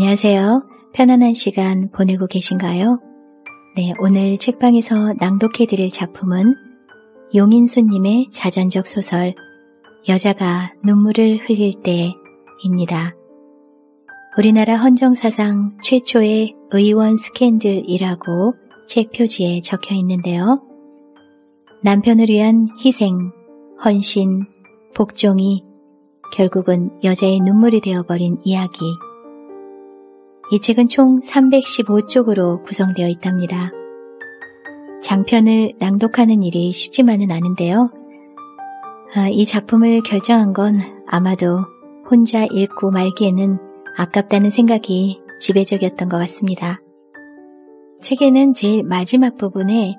안녕하세요. 편안한 시간 보내고 계신가요? 네, 오늘 책방에서 낭독해 드릴 작품은 용인수님의 자전적 소설 여자가 눈물을 흘릴 때입니다. 우리나라 헌정사상 최초의 의원 스캔들이라고 책 표지에 적혀 있는데요. 남편을 위한 희생, 헌신, 복종이 결국은 여자의 눈물이 되어버린 이야기. 이 책은 총 315쪽으로 구성되어 있답니다. 장편을 낭독하는 일이 쉽지만은 않은데요. 아, 이 작품을 결정한 건 아마도 혼자 읽고 말기에는 아깝다는 생각이 지배적이었던 것 같습니다. 책에는 제일 마지막 부분에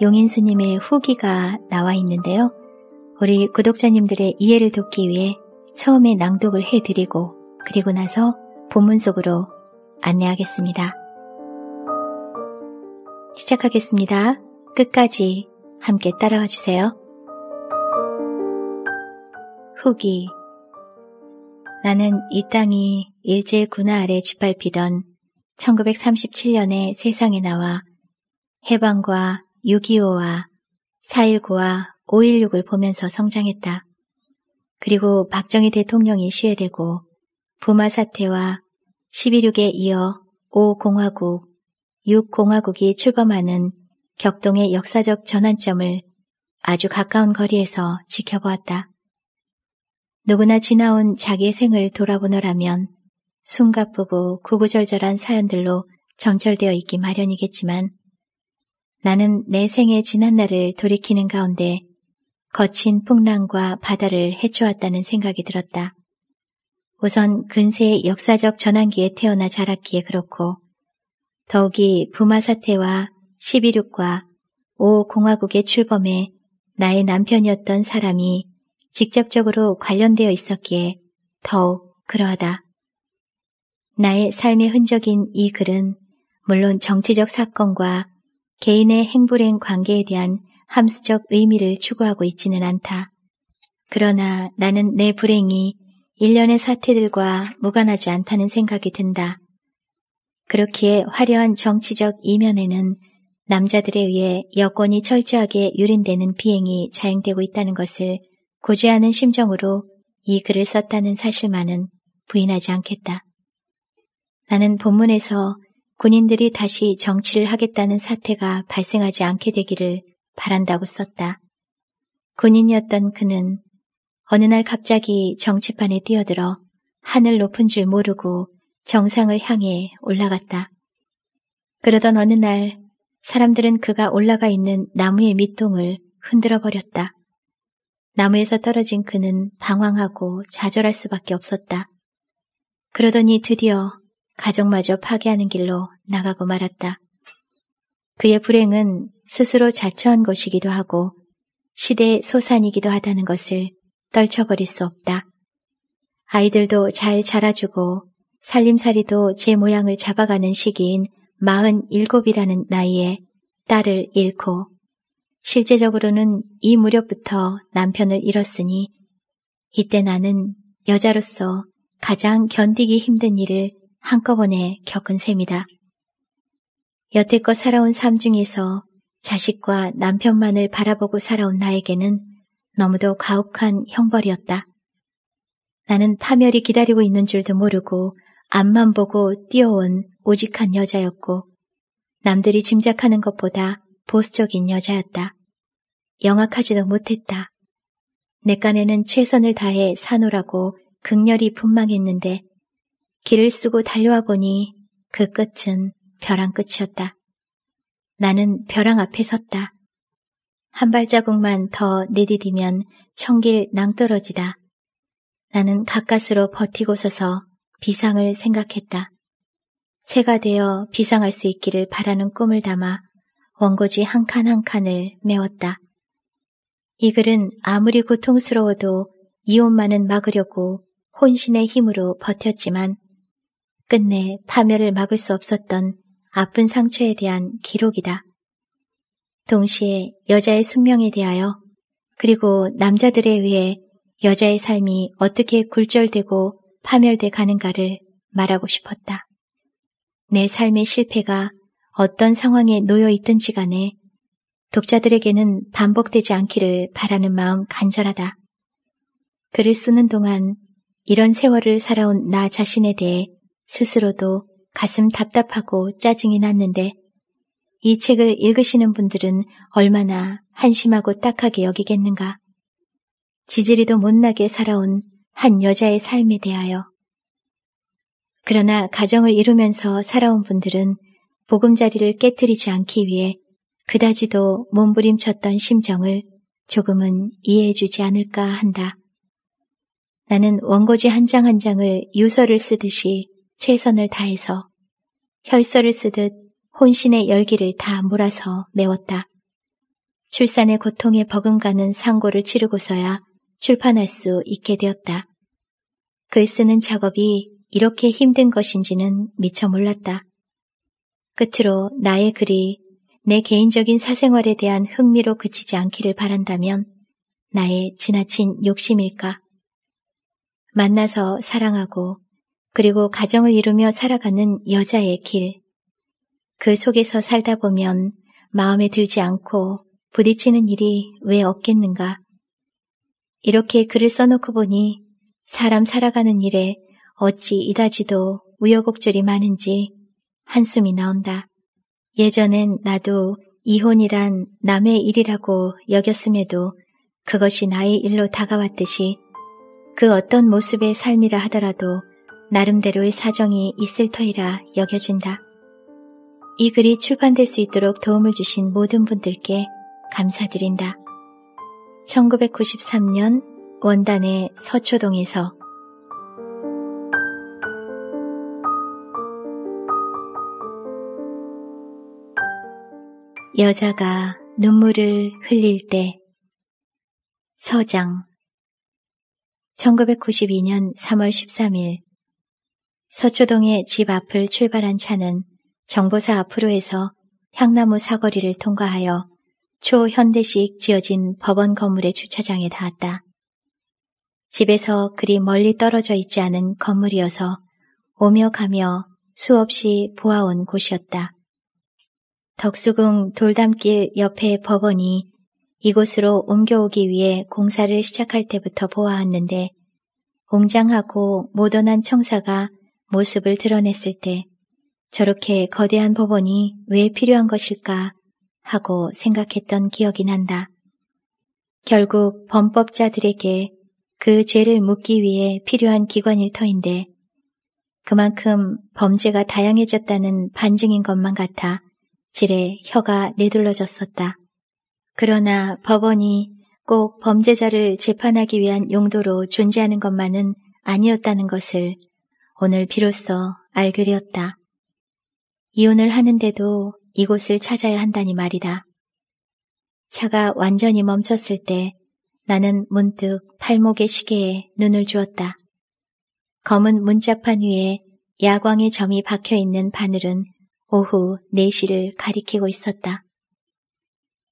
용인수님의 후기가 나와 있는데요. 우리 구독자님들의 이해를 돕기 위해 처음에 낭독을 해드리고 그리고 나서 본문 속으로 안내하겠습니다. 시작하겠습니다. 끝까지 함께 따라와 주세요. 후기 나는 이 땅이 일제 군화 아래 짓밟히던 1937년에 세상에 나와 해방과 6.25와 4.19와 5.16을 보면서 성장했다. 그리고 박정희 대통령이 시해되고 부마 사태와 11.6에 이어 5공화국, 6공화국이 출범하는 격동의 역사적 전환점을 아주 가까운 거리에서 지켜보았다. 누구나 지나온 자기의 생을 돌아보너라면 숨가쁘고 구구절절한 사연들로 정철되어 있기 마련이겠지만 나는 내 생의 지난 날을 돌이키는 가운데 거친 풍랑과 바다를 헤쳐왔다는 생각이 들었다. 우선 근세의 역사적 전환기에 태어나 자랐기에 그렇고 더욱이 부마 사태와 12.6과 5공화국의 5 출범에 나의 남편이었던 사람이 직접적으로 관련되어 있었기에 더욱 그러하다. 나의 삶의 흔적인 이 글은 물론 정치적 사건과 개인의 행보행 관계에 대한 함수적 의미를 추구하고 있지는 않다. 그러나 나는 내 불행이 일련의 사태들과 무관하지 않다는 생각이 든다. 그렇기에 화려한 정치적 이면에는 남자들에 의해 여권이 철저하게 유린되는 비행이 자행되고 있다는 것을 고지하는 심정으로 이 글을 썼다는 사실만은 부인하지 않겠다. 나는 본문에서 군인들이 다시 정치를 하겠다는 사태가 발생하지 않게 되기를 바란다고 썼다. 군인이었던 그는 어느 날 갑자기 정치판에 뛰어들어 하늘 높은 줄 모르고 정상을 향해 올라갔다. 그러던 어느 날 사람들은 그가 올라가 있는 나무의 밑동을 흔들어 버렸다. 나무에서 떨어진 그는 방황하고 좌절할 수밖에 없었다. 그러더니 드디어 가정마저 파괴하는 길로 나가고 말았다. 그의 불행은 스스로 자처한 것이기도 하고 시대의 소산이기도 하다는 것을 떨쳐버릴 수 없다. 아이들도 잘 자라주고 살림살이도 제 모양을 잡아가는 시기인 47이라는 나이에 딸을 잃고 실제적으로는 이 무렵부터 남편을 잃었으니 이때 나는 여자로서 가장 견디기 힘든 일을 한꺼번에 겪은 셈이다. 여태껏 살아온 삶 중에서 자식과 남편만을 바라보고 살아온 나에게는 너무도 가혹한 형벌이었다. 나는 파멸이 기다리고 있는 줄도 모르고 앞만 보고 뛰어온 오직한 여자였고 남들이 짐작하는 것보다 보수적인 여자였다. 영악하지도 못했다. 내간에는 최선을 다해 사노라고 극렬히 분망했는데 길을 쓰고 달려와 보니 그 끝은 벼랑 끝이었다. 나는 벼랑 앞에 섰다. 한 발자국만 더 내디디면 청길 낭떠러지다. 나는 가까스로 버티고 서서 비상을 생각했다. 새가 되어 비상할 수 있기를 바라는 꿈을 담아 원고지 한 칸 한 칸을 메웠다. 이 글은 아무리 고통스러워도 이혼만은 막으려고 혼신의 힘으로 버텼지만 끝내 파멸을 막을 수 없었던 아픈 상처에 대한 기록이다. 동시에 여자의 숙명에 대하여 그리고 남자들에 의해 여자의 삶이 어떻게 굴절되고 파멸돼 가는가를 말하고 싶었다. 내 삶의 실패가 어떤 상황에 놓여 있든지 간에 독자들에게는 반복되지 않기를 바라는 마음 간절하다. 글을 쓰는 동안 이런 세월을 살아온 나 자신에 대해 스스로도 가슴 답답하고 짜증이 났는데 이 책을 읽으시는 분들은 얼마나 한심하고 딱하게 여기겠는가. 지지리도 못나게 살아온 한 여자의 삶에 대하여. 그러나 가정을 이루면서 살아온 분들은 보금자리를 깨뜨리지 않기 위해 그다지도 몸부림쳤던 심정을 조금은 이해해주지 않을까 한다. 나는 원고지 한 장한 한 장을 유서를 쓰듯이 최선을 다해서 혈서를 쓰듯 혼신의 열기를 다 몰아서 메웠다. 출산의 고통에 버금가는 상고를 치르고서야 출판할 수 있게 되었다. 글 쓰는 작업이 이렇게 힘든 것인지는 미처 몰랐다. 끝으로 나의 글이 내 개인적인 사생활에 대한 흥미로 그치지 않기를 바란다면 나의 지나친 욕심일까? 만나서 사랑하고 그리고 가정을 이루며 살아가는 여자의 길. 그 속에서 살다 보면 마음에 들지 않고 부딪히는 일이 왜 없겠는가. 이렇게 글을 써놓고 보니 사람 살아가는 일에 어찌 이다지도 우여곡절이 많은지 한숨이 나온다. 예전엔 나도 이혼이란 남의 일이라고 여겼음에도 그것이 나의 일로 다가왔듯이 그 어떤 모습의 삶이라 하더라도 나름대로의 사정이 있을 터이라 여겨진다. 이 글이 출판될 수 있도록 도움을 주신 모든 분들께 감사드린다. 1993년 원단의 서초동에서 여자가 눈물을 흘릴 때 서장 1992년 3월 13일 서초동의 집 앞을 출발한 차는 정보사 앞으로 해서 향나무 사거리를 통과하여 초현대식 지어진 법원 건물의 주차장에 닿았다. 집에서 그리 멀리 떨어져 있지 않은 건물이어서 오며 가며 수없이 보아온 곳이었다. 덕수궁 돌담길 옆의 법원이 이곳으로 옮겨오기 위해 공사를 시작할 때부터 보아왔는데 웅장하고 모던한 청사가 모습을 드러냈을 때 저렇게 거대한 법원이 왜 필요한 것일까 하고 생각했던 기억이 난다. 결국 범법자들에게 그 죄를 묻기 위해 필요한 기관일 터인데 그만큼 범죄가 다양해졌다는 반증인 것만 같아 질에 혀가 내둘러졌었다. 그러나 법원이 꼭 범죄자를 재판하기 위한 용도로 존재하는 것만은 아니었다는 것을 오늘 비로소 알게 되었다. 이혼을 하는데도 이곳을 찾아야 한다니 말이다. 차가 완전히 멈췄을 때 나는 문득 팔목의 시계에 눈을 주었다. 검은 문자판 위에 야광의 점이 박혀 있는 바늘은 오후 4시를 가리키고 있었다.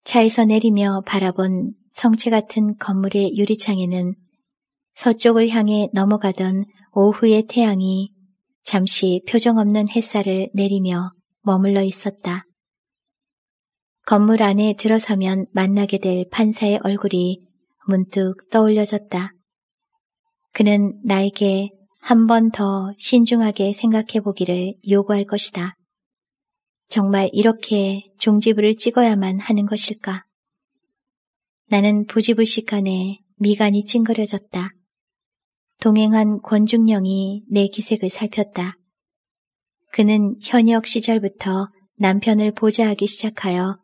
차에서 내리며 바라본 성체 같은 건물의 유리창에는 서쪽을 향해 넘어가던 오후의 태양이 잠시 표정 없는 햇살을 내리며 머물러 있었다. 건물 안에 들어서면 만나게 될 판사의 얼굴이 문득 떠올려졌다. 그는 나에게 한 번 더 신중하게 생각해 보기를 요구할 것이다. 정말 이렇게 종지부를 찍어야만 하는 것일까? 나는 부지불식간에 미간이 찡그려졌다. 동행한 권중령이 내 기색을 살폈다. 그는 현역 시절부터 남편을 보좌하기 시작하여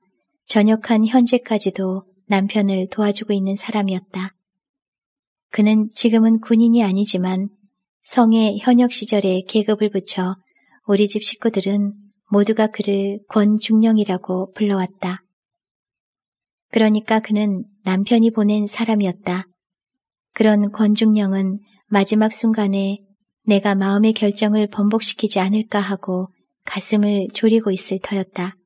전역한 현재까지도 남편을 도와주고 있는 사람이었다. 그는 지금은 군인이 아니지만 성의 현역 시절에 계급을 붙여 우리 집 식구들은 모두가 그를 권중령이라고 불러왔다. 그러니까 그는 남편이 보낸 사람이었다. 그런 권중령은 마지막 순간에 내가 마음의 결정을 번복시키지 않을까 하고 가슴을 졸이고 있을 터였다.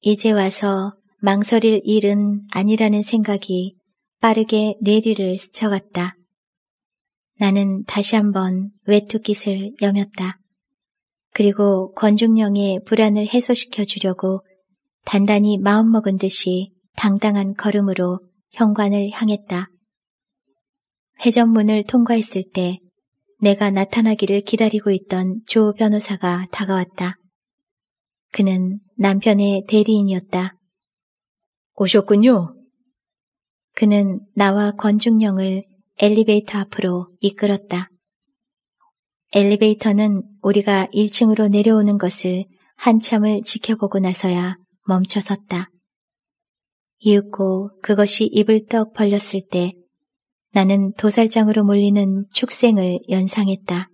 이제 와서 망설일 일은 아니라는 생각이 빠르게 뇌리를 스쳐갔다. 나는 다시 한번 외투깃을 여몄다. 그리고 권중령의 불안을 해소시켜 주려고 단단히 마음먹은 듯이 당당한 걸음으로 현관을 향했다. 회전문을 통과했을 때 내가 나타나기를 기다리고 있던 조 변호사가 다가왔다. 그는 남편의 대리인이었다. 오셨군요. 그는 나와 권중령을 엘리베이터 앞으로 이끌었다. 엘리베이터는 우리가 1층으로 내려오는 것을 한참을 지켜보고 나서야 멈춰섰다. 이윽고 그것이 입을 떡 벌렸을 때 나는 도살장으로 몰리는 축생을 연상했다.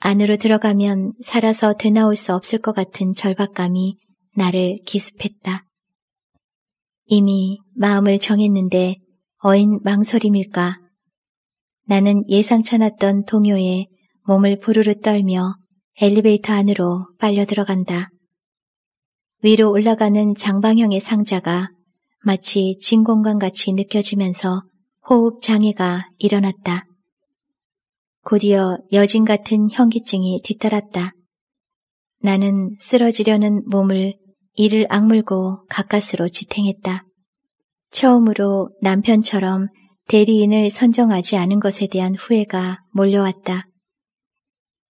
안으로 들어가면 살아서 되나올 수 없을 것 같은 절박감이 나를 기습했다. 이미 마음을 정했는데 어인 망설임일까? 나는 예상찮았던 동요에 몸을 부르르 떨며 엘리베이터 안으로 빨려 들어간다. 위로 올라가는 장방형의 상자가 마치 진공관 같이 느껴지면서 호흡 장애가 일어났다. 곧이어 여진 같은 현기증이 뒤따랐다. 나는 쓰러지려는 몸을 이를 악물고 가까스로 지탱했다. 처음으로 남편처럼 대리인을 선정하지 않은 것에 대한 후회가 몰려왔다.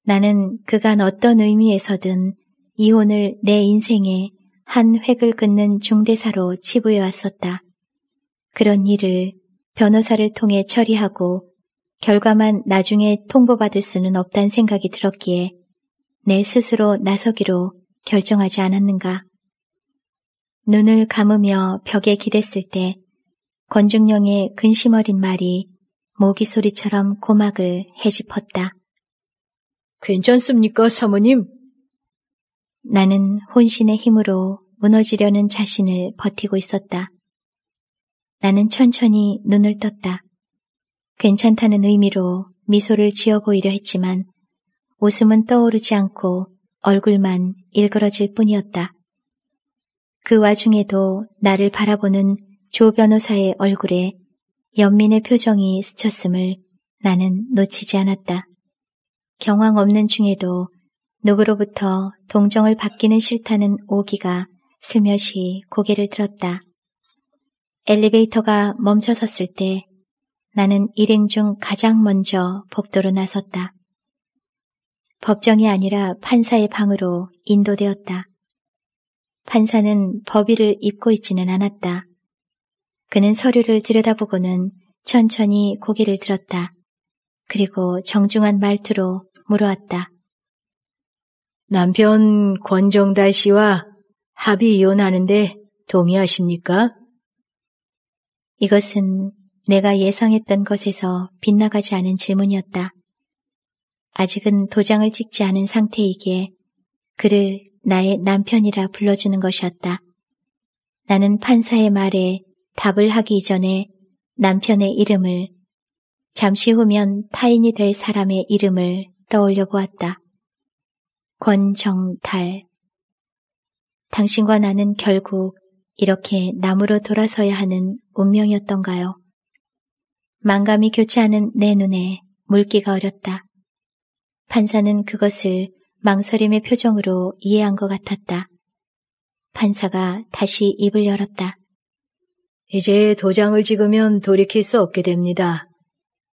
나는 그간 어떤 의미에서든 이혼을 내인생에한 획을 긋는 중대사로 치부해 왔었다. 그런 일을 변호사를 통해 처리하고 결과만 나중에 통보받을 수는 없다는 생각이 들었기에 내 스스로 나서기로 결정하지 않았는가. 눈을 감으며 벽에 기댔을 때 권중령의 근심 어린 말이 모기 소리처럼 고막을 헤집었다. 괜찮습니까, 사모님? 나는 혼신의 힘으로 무너지려는 자신을 버티고 있었다. 나는 천천히 눈을 떴다. 괜찮다는 의미로 미소를 지어 보이려 했지만 웃음은 떠오르지 않고 얼굴만 일그러질 뿐이었다. 그 와중에도 나를 바라보는 조 변호사의 얼굴에 연민의 표정이 스쳤음을 나는 놓치지 않았다. 경황 없는 중에도 누구로부터 동정을 받기는 싫다는 오기가 슬며시 고개를 들었다. 엘리베이터가 멈춰섰을 때 나는 일행 중 가장 먼저 복도로 나섰다. 법정이 아니라 판사의 방으로 인도되었다. 판사는 법의를 입고 있지는 않았다. 그는 서류를 들여다보고는 천천히 고개를 들었다. 그리고 정중한 말투로 물어왔다. 남편 권정달 씨와 합의 이혼하는데 동의하십니까? 이것은 내가 예상했던 것에서 빗나가지 않은 질문이었다. 아직은 도장을 찍지 않은 상태이기에 그를 나의 남편이라 불러주는 것이었다. 나는 판사의 말에 답을 하기 이전에 남편의 이름을, 잠시 후면 타인이 될 사람의 이름을 떠올려 보았다. 권정달. 당신과 나는 결국 이렇게 나무로 돌아서야 하는 운명이었던가요? 망감이 교차하는 내 눈에 물기가 어렸다. 판사는 그것을 망설임의 표정으로 이해한 것 같았다. 판사가 다시 입을 열었다. 이제 도장을 찍으면 돌이킬 수 없게 됩니다.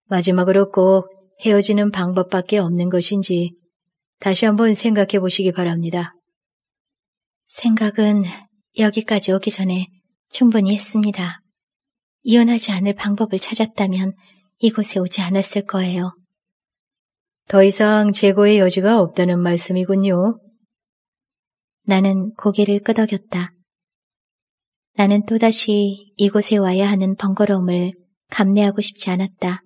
마지막으로 꼭 헤어지는 방법밖에 없는 것인지 다시 한번 생각해 보시기 바랍니다. 생각은 여기까지 오기 전에 충분히 했습니다. 이혼하지 않을 방법을 찾았다면 이곳에 오지 않았을 거예요. 더 이상 재고의 여지가 없다는 말씀이군요. 나는 고개를 끄덕였다. 나는 또다시 이곳에 와야 하는 번거로움을 감내하고 싶지 않았다.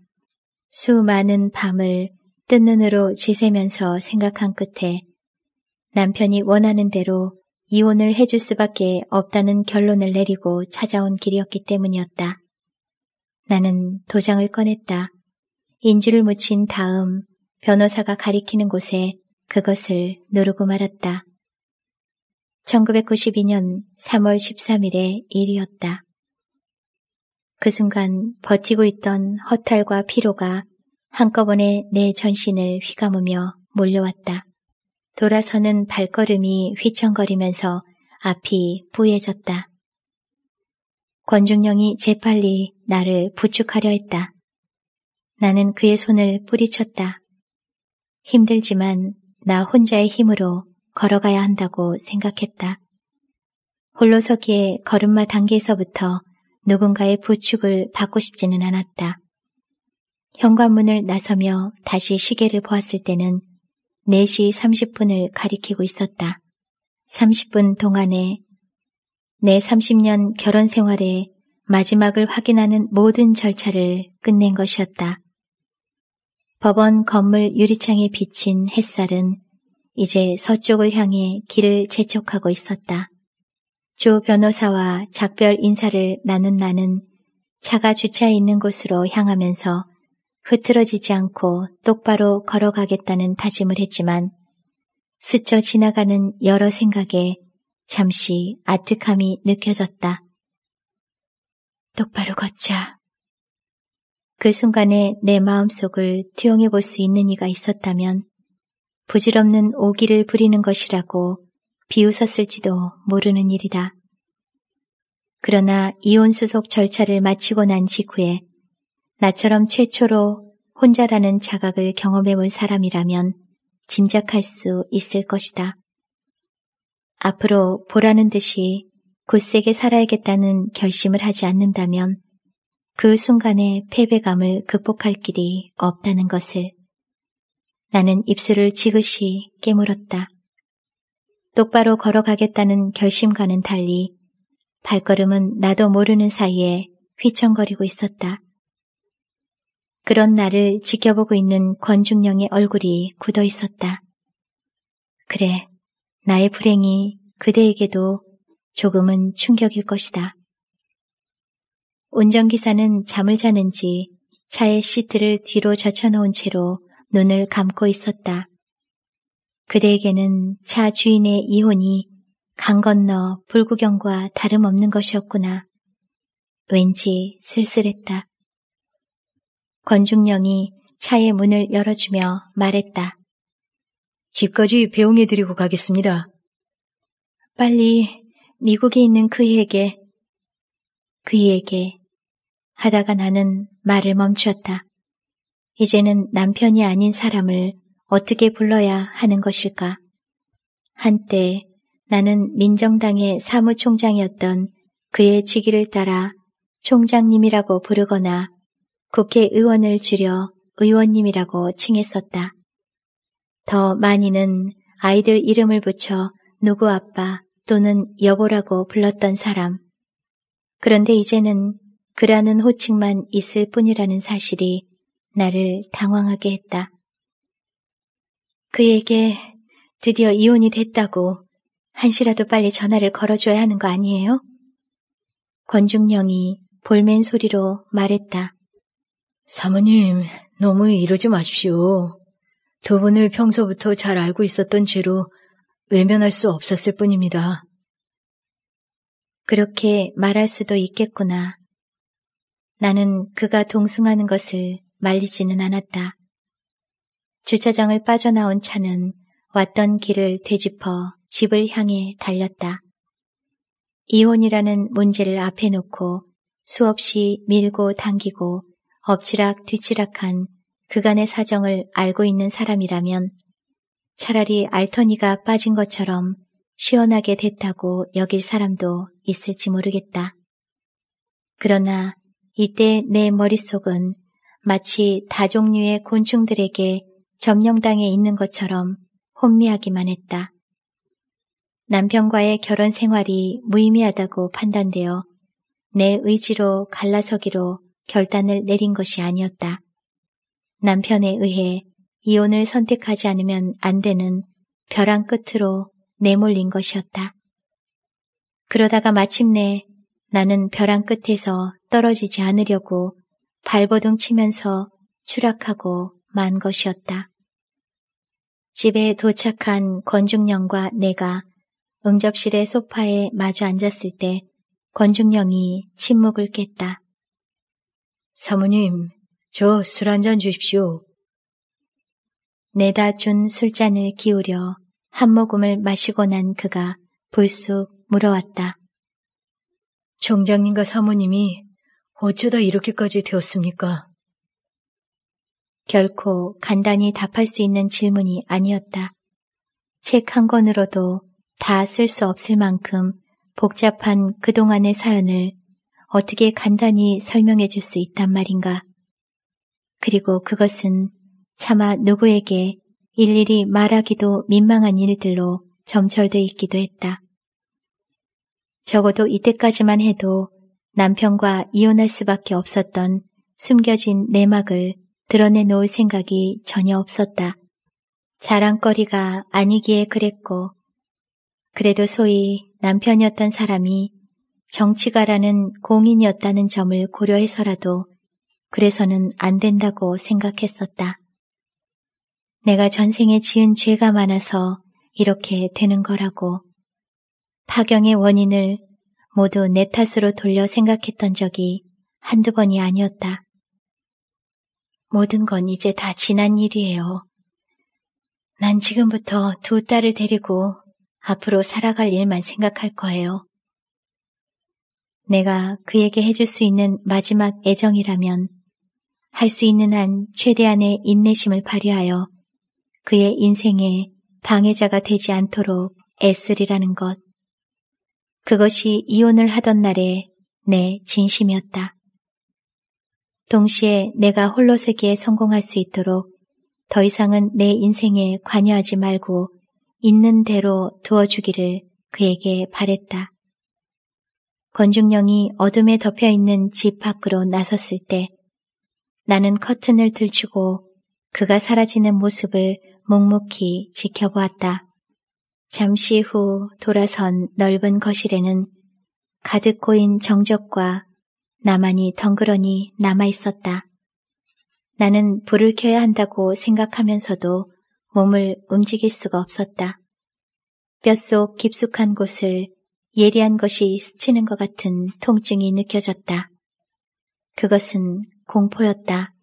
수많은 밤을 뜬 눈으로 지새면서 생각한 끝에 남편이 원하는 대로 이혼을 해줄 수밖에 없다는 결론을 내리고 찾아온 길이었기 때문이었다. 나는 도장을 꺼냈다. 인주를 묻힌 다음 변호사가 가리키는 곳에 그것을 누르고 말았다. 1992년 3월 13일의 일이었다. 그 순간 버티고 있던 허탈과 피로가 한꺼번에 내 전신을 휘감으며 몰려왔다. 돌아서는 발걸음이 휘청거리면서 앞이 뿌얘졌다. 권중령이 재빨리 나를 부축하려 했다. 나는 그의 손을 뿌리쳤다. 힘들지만 나 혼자의 힘으로 걸어가야 한다고 생각했다. 홀로 서기에 걸음마 단계에서부터 누군가의 부축을 받고 싶지는 않았다. 현관문을 나서며 다시 시계를 보았을 때는 4시 30분을 가리키고 있었다. 30분 동안에 내 30년 결혼 생활의 마지막을 확인하는 모든 절차를 끝낸 것이었다. 법원 건물 유리창에 비친 햇살은 이제 서쪽을 향해 길을 재촉하고 있었다. 조 변호사와 작별 인사를 나눈 나는 차가 주차해 있는 곳으로 향하면서 흐트러지지 않고 똑바로 걸어가겠다는 다짐을 했지만 스쳐 지나가는 여러 생각에 잠시 아득함이 느껴졌다. 똑바로 걷자. 그 순간에 내 마음속을 투영해 볼 수 있는 이가 있었다면 부질없는 오기를 부리는 것이라고 비웃었을지도 모르는 일이다. 그러나 이혼 수속 절차를 마치고 난 직후에 나처럼 최초로 혼자라는 자각을 경험해 본 사람이라면 짐작할 수 있을 것이다. 앞으로 보라는 듯이 굳세게 살아야겠다는 결심을 하지 않는다면 그 순간의 패배감을 극복할 길이 없다는 것을 나는 입술을 지그시 깨물었다. 똑바로 걸어가겠다는 결심과는 달리 발걸음은 나도 모르는 사이에 휘청거리고 있었다. 그런 나를 지켜보고 있는 권중령의 얼굴이 굳어 있었다. 그래, 나의 불행이 그대에게도 조금은 충격일 것이다. 운전기사는 잠을 자는지 차의 시트를 뒤로 젖혀놓은 채로 눈을 감고 있었다. 그대에게는 차 주인의 이혼이 강 건너 불구경과 다름없는 것이었구나. 왠지 쓸쓸했다. 권중령이 차의 문을 열어주며 말했다. 집까지 배웅해드리고 가겠습니다. 빨리 미국에 있는 그이에게, 그이에게 하다가 나는 말을 멈추었다. 이제는 남편이 아닌 사람을 어떻게 불러야 하는 것일까? 한때 나는 민정당의 사무총장이었던 그의 직위를 따라 총장님이라고 부르거나 국회의원을 줄여 의원님이라고 칭했었다. 더 많이는 아이들 이름을 붙여 누구 아빠 또는 여보라고 불렀던 사람. 그런데 이제는 그라는 호칭만 있을 뿐이라는 사실이 나를 당황하게 했다. 그에게 드디어 이혼이 됐다고 한시라도 빨리 전화를 걸어줘야 하는 거 아니에요? 권중령이 볼멘 소리로 말했다. 사모님, 너무 이러지 마십시오. 두 분을 평소부터 잘 알고 있었던 죄로 외면할 수 없었을 뿐입니다. 그렇게 말할 수도 있겠구나. 나는 그가 동승하는 것을 말리지는 않았다. 주차장을 빠져나온 차는 왔던 길을 되짚어 집을 향해 달렸다. 이혼이라는 문제를 앞에 놓고 수없이 밀고 당기고 엎치락 뒤치락한 그간의 사정을 알고 있는 사람이라면 차라리 알터니가 빠진 것처럼 시원하게 됐다고 여길 사람도 있을지 모르겠다. 그러나 이때 내 머릿속은 마치 다종류의 곤충들에게 점령당해 있는 것처럼 혼미하기만 했다. 남편과의 결혼 생활이 무의미하다고 판단되어 내 의지로 갈라서기로 결단을 내린 것이 아니었다. 남편에 의해 이혼을 선택하지 않으면 안 되는 벼랑 끝으로 내몰린 것이었다. 그러다가 마침내 나는 벼랑 끝에서 떨어지지 않으려고 발버둥 치면서 추락하고 만 것이었다. 집에 도착한 권중령과 내가 응접실의 소파에 마주 앉았을 때 권중령이 침묵을 깼다. 사모님, 저 술 한 잔 주십시오. 내다 준 술잔을 기울여 한 모금을 마시고 난 그가 불쑥 물어왔다. 총장님과 사모님이 어쩌다 이렇게까지 되었습니까? 결코 간단히 답할 수 있는 질문이 아니었다. 책 한 권으로도 다 쓸 수 없을 만큼 복잡한 그동안의 사연을 어떻게 간단히 설명해 줄 수 있단 말인가. 그리고 그것은 차마 누구에게 일일이 말하기도 민망한 일들로 점철돼 있기도 했다. 적어도 이때까지만 해도 남편과 이혼할 수밖에 없었던 숨겨진 내막을 드러내놓을 생각이 전혀 없었다. 자랑거리가 아니기에 그랬고, 그래도 소위 남편이었던 사람이 정치가라는 공인이었다는 점을 고려해서라도 그래서는 안 된다고 생각했었다. 내가 전생에 지은 죄가 많아서 이렇게 되는 거라고. 파경의 원인을 모두 내 탓으로 돌려 생각했던 적이 한두 번이 아니었다. 모든 건 이제 다 지난 일이에요. 난 지금부터 두 딸을 데리고 앞으로 살아갈 일만 생각할 거예요. 내가 그에게 해줄 수 있는 마지막 애정이라면 할 수 있는 한 최대한의 인내심을 발휘하여 그의 인생에 방해자가 되지 않도록 애쓰리라는 것. 그것이 이혼을 하던 날에내 진심이었다. 동시에 내가 홀로 세계에 성공할 수 있도록 더 이상은 내 인생에 관여하지 말고 있는 대로 두어주기를 그에게 바랬다. 권중령이 어둠에 덮여 있는 집 밖으로 나섰을 때 나는 커튼을 들추고 그가 사라지는 모습을 묵묵히 지켜보았다. 잠시 후 돌아선 넓은 거실에는 가득 고인 정적과 나만이 덩그러니 남아 있었다. 나는 불을 켜야 한다고 생각하면서도 몸을 움직일 수가 없었다. 뼛속 깊숙한 곳을 예리한 것이 스치는 것 같은 통증이 느껴졌다. 그것은 공포였다.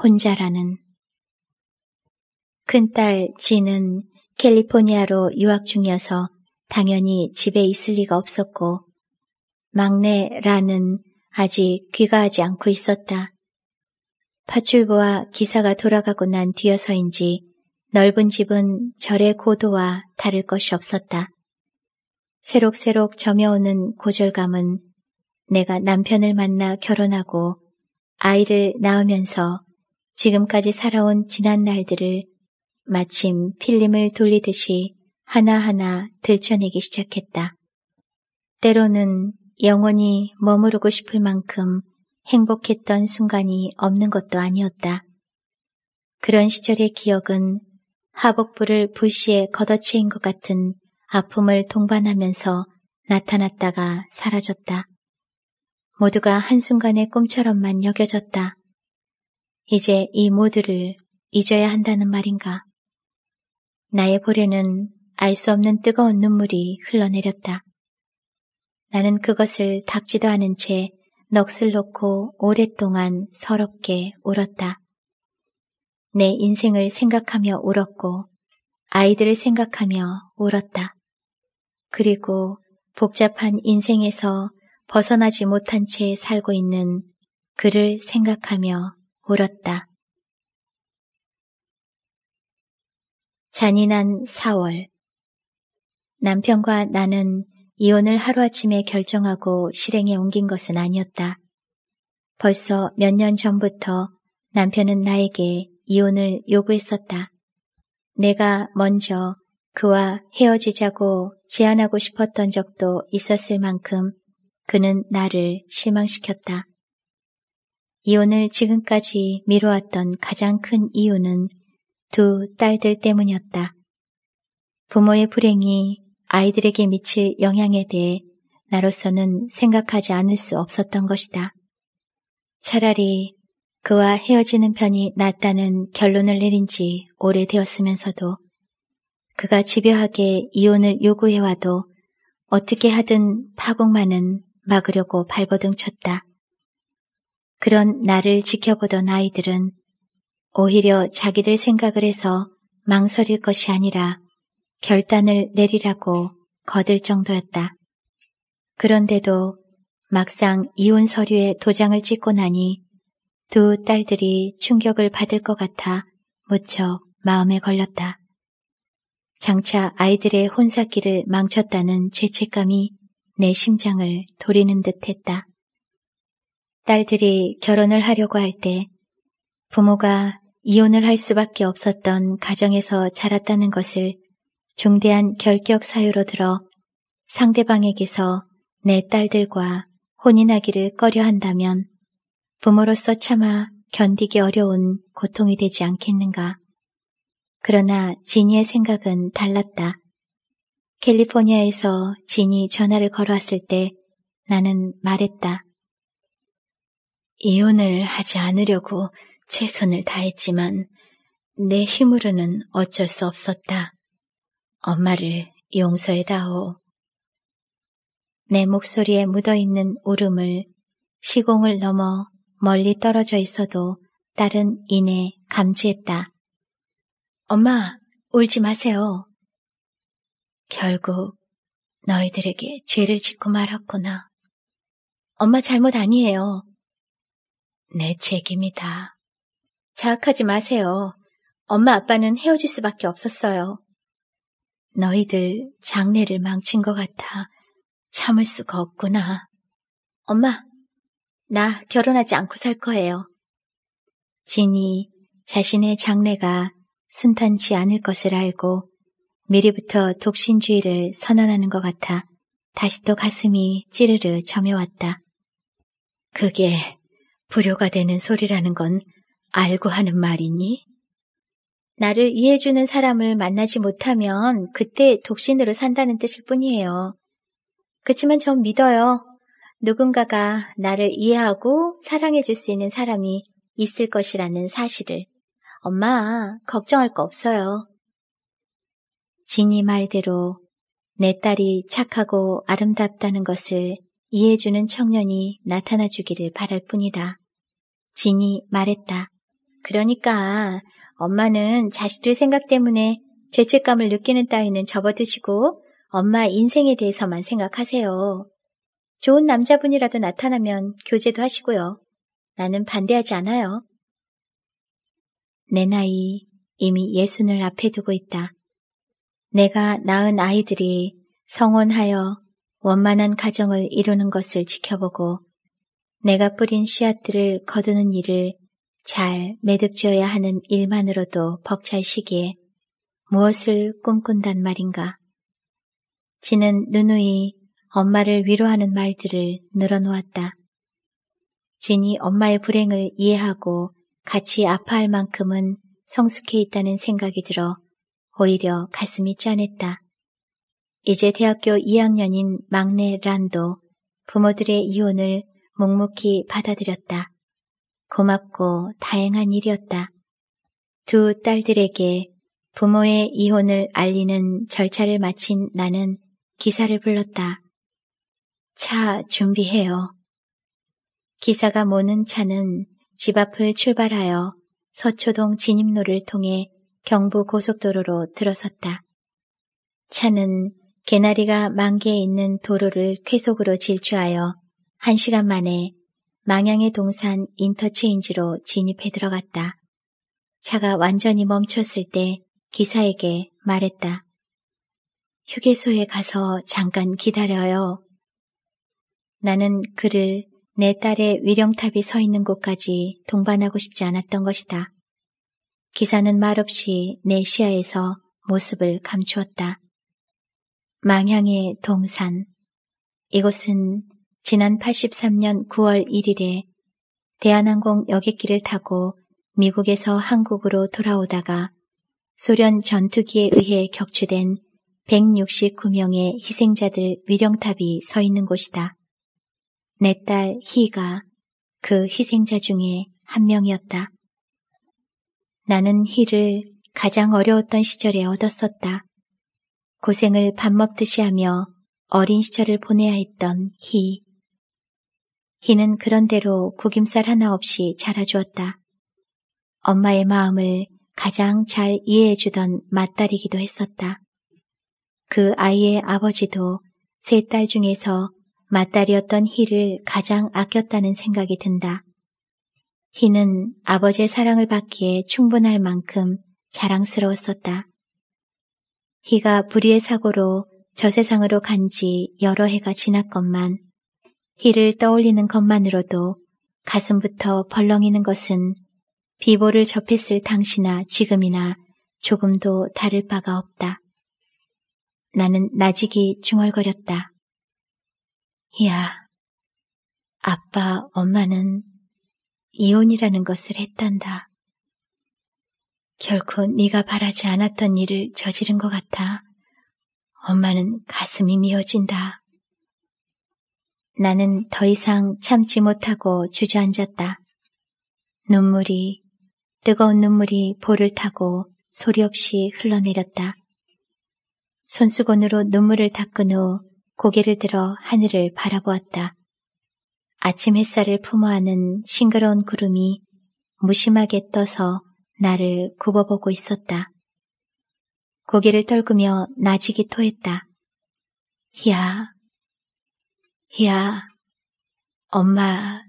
혼자라는. 큰딸 진은 캘리포니아로 유학 중이어서 당연히 집에 있을 리가 없었고, 막내 라는 아직 귀가하지 않고 있었다. 파출부와 기사가 돌아가고 난 뒤여서인지 넓은 집은 절의 고도와 다를 것이 없었다. 새록새록 점여오는 고절감은 내가 남편을 만나 결혼하고 아이를 낳으면서 지금까지 살아온 지난 날들을 마침 필름을 돌리듯이 하나하나 들춰내기 시작했다. 때로는 영원히 머무르고 싶을 만큼 행복했던 순간이 없는 것도 아니었다. 그런 시절의 기억은 하복부를 불시에 걷어치인것 같은 아픔을 동반하면서 나타났다가 사라졌다. 모두가 한순간의 꿈처럼만 여겨졌다. 이제 이 모두를 잊어야 한다는 말인가. 나의 볼에는 알 수 없는 뜨거운 눈물이 흘러내렸다. 나는 그것을 닦지도 않은 채 넋을 놓고 오랫동안 서럽게 울었다. 내 인생을 생각하며 울었고 아이들을 생각하며 울었다. 그리고 복잡한 인생에서 벗어나지 못한 채 살고 있는 그를 생각하며 울었다. 잔인한 4월. 남편과 나는 이혼을 하루아침에 결정하고 실행에 옮긴 것은 아니었다. 벌써 몇 년 전부터 남편은 나에게 이혼을 요구했었다. 내가 먼저 그와 헤어지자고 제안하고 싶었던 적도 있었을 만큼 그는 나를 실망시켰다. 이혼을 지금까지 미뤄왔던 가장 큰 이유는 두 딸들 때문이었다. 부모의 불행이 아이들에게 미칠 영향에 대해 나로서는 생각하지 않을 수 없었던 것이다. 차라리 그와 헤어지는 편이 낫다는 결론을 내린 지 오래되었으면서도 그가 집요하게 이혼을 요구해와도 어떻게 하든 파국만은 막으려고 발버둥 쳤다. 그런 나를 지켜보던 아이들은 오히려 자기들 생각을 해서 망설일 것이 아니라 결단을 내리라고 거들 정도였다. 그런데도 막상 이혼 서류에 도장을 찍고 나니 두 딸들이 충격을 받을 것 같아 무척 마음에 걸렸다. 장차 아이들의 혼사길을 망쳤다는 죄책감이 내 심장을 도리는 듯 했다. 딸들이 결혼을 하려고 할 때 부모가 이혼을 할 수밖에 없었던 가정에서 자랐다는 것을 중대한 결격 사유로 들어 상대방에게서 내 딸들과 혼인하기를 꺼려 한다면 부모로서 차마 견디기 어려운 고통이 되지 않겠는가. 그러나 지니의 생각은 달랐다. 캘리포니아에서 지니 전화를 걸어왔을 때 나는 말했다. 이혼을 하지 않으려고 최선을 다했지만 내 힘으로는 어쩔 수 없었다. 엄마를 용서해다오. 내 목소리에 묻어있는 울음을 시공을 넘어 멀리 떨어져 있어도 딸은 이내 감지했다. 엄마, 울지 마세요. 결국 너희들에게 죄를 짓고 말았구나. 엄마 잘못 아니에요. 내 책임이다. 자학하지 마세요. 엄마 아빠는 헤어질 수밖에 없었어요. 너희들 장례를 망친 것 같아 참을 수가 없구나. 엄마, 나 결혼하지 않고 살 거예요. 진이 자신의 장례가 순탄치 않을 것을 알고 미리부터 독신주의를 선언하는 것 같아 다시 또 가슴이 찌르르 점여왔다. 그게 불효가 되는 소리라는 건 알고 하는 말이니? 나를 이해해주는 사람을 만나지 못하면 그때 독신으로 산다는 뜻일 뿐이에요. 그치만 전 믿어요. 누군가가 나를 이해하고 사랑해줄 수 있는 사람이 있을 것이라는 사실을. 엄마, 걱정할 거 없어요. 진이 말대로 내 딸이 착하고 아름답다는 것을 이해해주는 청년이 나타나주기를 바랄 뿐이다. 진이 말했다. 그러니까 엄마는 자식들 생각 때문에 죄책감을 느끼는 따위는 접어두시고 엄마 인생에 대해서만 생각하세요. 좋은 남자분이라도 나타나면 교제도 하시고요. 나는 반대하지 않아요. 내 나이 이미 예순을 앞에 두고 있다. 내가 낳은 아이들이 성원하여 원만한 가정을 이루는 것을 지켜보고 내가 뿌린 씨앗들을 거두는 일을 잘 매듭지어야 하는 일만으로도 벅찰 시기에 무엇을 꿈꾼단 말인가. 지는 누누이 엄마를 위로하는 말들을 늘어놓았다. 진이 엄마의 불행을 이해하고 같이 아파할 만큼은 성숙해 있다는 생각이 들어 오히려 가슴이 짠했다. 이제 대학교 2학년인 막내 란도 부모들의 이혼을 묵묵히 받아들였다. 고맙고 다행한 일이었다. 두 딸들에게 부모의 이혼을 알리는 절차를 마친 나는 기사를 불렀다. 차 준비해요. 기사가 모는 차는 집 앞을 출발하여 서초동 진입로를 통해 경부 고속도로로 들어섰다. 차는 개나리가 만개에 있는 도로를 쾌속으로 질주하여 1시간 만에 망양의 동산 인터체인지로 진입해 들어갔다. 차가 완전히 멈췄을 때 기사에게 말했다. 휴게소에 가서 잠깐 기다려요. 나는 그를 내 딸의 위령탑이 서 있는 곳까지 동반하고 싶지 않았던 것이다. 기사는 말없이 내 시야에서 모습을 감추었다. 망향의 동산. 이곳은 지난 83년 9월 1일에 대한항공 여객기를 타고 미국에서 한국으로 돌아오다가 소련 전투기에 의해 격추된 169명의 희생자들 위령탑이 서 있는 곳이다. 내딸 희가 그 희생자 중에 한 명이었다. 나는 희를 가장 어려웠던 시절에 얻었었다. 고생을 밥 먹듯이 하며 어린 시절을 보내야 했던 희. 희는 그런대로 구김살 하나 없이 자라주었다. 엄마의 마음을 가장 잘 이해해주던 맏딸이기도 했었다. 그 아이의 아버지도 세 딸 중에서 맞다리였던 희를 가장 아꼈다는 생각이 든다. 희는 아버지의 사랑을 받기에 충분할 만큼 자랑스러웠었다. 희가 불의의 사고로 저 세상으로 간 지 여러 해가 지났건만 희를 떠올리는 것만으로도 가슴부터 벌렁이는 것은 비보를 접했을 당시나 지금이나 조금도 다를 바가 없다. 나는 나직이 중얼거렸다. 야, 아빠, 엄마는 이혼이라는 것을 했단다. 결코 네가 바라지 않았던 일을 저지른 것 같아. 엄마는 가슴이 미어진다. 나는 더 이상 참지 못하고 주저앉았다. 눈물이, 뜨거운 눈물이 볼을 타고 소리 없이 흘러내렸다. 손수건으로 눈물을 닦은 후 고개를 들어 하늘을 바라보았다. 아침 햇살을 품어하는 싱그러운 구름이 무심하게 떠서 나를 굽어보고 있었다. 고개를 떨구며 나직이 토했다. 희야, 희야, 엄마,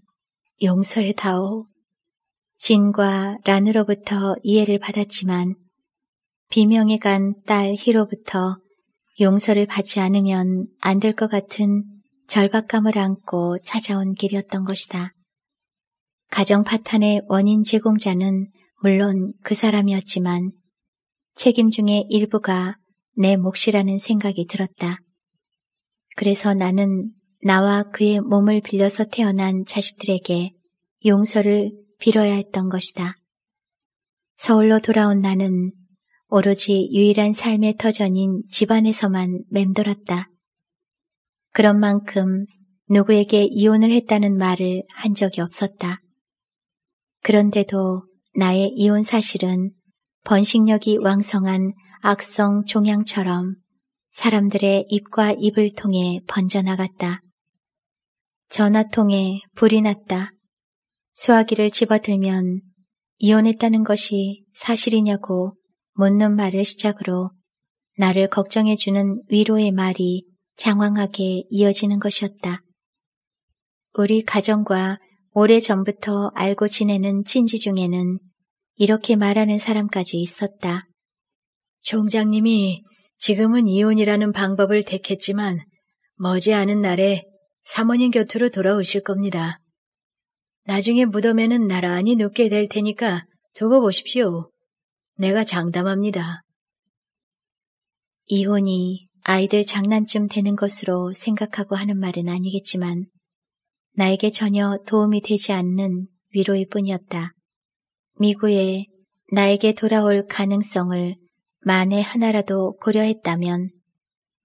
용서해다오. 진과 란으로부터 이해를 받았지만 비명에 간 딸 희로부터 용서를 받지 않으면 안 될 것 같은 절박감을 안고 찾아온 길이었던 것이다. 가정 파탄의 원인 제공자는 물론 그 사람이었지만 책임 중의 일부가 내 몫이라는 생각이 들었다. 그래서 나는 나와 그의 몸을 빌려서 태어난 자식들에게 용서를 빌어야 했던 것이다. 서울로 돌아온 나는 오로지 유일한 삶의 터전인 집안에서만 맴돌았다. 그런 만큼 누구에게 이혼을 했다는 말을 한 적이 없었다. 그런데도 나의 이혼 사실은 번식력이 왕성한 악성 종양처럼 사람들의 입과 입을 통해 번져나갔다. 전화통에 불이 났다. 수화기를 집어들면 이혼했다는 것이 사실이냐고 묻는 말을 시작으로 나를 걱정해주는 위로의 말이 장황하게 이어지는 것이었다. 우리 가정과 오래전부터 알고 지내는 친지 중에는 이렇게 말하는 사람까지 있었다. 총장님이 지금은 이혼이라는 방법을 택했지만 머지않은 날에 사모님 곁으로 돌아오실 겁니다. 나중에 무덤에는 나란히 눕게 될 테니까 두고 보십시오. 내가 장담합니다. 이혼이 아이들 장난쯤 되는 것으로 생각하고 하는 말은 아니겠지만 나에게 전혀 도움이 되지 않는 위로일 뿐이었다. 미구에 나에게 돌아올 가능성을 만에 하나라도 고려했다면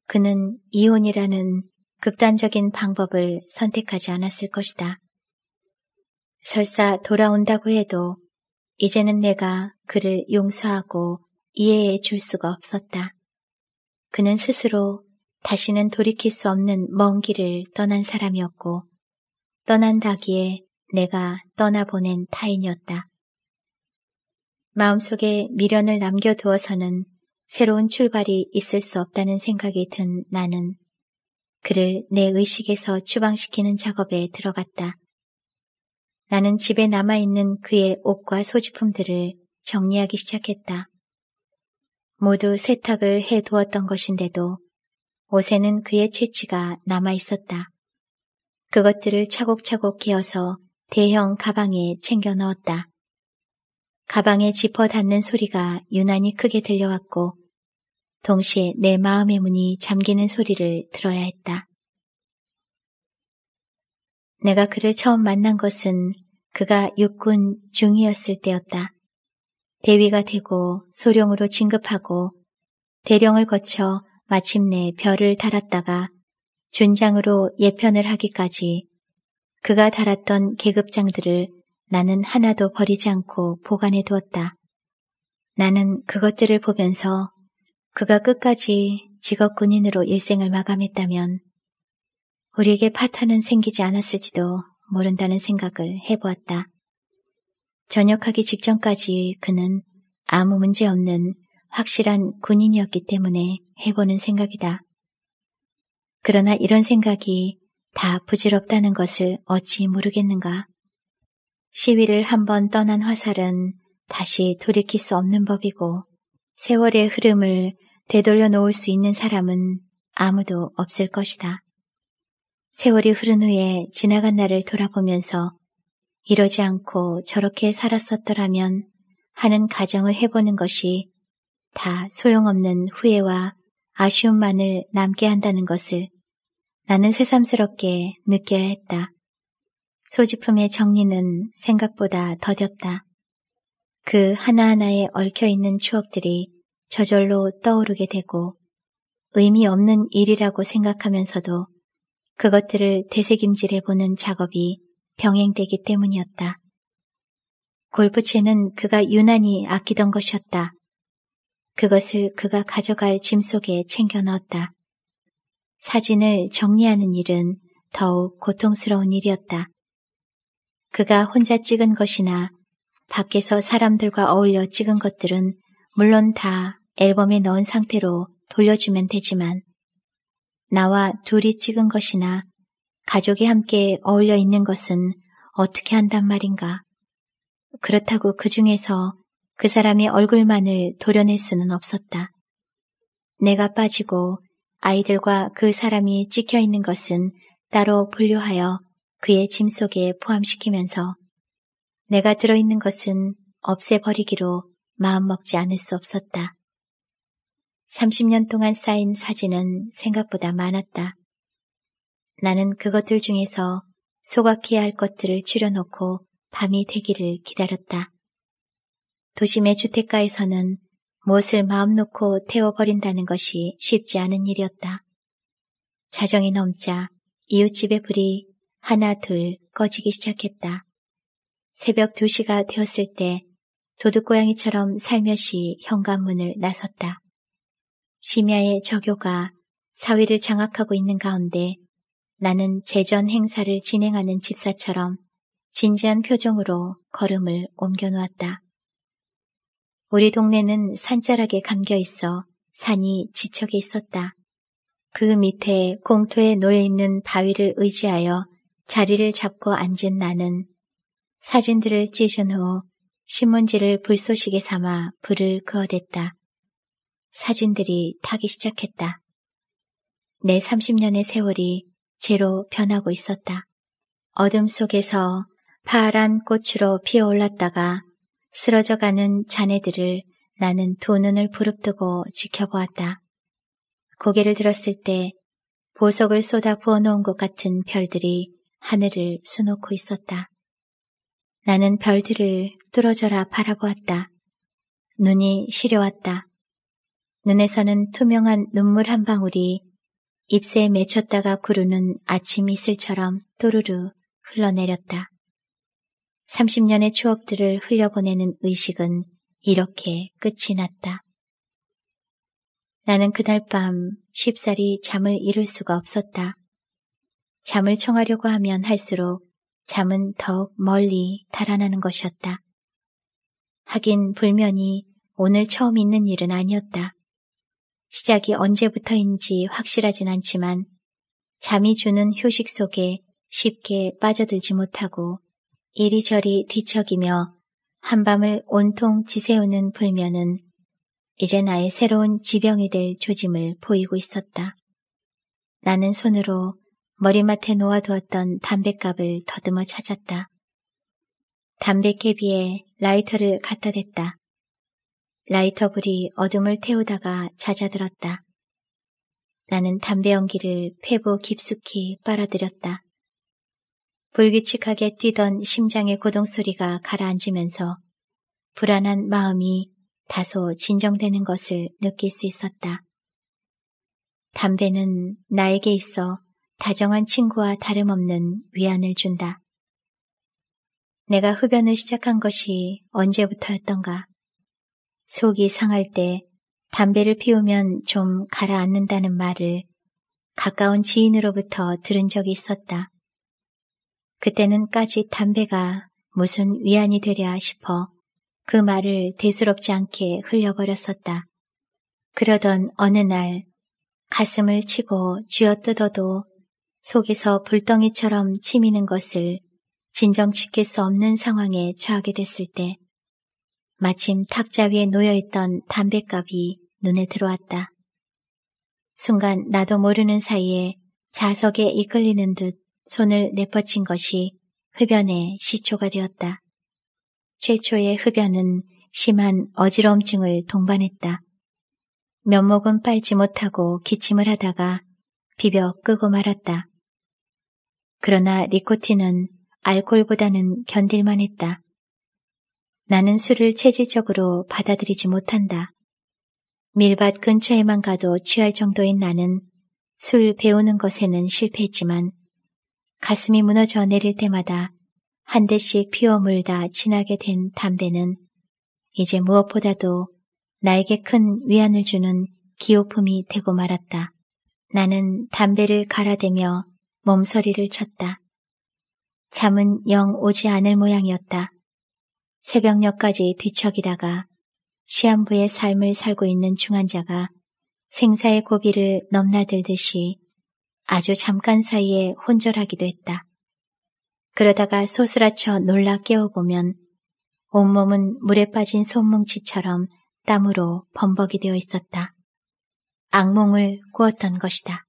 그는 이혼이라는 극단적인 방법을 선택하지 않았을 것이다. 설사 돌아온다고 해도 이제는 내가 그를 용서하고 이해해 줄 수가 없었다. 그는 스스로 다시는 돌이킬 수 없는 먼 길을 떠난 사람이었고, 떠난다기에 내가 떠나보낸 타인이었다. 마음속에 미련을 남겨두어서는 새로운 출발이 있을 수 없다는 생각이 든 나는 그를 내 의식에서 추방시키는 작업에 들어갔다. 나는 집에 남아있는 그의 옷과 소지품들을 정리하기 시작했다. 모두 세탁을 해 두었던 것인데도 옷에는 그의 채취가 남아 있었다. 그것들을 차곡차곡 기어서 대형 가방에 챙겨 넣었다. 가방에 지퍼 닫는 소리가 유난히 크게 들려왔고 동시에 내 마음의 문이 잠기는 소리를 들어야 했다. 내가 그를 처음 만난 것은 그가 육군 중이었을 때였다. 대위가 되고 소령으로 진급하고 대령을 거쳐 마침내 별을 달았다가 준장으로 예편을 하기까지 그가 달았던 계급장들을 나는 하나도 버리지 않고 보관해 두었다. 나는 그것들을 보면서 그가 끝까지 직업 군인으로 일생을 마감했다면 우리에게 파탄은 생기지 않았을지도 모른다는 생각을 해보았다. 전역하기 직전까지 그는 아무 문제 없는 확실한 군인이었기 때문에 해보는 생각이다. 그러나 이런 생각이 다 부질없다는 것을 어찌 모르겠는가. 시위를 한번 떠난 화살은 다시 돌이킬 수 없는 법이고 세월의 흐름을 되돌려 놓을 수 있는 사람은 아무도 없을 것이다. 세월이 흐른 후에 지나간 날을 돌아보면서 이러지 않고 저렇게 살았었더라면 하는 가정을 해보는 것이 다 소용없는 후회와 아쉬움만을 남게 한다는 것을 나는 새삼스럽게 느껴야 했다. 소지품의 정리는 생각보다 더뎠다. 그 하나하나에 얽혀있는 추억들이 저절로 떠오르게 되고 의미 없는 일이라고 생각하면서도 그것들을 되새김질해보는 작업이 병행되기 때문이었다. 골프채는 그가 유난히 아끼던 것이었다. 그것을 그가 가져갈 짐 속에 챙겨 넣었다. 사진을 정리하는 일은 더욱 고통스러운 일이었다. 그가 혼자 찍은 것이나 밖에서 사람들과 어울려 찍은 것들은 물론 다 앨범에 넣은 상태로 돌려주면 되지만 나와 둘이 찍은 것이나 가족이 함께 어울려 있는 것은 어떻게 한단 말인가. 그렇다고 그 중에서 그 사람의 얼굴만을 도려낼 수는 없었다. 내가 빠지고 아이들과 그 사람이 찍혀 있는 것은 따로 분류하여 그의 짐 속에 포함시키면서 내가 들어있는 것은 없애버리기로 마음먹지 않을 수 없었다. 30년 동안 쌓인 사진은 생각보다 많았다. 나는 그것들 중에서 소각해야 할 것들을 줄여놓고 밤이 되기를 기다렸다. 도심의 주택가에서는 무엇을 마음 놓고 태워버린다는 것이 쉽지 않은 일이었다. 자정이 넘자 이웃집의 불이 하나 둘 꺼지기 시작했다. 새벽 2시가 되었을 때 도둑고양이처럼 살며시 현관문을 나섰다. 심야의 저교가 사회를 장악하고 있는 가운데 나는 제전 행사를 진행하는 집사처럼 진지한 표정으로 걸음을 옮겨놓았다. 우리 동네는 산자락에 감겨 있어 산이 지척에 있었다. 그 밑에 공터에 놓여 있는 바위를 의지하여 자리를 잡고 앉은 나는 사진들을 찢은 후 신문지를 불쏘시개 삼아 불을 그어댔다. 사진들이 타기 시작했다. 내 30년의 세월이 제로 변하고 있었다. 어둠 속에서 파란 꽃으로 피어올랐다가 쓰러져가는 자네들을 나는 두 눈을 부릅뜨고 지켜보았다. 고개를 들었을 때 보석을 쏟아 부어놓은 것 같은 별들이 하늘을 수놓고 있었다. 나는 별들을 뚫어져라 바라보았다. 눈이 시려왔다. 눈에서는 투명한 눈물 한 방울이 입새에 맺혔다가 구르는 아침 이슬처럼 또르르 흘러내렸다. 30년의 추억들을 흘려보내는 의식은 이렇게 끝이 났다. 나는 그날 밤 쉽사리 잠을 이룰 수가 없었다. 잠을 청하려고 하면 할수록 잠은 더욱 멀리 달아나는 것이었다. 하긴 불면이 오늘 처음 있는 일은 아니었다. 시작이 언제부터인지 확실하진 않지만 잠이 주는 휴식 속에 쉽게 빠져들지 못하고 이리저리 뒤척이며 한밤을 온통 지새우는 불면은 이제 나의 새로운 지병이 될 조짐을 보이고 있었다. 나는 손으로 머리맡에 놓아두었던 담뱃갑을 더듬어 찾았다. 담뱃개비에 라이터를 갖다 댔다. 라이터 불이 어둠을 태우다가 잦아들었다. 나는 담배 연기를 폐부 깊숙이 빨아들였다. 불규칙하게 뛰던 심장의 고동소리가 가라앉으면서 불안한 마음이 다소 진정되는 것을 느낄 수 있었다. 담배는 나에게 있어 다정한 친구와 다름없는 위안을 준다. 내가 흡연을 시작한 것이 언제부터였던가. 속이 상할 때 담배를 피우면 좀 가라앉는다는 말을 가까운 지인으로부터 들은 적이 있었다. 그때는까지 담배가 무슨 위안이 되랴 싶어 그 말을 대수롭지 않게 흘려버렸었다. 그러던 어느 날 가슴을 치고 쥐어뜯어도 속에서 불덩이처럼 치미는 것을 진정시킬 수 없는 상황에 처하게 됐을 때 마침 탁자 위에 놓여있던 담뱃갑이 눈에 들어왔다. 순간 나도 모르는 사이에 자석에 이끌리는 듯 손을 내뻗친 것이 흡연의 시초가 되었다. 최초의 흡연은 심한 어지러움증을 동반했다. 면목은 빨지 못하고 기침을 하다가 비벼 끄고 말았다. 그러나 리코틴은 알콜보다는 견딜만 했다. 나는 술을 체질적으로 받아들이지 못한다. 밀밭 근처에만 가도 취할 정도인 나는 술 배우는 것에는 실패했지만 가슴이 무너져 내릴 때마다 한 대씩 피워 물다 진하게 된 담배는 이제 무엇보다도 나에게 큰 위안을 주는 기호품이 되고 말았다. 나는 담배를 갈아대며 몸서리를 쳤다. 잠은 영 오지 않을 모양이었다. 새벽녘까지 뒤척이다가 시한부의 삶을 살고 있는 중환자가 생사의 고비를 넘나들듯이 아주 잠깐 사이에 혼절하기도 했다. 그러다가 소스라쳐 놀라 깨어보면 온몸은 물에 빠진 손뭉치처럼 땀으로 범벅이 되어 있었다. 악몽을 꾸었던 것이다.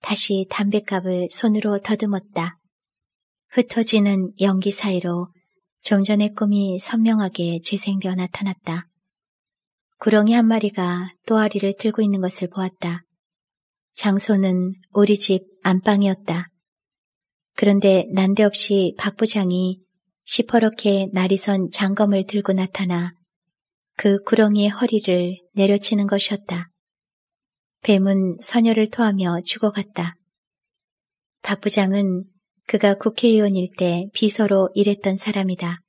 다시 담뱃갑을 손으로 더듬었다. 흩어지는 연기 사이로 좀 전의 꿈이 선명하게 재생되어 나타났다. 구렁이 한 마리가 또아리를 들고 있는 것을 보았다. 장소는 우리 집 안방이었다. 그런데 난데없이 박 부장이 시퍼렇게 날이 선 장검을 들고 나타나 그 구렁이의 허리를 내려치는 것이었다. 뱀은 서녀를 토하며 죽어갔다. 박 부장은 그가 국회의원일 때 비서로 일했던 사람이다.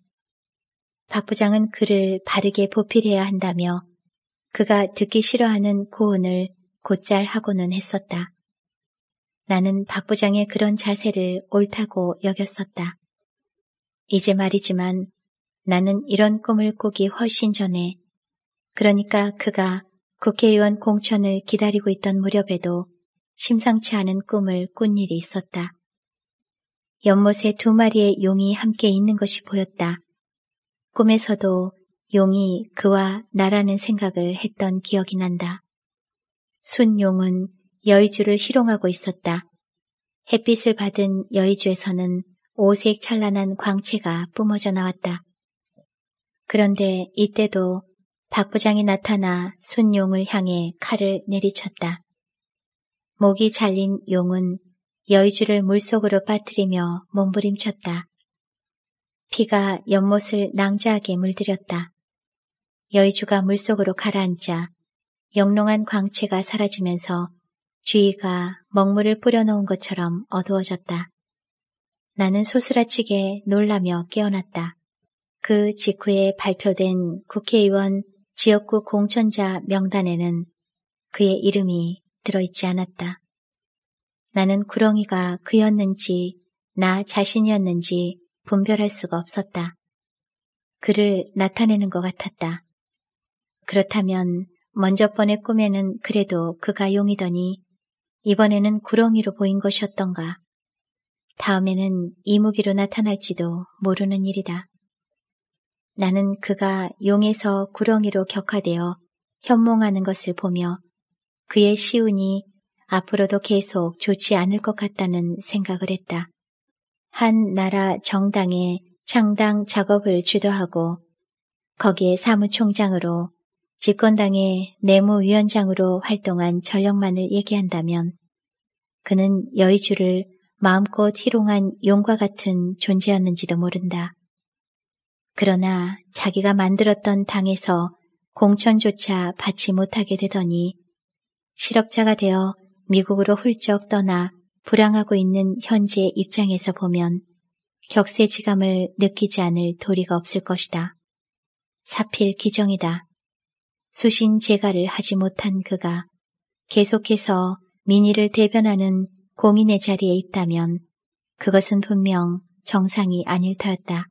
박 부장은 그를 바르게 보필해야 한다며 그가 듣기 싫어하는 고언을 곧잘 하고는 했었다. 나는 박 부장의 그런 자세를 옳다고 여겼었다. 이제 말이지만 나는 이런 꿈을 꾸기 훨씬 전에 그러니까 그가 국회의원 공천을 기다리고 있던 무렵에도 심상치 않은 꿈을 꾼 일이 있었다. 연못에 두 마리의 용이 함께 있는 것이 보였다. 꿈에서도 용이 그와 나라는 생각을 했던 기억이 난다. 순용은 여의주를 희롱하고 있었다. 햇빛을 받은 여의주에서는 오색 찬란한 광채가 뿜어져 나왔다. 그런데 이때도 박 부장이 나타나 순용을 향해 칼을 내리쳤다. 목이 잘린 용은 여의주를 물속으로 빠뜨리며 몸부림쳤다. 피가 연못을 낭자하게 물들였다. 여의주가 물속으로 가라앉자 영롱한 광채가 사라지면서 주위가 먹물을 뿌려놓은 것처럼 어두워졌다. 나는 소스라치게 놀라며 깨어났다. 그 직후에 발표된 국회의원 지역구 공천자 명단에는 그의 이름이 들어있지 않았다. 나는 구렁이가 그였는지 나 자신이었는지 분별할 수가 없었다. 그를 나타내는 것 같았다. 그렇다면 먼저 번의 꿈에는 그래도 그가 용이더니 이번에는 구렁이로 보인 것이었던가. 다음에는 이무기로 나타날지도 모르는 일이다. 나는 그가 용에서 구렁이로 격화되어 현몽하는 것을 보며 그의 시운이 앞으로도 계속 좋지 않을 것 같다는 생각을 했다. 한 나라 정당의 창당 작업을 주도하고 거기에 사무총장으로 집권당의 내무위원장으로 활동한 전력만을 얘기한다면 그는 여의주를 마음껏 희롱한 용과 같은 존재였는지도 모른다. 그러나 자기가 만들었던 당에서 공천조차 받지 못하게 되더니 실업자가 되어 미국으로 훌쩍 떠나 불황하고 있는 현재의 입장에서 보면 격세지감을 느끼지 않을 도리가 없을 것이다. 사필 기정이다. 수신 제가를 하지 못한 그가 계속해서 민의를 대변하는 공인의 자리에 있다면 그것은 분명 정상이 아닐 터였다.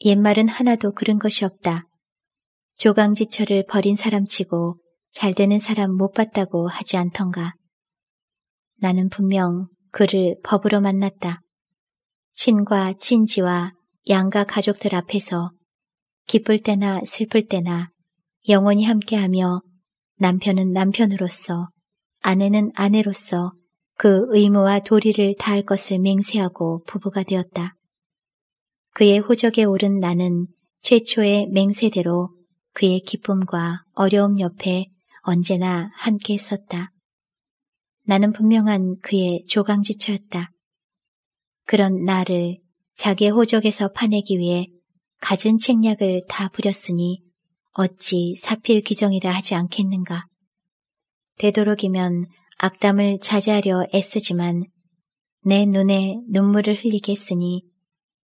옛말은 하나도 그런 것이 없다. 조강지처를 버린 사람치고 잘 되는 사람 못 봤다고 하지 않던가. 나는 분명 그를 법으로 만났다. 신과 친지와 양가 가족들 앞에서 기쁠 때나 슬플 때나 영원히 함께하며 남편은 남편으로서 아내는 아내로서 그 의무와 도리를 다할 것을 맹세하고 부부가 되었다. 그의 호적에 오른 나는 최초의 맹세대로 그의 기쁨과 어려움 옆에 언제나 함께 했었다. 나는 분명한 그의 조강지처였다. 그런 나를 자기의 호적에서 파내기 위해 가진 책략을 다 부렸으니 어찌 사필 귀정이라 하지 않겠는가. 되도록이면 악담을 자제하려 애쓰지만 내 눈에 눈물을 흘리겠으니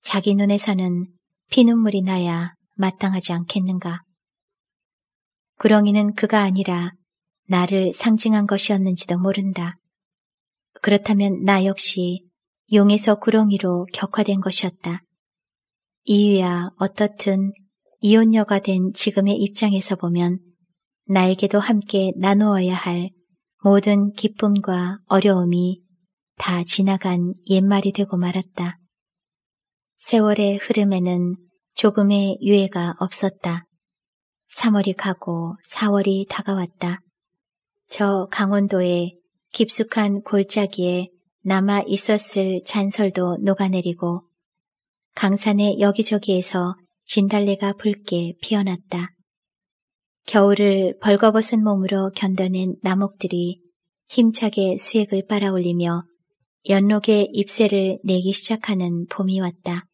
자기 눈에서는 피눈물이 나야 마땅하지 않겠는가. 구렁이는 그가 아니라 나를 상징한 것이었는지도 모른다. 그렇다면 나 역시 용에서 구렁이로 격화된 것이었다. 이유야 어떻든 이혼녀가 된 지금의 입장에서 보면 나에게도 함께 나누어야 할 모든 기쁨과 어려움이 다 지나간 옛말이 되고 말았다. 세월의 흐름에는 조금의 유해가 없었다. 3월이 가고 4월이 다가왔다. 저 강원도의 깊숙한 골짜기에 남아 있었을 잔설도 녹아내리고 강산의 여기저기에서 진달래가 붉게 피어났다. 겨울을 벌거벗은 몸으로 견뎌낸 나목들이 힘차게 수액을 빨아올리며 연록의 잎새를 내기 시작하는 봄이 왔다.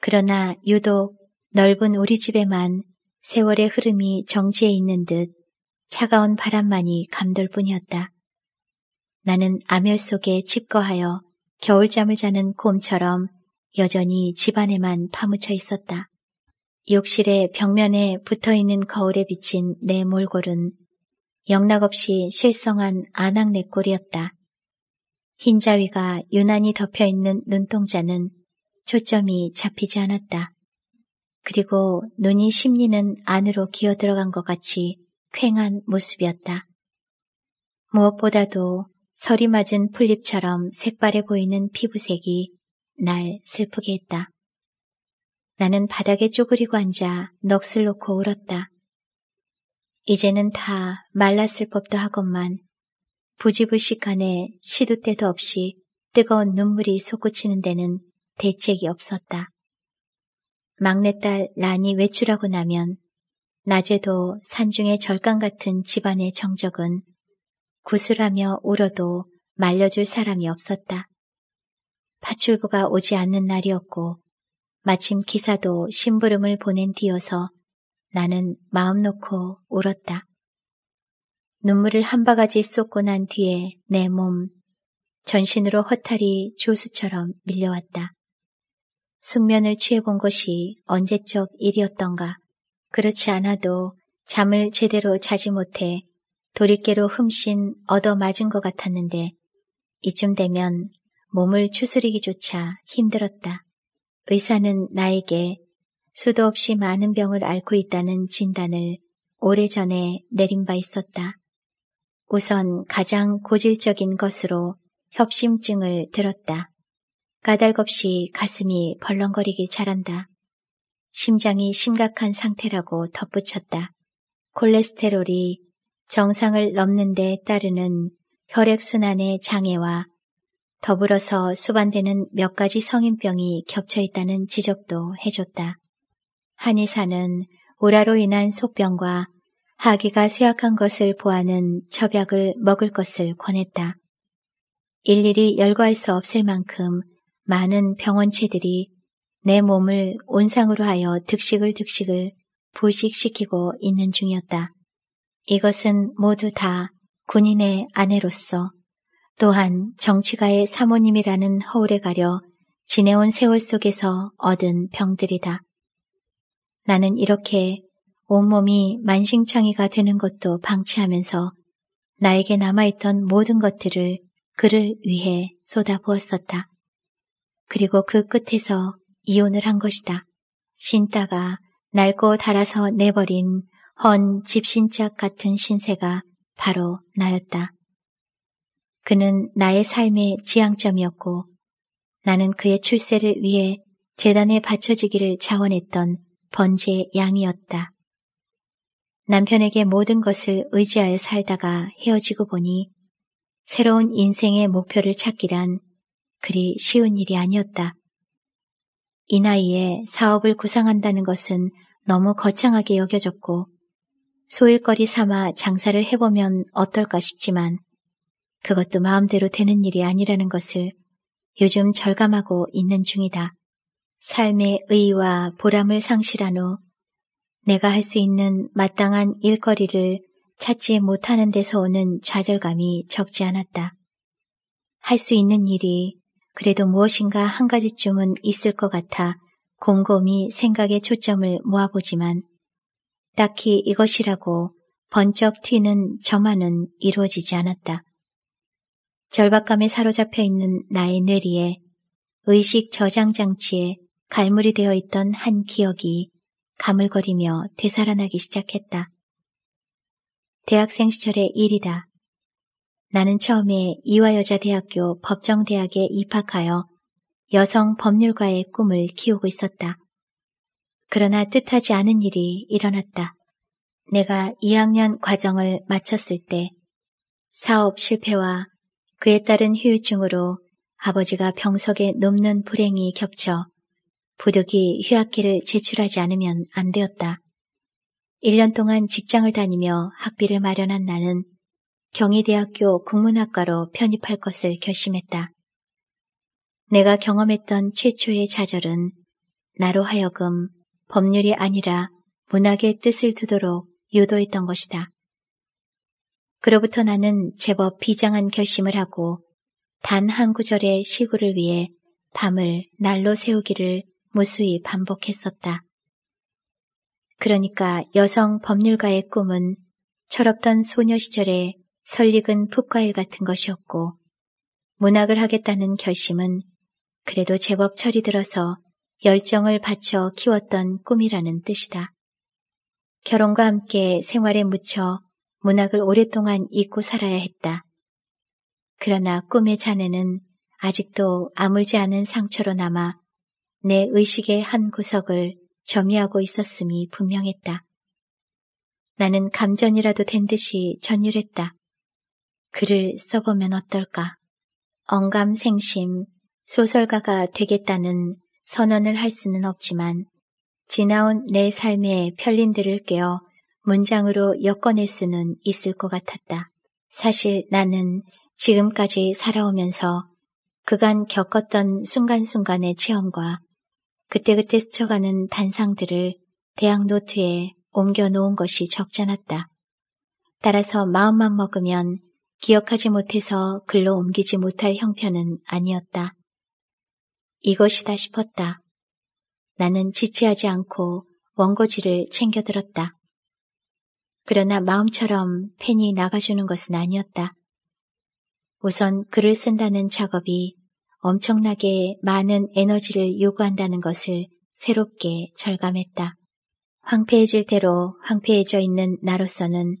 그러나 유독 넓은 우리 집에만 세월의 흐름이 정지해 있는 듯 차가운 바람만이 감돌 뿐이었다. 나는 암열 속에 집거하여 겨울잠을 자는 곰처럼 여전히 집안에만 파묻혀 있었다. 욕실의 벽면에 붙어있는 거울에 비친 내 몰골은 영락없이 실성한 안악 내 꼴이었다. 흰 자위가 유난히 덮여있는 눈동자는 초점이 잡히지 않았다. 그리고 눈이 심리는 안으로 기어 들어간 것 같이 쾌한 모습이었다. 무엇보다도 서리 맞은 풀잎처럼 색발해 보이는 피부색이 날 슬프게 했다. 나는 바닥에 쪼그리고 앉아 넋을 놓고 울었다. 이제는 다 말랐을 법도 하건만 부지불식간에 시도 때도 없이 뜨거운 눈물이 솟구치는 데는 대책이 없었다. 막내딸 란이 외출하고 나면 낮에도 산중의 절간 같은 집안의 정적은 구슬하며 울어도 말려줄 사람이 없었다. 파출부가 오지 않는 날이었고 마침 기사도 심부름을 보낸 뒤여서 나는 마음 놓고 울었다. 눈물을 한 바가지 쏟고 난 뒤에 내 몸, 전신으로 허탈이 조수처럼 밀려왔다. 숙면을 취해본 것이 언제적 일이었던가. 그렇지 않아도 잠을 제대로 자지 못해 도리깨로 흠씬 얻어맞은 것 같았는데 이쯤 되면 몸을 추스리기조차 힘들었다. 의사는 나에게 수도 없이 많은 병을 앓고 있다는 진단을 오래전에 내린 바 있었다. 우선 가장 고질적인 것으로 협심증을 들었다. 까닭없이 가슴이 벌렁거리기 잘한다. 심장이 심각한 상태라고 덧붙였다. 콜레스테롤이 정상을 넘는 데 따르는 혈액순환의 장애와 더불어서 수반되는 몇 가지 성인병이 겹쳐 있다는 지적도 해줬다. 한의사는 오라로 인한 속병과 하기가 쇠약한 것을 보하는 첩약을 먹을 것을 권했다. 일일이 열거할 수 없을 만큼 많은 병원체들이 내 몸을 온상으로 하여 득식을 득식을 부식시키고 있는 중이었다. 이것은 모두 다 군인의 아내로서 또한 정치가의 사모님이라는 허울에 가려 지내온 세월 속에서 얻은 병들이다. 나는 이렇게 온몸이 만신창이가 되는 것도 방치하면서 나에게 남아있던 모든 것들을 그를 위해 쏟아부었었다. 그리고 그 끝에서 이혼을 한 것이다. 신따가 낡고 닳아서 내버린 헌 집신짝 같은 신세가 바로 나였다. 그는 나의 삶의 지향점이었고 나는 그의 출세를 위해 재단에 바쳐지기를 자원했던 번제의 양이었다. 남편에게 모든 것을 의지하여 살다가 헤어지고 보니 새로운 인생의 목표를 찾기란 그리 쉬운 일이 아니었다. 이 나이에 사업을 구상한다는 것은 너무 거창하게 여겨졌고 소일거리 삼아 장사를 해보면 어떨까 싶지만 그것도 마음대로 되는 일이 아니라는 것을 요즘 절감하고 있는 중이다. 삶의 의의와 보람을 상실한 후 내가 할 수 있는 마땅한 일거리를 찾지 못하는 데서 오는 좌절감이 적지 않았다. 할 수 있는 일이 그래도 무엇인가 한 가지쯤은 있을 것 같아 곰곰이 생각에 초점을 모아보지만 딱히 이것이라고 번쩍 튀는 저만은 이루어지지 않았다. 절박감에 사로잡혀 있는 나의 뇌리에 의식 저장 장치에 갈물이 되어 있던 한 기억이 가물거리며 되살아나기 시작했다. 대학생 시절의 일이다. 나는 처음에 이화여자대학교 법정대학에 입학하여 여성 법률가의 꿈을 키우고 있었다. 그러나 뜻하지 않은 일이 일어났다. 내가 2학년 과정을 마쳤을 때 사업 실패와 그에 따른 후유증으로 아버지가 병석에 눕는 불행이 겹쳐 부득이 휴학기를 제출하지 않으면 안 되었다. 1년 동안 직장을 다니며 학비를 마련한 나는 경희대학교 국문학과로 편입할 것을 결심했다. 내가 경험했던 최초의 좌절은 나로 하여금 법률이 아니라 문학의 뜻을 두도록 유도했던 것이다. 그로부터 나는 제법 비장한 결심을 하고 단 한 구절의 시구를 위해 밤을 날로 세우기를 무수히 반복했었다. 그러니까 여성 법률가의 꿈은 철없던 소녀 시절에 설익은 풋과일 같은 것이었고 문학을 하겠다는 결심은 그래도 제법 철이 들어서 열정을 바쳐 키웠던 꿈이라는 뜻이다. 결혼과 함께 생활에 묻혀 문학을 오랫동안 잊고 살아야 했다. 그러나 꿈의 자네는 아직도 아물지 않은 상처로 남아 내 의식의 한 구석을 점유하고 있었음이 분명했다. 나는 감전이라도 된 듯이 전율했다. 글을 써보면 어떨까? 언감생심, 소설가가 되겠다는 선언을 할 수는 없지만 지나온 내 삶의 편린들을 깨어 문장으로 엮어낼 수는 있을 것 같았다. 사실 나는 지금까지 살아오면서 그간 겪었던 순간순간의 체험과 그때그때 스쳐가는 단상들을 대학 노트에 옮겨놓은 것이 적잖았다. 따라서 마음만 먹으면 기억하지 못해서 글로 옮기지 못할 형편은 아니었다. 이것이다 싶었다. 나는 지치하지 않고 원고지를 챙겨들었다. 그러나 마음처럼 펜이 나가주는 것은 아니었다. 우선 글을 쓴다는 작업이 엄청나게 많은 에너지를 요구한다는 것을 새롭게 절감했다. 황폐해질 대로 황폐해져 있는 나로서는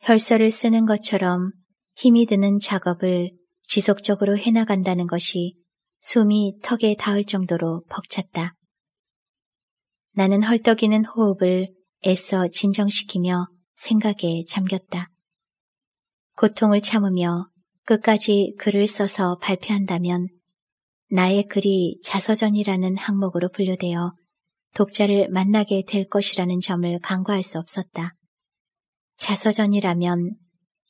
혈서를 쓰는 것처럼 힘이 드는 작업을 지속적으로 해나간다는 것이 숨이 턱에 닿을 정도로 벅찼다. 나는 헐떡이는 호흡을 애써 진정시키며 생각에 잠겼다. 고통을 참으며 끝까지 글을 써서 발표한다면 나의 글이 자서전이라는 항목으로 분류되어 독자를 만나게 될 것이라는 점을 간과할 수 없었다. 자서전이라면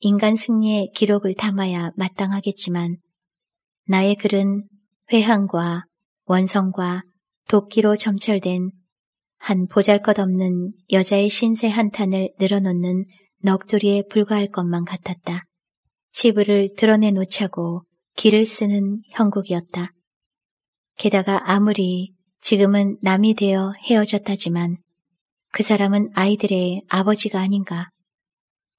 인간 승리의 기록을 담아야 마땅하겠지만 나의 글은 회한과 원성과 도끼로 점철된 한 보잘것없는 여자의 신세 한탄을 늘어놓는 넋두리에 불과할 것만 같았다. 치부를 드러내 놓자고 길을 쓰는 형국이었다. 게다가 아무리 지금은 남이 되어 헤어졌다지만 그 사람은 아이들의 아버지가 아닌가.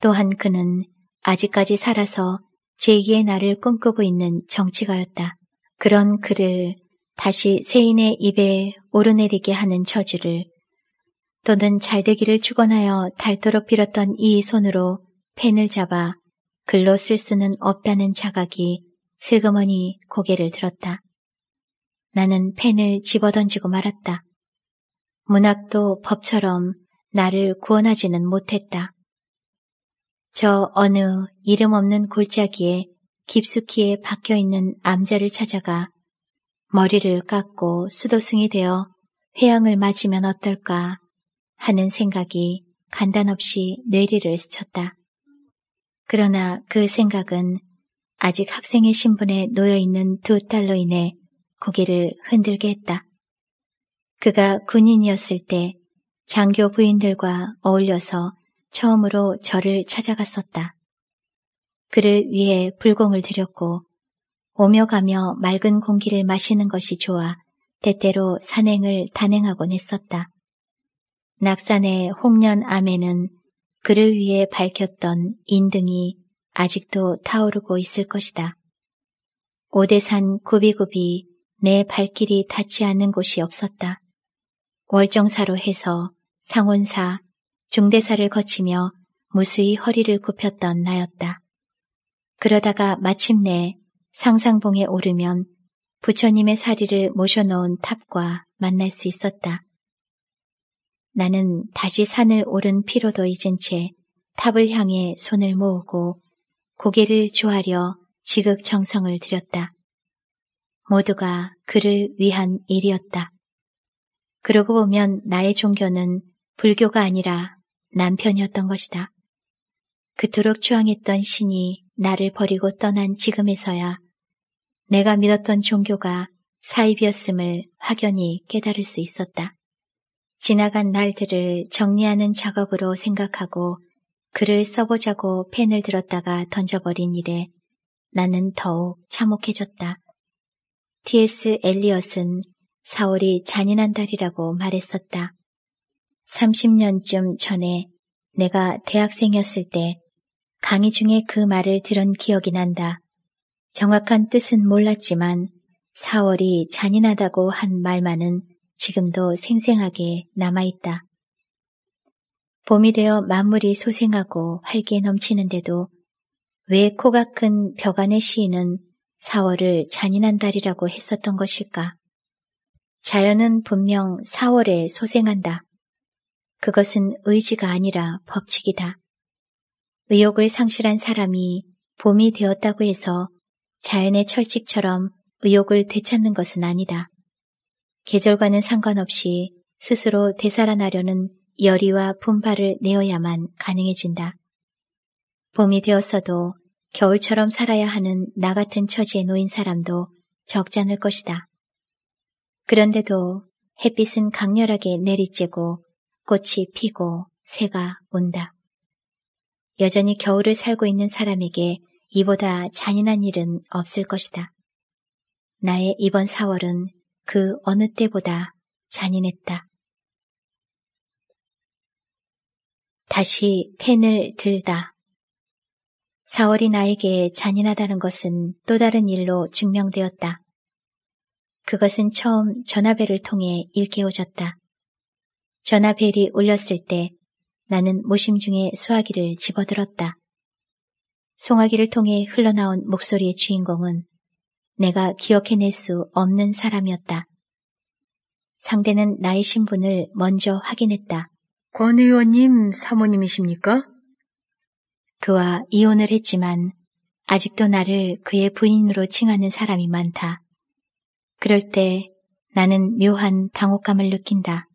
또한 그는 아직까지 살아서 제2의 나를 꿈꾸고 있는 정치가였다. 그런 그를 다시 세인의 입에 오르내리게 하는 처지를 또는 잘되기를 축원하여 닳도록 빌었던 이 손으로 펜을 잡아 글로 쓸 수는 없다는 자각이 슬그머니 고개를 들었다. 나는 펜을 집어던지고 말았다. 문학도 법처럼 나를 구원하지는 못했다. 저 어느 이름 없는 골짜기에 깊숙이에 박혀있는 암자를 찾아가 머리를 깎고 수도승이 되어 회양을 맞으면 어떨까 하는 생각이 간단없이 뇌리를 스쳤다. 그러나 그 생각은 아직 학생의 신분에 놓여있는 두 딸로 인해 고개를 흔들게 했다. 그가 군인이었을 때 장교 부인들과 어울려서 처음으로 저를 찾아갔었다. 그를 위해 불공을 드렸고 오며 가며 맑은 공기를 마시는 것이 좋아 때때로 산행을 단행하곤 했었다. 낙산의 홍련 암에는 그를 위해 밝혔던 인등이 아직도 타오르고 있을 것이다. 오대산 굽이굽이 내 발길이 닿지 않는 곳이 없었다. 월정사로 해서 상온사, 중대사를 거치며 무수히 허리를 굽혔던 나였다. 그러다가 마침내 상상봉에 오르면 부처님의 사리를 모셔놓은 탑과 만날 수 있었다. 나는 다시 산을 오른 피로도 잊은 채 탑을 향해 손을 모으고 고개를 조아려 지극정성을 들였다. 모두가 그를 위한 일이었다. 그러고 보면 나의 종교는 불교가 아니라 남편이었던 것이다. 그토록 추앙했던 신이 나를 버리고 떠난 지금에서야 내가 믿었던 종교가 사입이었음을 확연히 깨달을 수 있었다. 지나간 날들을 정리하는 작업으로 생각하고 글을 써보자고 펜을 들었다가 던져버린 일에 나는 더욱 참혹해졌다. T.S. 엘리엇은 4월이 잔인한 달이라고 말했었다. 30년쯤 전에 내가 대학생이었을 때 강의 중에 그 말을 들은 기억이 난다. 정확한 뜻은 몰랐지만 4월이 잔인하다고 한 말만은 지금도 생생하게 남아있다. 봄이 되어 만물이 소생하고 활기에 넘치는데도 왜 코가 큰 벽안의 시인은 4월을 잔인한 달이라고 했었던 것일까? 자연은 분명 4월에 소생한다. 그것은 의지가 아니라 법칙이다. 의욕을 상실한 사람이 봄이 되었다고 해서 자연의 철칙처럼 의욕을 되찾는 것은 아니다. 계절과는 상관없이 스스로 되살아나려는 열의와 분발을 내어야만 가능해진다. 봄이 되었어도 겨울처럼 살아야 하는 나 같은 처지에 놓인 사람도 적지 않을 것이다. 그런데도 햇빛은 강렬하게 내리쬐고 꽃이 피고 새가 온다. 여전히 겨울을 살고 있는 사람에게 이보다 잔인한 일은 없을 것이다. 나의 이번 4월은 그 어느 때보다 잔인했다. 다시 펜을 들다. 4월이 나에게 잔인하다는 것은 또 다른 일로 증명되었다. 그것은 처음 전화벨을 통해 일깨워졌다. 전화벨이 울렸을 때 나는 모심중에 수화기를 집어들었다. 송화기를 통해 흘러나온 목소리의 주인공은 내가 기억해낼 수 없는 사람이었다. 상대는 나의 신분을 먼저 확인했다. 권 의원님 사모님이십니까? 그와 이혼을 했지만 아직도 나를 그의 부인으로 칭하는 사람이 많다. 그럴 때 나는 묘한 당혹감을 느낀다.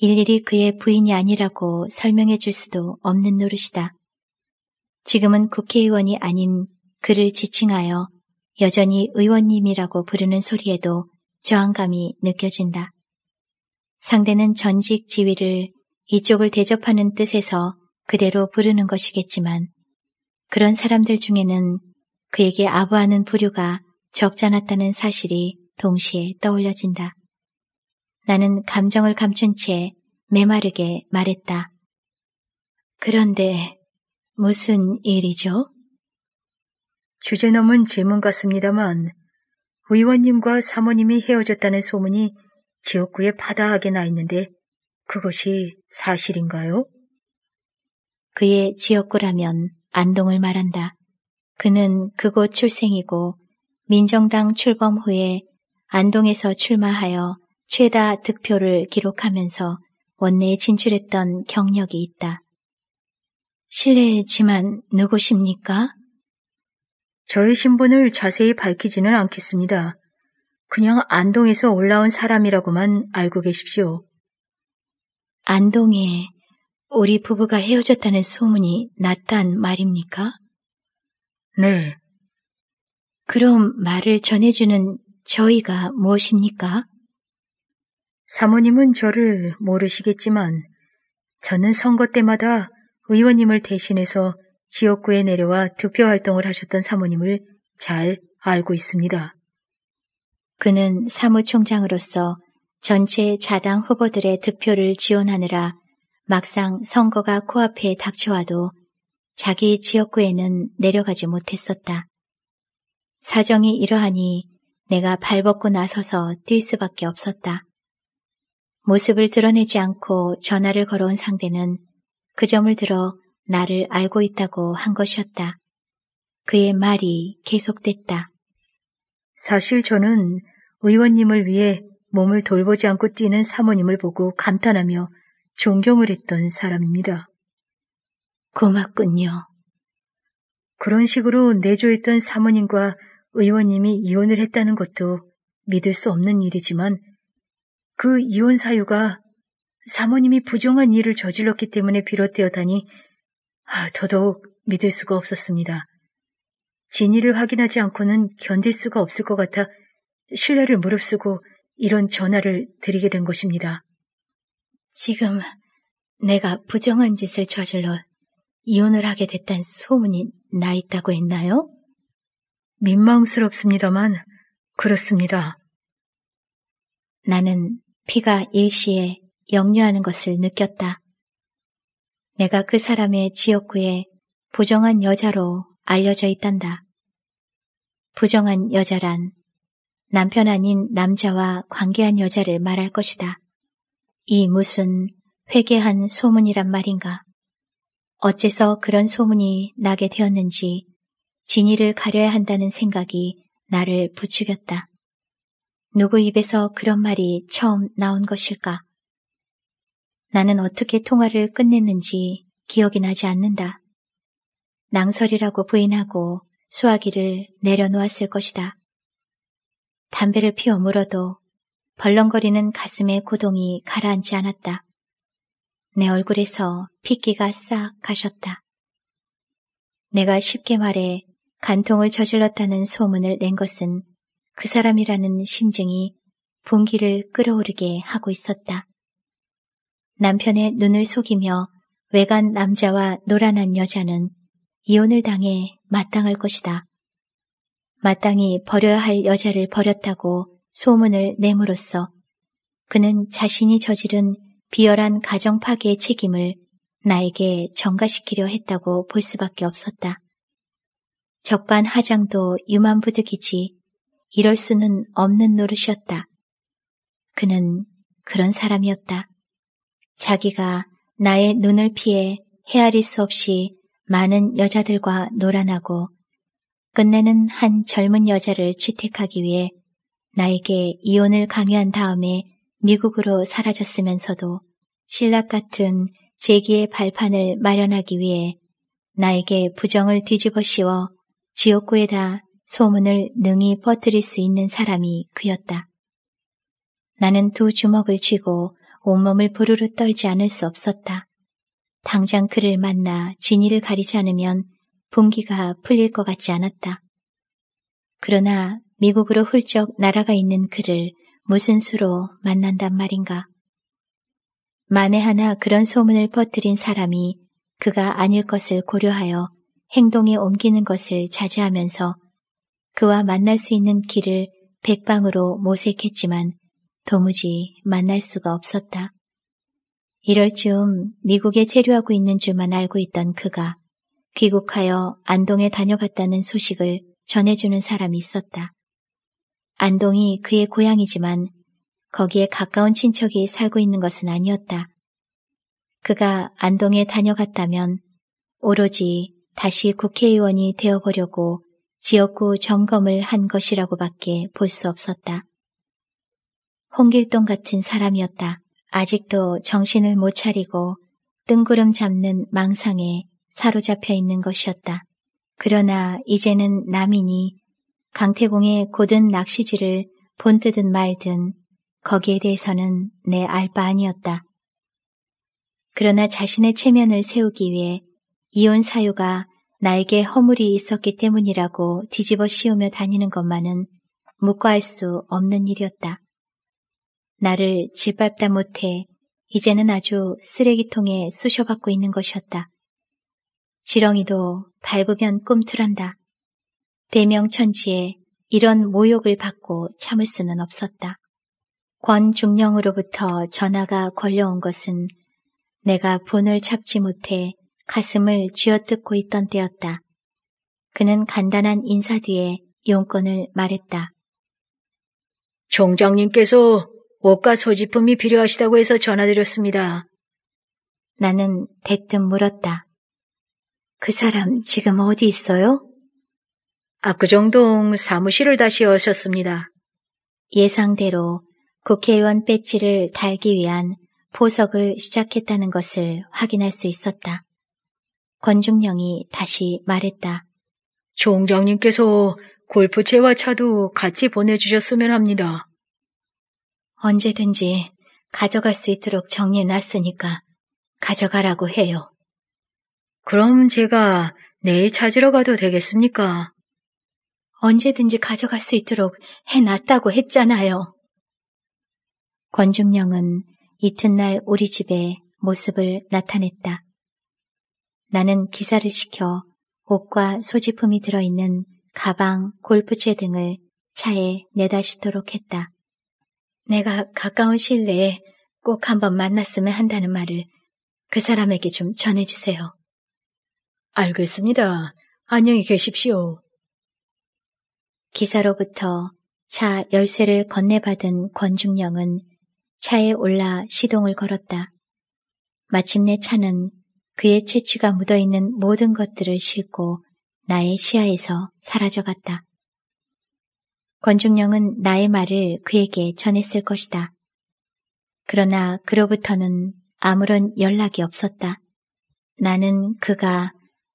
일일이 그의 부인이 아니라고 설명해 줄 수도 없는 노릇이다. 지금은 국회의원이 아닌 그를 지칭하여 여전히 의원님이라고 부르는 소리에도 저항감이 느껴진다. 상대는 전직 지위를 이쪽을 대접하는 뜻에서 그대로 부르는 것이겠지만 그런 사람들 중에는 그에게 아부하는 부류가 적잖았다는 사실이 동시에 떠올려진다. 나는 감정을 감춘 채 메마르게 말했다. 그런데 무슨 일이죠? 주제 넘은 질문 같습니다만 의원님과 사모님이 헤어졌다는 소문이 지역구에 파다하게 나 있는데 그것이 사실인가요? 그의 지역구라면 안동을 말한다. 그는 그곳 출생이고 민정당 출범 후에 안동에서 출마하여 최다 득표를 기록하면서 원내에 진출했던 경력이 있다. 실례지만 누구십니까? 저의 신분을 자세히 밝히지는 않겠습니다. 그냥 안동에서 올라온 사람이라고만 알고 계십시오. 안동에 우리 부부가 헤어졌다는 소문이 났단 말입니까? 네. 그럼 말을 전해주는 저희가 무엇입니까? 사모님은 저를 모르시겠지만 저는 선거 때마다 의원님을 대신해서 지역구에 내려와 투표 활동을 하셨던 사모님을 잘 알고 있습니다. 그는 사무총장으로서 전체 자당 후보들의 득표를 지원하느라 막상 선거가 코앞에 닥쳐와도 자기 지역구에는 내려가지 못했었다. 사정이 이러하니 내가 발벗고 나서서 뛸 수밖에 없었다. 모습을 드러내지 않고 전화를 걸어온 상대는 그 점을 들어 나를 알고 있다고 한 것이었다. 그의 말이 계속됐다. 사실 저는 의원님을 위해 몸을 돌보지 않고 뛰는 사모님을 보고 감탄하며 존경을 했던 사람입니다. 고맙군요. 그런 식으로 내조했던 사모님과 의원님이 이혼을 했다는 것도 믿을 수 없는 일이지만 그 이혼 사유가 사모님이 부정한 일을 저질렀기 때문에 비롯되었다니 아, 더더욱 믿을 수가 없었습니다. 진위를 확인하지 않고는 견딜 수가 없을 것 같아 신뢰를 무릅쓰고 이런 전화를 드리게 된 것입니다. 지금 내가 부정한 짓을 저질러 이혼을 하게 됐단 소문이 나 있다고 했나요? 민망스럽습니다만 그렇습니다. 나는 피가 일시에 역류하는 것을 느꼈다. 내가 그 사람의 지역구에 부정한 여자로 알려져 있단다. 부정한 여자란 남편 아닌 남자와 관계한 여자를 말할 것이다. 이 무슨 회개한 소문이란 말인가. 어째서 그런 소문이 나게 되었는지 진위를 가려야 한다는 생각이 나를 부추겼다. 누구 입에서 그런 말이 처음 나온 것일까? 나는 어떻게 통화를 끝냈는지 기억이 나지 않는다. 낭설이라고 부인하고 수화기를 내려놓았을 것이다. 담배를 피워 물어도 벌렁거리는 가슴의 고동이 가라앉지 않았다. 내 얼굴에서 핏기가 싹 가셨다. 내가 쉽게 말해 간통을 저질렀다는 소문을 낸 것은 그 사람이라는 심증이 봉기를 끌어오르게 하고 있었다. 남편의 눈을 속이며 외간 남자와 노란한 여자는 이혼을 당해 마땅할 것이다. 마땅히 버려야 할 여자를 버렸다고 소문을 내므로써 그는 자신이 저지른 비열한 가정 파괴의 책임을 나에게 전가시키려 했다고 볼 수밖에 없었다. 적반하장도 유만부득이지 이럴 수는 없는 노릇이었다. 그는 그런 사람이었다. 자기가 나의 눈을 피해 헤아릴 수 없이 많은 여자들과 놀아나고 끝내는 한 젊은 여자를 취택하기 위해 나에게 이혼을 강요한 다음에 미국으로 사라졌으면서도 신락 같은 재기의 발판을 마련하기 위해 나에게 부정을 뒤집어 씌워 지옥구에다 소문을 능히 퍼뜨릴 수 있는 사람이 그였다. 나는 두 주먹을 쥐고 온몸을 부르르 떨지 않을 수 없었다. 당장 그를 만나 진의를 가리지 않으면 분기가 풀릴 것 같지 않았다. 그러나 미국으로 훌쩍 날아가 있는 그를 무슨 수로 만난단 말인가. 만에 하나 그런 소문을 퍼뜨린 사람이 그가 아닐 것을 고려하여 행동에 옮기는 것을 자제하면서 그와 만날 수 있는 길을 백방으로 모색했지만 도무지 만날 수가 없었다. 이럴 즈음 미국에 체류하고 있는 줄만 알고 있던 그가 귀국하여 안동에 다녀갔다는 소식을 전해주는 사람이 있었다. 안동이 그의 고향이지만 거기에 가까운 친척이 살고 있는 것은 아니었다. 그가 안동에 다녀갔다면 오로지 다시 국회의원이 되어보려고 지역구 점검을 한 것이라고밖에 볼 수 없었다. 홍길동 같은 사람이었다. 아직도 정신을 못 차리고 뜬구름 잡는 망상에 사로잡혀 있는 것이었다. 그러나 이제는 남인이 강태공의 고든 낚시지를 본뜨든 말든 거기에 대해서는 내 알 바 아니었다. 그러나 자신의 체면을 세우기 위해 이혼 사유가 나에게 허물이 있었기 때문이라고 뒤집어 씌우며 다니는 것만은 묵과할 수 없는 일이었다. 나를 짓밟다 못해 이제는 아주 쓰레기통에 쑤셔받고 있는 것이었다. 지렁이도 밟으면 꿈틀한다. 대명천지에 이런 모욕을 받고 참을 수는 없었다. 권중령으로부터 전화가 걸려온 것은 내가 본을 잡지 못해 가슴을 쥐어뜯고 있던 때였다. 그는 간단한 인사 뒤에 용건을 말했다. 총장님께서 옷과 소지품이 필요하시다고 해서 전화드렸습니다. 나는 대뜸 물었다. 그 사람 지금 어디 있어요? 압구정동 사무실을 다시 오셨습니다. 예상대로 국회의원 배지를 달기 위한 보석을 시작했다는 것을 확인할 수 있었다. 권중령이 다시 말했다. 총장님께서 골프채와 차도 같이 보내주셨으면 합니다. 언제든지 가져갈 수 있도록 정리해놨으니까 가져가라고 해요. 그럼 제가 내일 찾으러 가도 되겠습니까? 언제든지 가져갈 수 있도록 해놨다고 했잖아요. 권중령은 이튿날 우리 집에 모습을 나타냈다. 나는 기사를 시켜 옷과 소지품이 들어있는 가방, 골프채 등을 차에 내다 싣도록 했다. 내가 가까운 시일 내에 꼭 한번 만났으면 한다는 말을 그 사람에게 좀 전해주세요. 알겠습니다. 안녕히 계십시오. 기사로부터 차 열쇠를 건네받은 권중령은 차에 올라 시동을 걸었다. 마침내 차는 그의 채취가 묻어있는 모든 것들을 싣고 나의 시야에서 사라져갔다. 권중령은 나의 말을 그에게 전했을 것이다. 그러나 그로부터는 아무런 연락이 없었다. 나는 그가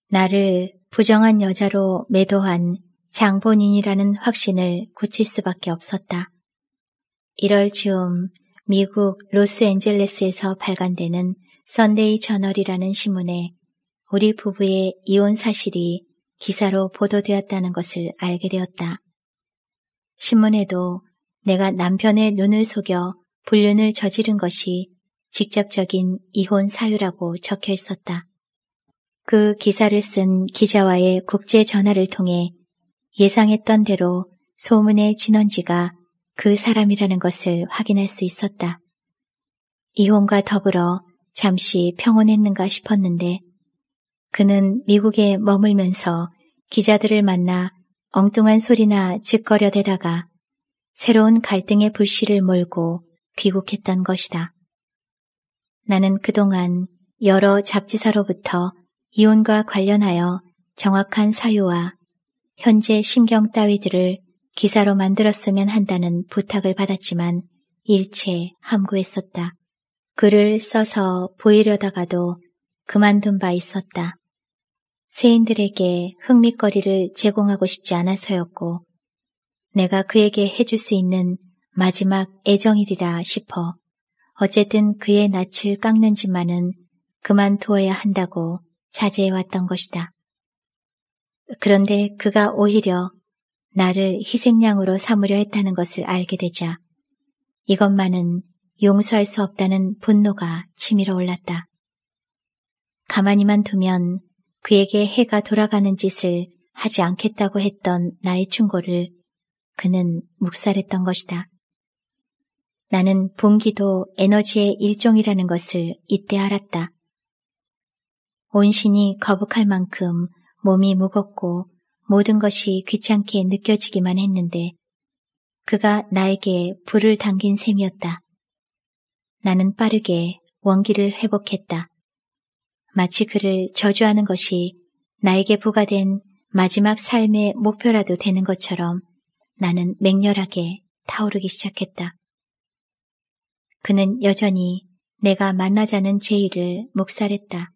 나를 부정한 여자로 매도한 장본인이라는 확신을 굳힐 수밖에 없었다. 이럴 즈음 미국 로스앤젤레스에서 발간되는 선데이 저널이라는 신문에 우리 부부의 이혼 사실이 기사로 보도되었다는 것을 알게 되었다. 신문에도 내가 남편의 눈을 속여 불륜을 저지른 것이 직접적인 이혼 사유라고 적혀 있었다. 그 기사를 쓴 기자와의 국제 전화를 통해 예상했던 대로 소문의 진원지가 그 사람이라는 것을 확인할 수 있었다. 이혼과 더불어 잠시 평온했는가 싶었는데 그는 미국에 머물면서 기자들을 만나 엉뚱한 소리나 짓거려 대다가 새로운 갈등의 불씨를 몰고 귀국했던 것이다. 나는 그동안 여러 잡지사로부터 이혼과 관련하여 정확한 사유와 현재 신경 따위들을 기사로 만들었으면 한다는 부탁을 받았지만 일체 함구했었다. 글을 써서 보이려다가도 그만둔 바 있었다. 세인들에게 흥미거리를 제공하고 싶지 않아서였고, 내가 그에게 해줄 수 있는 마지막 애정이라 일 싶어 어쨌든 그의 낯을 깎는지만은 그만두어야 한다고 자제해왔던 것이다. 그런데 그가 오히려 나를 희생양으로 삼으려 했다는 것을 알게 되자 이것만은 용서할 수 없다는 분노가 치밀어 올랐다. 가만히만 두면 그에게 해가 돌아가는 짓을 하지 않겠다고 했던 나의 충고를 그는 묵살했던 것이다. 나는 봉기도 에너지의 일종이라는 것을 이때 알았다. 온신이 거북할 만큼 몸이 무겁고 모든 것이 귀찮게 느껴지기만 했는데 그가 나에게 불을 당긴 셈이었다. 나는 빠르게 원기를 회복했다. 마치 그를 저주하는 것이 나에게 부과된 마지막 삶의 목표라도 되는 것처럼 나는 맹렬하게 타오르기 시작했다. 그는 여전히 내가 만나자는 제의를 묵살했다.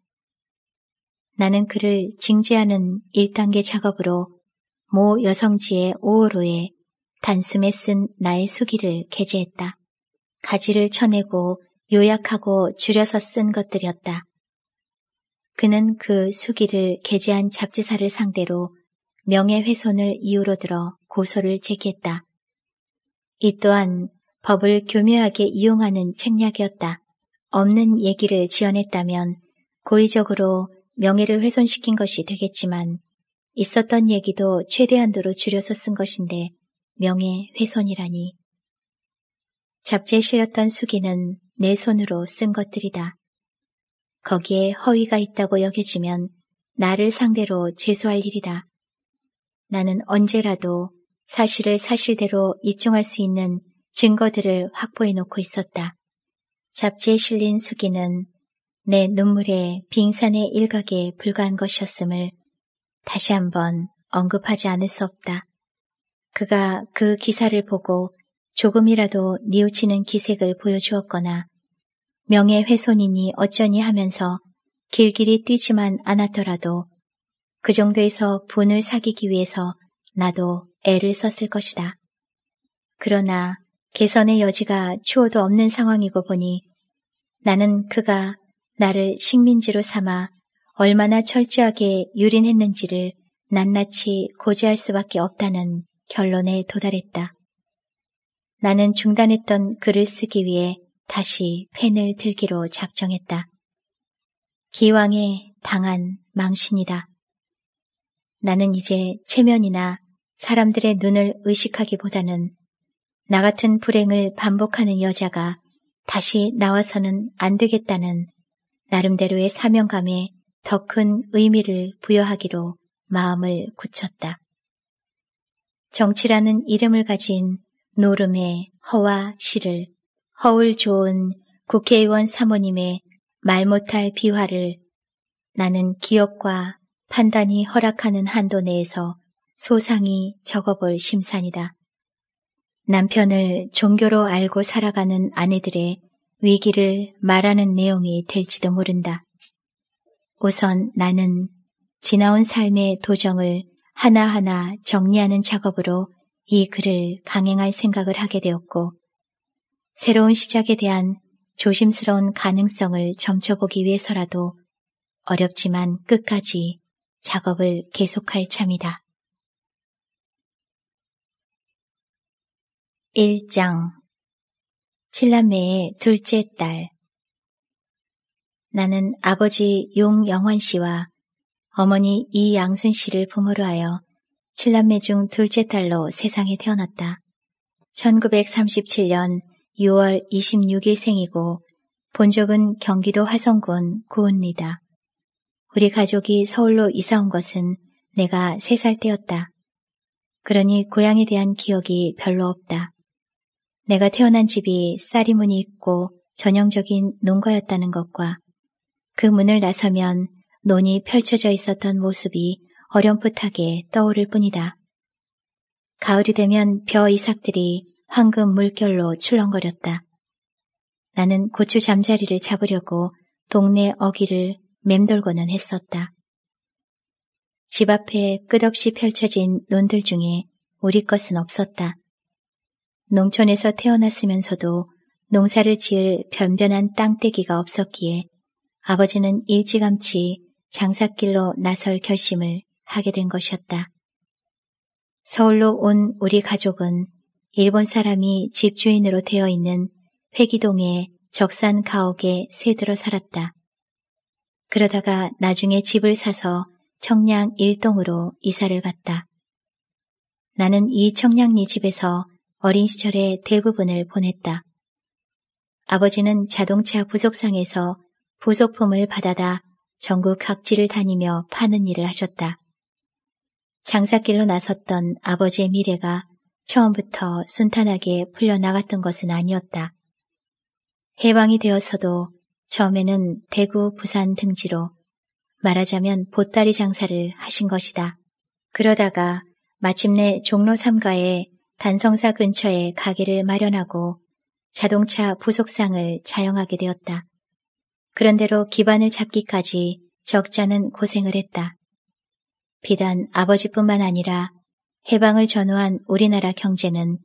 나는 그를 징계하는 1단계 작업으로 모 여성지의 5호로에 단숨에 쓴 나의 수기를 게재했다. 가지를 쳐내고 요약하고 줄여서 쓴 것들이었다. 그는 그 수기를 게재한 잡지사를 상대로 명예훼손을 이유로 들어 고소를 제기했다. 이 또한 법을 교묘하게 이용하는 책략이었다. 없는 얘기를 지어냈다면 고의적으로 명예를 훼손시킨 것이 되겠지만 있었던 얘기도 최대한도로 줄여서 쓴 것인데 명예훼손이라니 잡채실렸던 수기는 내 손으로 쓴 것들이다. 거기에 허위가 있다고 여겨지면 나를 상대로 재수할 일이다. 나는 언제라도 사실을 사실대로 입증할 수 있는 증거들을 확보해 놓고 있었다. 잡지에 실린 수기는 내 눈물의 빙산의 일각에 불과한 것이었음을 다시 한번 언급하지 않을 수 없다. 그가 그 기사를 보고 조금이라도 니우치는 기색을 보여주었거나 명예훼손이니 어쩌니 하면서 길길이 뛰지만 않았더라도 그 정도에서 분을 사귀기 위해서 나도 애를 썼을 것이다. 그러나 개선의 여지가 추호도 없는 상황이고 보니 나는 그가 나를 식민지로 삼아 얼마나 철저하게 유린했는지를 낱낱이 고지할 수밖에 없다는 결론에 도달했다. 나는 중단했던 글을 쓰기 위해 다시 펜을 들기로 작정했다. 기왕에 당한 망신이다. 나는 이제 체면이나 사람들의 눈을 의식하기보다는 나 같은 불행을 반복하는 여자가 다시 나와서는 안 되겠다는 나름대로의 사명감에 더 큰 의미를 부여하기로 마음을 굳혔다. 정치라는 이름을 가진 노름의 허와 실을 허울 좋은 국회의원 사모님의 말 못할 비화를 나는 기억과 판단이 허락하는 한도 내에서 소상히 적어볼 심산이다. 남편을 종교로 알고 살아가는 아내들의 위기를 말하는 내용이 될지도 모른다. 우선 나는 지나온 삶의 도정을 하나하나 정리하는 작업으로 이 글을 강행할 생각을 하게 되었고 새로운 시작에 대한 조심스러운 가능성을 점쳐보기 위해서라도 어렵지만 끝까지 작업을 계속할 참이다. 1장 7남매의 둘째 딸 나는 아버지 용영환 씨와 어머니 이양순 씨를 부모로 하여 칠남매중 둘째 딸로 세상에 태어났다. 1937년 6월 26일 생이고 본적은 경기도 화성군 구운리다. 우리 가족이 서울로 이사 온 것은 내가 세 살 때였다. 그러니 고향에 대한 기억이 별로 없다. 내가 태어난 집이 쌀이 문이 있고 전형적인 농가였다는 것과 그 문을 나서면 논이 펼쳐져 있었던 모습이 어렴풋하게 떠오를 뿐이다. 가을이 되면 벼 이삭들이 황금 물결로 출렁거렸다. 나는 고추 잠자리를 잡으려고 동네 어귀를 맴돌고는 했었다. 집 앞에 끝없이 펼쳐진 논들 중에 우리 것은 없었다. 농촌에서 태어났으면서도 농사를 지을 변변한 땅대기가 없었기에 아버지는 일찌감치 장사길로 나설 결심을 하게 된 것이었다. 서울로 온 우리 가족은 일본 사람이 집주인으로 되어 있는 회기동의 적산 가옥에 새들어 살았다. 그러다가 나중에 집을 사서 청량 일동으로 이사를 갔다. 나는 이 청량리 집에서 어린 시절의 대부분을 보냈다. 아버지는 자동차 부속상에서 부속품을 받아다 전국 각지를 다니며 파는 일을 하셨다. 장사길로 나섰던 아버지의 미래가 처음부터 순탄하게 풀려나갔던 것은 아니었다. 해방이 되어서도 처음에는 대구, 부산 등지로 말하자면 보따리 장사를 하신 것이다. 그러다가 마침내 종로 3가에 단성사 근처에 가게를 마련하고 자동차 부속상을 자영하게 되었다. 그런대로 기반을 잡기까지 적잖은 고생을 했다. 비단 아버지뿐만 아니라 해방을 전후한 우리나라 경제는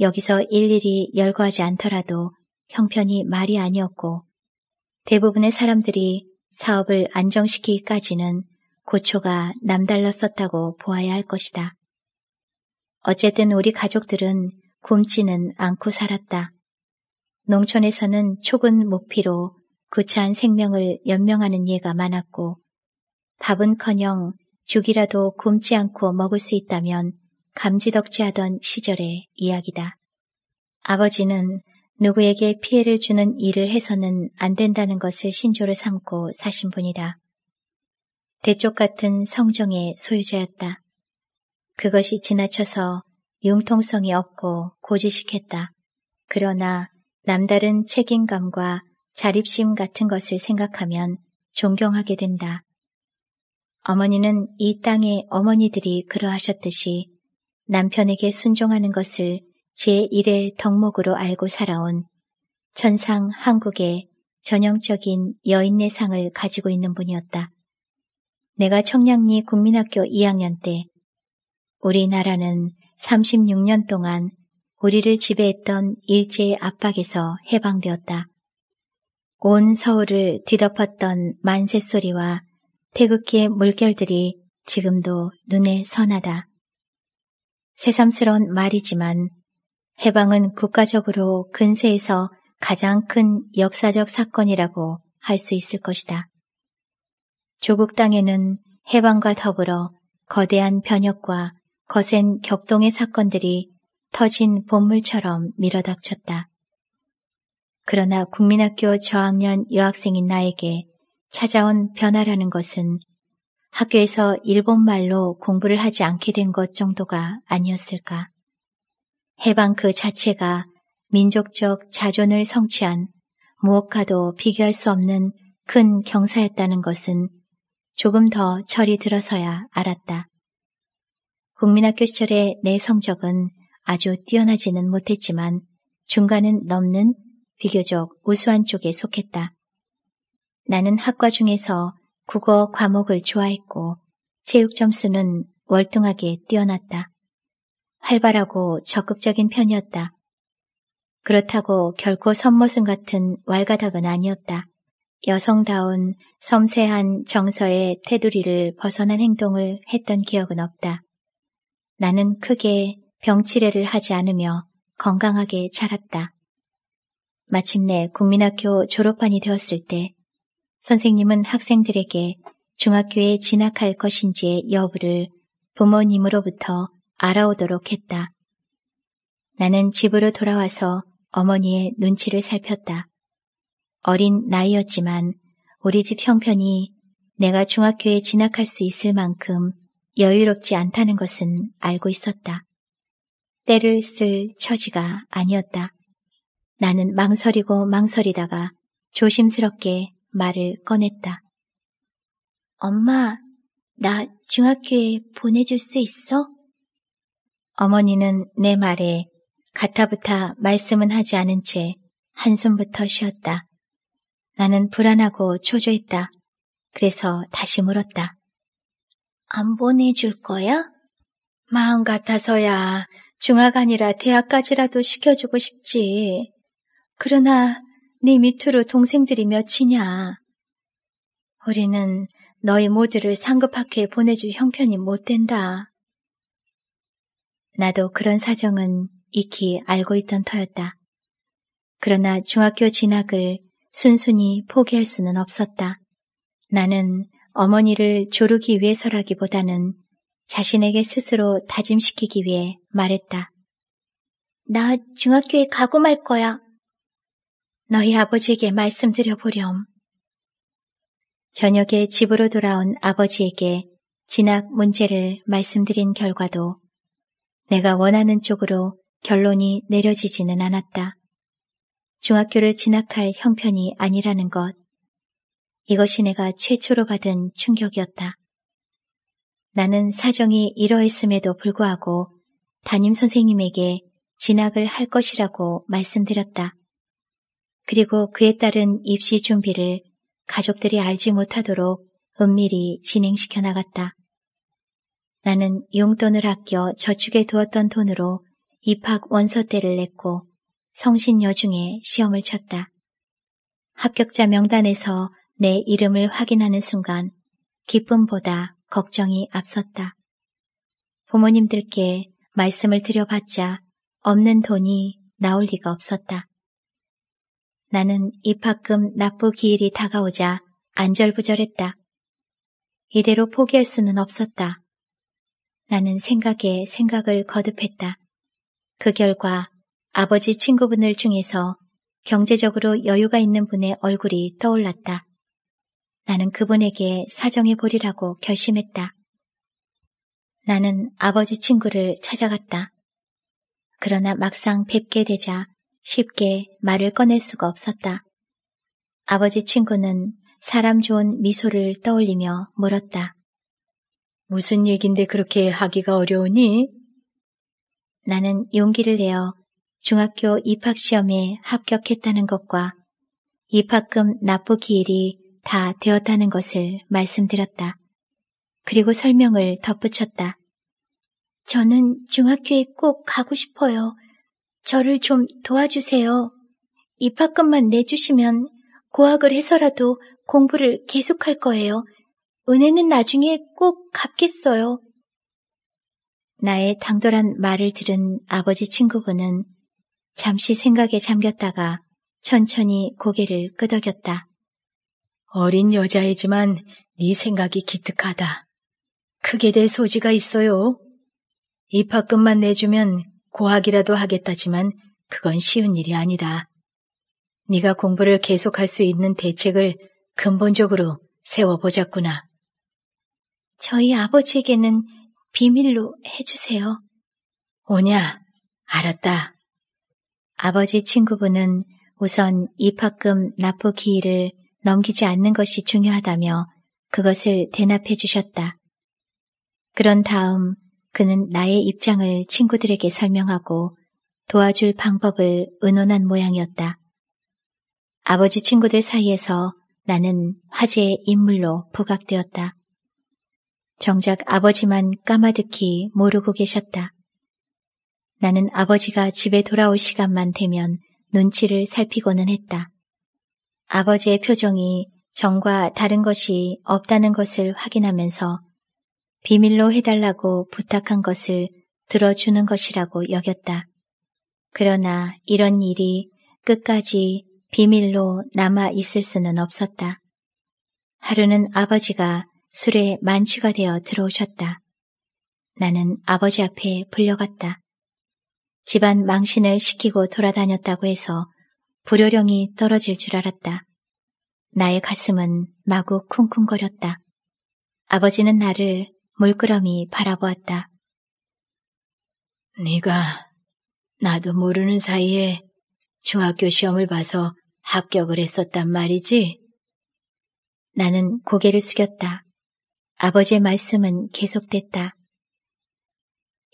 여기서 일일이 열거하지 않더라도 형편이 말이 아니었고 대부분의 사람들이 사업을 안정시키기까지는 고초가 남달랐었다고 보아야 할 것이다. 어쨌든 우리 가족들은 굶지는 않고 살았다. 농촌에서는 촉은 목피로 구차한 생명을 연명하는 예가 많았고 밥은커녕 죽이라도 굶지 않고 먹을 수 있다면 감지덕지하던 시절의 이야기다. 아버지는 누구에게 피해를 주는 일을 해서는 안 된다는 것을 신조를 삼고 사신 분이다. 대쪽 같은 성정의 소유자였다. 그것이 지나쳐서 융통성이 없고 고지식했다. 그러나 남다른 책임감과 자립심 같은 것을 생각하면 존경하게 된다. 어머니는 이 땅의 어머니들이 그러하셨듯이 남편에게 순종하는 것을 제일의 덕목으로 알고 살아온 천상 한국의 전형적인 여인내상을 가지고 있는 분이었다. 내가 청량리 국민학교 2학년 때 우리나라는 36년 동안 우리를 지배했던 일제의 압박에서 해방되었다. 온 서울을 뒤덮었던 만세 소리와 태극기의 물결들이 지금도 눈에 선하다. 새삼스런 말이지만 해방은 국가적으로 근세에서 가장 큰 역사적 사건이라고 할 수 있을 것이다. 조국 땅에는 해방과 더불어 거대한 변혁과 거센 격동의 사건들이 터진 봇물처럼 밀어닥쳤다. 그러나 국민학교 저학년 여학생인 나에게 찾아온 변화라는 것은 학교에서 일본말로 공부를 하지 않게 된 것 정도가 아니었을까. 해방 그 자체가 민족적 자존을 성취한 무엇과도 비교할 수 없는 큰 경사였다는 것은 조금 더 철이 들어서야 알았다. 국민학교 시절의 내 성적은 아주 뛰어나지는 못했지만 중간은 넘는 비교적 우수한 쪽에 속했다. 나는 학과 중에서 국어 과목을 좋아했고 체육 점수는 월등하게 뛰어났다. 활발하고 적극적인 편이었다. 그렇다고 결코 선모순 같은 왈가닥은 아니었다. 여성다운 섬세한 정서의 테두리를 벗어난 행동을 했던 기억은 없다. 나는 크게 병치레를 하지 않으며 건강하게 자랐다. 마침내 국민학교 졸업반이 되었을 때 선생님은 학생들에게 중학교에 진학할 것인지의 여부를 부모님으로부터 알아오도록 했다. 나는 집으로 돌아와서 어머니의 눈치를 살폈다. 어린 나이였지만 우리 집 형편이 내가 중학교에 진학할 수 있을 만큼 여유롭지 않다는 것은 알고 있었다. 때를 쓸 처지가 아니었다. 나는 망설이고 망설이다가 조심스럽게 말을 꺼냈다. 엄마, 나 중학교에 보내줄 수 있어? 어머니는 내 말에 가타부타 말씀은 하지 않은 채 한숨부터 쉬었다. 나는 불안하고 초조했다. 그래서 다시 물었다. 안 보내줄 거야? 마음 같아서야 중학아니라 대학까지라도 시켜주고 싶지. 그러나 네 밑으로 동생들이 몇이냐. 우리는 너희 모두를 상급학회에 보내줄 형편이 못 된다. 나도 그런 사정은 익히 알고 있던 터였다. 그러나 중학교 진학을 순순히 포기할 수는 없었다. 나는 어머니를 조르기 위해서라기보다는 자신에게 스스로 다짐시키기 위해 말했다. 나 중학교에 가고 말 거야. 너희 아버지에게 말씀드려 보렴. 저녁에 집으로 돌아온 아버지에게 진학 문제를 말씀드린 결과도 내가 원하는 쪽으로 결론이 내려지지는 않았다. 중학교를 진학할 형편이 아니라는 것. 이것이 내가 최초로 받은 충격이었다. 나는 사정이 이러했음에도 불구하고 담임 선생님에게 진학을 할 것이라고 말씀드렸다. 그리고 그에 따른 입시 준비를 가족들이 알지 못하도록 은밀히 진행시켜 나갔다. 나는 용돈을 아껴 저축에 두었던 돈으로 입학 원서대를 냈고 성신여중에 시험을 쳤다. 합격자 명단에서 내 이름을 확인하는 순간 기쁨보다 걱정이 앞섰다. 부모님들께 말씀을 드려봤자 없는 돈이 나올 리가 없었다. 나는 입학금 납부 기일이 다가오자 안절부절했다. 이대로 포기할 수는 없었다. 나는 생각에 생각을 거듭했다. 그 결과 아버지 친구분들 중에서 경제적으로 여유가 있는 분의 얼굴이 떠올랐다. 나는 그분에게 사정해 보리라고 결심했다. 나는 아버지 친구를 찾아갔다. 그러나 막상 뵙게 되자 쉽게 말을 꺼낼 수가 없었다. 아버지 친구는 사람 좋은 미소를 떠올리며 물었다. 무슨 얘긴데 그렇게 하기가 어려우니? 나는 용기를 내어 중학교 입학시험에 합격했다는 것과 입학금 납부 기일이 다 되었다는 것을 말씀드렸다. 그리고 설명을 덧붙였다. 저는 중학교에 꼭 가고 싶어요. 저를 좀 도와주세요. 입학금만 내주시면 고학을 해서라도 공부를 계속할 거예요. 은혜는 나중에 꼭 갚겠어요. 나의 당돌한 말을 들은 아버지 친구분은 잠시 생각에 잠겼다가 천천히 고개를 끄덕였다. 어린 여자이지만 네 생각이 기특하다. 크게 될 소지가 있어요. 입학금만 내주면 고학이라도 하겠다지만 그건 쉬운 일이 아니다. 네가 공부를 계속할 수 있는 대책을 근본적으로 세워보자꾸나. 저희 아버지에게는 비밀로 해주세요. 오냐? 알았다. 아버지 친구분은 우선 입학금 납부 기일을 넘기지 않는 것이 중요하다며 그것을 대납해 주셨다. 그런 다음 그는 나의 입장을 친구들에게 설명하고 도와줄 방법을 의논한 모양이었다. 아버지 친구들 사이에서 나는 화제의 인물로 부각되었다. 정작 아버지만 까마득히 모르고 계셨다. 나는 아버지가 집에 돌아올 시간만 되면 눈치를 살피고는 했다. 아버지의 표정이 정과 다른 것이 없다는 것을 확인하면서 비밀로 해달라고 부탁한 것을 들어주는 것이라고 여겼다. 그러나 이런 일이 끝까지 비밀로 남아 있을 수는 없었다. 하루는 아버지가 술에 만취가 되어 들어오셨다. 나는 아버지 앞에 불려갔다. 집안 망신을 시키고 돌아다녔다고 해서 불효령이 떨어질 줄 알았다. 나의 가슴은 마구 쿵쿵거렸다. 아버지는 나를 물끄러미 바라보았다. 네가 나도 모르는 사이에 중학교 시험을 봐서 합격을 했었단 말이지? 나는 고개를 숙였다. 아버지의 말씀은 계속됐다.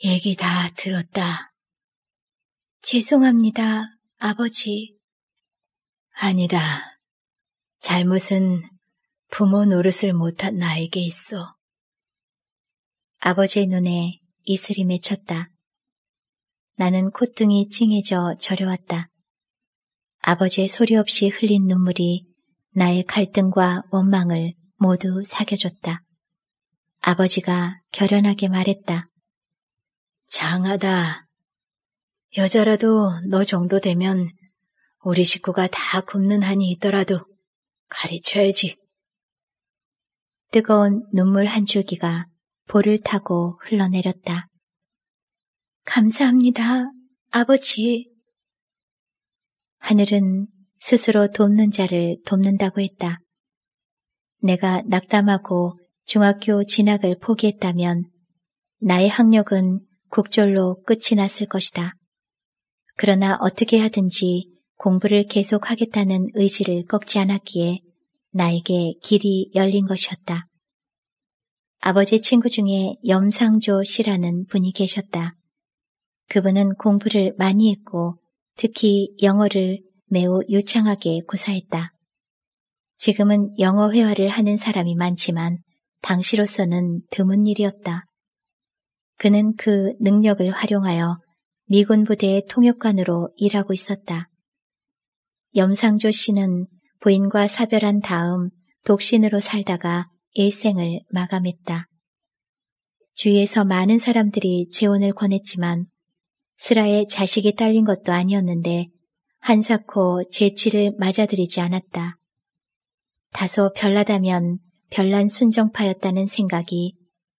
얘기 다 들었다. 죄송합니다, 아버지. 아니다. 잘못은 부모 노릇을 못한 나에게 있어. 아버지의 눈에 이슬이 맺혔다. 나는 콧등이 찡해져 저려왔다. 아버지의 소리 없이 흘린 눈물이 나의 갈등과 원망을 모두 사겨줬다. 아버지가 결연하게 말했다. 장하다. 여자라도 너 정도 되면 우리 식구가 다 굶는 한이 있더라도 가르쳐야지. 뜨거운 눈물 한 줄기가 볼을 타고 흘러내렸다. 감사합니다, 아버지. 하늘은 스스로 돕는 자를 돕는다고 했다. 내가 낙담하고 중학교 진학을 포기했다면 나의 학력은 곡절로 끝이 났을 것이다. 그러나 어떻게 하든지 공부를 계속하겠다는 의지를 꺾지 않았기에 나에게 길이 열린 것이었다. 아버지 친구 중에 염상조 씨라는 분이 계셨다. 그분은 공부를 많이 했고 특히 영어를 매우 유창하게 구사했다. 지금은 영어 회화를 하는 사람이 많지만 당시로서는 드문 일이었다. 그는 그 능력을 활용하여 미군 부대의 통역관으로 일하고 있었다. 염상조 씨는 부인과 사별한 다음 독신으로 살다가 일생을 마감했다. 주위에서 많은 사람들이 재혼을 권했지만 슬라의 자식이 딸린 것도 아니었는데 한사코 제치를 맞아들이지 않았다. 다소 별나다면 별난 순정파였다는 생각이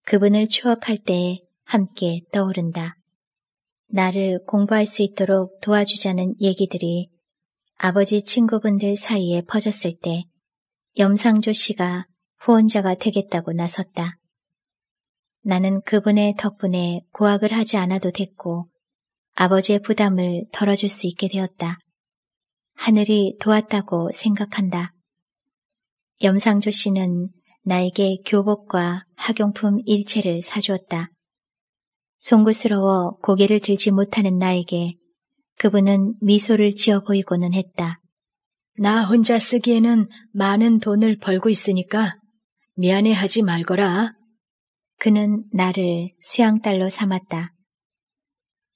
그분을 추억할 때에 함께 떠오른다. 나를 공부할 수 있도록 도와주자는 얘기들이 아버지 친구분들 사이에 퍼졌을 때 염상조 씨가 후원자가 되겠다고 나섰다. 나는 그분의 덕분에 고학을 하지 않아도 됐고 아버지의 부담을 덜어줄 수 있게 되었다. 하늘이 도왔다고 생각한다. 염상조 씨는 나에게 교복과 학용품 일체를 사주었다. 송구스러워 고개를 들지 못하는 나에게 그분은 미소를 지어 보이고는 했다. 나 혼자 쓰기에는 많은 돈을 벌고 있으니까 미안해하지 말거라. 그는 나를 수양딸로 삼았다.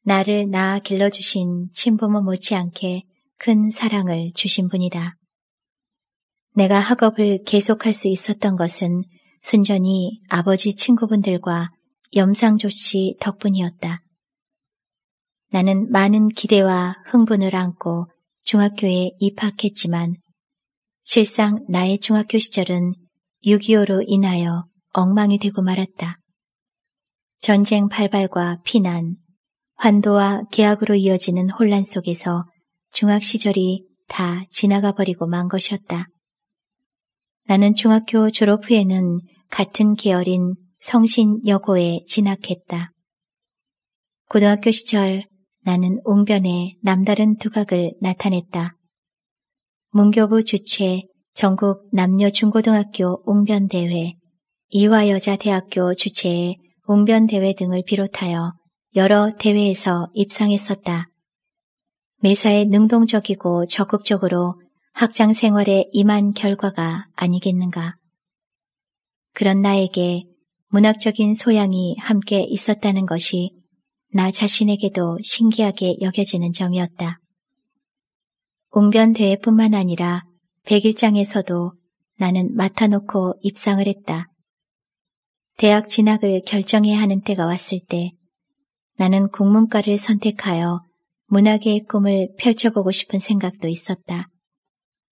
나를 낳아 길러주신 친부모 못지않게 큰 사랑을 주신 분이다. 내가 학업을 계속할 수 있었던 것은 순전히 아버지 친구분들과 염상조 씨 덕분이었다. 나는 많은 기대와 흥분을 안고 중학교에 입학했지만 실상 나의 중학교 시절은 6.25로 인하여 엉망이 되고 말았다. 전쟁 발발과 피난, 환도와 계약으로 이어지는 혼란 속에서 중학 시절이 다 지나가 버리고 만 것이었다. 나는 중학교 졸업 후에는 같은 계열인 성신여고에 진학했다. 고등학교 시절 나는 웅변에 남다른 두각을 나타냈다. 문교부 주최 전국 남녀 중고등학교 웅변대회, 이화여자대학교 주최의 웅변대회 등을 비롯하여 여러 대회에서 입상했었다. 매사에 능동적이고 적극적으로 학장 생활에 임한 결과가 아니겠는가. 그런 나에게 문학적인 소양이 함께 있었다는 것이 나 자신에게도 신기하게 여겨지는 점이었다. 웅변대회뿐만 아니라 101장에서도 나는 맡아놓고 입상을 했다. 대학 진학을 결정해야 하는 때가 왔을 때 나는 국문과를 선택하여 문학의 꿈을 펼쳐보고 싶은 생각도 있었다.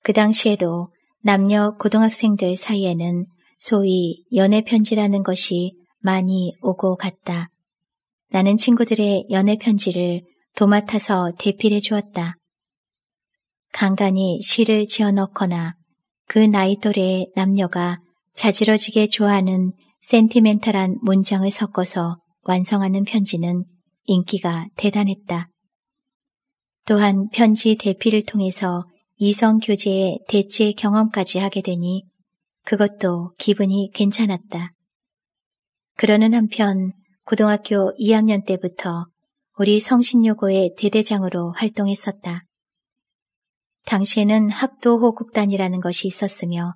그 당시에도 남녀 고등학생들 사이에는 소위 연애편지라는 것이 많이 오고 갔다. 나는 친구들의 연애편지를 도맡아서 대필해 주었다. 간간히 시를 지어넣거나 그 나이 또래의 남녀가 자지러지게 좋아하는 센티멘탈한 문장을 섞어서 완성하는 편지는 인기가 대단했다. 또한 편지 대피를 통해서 이성 교제의 대체 경험까지 하게 되니 그것도 기분이 괜찮았다. 그러는 한편 고등학교 2학년 때부터 우리 성신여고의 대대장으로 활동했었다. 당시에는 학도 호국단이라는 것이 있었으며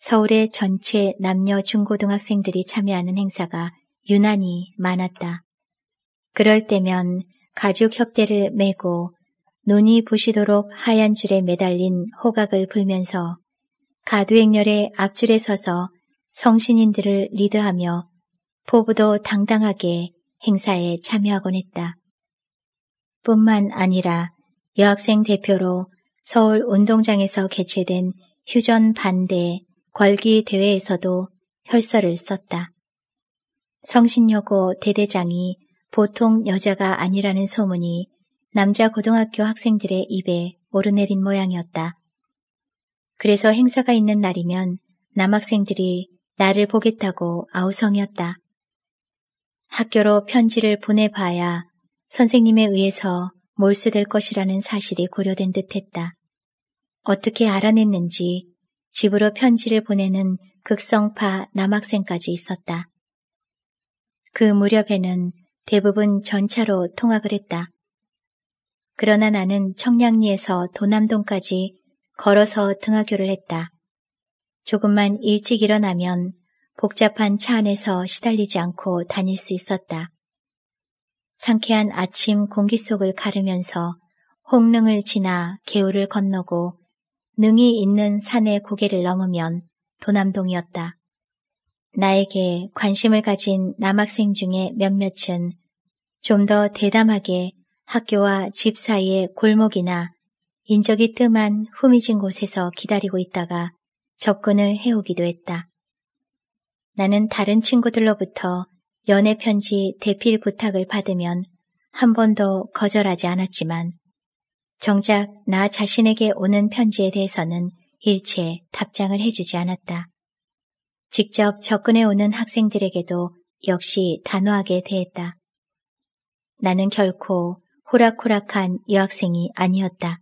서울의 전체 남녀 중고등학생들이 참여하는 행사가 유난히 많았다. 그럴 때면 가죽 협대를 메고 눈이 부시도록 하얀 줄에 매달린 호각을 불면서 가두행렬의 앞줄에 서서 성신인들을 리드하며 포부도 당당하게 행사에 참여하곤 했다. 뿐만 아니라 여학생 대표로 서울 운동장에서 개최된 휴전 반대 궐기 대회에서도 혈서를 썼다. 성신여고 대대장이 보통 여자가 아니라는 소문이 남자 고등학교 학생들의 입에 오르내린 모양이었다. 그래서 행사가 있는 날이면 남학생들이 나를 보겠다고 아우성이었다. 학교로 편지를 보내봐야 선생님에 의해서 몰수될 것이라는 사실이 고려된 듯했다. 어떻게 알아냈는지 집으로 편지를 보내는 극성파 남학생까지 있었다. 그 무렵에는 대부분 전차로 통학을 했다. 그러나 나는 청량리에서 도남동까지 걸어서 등하교를 했다. 조금만 일찍 일어나면 복잡한 차 안에서 시달리지 않고 다닐 수 있었다. 상쾌한 아침 공기 속을 가르면서 홍릉을 지나 개울을 건너고 능이 있는 산의 고개를 넘으면 도남동이었다. 나에게 관심을 가진 남학생 중에 몇몇은 좀 더 대담하게 학교와 집 사이의 골목이나 인적이 뜸한 후미진 곳에서 기다리고 있다가 접근을 해오기도 했다. 나는 다른 친구들로부터 연애 편지 대필 부탁을 받으면 한 번도 거절하지 않았지만 정작 나 자신에게 오는 편지에 대해서는 일체 답장을 해주지 않았다. 직접 접근해 오는 학생들에게도 역시 단호하게 대했다. 나는 결코 호락호락한 여학생이 아니었다.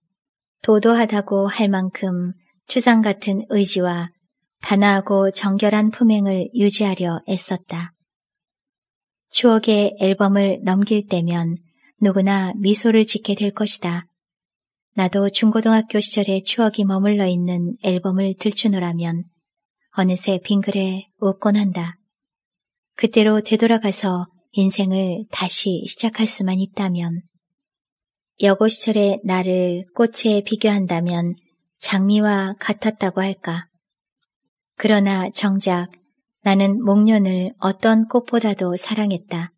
도도하다고 할 만큼 추상 같은 의지와 단아하고 정결한 품행을 유지하려 애썼다. 추억의 앨범을 넘길 때면 누구나 미소를 짓게 될 것이다. 나도 중고등학교 시절의 추억이 머물러 있는 앨범을 들추노라면 어느새 빙글에 웃곤 한다. 그때로 되돌아가서 인생을 다시 시작할 수만 있다면 여고 시절의 나를 꽃에 비교한다면 장미와 같았다고 할까. 그러나 정작 나는 목련을 어떤 꽃보다도 사랑했다.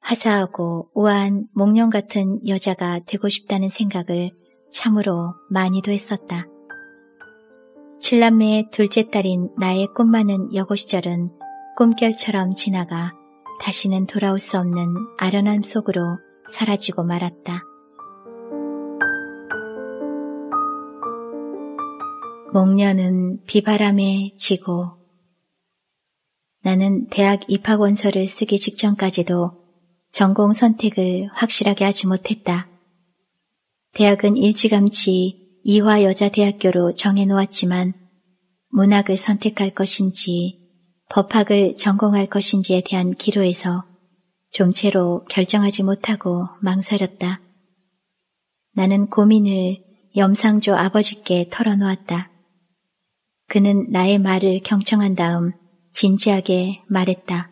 화사하고 우아한 목련 같은 여자가 되고 싶다는 생각을 참으로 많이도 했었다. 칠남매의 둘째 딸인 나의 꽃많은 여고 시절은 꿈결처럼 지나가 다시는 돌아올 수 없는 아련함 속으로 사라지고 말았다. 목련은 비바람에 지고 나는 대학 입학 원서를 쓰기 직전까지도 전공 선택을 확실하게 하지 못했다. 대학은 일찌감치 이화여자대학교로 정해놓았지만 문학을 선택할 것인지 법학을 전공할 것인지에 대한 기로에서 좀채로 결정하지 못하고 망설였다. 나는 고민을 염상조 아버지께 털어놓았다. 그는 나의 말을 경청한 다음 진지하게 말했다.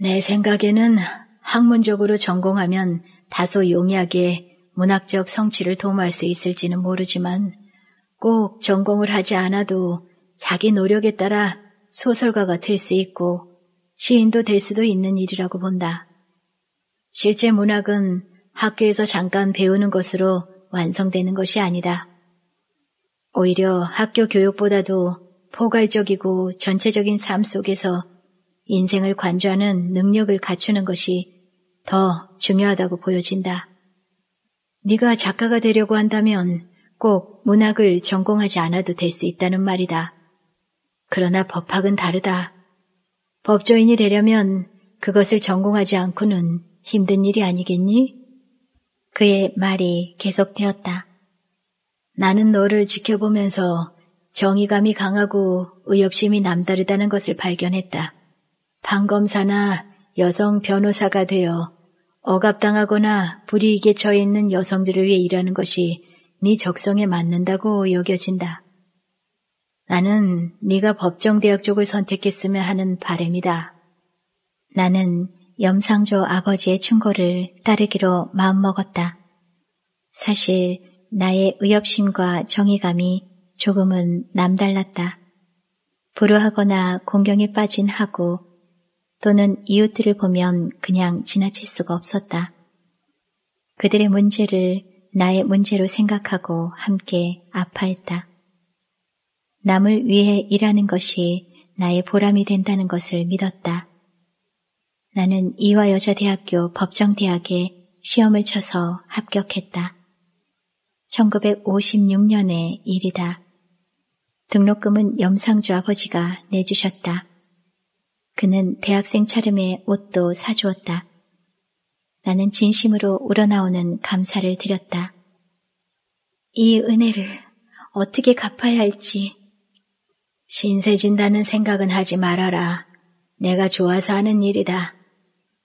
내 생각에는 학문적으로 전공하면 다소 용이하게 문학적 성취를 도모할 수 있을지는 모르지만 꼭 전공을 하지 않아도 자기 노력에 따라 소설가가 될 수 있고 시인도 될 수도 있는 일이라고 본다. 실제 문학은 학교에서 잠깐 배우는 것으로 완성되는 것이 아니다. 오히려 학교 교육보다도 포괄적이고 전체적인 삶 속에서 인생을 관조하는 능력을 갖추는 것이 더 중요하다고 보여진다. 네가 작가가 되려고 한다면 꼭 문학을 전공하지 않아도 될 수 있다는 말이다. 그러나 법학은 다르다. 법조인이 되려면 그것을 전공하지 않고는 힘든 일이 아니겠니? 그의 말이 계속되었다. 나는 너를 지켜보면서 정의감이 강하고 의협심이 남다르다는 것을 발견했다. 방검사나 여성 변호사가 되어 억압당하거나 불이익에 처해 있는 여성들을 위해 일하는 것이 네 적성에 맞는다고 여겨진다. 나는 네가 법정대학 쪽을 선택했으면 하는 바램이다. 나는 염상조 아버지의 충고를 따르기로 마음먹었다. 사실 나의 의협심과 정의감이 조금은 남달랐다. 불우하거나 공경에 빠진 하고 또는 이웃들을 보면 그냥 지나칠 수가 없었다. 그들의 문제를 나의 문제로 생각하고 함께 아파했다. 남을 위해 일하는 것이 나의 보람이 된다는 것을 믿었다. 나는 이화여자대학교 법정대학에 시험을 쳐서 합격했다. 1956년의 일이다. 등록금은 염상주 아버지가 내주셨다. 그는 대학생 차림의 옷도 사주었다. 나는 진심으로 우러나오는 감사를 드렸다. 이 은혜를 어떻게 갚아야 할지. 신세 진다는 생각은 하지 말아라. 내가 좋아서 하는 일이다.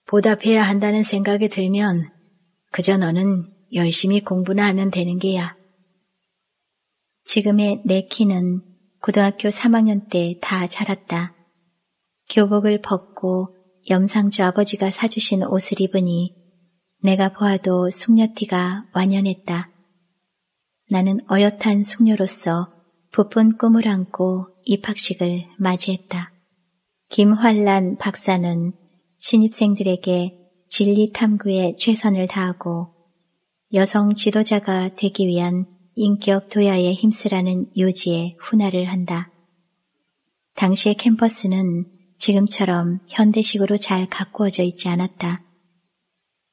보답해야 한다는 생각이 들면 그저 너는 열심히 공부나 하면 되는 게야. 지금의 내 키는 고등학교 3학년 때 다 자랐다. 교복을 벗고 염상주 아버지가 사주신 옷을 입으니 내가 보아도 숙녀티가 완연했다. 나는 어엿한 숙녀로서 부푼 꿈을 안고 입학식을 맞이했다. 김환란 박사는 신입생들에게 진리 탐구에 최선을 다하고 여성 지도자가 되기 위한 인격 도야에 힘쓰라는 요지에 훈화를 한다. 당시의 캠퍼스는 지금처럼 현대식으로 잘 가꾸어져 있지 않았다.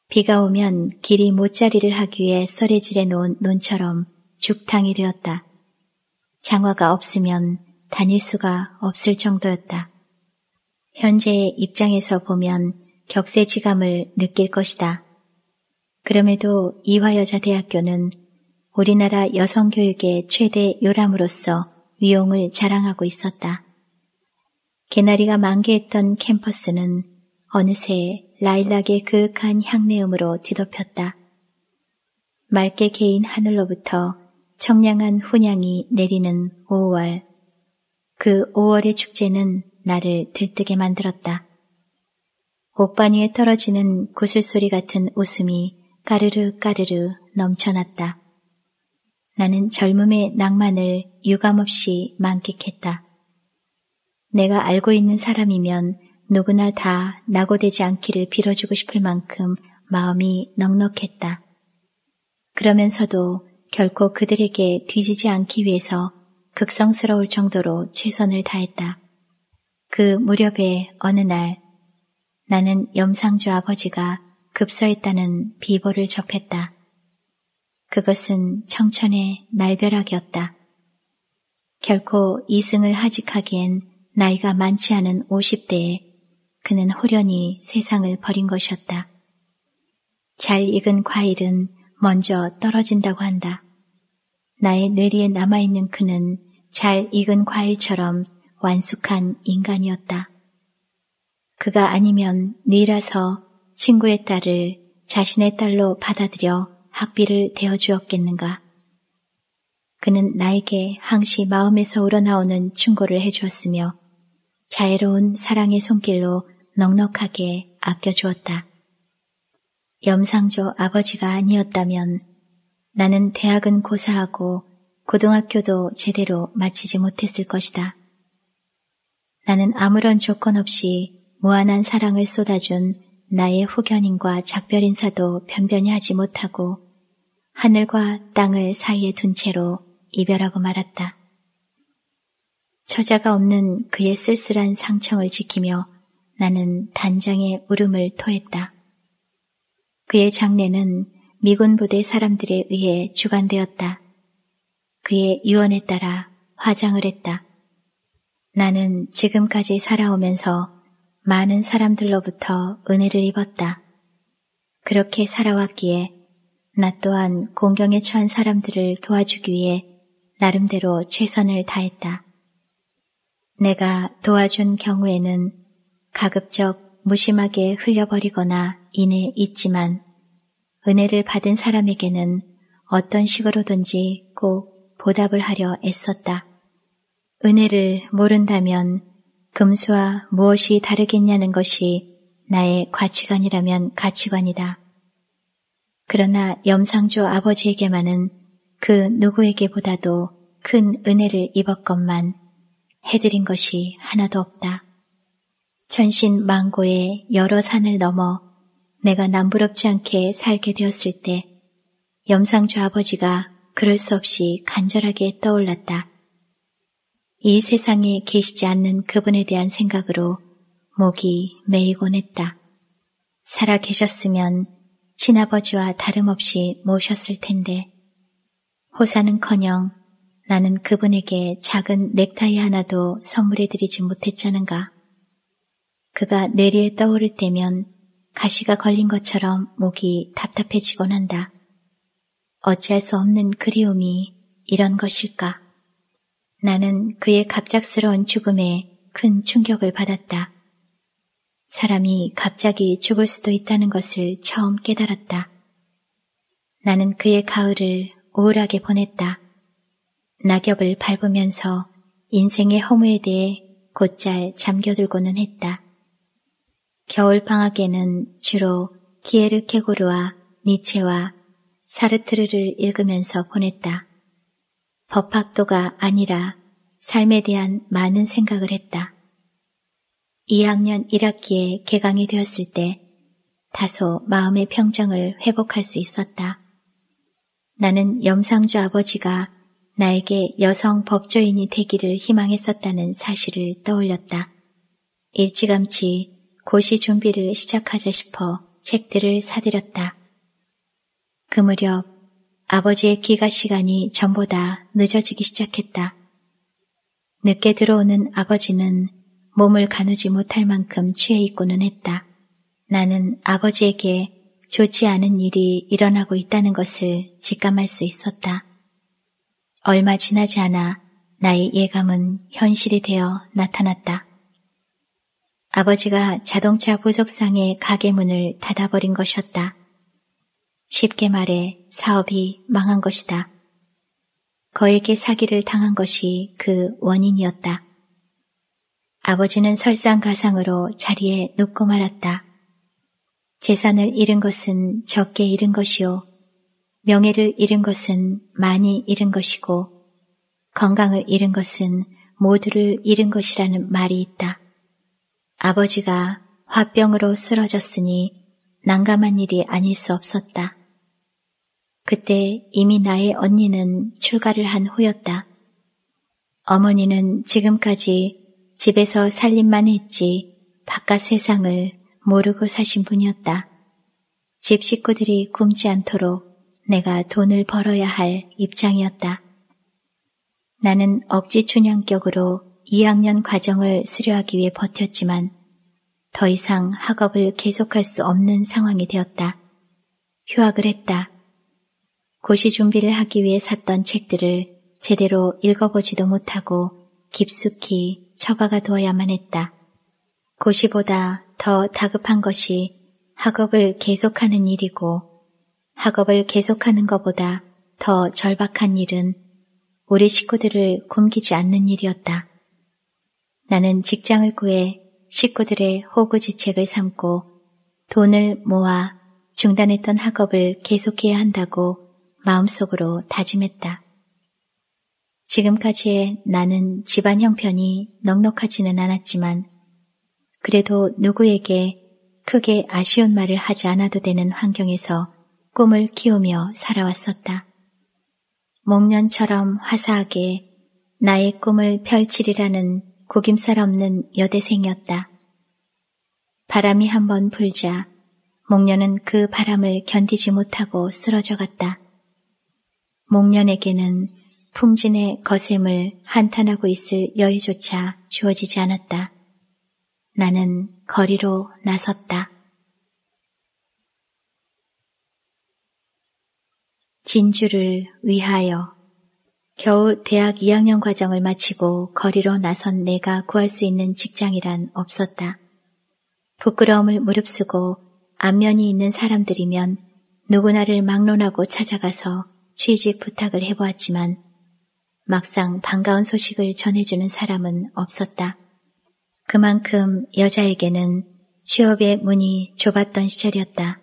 비가 오면 길이 못자리를 하기 위해 썰레질해 놓은 논처럼 죽탕이 되었다. 장화가 없으면 다닐 수가 없을 정도였다. 현재의 입장에서 보면 격세지감을 느낄 것이다. 그럼에도 이화여자대학교는 우리나라 여성교육의 최대 요람으로서 위용을 자랑하고 있었다. 개나리가 만개했던 캠퍼스는 어느새 라일락의 그윽한 향내음으로 뒤덮였다. 맑게 개인 하늘로부터 청량한 훈양이 내리는 5월. 그 5월의 축제는 나를 들뜨게 만들었다. 옥반 위에 떨어지는 구슬소리 같은 웃음이 까르르 까르르 넘쳐났다. 나는 젊음의 낭만을 유감없이 만끽했다. 내가 알고 있는 사람이면 누구나 다 낙오되지 않기를 빌어주고 싶을 만큼 마음이 넉넉했다. 그러면서도 결코 그들에게 뒤지지 않기 위해서 극성스러울 정도로 최선을 다했다. 그 무렵에 어느 날 나는 염상주 아버지가 급서했다는 비보를 접했다. 그것은 청천의 날벼락이었다. 결코 이승을 하직하기엔 나이가 많지 않은 50대에 그는 홀연히 세상을 버린 것이었다. 잘 익은 과일은 먼저 떨어진다고 한다. 나의 뇌리에 남아있는 그는 잘 익은 과일처럼 완숙한 인간이었다. 그가 아니면 뇌라서 친구의 딸을 자신의 딸로 받아들여 학비를 대어주었겠는가. 그는 나에게 항시 마음에서 우러나오는 충고를 해주었으며 자애로운 사랑의 손길로 넉넉하게 아껴주었다. 염상조 아버지가 아니었다면 나는 대학은 고사하고 고등학교도 제대로 마치지 못했을 것이다. 나는 아무런 조건 없이 무한한 사랑을 쏟아준 나의 후견인과 작별 인사도 변변히 하지 못하고 하늘과 땅을 사이에 둔 채로 이별하고 말았다. 처자가 없는 그의 쓸쓸한 상청을 지키며 나는 단장의 울음을 토했다. 그의 장례는 미군 부대 사람들에 의해 주관되었다. 그의 유언에 따라 화장을 했다. 나는 지금까지 살아오면서 많은 사람들로부터 은혜를 입었다. 그렇게 살아왔기에 나 또한 공경에 처한 사람들을 도와주기 위해 나름대로 최선을 다했다. 내가 도와준 경우에는 가급적 무심하게 흘려버리거나 인해 있지만 은혜를 받은 사람에게는 어떤 식으로든지 꼭 보답을 하려 애썼다. 은혜를 모른다면 금수와 무엇이 다르겠냐는 것이 나의 가치관이라면 가치관이다. 그러나 염상조 아버지에게만은 그 누구에게보다도 큰 은혜를 입었건만 해드린 것이 하나도 없다. 전신 망고의 여러 산을 넘어 내가 남부럽지 않게 살게 되었을 때 염상조 아버지가 그럴 수 없이 간절하게 떠올랐다. 이 세상에 계시지 않는 그분에 대한 생각으로 목이 메이곤 했다. 살아 계셨으면 친아버지와 다름없이 모셨을 텐데 호사는커녕 나는 그분에게 작은 넥타이 하나도 선물해드리지 못했잖은가. 그가 뇌리에 떠오를 때면 가시가 걸린 것처럼 목이 답답해지곤 한다. 어찌할 수 없는 그리움이 이런 것일까. 나는 그의 갑작스러운 죽음에 큰 충격을 받았다. 사람이 갑자기 죽을 수도 있다는 것을 처음 깨달았다. 나는 그의 가을을 우울하게 보냈다. 낙엽을 밟으면서 인생의 허무에 대해 곧잘 잠겨들고는 했다. 겨울 방학에는 주로 기에르케고르와 니체와 사르트르를 읽으면서 보냈다. 법학도가 아니라 삶에 대한 많은 생각을 했다. 2학년 1학기에 개강이 되었을 때 다소 마음의 평정을 회복할 수 있었다. 나는 염상주 아버지가 나에게 여성 법조인이 되기를 희망했었다는 사실을 떠올렸다. 일찌감치 고시 준비를 시작하자 싶어 책들을 사들였다. 그 무렵 아버지의 귀가 시간이 전보다 늦어지기 시작했다. 늦게 들어오는 아버지는 몸을 가누지 못할 만큼 취해 있고는 했다. 나는 아버지에게 좋지 않은 일이 일어나고 있다는 것을 직감할 수 있었다. 얼마 지나지 않아 나의 예감은 현실이 되어 나타났다. 아버지가 자동차 부속상의 가게 문을 닫아버린 것이었다. 쉽게 말해 사업이 망한 것이다. 거액의 사기를 당한 것이 그 원인이었다. 아버지는 설상가상으로 자리에 눕고 말았다. 재산을 잃은 것은 적게 잃은 것이요. 명예를 잃은 것은 많이 잃은 것이고, 건강을 잃은 것은 모두를 잃은 것이라는 말이 있다. 아버지가 화병으로 쓰러졌으니 난감한 일이 아닐 수 없었다. 그때 이미 나의 언니는 출가를 한 후였다. 어머니는 지금까지 집에서 살림만 했지 바깥 세상을 모르고 사신 분이었다. 집 식구들이 굶지 않도록 내가 돈을 벌어야 할 입장이었다. 나는 억지 춘향격으로 2학년 과정을 수료하기 위해 버텼지만 더 이상 학업을 계속할 수 없는 상황이 되었다. 휴학을 했다. 고시 준비를 하기 위해 샀던 책들을 제대로 읽어보지도 못하고 깊숙이 처박아 두어야만 했다. 고시보다 더 다급한 것이 학업을 계속하는 일이고 학업을 계속하는 것보다 더 절박한 일은 우리 식구들을 굶기지 않는 일이었다. 나는 직장을 구해 식구들의 호구지책을 삼고 돈을 모아 중단했던 학업을 계속해야 한다고 마음속으로 다짐했다. 지금까지의 나는 집안 형편이 넉넉하지는 않았지만 그래도 누구에게 크게 아쉬운 말을 하지 않아도 되는 환경에서 꿈을 키우며 살아왔었다. 목련처럼 화사하게 나의 꿈을 펼치리라는 구김살 없는 여대생이었다. 바람이 한번 불자 목련은 그 바람을 견디지 못하고 쓰러져 갔다. 목련에게는 풍진의 거셈을 한탄하고 있을 여유조차 주어지지 않았다. 나는 거리로 나섰다. 진주를 위하여 겨우 대학 2학년 과정을 마치고 거리로 나선 내가 구할 수 있는 직장이란 없었다. 부끄러움을 무릅쓰고 안면이 있는 사람들이면 누구나를 막론하고 찾아가서 취직 부탁을 해보았지만 막상 반가운 소식을 전해주는 사람은 없었다. 그만큼 여자에게는 취업의 문이 좁았던 시절이었다.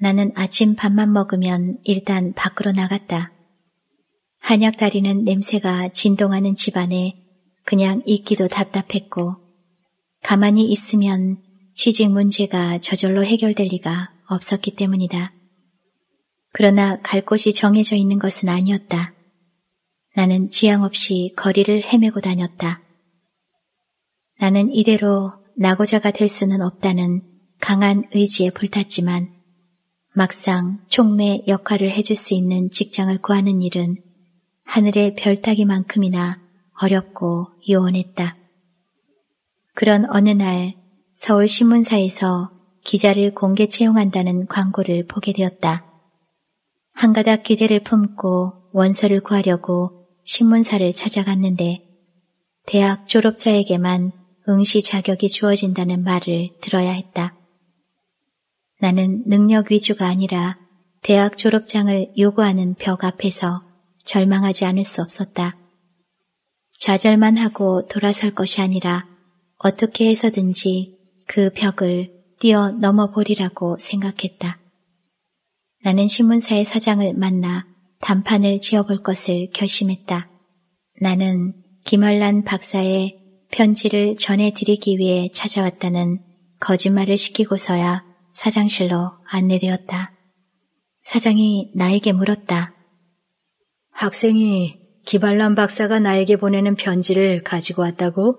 나는 아침 밥만 먹으면 일단 밖으로 나갔다. 한약 다리는 냄새가 진동하는 집안에 그냥 있기도 답답했고 가만히 있으면 취직 문제가 저절로 해결될 리가 없었기 때문이다. 그러나 갈 곳이 정해져 있는 것은 아니었다. 나는 지향 없이 거리를 헤매고 다녔다. 나는 이대로 낙오자가 될 수는 없다는 강한 의지에 불탔지만 막상 총매 역할을 해줄 수 있는 직장을 구하는 일은 하늘의 별 따기만큼이나 어렵고 요원했다. 그런 어느 날 서울신문사에서 기자를 공개 채용한다는 광고를 보게 되었다. 한가닥 기대를 품고 원서를 구하려고 신문사를 찾아갔는데 대학 졸업자에게만 응시 자격이 주어진다는 말을 들어야 했다. 나는 능력 위주가 아니라 대학 졸업장을 요구하는 벽 앞에서 절망하지 않을 수 없었다. 좌절만 하고 돌아설 것이 아니라 어떻게 해서든지 그 벽을 뛰어넘어 보리라고 생각했다. 나는 신문사의 사장을 만나 단판을 지어볼 것을 결심했다. 나는 김월란 박사의 편지를 전해드리기 위해 찾아왔다는 거짓말을 시키고서야 사장실로 안내되었다. 사장이 나에게 물었다. 학생이 기발란 박사가 나에게 보내는 편지를 가지고 왔다고?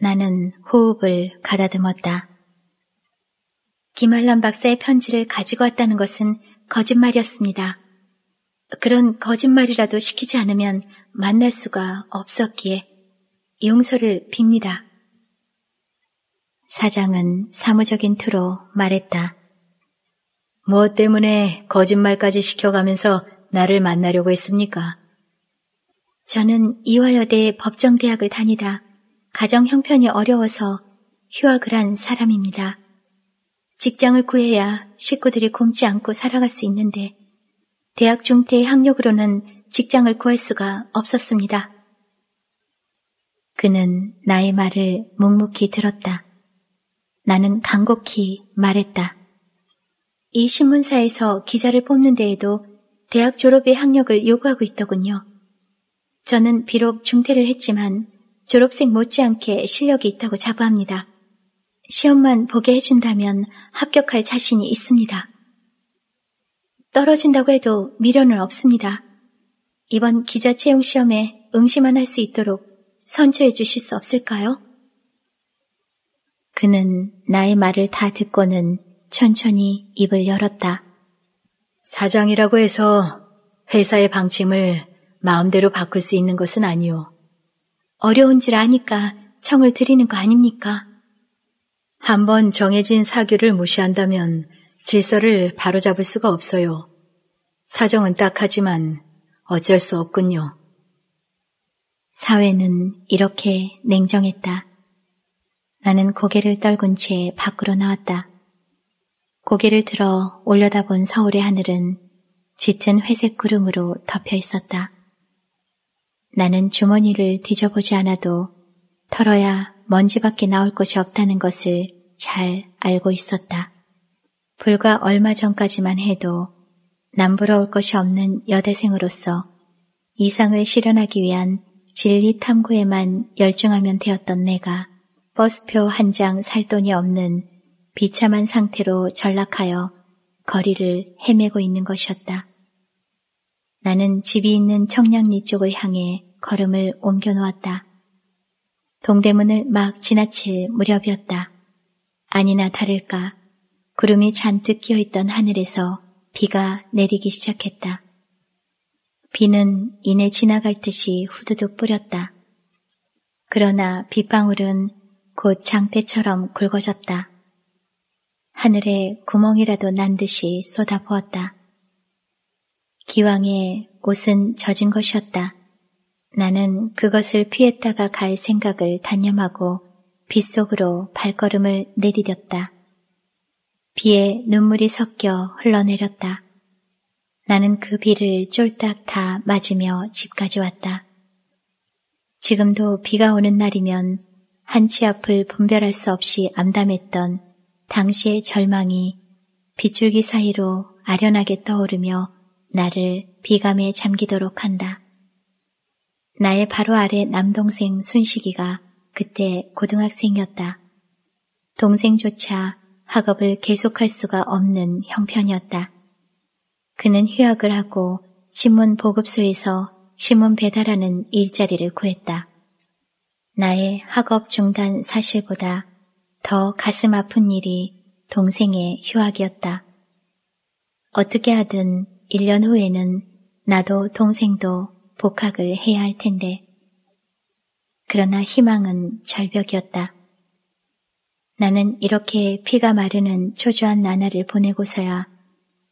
나는 호흡을 가다듬었다. 김한란 박사의 편지를 가지고 왔다는 것은 거짓말이었습니다. 그런 거짓말이라도 시키지 않으면 만날 수가 없었기에 용서를 빕니다. 사장은 사무적인 투로 말했다. 무엇 뭐 때문에 거짓말까지 시켜가면서 나를 만나려고 했습니까? 저는 이화여대 법정대학을 다니다 가정 형편이 어려워서 휴학을 한 사람입니다. 직장을 구해야 식구들이 굶지 않고 살아갈 수 있는데 대학 중퇴의 학력으로는 직장을 구할 수가 없었습니다. 그는 나의 말을 묵묵히 들었다. 나는 간곡히 말했다. 이 신문사에서 기자를 뽑는 데에도 대학 졸업의 학력을 요구하고 있더군요. 저는 비록 중퇴를 했지만 졸업생 못지않게 실력이 있다고 자부합니다. 시험만 보게 해준다면 합격할 자신이 있습니다. 떨어진다고 해도 미련은 없습니다. 이번 기자 채용 시험에 응시만 할 수 있도록 선처해 주실 수 없을까요? 그는 나의 말을 다 듣고는 천천히 입을 열었다. 사장이라고 해서 회사의 방침을 마음대로 바꿀 수 있는 것은 아니오. 어려운 줄 아니까 청을 드리는 거 아닙니까? 한번 정해진 사규를 무시한다면 질서를 바로잡을 수가 없어요. 사정은 딱하지만 어쩔 수 없군요. 사회는 이렇게 냉정했다. 나는 고개를 떨군 채 밖으로 나왔다. 고개를 들어 올려다본 서울의 하늘은 짙은 회색 구름으로 덮여 있었다. 나는 주머니를 뒤져보지 않아도 털어야 먼지밖에 나올 것이 없다는 것을 잘 알고 있었다. 불과 얼마 전까지만 해도 남부러울 것이 없는 여대생으로서 이상을 실현하기 위한 진리 탐구에만 열중하면 되었던 내가 버스표 한 장 살 돈이 없는 비참한 상태로 전락하여 거리를 헤매고 있는 것이었다. 나는 집이 있는 청량리 쪽을 향해 걸음을 옮겨놓았다. 동대문을 막 지나칠 무렵이었다. 아니나 다를까 구름이 잔뜩 끼어있던 하늘에서 비가 내리기 시작했다. 비는 이내 지나갈 듯이 후두둑 뿌렸다. 그러나 빗방울은 곧 장대처럼 굵어졌다. 하늘에 구멍이라도 난 듯이 쏟아부었다. 기왕에 옷은 젖은 것이었다. 나는 그것을 피했다가 갈 생각을 단념하고 빗속으로 발걸음을 내디뎠다. 비에 눈물이 섞여 흘러내렸다. 나는 그 비를 쫄딱 다 맞으며 집까지 왔다. 지금도 비가 오는 날이면 한치 앞을 분별할 수 없이 암담했던 당시의 절망이 빗줄기 사이로 아련하게 떠오르며 나를 비감에 잠기도록 한다. 나의 바로 아래 남동생 순식이가 그때 고등학생이었다. 동생조차 학업을 계속할 수가 없는 형편이었다. 그는 휴학을 하고 신문 보급소에서 신문 배달하는 일자리를 구했다. 나의 학업 중단 사실보다 더 가슴 아픈 일이 동생의 휴학이었다. 어떻게 하든 1년 후에는 나도 동생도 복학을 해야 할 텐데. 그러나 희망은 절벽이었다. 나는 이렇게 피가 마르는 초조한 나날을 보내고서야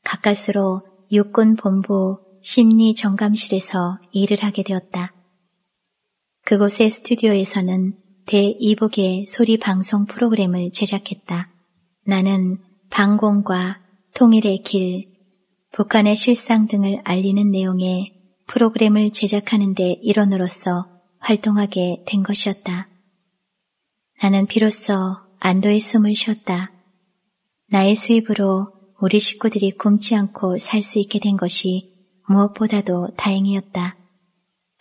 가까스로 육군 본부 심리 정감실에서 일을 하게 되었다. 그곳의 스튜디오에서는 대이복의 소리 방송 프로그램을 제작했다. 나는 방공과 통일의 길, 북한의 실상 등을 알리는 내용의 프로그램을 제작하는 데 일원으로서 활동하게 된 것이었다. 나는 비로소 안도의 숨을 쉬었다. 나의 수입으로 우리 식구들이 굶지 않고 살 수 있게 된 것이 무엇보다도 다행이었다.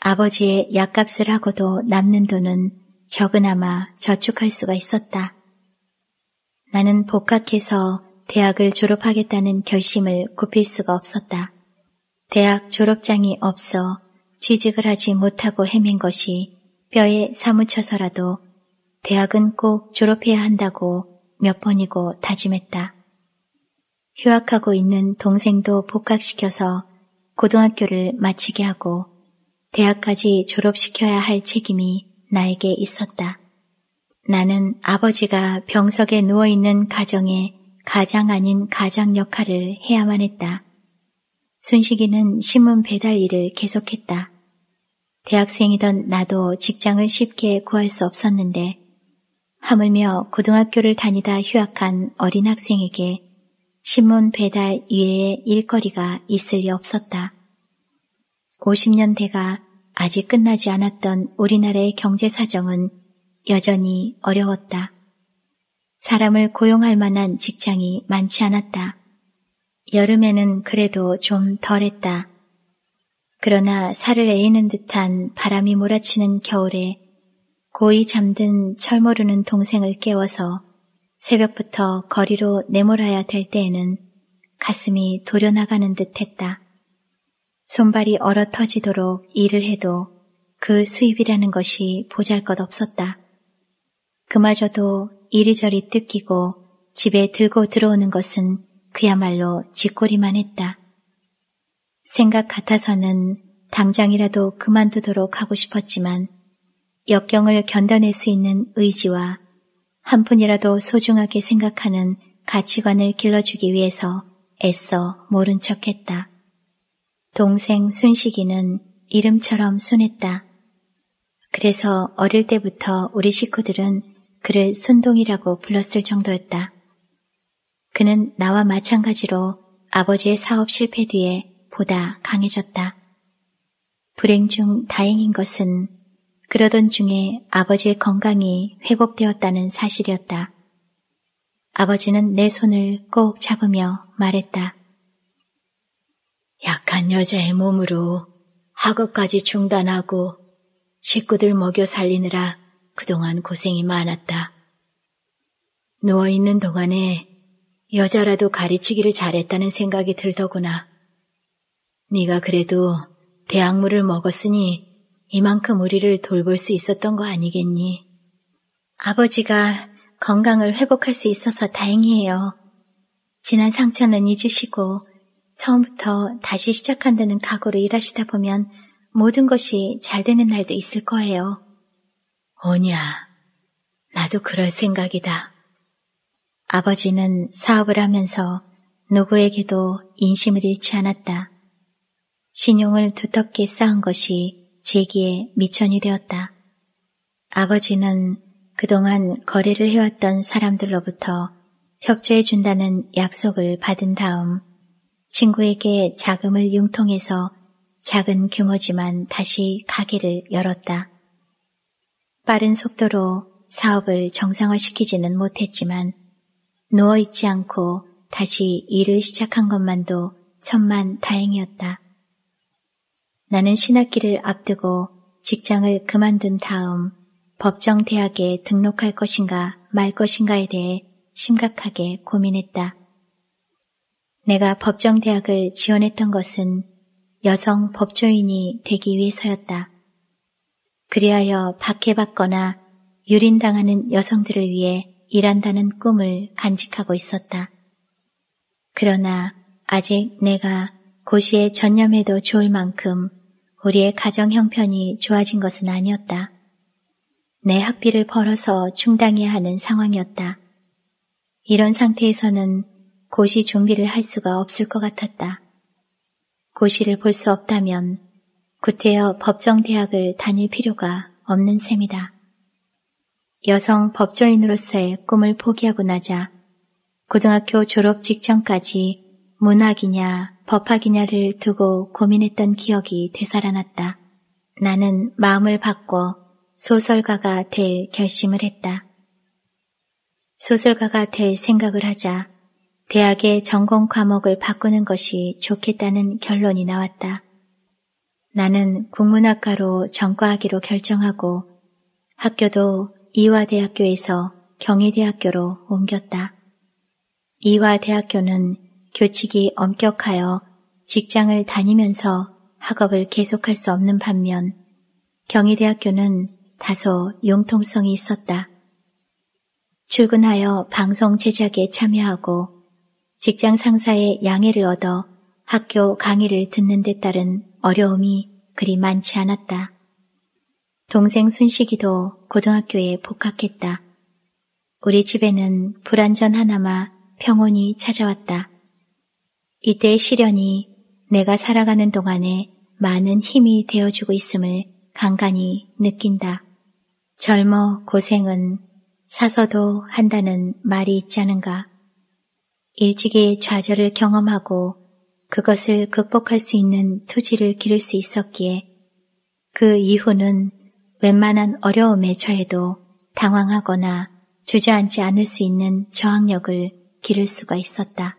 아버지의 약값을 하고도 남는 돈은 적은아마 저축할 수가 있었다. 나는 복학해서 대학을 졸업하겠다는 결심을 굽힐 수가 없었다. 대학 졸업장이 없어 취직을 하지 못하고 헤맨 것이 뼈에 사무쳐서라도 대학은 꼭 졸업해야 한다고 몇 번이고 다짐했다. 휴학하고 있는 동생도 복학시켜서 고등학교를 마치게 하고 대학까지 졸업시켜야 할 책임이 나에게 있었다. 나는 아버지가 병석에 누워있는 가정에 가장 아닌 가장 역할을 해야만 했다. 순식이는 신문 배달 일을 계속했다. 대학생이던 나도 직장을 쉽게 구할 수 없었는데 하물며 고등학교를 다니다 휴학한 어린 학생에게 신문 배달 이외의 일거리가 있을 리 없었다. 50년대가 아직 끝나지 않았던 우리나라의 경제 사정은 여전히 어려웠다. 사람을 고용할 만한 직장이 많지 않았다. 여름에는 그래도 좀 덜했다. 그러나 살을 애이는 듯한 바람이 몰아치는 겨울에 고이 잠든 철모르는 동생을 깨워서 새벽부터 거리로 내몰아야 될 때에는 가슴이 도려나가는 듯 했다. 손발이 얼어 터지도록 일을 해도 그 수입이라는 것이 보잘 것 없었다. 그마저도 이리저리 뜯기고 집에 들고 들어오는 것은 그야말로 쥐꼬리만 했다. 생각 같아서는 당장이라도 그만두도록 하고 싶었지만 역경을 견뎌낼 수 있는 의지와 한 푼이라도 소중하게 생각하는 가치관을 길러주기 위해서 애써 모른 척했다. 동생 순식이는 이름처럼 순했다. 그래서 어릴 때부터 우리 식구들은 그를 순동이라고 불렀을 정도였다. 그는 나와 마찬가지로 아버지의 사업 실패 뒤에 보다 강해졌다. 불행 중 다행인 것은 그러던 중에 아버지의 건강이 회복되었다는 사실이었다. 아버지는 내 손을 꼭 잡으며 말했다. 약한 여자의 몸으로 학업까지 중단하고 식구들 먹여 살리느라 그동안 고생이 많았다. 누워있는 동안에 여자라도 가르치기를 잘했다는 생각이 들더구나. 네가 그래도 대학물을 먹었으니 이만큼 우리를 돌볼 수 있었던 거 아니겠니? 아버지가 건강을 회복할 수 있어서 다행이에요. 지난 상처는 잊으시고 처음부터 다시 시작한다는 각오로 일하시다 보면 모든 것이 잘 되는 날도 있을 거예요. 오냐, 나도 그럴 생각이다. 아버지는 사업을 하면서 누구에게도 인심을 잃지 않았다. 신용을 두텁게 쌓은 것이 제기에 미천이 되었다. 아버지는 그동안 거래를 해왔던 사람들로부터 협조해준다는 약속을 받은 다음 친구에게 자금을 융통해서 작은 규모지만 다시 가게를 열었다. 빠른 속도로 사업을 정상화시키지는 못했지만 누워있지 않고 다시 일을 시작한 것만도 천만 다행이었다. 나는 신학기를 앞두고 직장을 그만둔 다음 법정 대학에 등록할 것인가 말 것인가에 대해 심각하게 고민했다. 내가 법정 대학을 지원했던 것은 여성 법조인이 되기 위해서였다. 그리하여 박해받거나 유린당하는 여성들을 위해 일한다는 꿈을 간직하고 있었다. 그러나 아직 내가 고시에 전념해도 좋을 만큼 우리의 가정 형편이 좋아진 것은 아니었다. 내 학비를 벌어서 충당해야 하는 상황이었다. 이런 상태에서는 고시 준비를 할 수가 없을 것 같았다. 고시를 볼 수 없다면 구태여 법정대학을 다닐 필요가 없는 셈이다. 여성 법조인으로서의 꿈을 포기하고 나자 고등학교 졸업 직전까지 문학이냐 법학이냐를 두고 고민했던 기억이 되살아났다. 나는 마음을 바꿔 소설가가 될 결심을 했다. 소설가가 될 생각을 하자 대학의 전공 과목을 바꾸는 것이 좋겠다는 결론이 나왔다. 나는 국문학과로 전과하기로 결정하고 학교도 이화대학교에서 경희대학교로 옮겼다. 이화대학교는 교칙이 엄격하여 직장을 다니면서 학업을 계속할 수 없는 반면 경희대학교는 다소 융통성이 있었다. 출근하여 방송 제작에 참여하고 직장 상사의 양해를 얻어 학교 강의를 듣는 데 따른 어려움이 그리 많지 않았다. 동생 순식이도 고등학교에 복학했다. 우리 집에는 불안전 하나마 평온이 찾아왔다. 이때의 시련이 내가 살아가는 동안에 많은 힘이 되어주고 있음을 간간히 느낀다. 젊어 고생은 사서도 한다는 말이 있지 않은가. 일찍이 좌절을 경험하고 그것을 극복할 수 있는 투지를 기를 수 있었기에 그 이후는 웬만한 어려움에 처해도 당황하거나 주저앉지 않을 수 있는 저항력을 기를 수가 있었다.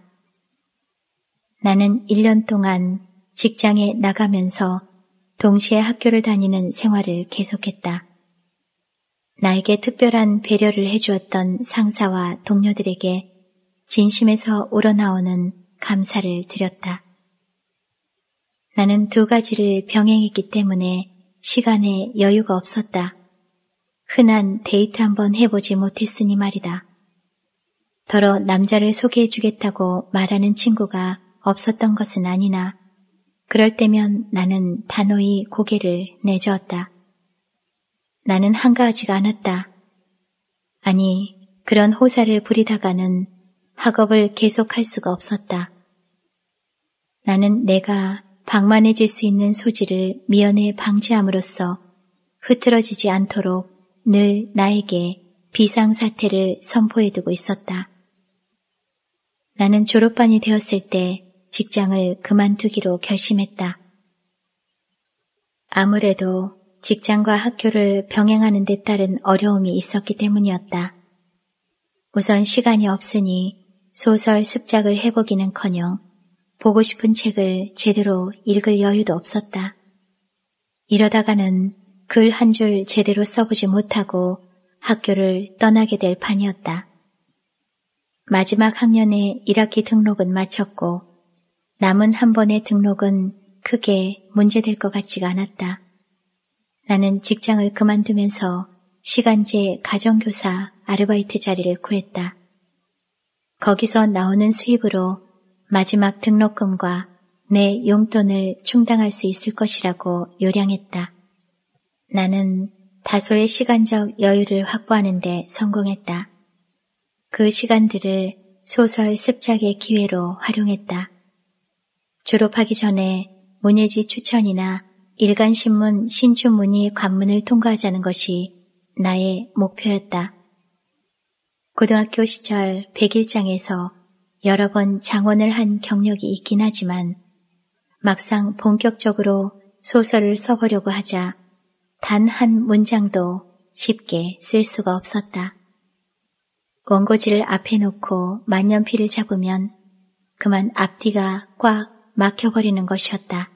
나는 1년 동안 직장에 나가면서 동시에 학교를 다니는 생활을 계속했다. 나에게 특별한 배려를 해주었던 상사와 동료들에게 진심에서 우러나오는 감사를 드렸다. 나는 두 가지를 병행했기 때문에 시간에 여유가 없었다. 흔한 데이트 한번 해보지 못했으니 말이다. 더러 남자를 소개해주겠다고 말하는 친구가 없었던 것은 아니나 그럴 때면 나는 단호히 고개를 내저었다. 나는 한가하지가 않았다. 아니, 그런 호사를 부리다가는 학업을 계속할 수가 없었다. 나는 내가 방만해질 수 있는 소지를 미연에 방지함으로써 흐트러지지 않도록 늘 나에게 비상사태를 선포해두고 있었다. 나는 졸업반이 되었을 때 직장을 그만두기로 결심했다. 아무래도 직장과 학교를 병행하는 데 따른 어려움이 있었기 때문이었다. 우선 시간이 없으니 소설 습작을 해보기는커녕 보고 싶은 책을 제대로 읽을 여유도 없었다. 이러다가는 글 한 줄 제대로 써보지 못하고 학교를 떠나게 될 판이었다. 마지막 학년에 1학기 등록은 마쳤고 남은 한 번의 등록은 크게 문제될 것 같지가 않았다. 나는 직장을 그만두면서 시간제 가정교사 아르바이트 자리를 구했다. 거기서 나오는 수입으로 마지막 등록금과 내 용돈을 충당할 수 있을 것이라고 요량했다. 나는 다소의 시간적 여유를 확보하는데 성공했다. 그 시간들을 소설 습작의 기회로 활용했다. 졸업하기 전에 문예지 추천이나 일간신문 신춘문예 관문을 통과하자는 것이 나의 목표였다. 고등학교 시절 1 0 1장에서 여러 번 장원을 한 경력이 있긴 하지만 막상 본격적으로 소설을 써보려고 하자 단 한 문장도 쉽게 쓸 수가 없었다. 원고지를 앞에 놓고 만년필을 잡으면 그만 앞뒤가 꽉 막혀버리는 것이었다.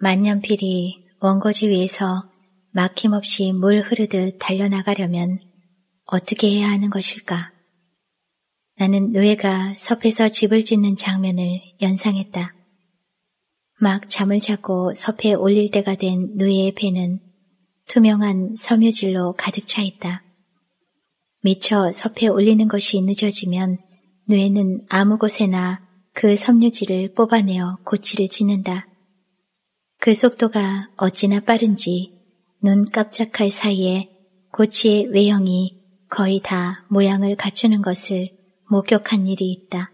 만년필이 원고지 위에서 막힘없이 물 흐르듯 달려나가려면 어떻게 해야 하는 것일까? 나는 노예가 섭에서 집을 짓는 장면을 연상했다. 막 잠을 자고 섭에 올릴 때가 된 노예의 배는 투명한 섬유질로 가득 차 있다. 미처 섭에 올리는 것이 늦어지면 노예는 아무 곳에나 그 섬유질을 뽑아내어 고치를 짓는다. 그 속도가 어찌나 빠른지 눈 깜짝할 사이에 고치의 외형이 거의 다 모양을 갖추는 것을 목격한 일이 있다.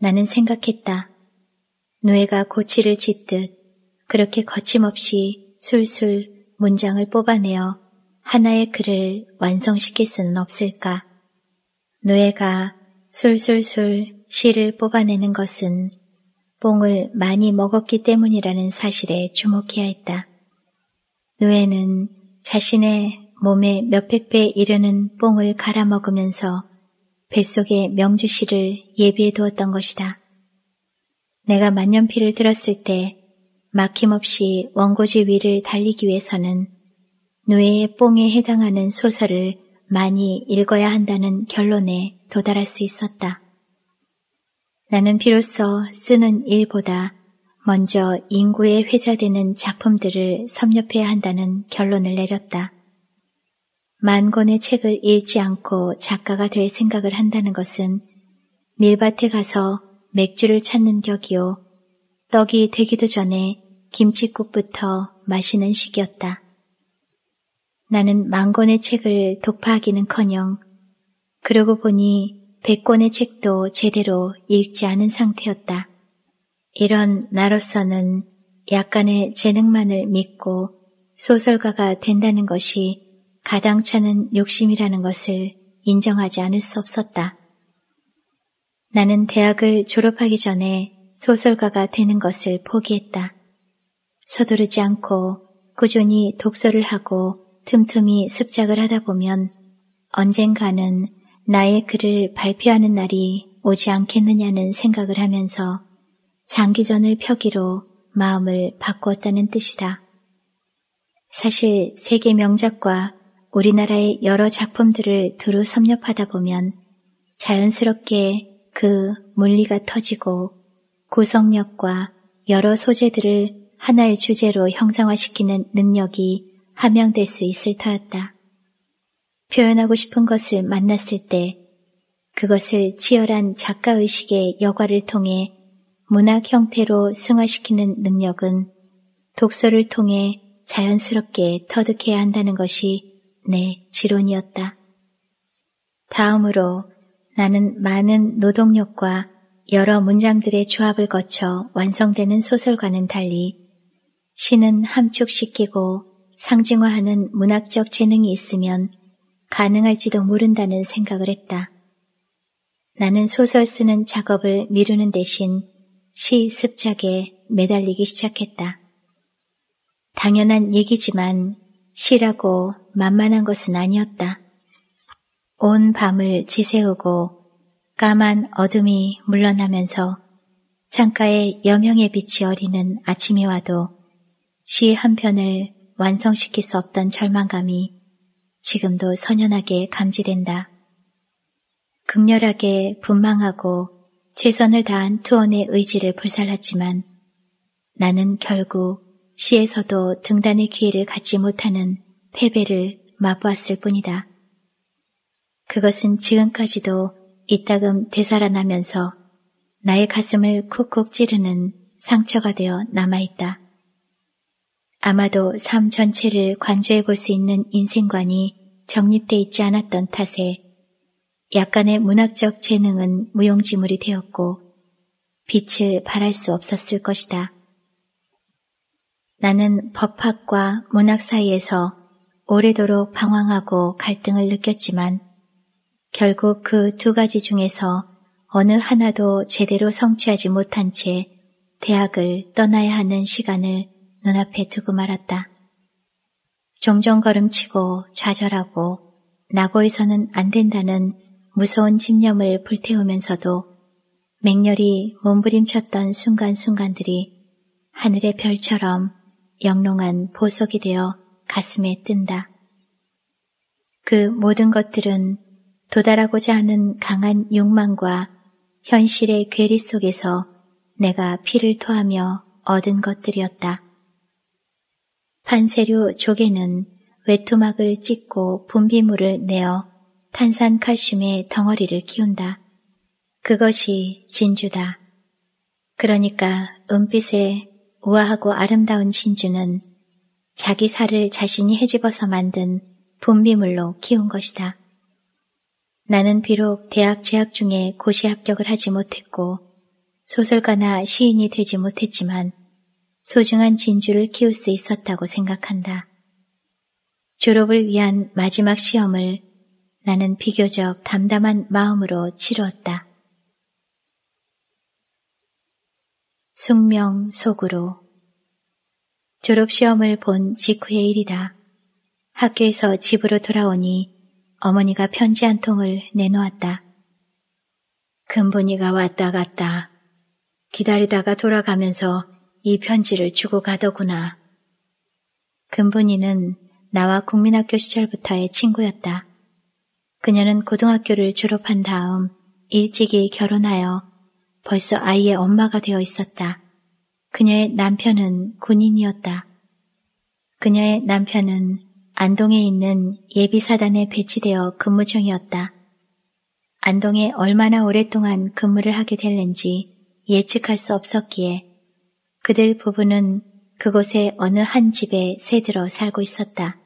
나는 생각했다. 노예가 고치를 짓듯 그렇게 거침없이 술술 문장을 뽑아내어 하나의 글을 완성시킬 수는 없을까. 노예가 술술술 시를 뽑아내는 것은 뽕을 많이 먹었기 때문이라는 사실에 주목해야 했다. 노예는 자신의 몸에 몇백 배 이르는 뽕을 갈아먹으면서 뱃속에 명주 씨를 예비해 두었던 것이다. 내가 만년필을 들었을 때 막힘없이 원고지 위를 달리기 위해서는 누에의 뽕에 해당하는 소설을 많이 읽어야 한다는 결론에 도달할 수 있었다. 나는 비로소 쓰는 일보다 먼저 인구에 회자되는 작품들을 섭렵해야 한다는 결론을 내렸다. 만 권의 책을 읽지 않고 작가가 될 생각을 한다는 것은 밀밭에 가서 맥주를 찾는 격이요. 떡이 되기도 전에 김치국부터 마시는 식이었다 나는 만 권의 책을 독파하기는커녕 그러고 보니 백 권의 책도 제대로 읽지 않은 상태였다. 이런 나로서는 약간의 재능만을 믿고 소설가가 된다는 것이 가당차는 욕심이라는 것을 인정하지 않을 수 없었다. 나는 대학을 졸업하기 전에 소설가가 되는 것을 포기했다. 서두르지 않고 꾸준히 독서를 하고 틈틈이 습작을 하다 보면 언젠가는 나의 글을 발표하는 날이 오지 않겠느냐는 생각을 하면서 장기전을 펴기로 마음을 바꾸었다는 뜻이다. 사실 세계 명작과 우리나라의 여러 작품들을 두루 섭렵하다 보면 자연스럽게 그 물리가 터지고 구성력과 여러 소재들을 하나의 주제로 형상화시키는 능력이 함양될 수 있을 터였다. 표현하고 싶은 것을 만났을 때 그것을 치열한 작가의식의 여과를 통해 문학 형태로 승화시키는 능력은 독서를 통해 자연스럽게 터득해야 한다는 것이 내 지론이었다. 다음으로 나는 많은 노동력과 여러 문장들의 조합을 거쳐 완성되는 소설과는 달리 시는 함축시키고 상징화하는 문학적 재능이 있으면 가능할지도 모른다는 생각을 했다. 나는 소설 쓰는 작업을 미루는 대신 시 습작에 매달리기 시작했다. 당연한 얘기지만 실하고 만만한 것은 아니었다. 온 밤을 지새우고 까만 어둠이 물러나면서 창가에 여명의 빛이 어리는 아침이 와도 시 한 편을 완성시킬 수 없던 절망감이 지금도 선연하게 감지된다. 극렬하게 분망하고 최선을 다한 투원의 의지를 불살랐지만 나는 결국 시에서도 등단의 기회를 갖지 못하는 패배를 맛보았을 뿐이다. 그것은 지금까지도 이따금 되살아나면서 나의 가슴을 쿡쿡 찌르는 상처가 되어 남아있다. 아마도 삶 전체를 관조해 볼 수 있는 인생관이 정립돼 있지 않았던 탓에 약간의 문학적 재능은 무용지물이 되었고 빛을 발할 수 없었을 것이다. 나는 법학과 문학 사이에서 오래도록 방황하고 갈등을 느꼈지만 결국 그 두 가지 중에서 어느 하나도 제대로 성취하지 못한 채 대학을 떠나야 하는 시간을 눈앞에 두고 말았다. 종종 걸음치고 좌절하고 낙오해서는 안 된다는 무서운 집념을 불태우면서도 맹렬히 몸부림쳤던 순간순간들이 하늘의 별처럼 영롱한 보석이 되어 가슴에 뜬다. 그 모든 것들은 도달하고자 하는 강한 욕망과 현실의 괴리 속에서 내가 피를 토하며 얻은 것들이었다. 판세류 조개는 외투막을 찢고 분비물을 내어 탄산칼슘의 덩어리를 키운다. 그것이 진주다. 그러니까 은빛의 우아하고 아름다운 진주는 자기 살을 자신이 헤집어서 만든 분비물로 키운 것이다. 나는 비록 대학 재학 중에 고시 합격을 하지 못했고 소설가나 시인이 되지 못했지만 소중한 진주를 키울 수 있었다고 생각한다. 졸업을 위한 마지막 시험을 나는 비교적 담담한 마음으로 치루었다. 숙명 속으로 졸업시험을 본 직후의 일이다. 학교에서 집으로 돌아오니 어머니가 편지 한 통을 내놓았다. 금분이가 왔다 갔다. 기다리다가 돌아가면서 이 편지를 주고 가더구나. 금분이는 나와 국민학교 시절부터의 친구였다. 그녀는 고등학교를 졸업한 다음 일찍이 결혼하여 벌써 아이의 엄마가 되어 있었다. 그녀의 남편은 군인이었다. 그녀의 남편은 안동에 있는 예비사단에 배치되어 근무 중이었다. 안동에 얼마나 오랫동안 근무를 하게 될는지 예측할 수 없었기에 그들 부부는 그곳의 어느 한 집에 새들어 살고 있었다.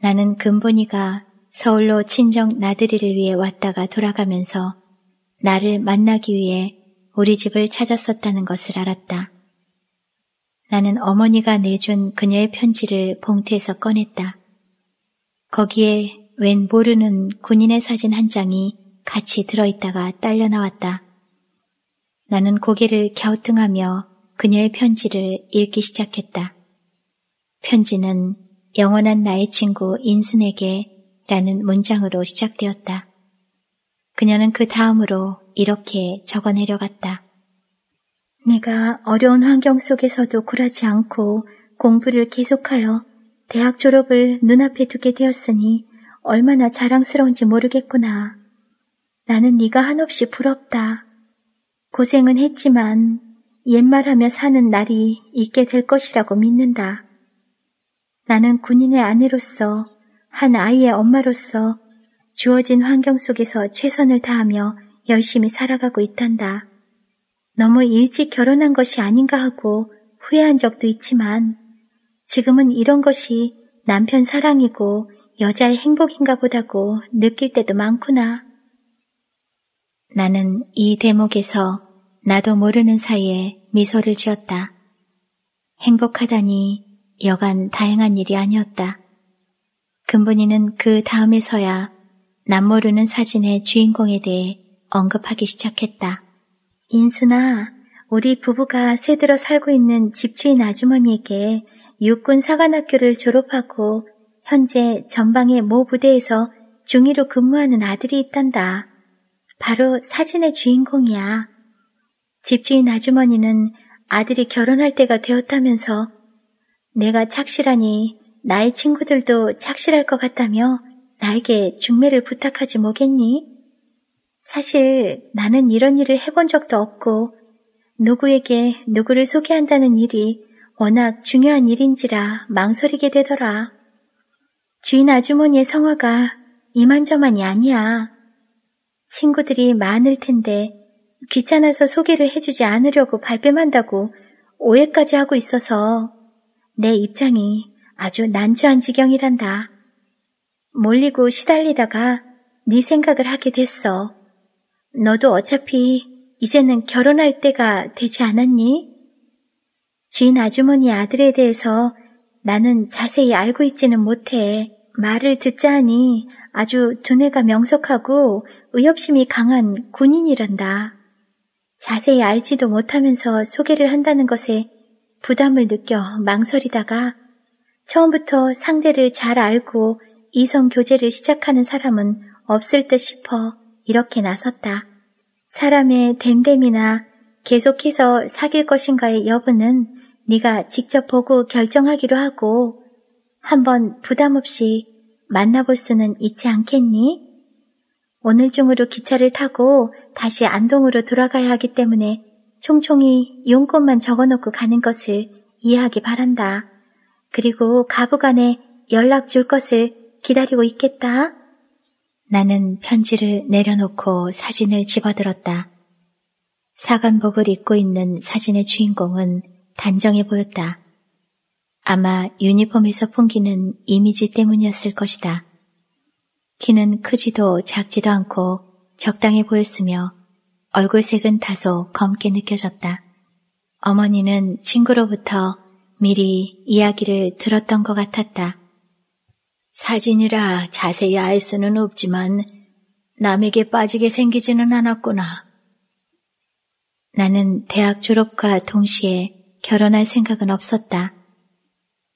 나는 금본이가 서울로 친정 나들이를 위해 왔다가 돌아가면서 나를 만나기 위해 우리 집을 찾았었다는 것을 알았다. 나는 어머니가 내준 그녀의 편지를 봉투에서 꺼냈다. 거기에 웬 모르는 군인의 사진 한 장이 같이 들어있다가 딸려 나왔다. 나는 고개를 갸우뚱하며 그녀의 편지를 읽기 시작했다. 편지는 영원한 나의 친구 인순에게 라는 문장으로 시작되었다. 그녀는 그 다음으로 이렇게 적어 내려갔다. 내가 어려운 환경 속에서도 굴하지 않고 공부를 계속하여 대학 졸업을 눈앞에 두게 되었으니 얼마나 자랑스러운지 모르겠구나. 나는 네가 한없이 부럽다. 고생은 했지만 옛말하며 사는 날이 있게 될 것이라고 믿는다. 나는 군인의 아내로서 한 아이의 엄마로서 주어진 환경 속에서 최선을 다하며 열심히 살아가고 있단다. 너무 일찍 결혼한 것이 아닌가 하고 후회한 적도 있지만 지금은 이런 것이 남편 사랑이고 여자의 행복인가 보다고 느낄 때도 많구나. 나는 이 대목에서 나도 모르는 사이에 미소를 지었다. 행복하다니 여간 다행한 일이 아니었다. 근본이는그 다음에서야 남모르는 사진의 주인공에 대해 언급하기 시작했다. 인순아, 우리 부부가 새 들어 살고 있는 집주인 아주머니에게 육군 사관학교를 졸업하고 현재 전방의 모 부대에서 중위로 근무하는 아들이 있단다. 바로 사진의 주인공이야. 집주인 아주머니는 아들이 결혼할 때가 되었다면서 내가 착실하니 나의 친구들도 착실할 것 같다며 나에게 중매를 부탁하지 뭐겠니? 사실 나는 이런 일을 해본 적도 없고 누구에게 누구를 소개한다는 일이 워낙 중요한 일인지라 망설이게 되더라. 주인 아주머니의 성화가 이만저만이 아니야. 친구들이 많을 텐데 귀찮아서 소개를 해주지 않으려고 발뺌한다고 오해까지 하고 있어서 내 입장이 아주 난처한 지경이란다. 몰리고 시달리다가 네 생각을 하게 됐어. 너도 어차피 이제는 결혼할 때가 되지 않았니? 주인 아주머니 아들에 대해서 나는 자세히 알고 있지는 못해. 말을 듣자 하니 아주 두뇌가 명석하고 의협심이 강한 군인이란다. 자세히 알지도 못하면서 소개를 한다는 것에 부담을 느껴 망설이다가 처음부터 상대를 잘 알고 이성 교제를 시작하는 사람은 없을 듯 싶어 이렇게 나섰다. 사람의 댐댐이나 계속해서 사귈 것인가의 여부는 네가 직접 보고 결정하기로 하고 한번 부담 없이 만나볼 수는 있지 않겠니? 오늘 중으로 기차를 타고 다시 안동으로 돌아가야 하기 때문에 총총히 용건만 적어놓고 가는 것을 이해하기 바란다. 그리고 가부간에 연락 줄 것을 기다리고 있겠다. 나는 편지를 내려놓고 사진을 집어들었다. 사관복을 입고 있는 사진의 주인공은 단정해 보였다. 아마 유니폼에서 풍기는 이미지 때문이었을 것이다. 키는 크지도 작지도 않고 적당해 보였으며 얼굴색은 다소 검게 느껴졌다. 어머니는 친구로부터 미리 이야기를 들었던 것 같았다. 사진이라 자세히 알 수는 없지만 남에게 빠지게 생기지는 않았구나. 나는 대학 졸업과 동시에 결혼할 생각은 없었다.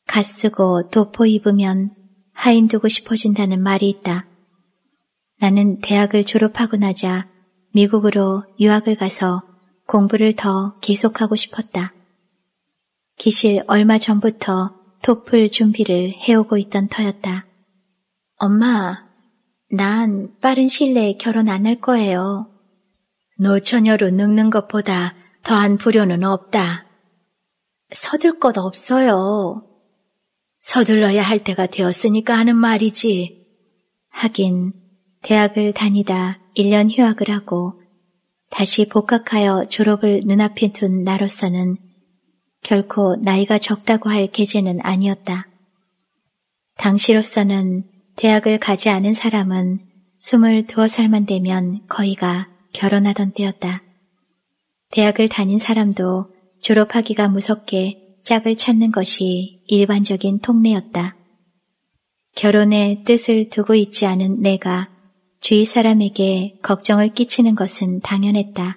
갓 쓰고 도포 입으면 하인 두고 싶어진다는 말이 있다. 나는 대학을 졸업하고 나자 미국으로 유학을 가서 공부를 더 계속하고 싶었다. 기실 얼마 전부터 토플 준비를 해오고 있던 터였다. 엄마, 난 빠른 시일 내에 결혼 안 할 거예요. 노처녀로 늙는 것보다 더한 불효는 없다. 서둘 것 없어요. 서둘러야 할 때가 되었으니까 하는 말이지. 하긴 대학을 다니다 1년 휴학을 하고 다시 복학하여 졸업을 눈앞에 둔 나로서는 결코 나이가 적다고 할 계제는 아니었다. 당시로서는 대학을 가지 않은 사람은 22살만 되면 거의가 결혼하던 때였다. 대학을 다닌 사람도 졸업하기가 무섭게 짝을 찾는 것이 일반적인 통례였다. 결혼에 뜻을 두고 있지 않은 내가 주위 사람에게 걱정을 끼치는 것은 당연했다.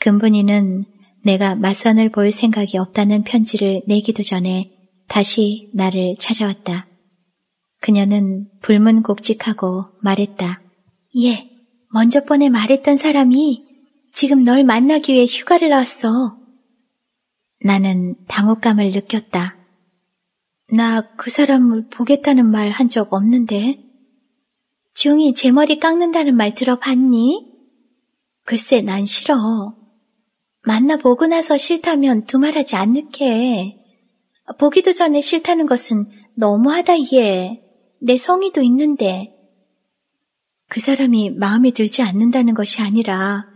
금분이는 내가 맞선을 볼 생각이 없다는 편지를 내기도 전에 다시 나를 찾아왔다. 그녀는 불문곡직하고 말했다. 예, 먼저 번에 말했던 사람이 지금 널 만나기 위해 휴가를 나왔어. 나는 당혹감을 느꼈다. 나 그 사람을 보겠다는 말 한 적 없는데. 중이제 머리 깎는다는 말 들어봤니? 글쎄 난 싫어. 만나보고 나서 싫다면 두말하지 않을게. 보기도 전에 싫다는 것은 너무하다 이해. 얘. 내 성의도 있는데 그 사람이 마음에 들지 않는다는 것이 아니라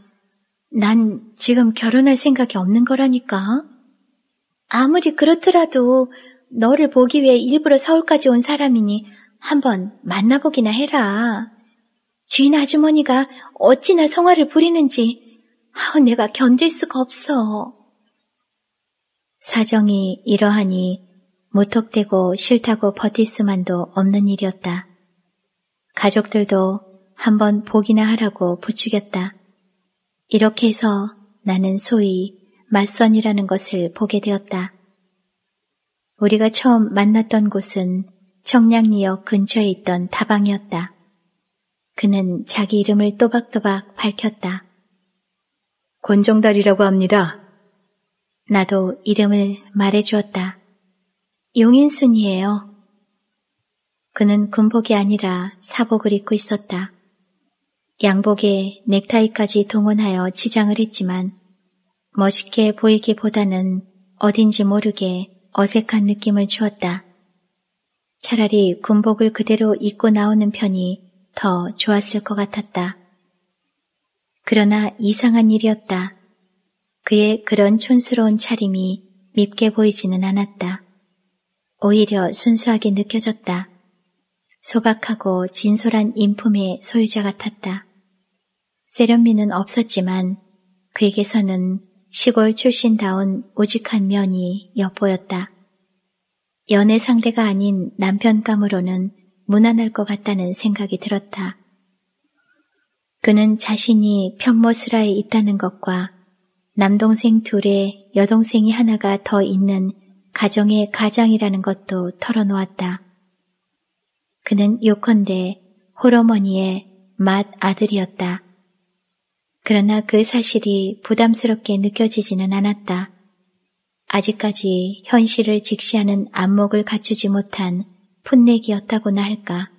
난 지금 결혼할 생각이 없는 거라니까. 아무리 그렇더라도 너를 보기 위해 일부러 서울까지 온 사람이니 한번 만나보기나 해라. 주인 아주머니가 어찌나 성화를 부리는지 아우 내가 견딜 수가 없어. 사정이 이러하니 무턱대고 싫다고 버틸 수만도 없는 일이었다. 가족들도 한번 복이나 하라고 부추겼다. 이렇게 해서 나는 소위 맞선이라는 것을 보게 되었다. 우리가 처음 만났던 곳은 청량리역 근처에 있던 다방이었다. 그는 자기 이름을 또박또박 밝혔다. 권종달이라고 합니다. 나도 이름을 말해주었다. 용인순이에요. 그는 군복이 아니라 사복을 입고 있었다. 양복에 넥타이까지 동원하여 치장을 했지만 멋있게 보이기보다는 어딘지 모르게 어색한 느낌을 주었다. 차라리 군복을 그대로 입고 나오는 편이 더 좋았을 것 같았다. 그러나 이상한 일이었다. 그의 그런 촌스러운 차림이 밉게 보이지는 않았다. 오히려 순수하게 느껴졌다. 소박하고 진솔한 인품의 소유자 같았다. 세련미는 없었지만 그에게서는 시골 출신다운 오직한 면이 엿보였다. 연애 상대가 아닌 남편감으로는 무난할 것 같다는 생각이 들었다. 그는 자신이 편모스라에 있다는 것과 남동생 둘에 여동생이 하나가 더 있는 가정의 가장이라는 것도 털어놓았다. 그는 요컨대 홀어머니의맏 아들이었다. 그러나 그 사실이 부담스럽게 느껴지지는 않았다. 아직까지 현실을 직시하는 안목을 갖추지 못한 풋내기였다고나 할까.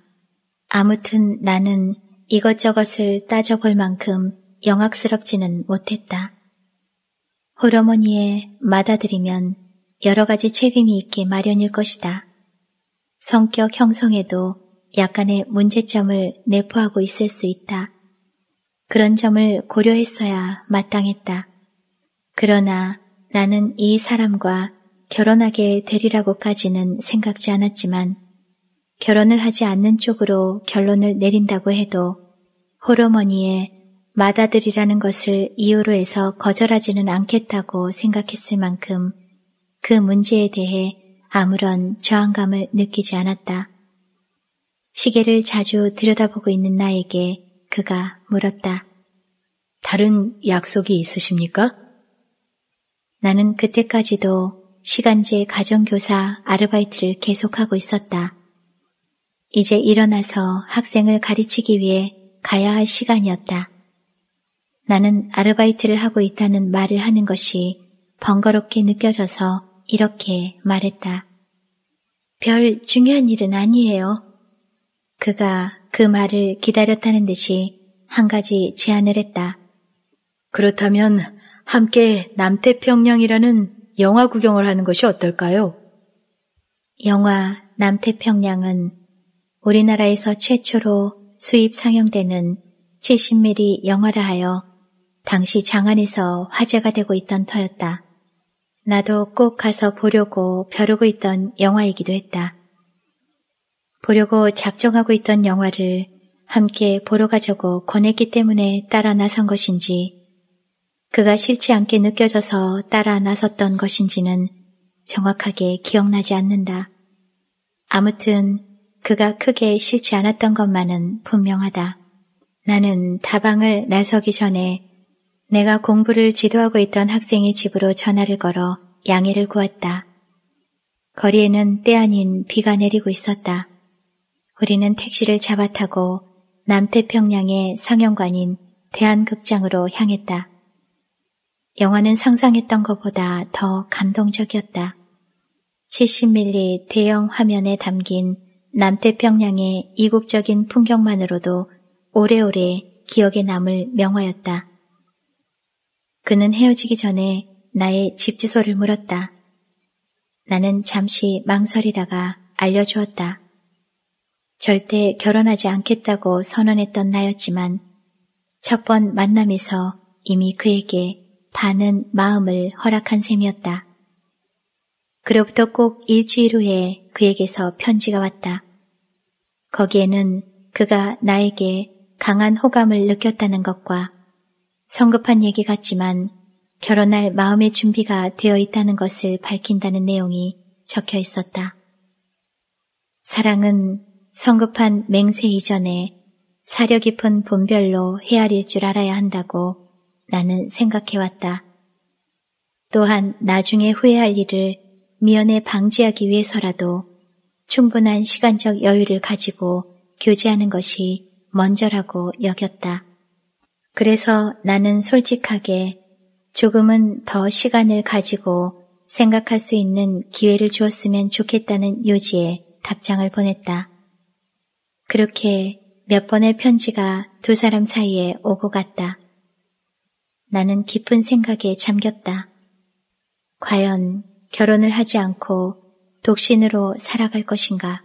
아무튼 나는 이것저것을 따져볼 만큼 영악스럽지는 못했다. 홀어머니의 맏아들이면 여러 가지 책임이 있기 마련일 것이다. 성격 형성에도 약간의 문제점을 내포하고 있을 수 있다. 그런 점을 고려했어야 마땅했다. 그러나 나는 이 사람과 결혼하게 되리라고까지는 생각지 않았지만 결혼을 하지 않는 쪽으로 결론을 내린다고 해도 호르머니의 마다들이라는 것을 이유로 해서 거절하지는 않겠다고 생각했을 만큼 그 문제에 대해 아무런 저항감을 느끼지 않았다. 시계를 자주 들여다보고 있는 나에게 그가 물었다. 다른 약속이 있으십니까? 나는 그때까지도 시간제 가정교사 아르바이트를 계속하고 있었다. 이제 일어나서 학생을 가르치기 위해 가야 할 시간이었다. 나는 아르바이트를 하고 있다는 말을 하는 것이 번거롭게 느껴져서 이렇게 말했다. 별 중요한 일은 아니에요. 그가 그 말을 기다렸다는 듯이 한 가지 제안을 했다. 그렇다면 함께 남태평양이라는 영화 구경을 하는 것이 어떨까요? 영화 남태평양은 우리나라에서 최초로 수입 상영되는 70mm 영화라 하여 당시 장안에서 화제가 되고 있던 터였다. 나도 꼭 가서 보려고 벼르고 있던 영화이기도 했다. 보려고 작정하고 있던 영화를 함께 보러 가자고 권했기 때문에 따라 나선 것인지 그가 싫지 않게 느껴져서 따라 나섰던 것인지는 정확하게 기억나지 않는다. 아무튼 그가 크게 싫지 않았던 것만은 분명하다. 나는 다방을 나서기 전에 내가 공부를 지도하고 있던 학생의 집으로 전화를 걸어 양해를 구했다. 거리에는 때 아닌 비가 내리고 있었다. 우리는 택시를 잡아타고 남태평양의 상영관인 대한극장으로 향했다. 영화는 상상했던 것보다 더 감동적이었다. 70mm 대형 화면에 담긴 남태평양의 이국적인 풍경만으로도 오래오래 기억에 남을 명화였다. 그는 헤어지기 전에 나의 집 주소를 물었다. 나는 잠시 망설이다가 알려주었다. 절대 결혼하지 않겠다고 선언했던 나였지만 첫 번 만남에서 이미 그에게 반은 마음을 허락한 셈이었다. 그로부터 꼭 일주일 후에 그에게서 편지가 왔다. 거기에는 그가 나에게 강한 호감을 느꼈다는 것과 성급한 얘기 같지만 결혼할 마음의 준비가 되어 있다는 것을 밝힌다는 내용이 적혀 있었다. 사랑은 성급한 맹세 이전에 사려 깊은 본별로 헤아릴 줄 알아야 한다고 나는 생각해왔다. 또한 나중에 후회할 일을 미연에 방지하기 위해서라도 충분한 시간적 여유를 가지고 교제하는 것이 먼저라고 여겼다. 그래서 나는 솔직하게 조금은 더 시간을 가지고 생각할 수 있는 기회를 주었으면 좋겠다는 요지에 답장을 보냈다. 그렇게 몇 번의 편지가 두 사람 사이에 오고 갔다. 나는 깊은 생각에 잠겼다. 과연 결혼을 하지 않고 독신으로 살아갈 것인가?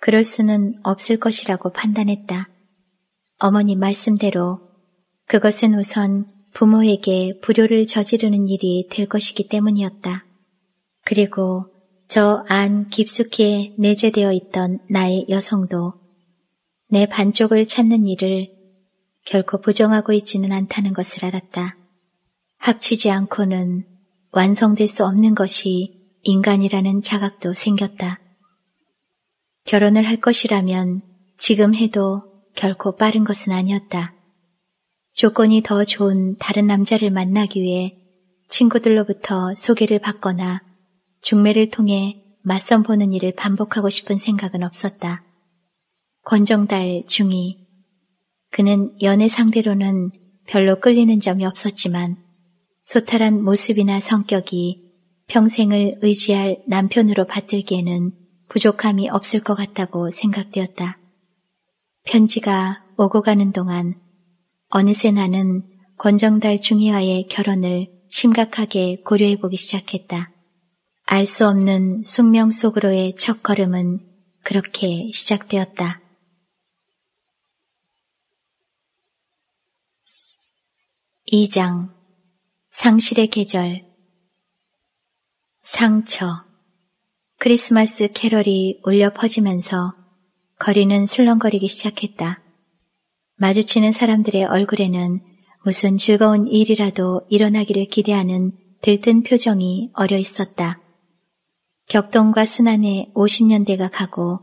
그럴 수는 없을 것이라고 판단했다. 어머니 말씀대로 그것은 우선 부모에게 불효를 저지르는 일이 될 것이기 때문이었다. 그리고 저 안 깊숙이 내재되어 있던 나의 여성도 내 반쪽을 찾는 일을 결코 부정하고 있지는 않다는 것을 알았다. 합치지 않고는 완성될 수 없는 것이 인간이라는 자각도 생겼다. 결혼을 할 것이라면 지금 해도 결코 빠른 것은 아니었다. 조건이 더 좋은 다른 남자를 만나기 위해 친구들로부터 소개를 받거나 중매를 통해 맞선 보는 일을 반복하고 싶은 생각은 없었다. 권정달 중이 그는 연애 상대로는 별로 끌리는 점이 없었지만 소탈한 모습이나 성격이 평생을 의지할 남편으로 받들기에는 부족함이 없을 것 같다고 생각되었다. 편지가 오고 가는 동안 어느새 나는 권정달 중의와의 결혼을 심각하게 고려해 보기 시작했다. 알 수 없는 숙명 속으로의 첫 걸음은 그렇게 시작되었다. 이장 상실의 계절 상처 크리스마스 캐럴이 울려 퍼지면서 거리는 술렁거리기 시작했다. 마주치는 사람들의 얼굴에는 무슨 즐거운 일이라도 일어나기를 기대하는 들뜬 표정이 어려 있었다. 격동과 순환의 50년대가 가고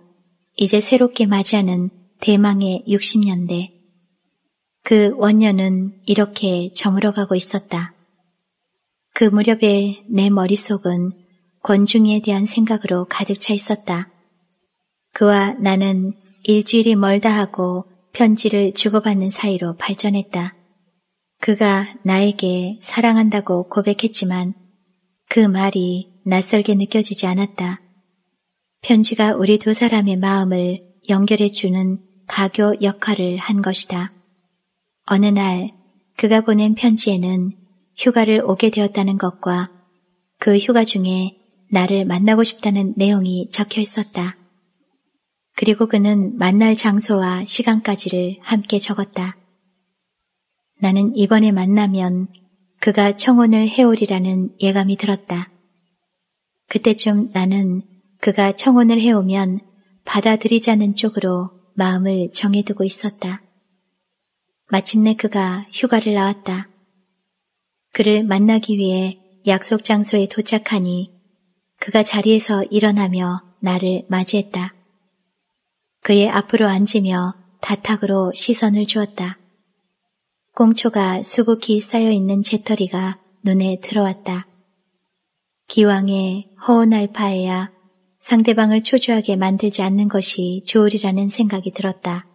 이제 새롭게 맞이하는 대망의 60년대. 그 원년은 이렇게 저물어가고 있었다. 그 무렵에 내 머릿속은 권중에 대한 생각으로 가득 차 있었다. 그와 나는 일주일이 멀다 하고 편지를 주고받는 사이로 발전했다. 그가 나에게 사랑한다고 고백했지만 그 말이 낯설게 느껴지지 않았다. 편지가 우리 두 사람의 마음을 연결해주는 가교 역할을 한 것이다. 어느 날 그가 보낸 편지에는 휴가를 오게 되었다는 것과 그 휴가 중에 나를 만나고 싶다는 내용이 적혀 있었다. 그리고 그는 만날 장소와 시간까지를 함께 적었다. 나는 이번에 만나면 그가 청혼을 해오리라는 예감이 들었다. 그때쯤 나는 그가 청혼을 해오면 받아들이자는 쪽으로 마음을 정해두고 있었다. 마침내 그가 휴가를 나왔다. 그를 만나기 위해 약속 장소에 도착하니 그가 자리에서 일어나며 나를 맞이했다. 그의 앞으로 앉으며 다탁으로 시선을 주었다. 꽁초가 수북히 쌓여있는 재터리가 눈에 들어왔다. 기왕에 허온알파에야 상대방을 초조하게 만들지 않는 것이 좋으리라는 생각이 들었다.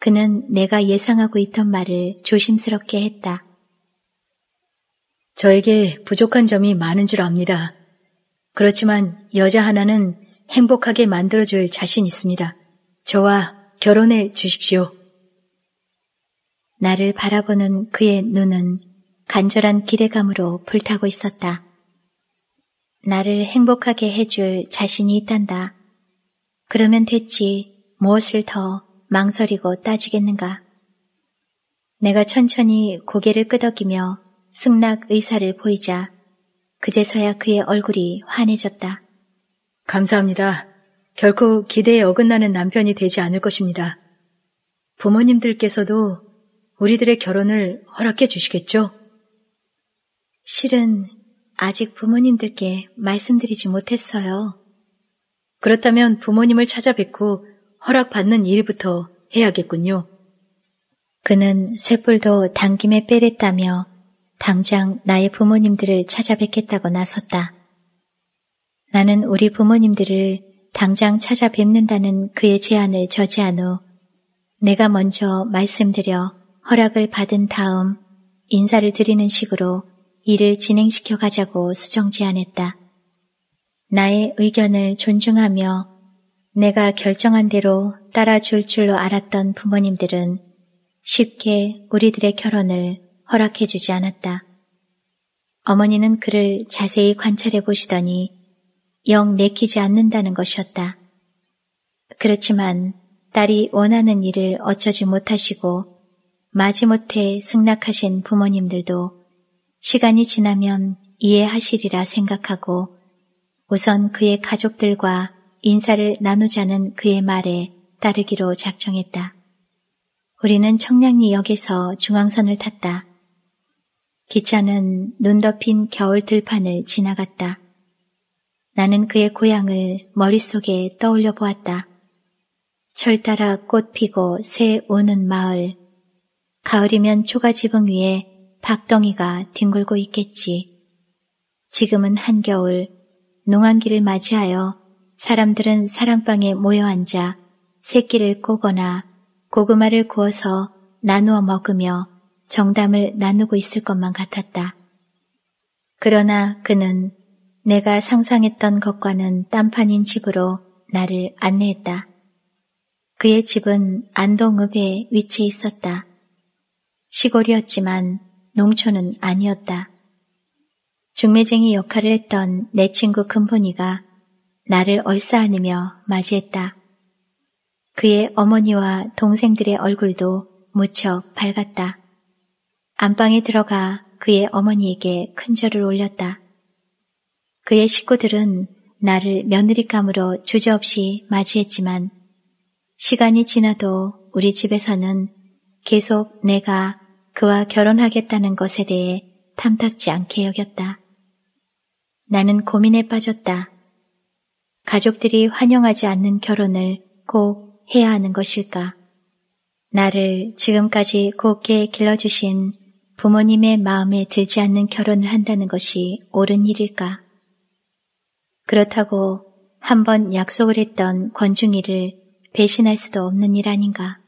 그는 내가 예상하고 있던 말을 조심스럽게 했다. 저에게 부족한 점이 많은 줄 압니다. 그렇지만 여자 하나는 행복하게 만들어줄 자신 있습니다. 저와 결혼해 주십시오. 나를 바라보는 그의 눈은 간절한 기대감으로 불타고 있었다. 나를 행복하게 해줄 자신이 있단다. 그러면 됐지 무엇을 더 망설이고 따지겠는가. 내가 천천히 고개를 끄덕이며 승낙 의사를 보이자 그제서야 그의 얼굴이 환해졌다. 감사합니다. 결코 기대에 어긋나는 남편이 되지 않을 것입니다. 부모님들께서도 우리들의 결혼을 허락해 주시겠죠? 실은 아직 부모님들께 말씀드리지 못했어요. 그렇다면 부모님을 찾아뵙고 허락받는 일부터 해야겠군요. 그는 쇠뿔도 당김에 빼랬다며 당장 나의 부모님들을 찾아뵙겠다고 나섰다. 나는 우리 부모님들을 당장 찾아뵙는다는 그의 제안을 저지한 후 내가 먼저 말씀드려 허락을 받은 다음 인사를 드리는 식으로 일을 진행시켜 가자고 수정 제안했다. 나의 의견을 존중하며 내가 결정한 대로 따라줄 줄로 알았던 부모님들은 쉽게 우리들의 결혼을 허락해주지 않았다. 어머니는 그를 자세히 관찰해 보시더니 영 내키지 않는다는 것이었다. 그렇지만 딸이 원하는 일을 어쩌지 못하시고 마지못해 승낙하신 부모님들도 시간이 지나면 이해하시리라 생각하고 우선 그의 가족들과 인사를 나누자는 그의 말에 따르기로 작정했다. 우리는 청량리역에서 중앙선을 탔다. 기차는 눈 덮인 겨울 들판을 지나갔다. 나는 그의 고향을 머릿속에 떠올려 보았다. 철 따라 꽃 피고 새 오는 마을. 가을이면 초가 지붕 위에 박덩이가 뒹굴고 있겠지. 지금은 한겨울 농한기를 맞이하여 사람들은 사랑방에 모여 앉아 새끼를 꼬거나 고구마를 구워서 나누어 먹으며 정담을 나누고 있을 것만 같았다. 그러나 그는 내가 상상했던 것과는 딴판인 집으로 나를 안내했다. 그의 집은 안동읍에 위치해 있었다. 시골이었지만 농촌은 아니었다. 중매쟁이 역할을 했던 내 친구 금본이가 나를 얼싸안으며 맞이했다. 그의 어머니와 동생들의 얼굴도 무척 밝았다. 안방에 들어가 그의 어머니에게 큰 절을 올렸다. 그의 식구들은 나를 며느리감으로 주저없이 맞이했지만 시간이 지나도 우리 집에서는 계속 내가 그와 결혼하겠다는 것에 대해 탐탁지 않게 여겼다. 나는 고민에 빠졌다. 가족들이 환영하지 않는 결혼을 꼭 해야 하는 것일까? 나를 지금까지 곱게 길러주신 부모님의 마음에 들지 않는 결혼을 한다는 것이 옳은 일일까? 그렇다고 한 번 약속을 했던 권중이를 배신할 수도 없는 일 아닌가.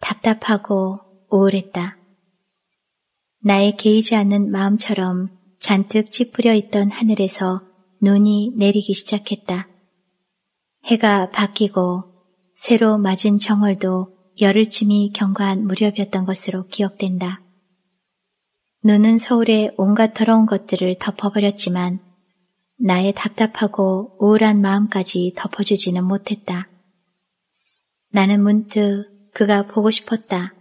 답답하고 우울했다. 나의 개이지 않는 마음처럼 잔뜩 찌푸려 있던 하늘에서 눈이 내리기 시작했다. 해가 바뀌고 새로 맞은 정월도 열흘쯤이 경과한 무렵이었던 것으로 기억된다. 눈은 서울의 온갖 더러운 것들을 덮어버렸지만 나의 답답하고 우울한 마음까지 덮어주지는 못했다. 나는 문득 그가 보고 싶었다.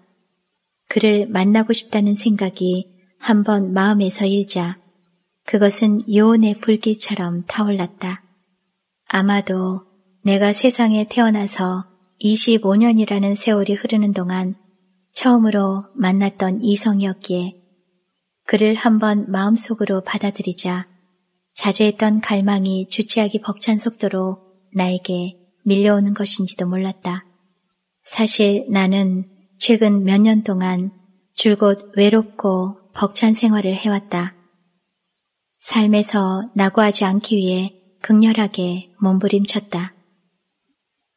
그를 만나고 싶다는 생각이 한 번 마음에서 일자 그것은 요온의 불길처럼 타올랐다. 아마도 내가 세상에 태어나서 25년이라는 세월이 흐르는 동안 처음으로 만났던 이성이었기에 그를 한 번 마음속으로 받아들이자 자제했던 갈망이 주체하기 벅찬 속도로 나에게 밀려오는 것인지도 몰랐다. 사실 나는 최근 몇 년 동안 줄곧 외롭고 벅찬 생활을 해왔다. 삶에서 낙오하지 않기 위해 극렬하게 몸부림쳤다.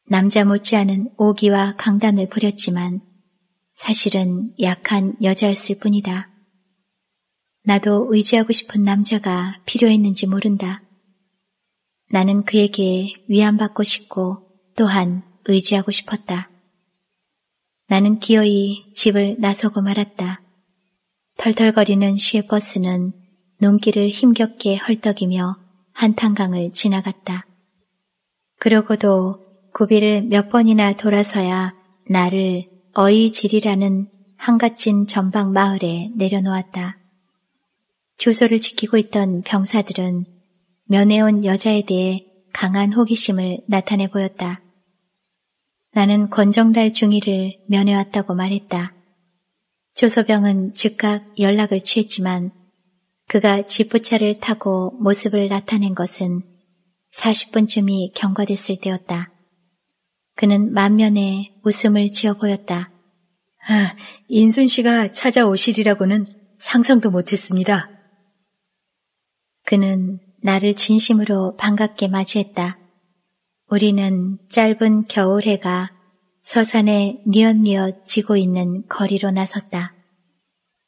남자 못지않은 오기와 강단을 부렸지만 사실은 약한 여자였을 뿐이다. 나도 의지하고 싶은 남자가 필요했는지 모른다. 나는 그에게 위안받고 싶고 또한 의지하고 싶었다. 나는 기어이 집을 나서고 말았다. 털털거리는 시외 버스는 눈길을 힘겹게 헐떡이며 한탄강을 지나갔다. 그러고도 고비를 몇 번이나 돌아서야 나를 어이질이라는 한갓진 전방 마을에 내려놓았다. 조소를 지키고 있던 병사들은 면회온 여자에 대해 강한 호기심을 나타내 보였다. 나는 권정달 중위를 면회왔다고 말했다. 조소병은 즉각 연락을 취했지만 그가 지프차를 타고 모습을 나타낸 것은 40분쯤이 경과됐을 때였다. 그는 만면에 웃음을 지어 보였다. 아, 인순 씨가 찾아오시리라고는 상상도 못했습니다. 그는 나를 진심으로 반갑게 맞이했다. 우리는 짧은 겨울해가 서산에 뉘엿뉘엿 지고 있는 거리로 나섰다.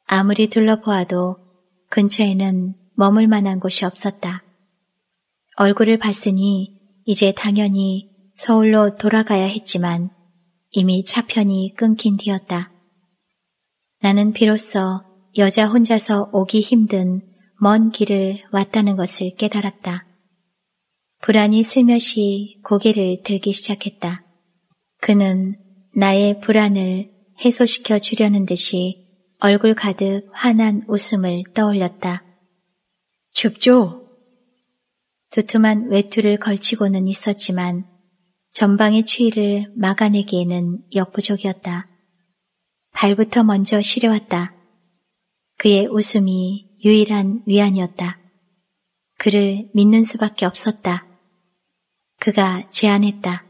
아무리 둘러보아도 근처에는 머물 만한 곳이 없었다. 얼굴을 봤으니 이제 당연히 서울로 돌아가야 했지만 이미 차편이 끊긴 뒤였다. 나는 비로소 여자 혼자서 오기 힘든 먼 길을 왔다는 것을 깨달았다. 불안이 슬며시 고개를 들기 시작했다. 그는 나의 불안을 해소시켜 주려는 듯이 얼굴 가득 환한 웃음을 떠올렸다. 춥죠? 두툼한 외투를 걸치고는 있었지만 전방의 추위를 막아내기에는 역부족이었다. 발부터 먼저 시려왔다. 그의 웃음이 유일한 위안이었다. 그를 믿는 수밖에 없었다. 그가 제안했다.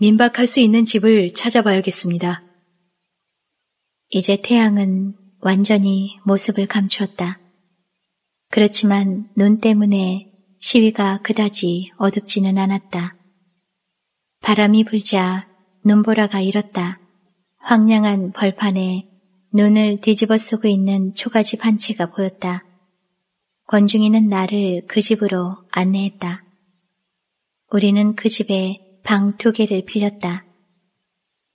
민박할 수 있는 집을 찾아봐야겠습니다. 이제 태양은 완전히 모습을 감추었다. 그렇지만 눈 때문에 시위가 그다지 어둡지는 않았다. 바람이 불자 눈보라가 일었다. 황량한 벌판에 눈을 뒤집어 쓰고 있는 초가집 한 채가 보였다. 권중이는 나를 그 집으로 안내했다. 우리는 그 집에 방 두 개를 빌렸다.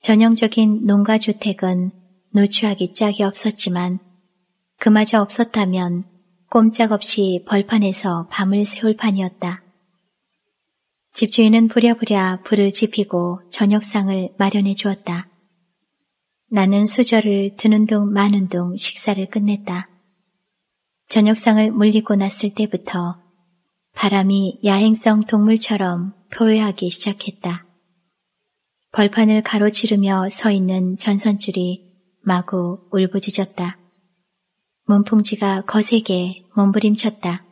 전형적인 농가주택은 노출하기 짝이 없었지만 그마저 없었다면 꼼짝없이 벌판에서 밤을 새울 판이었다. 집주인은 부랴부랴 불을 지피고 저녁상을 마련해 주었다. 나는 수저를 드는 둥 마는 둥 식사를 끝냈다. 저녁상을 물리고 났을 때부터 바람이 야행성 동물처럼 표회하기 시작했다. 벌판을 가로지르며 서 있는 전선줄이 마구 울부짖었다. 몸풍지가 거세게 몸부림쳤다.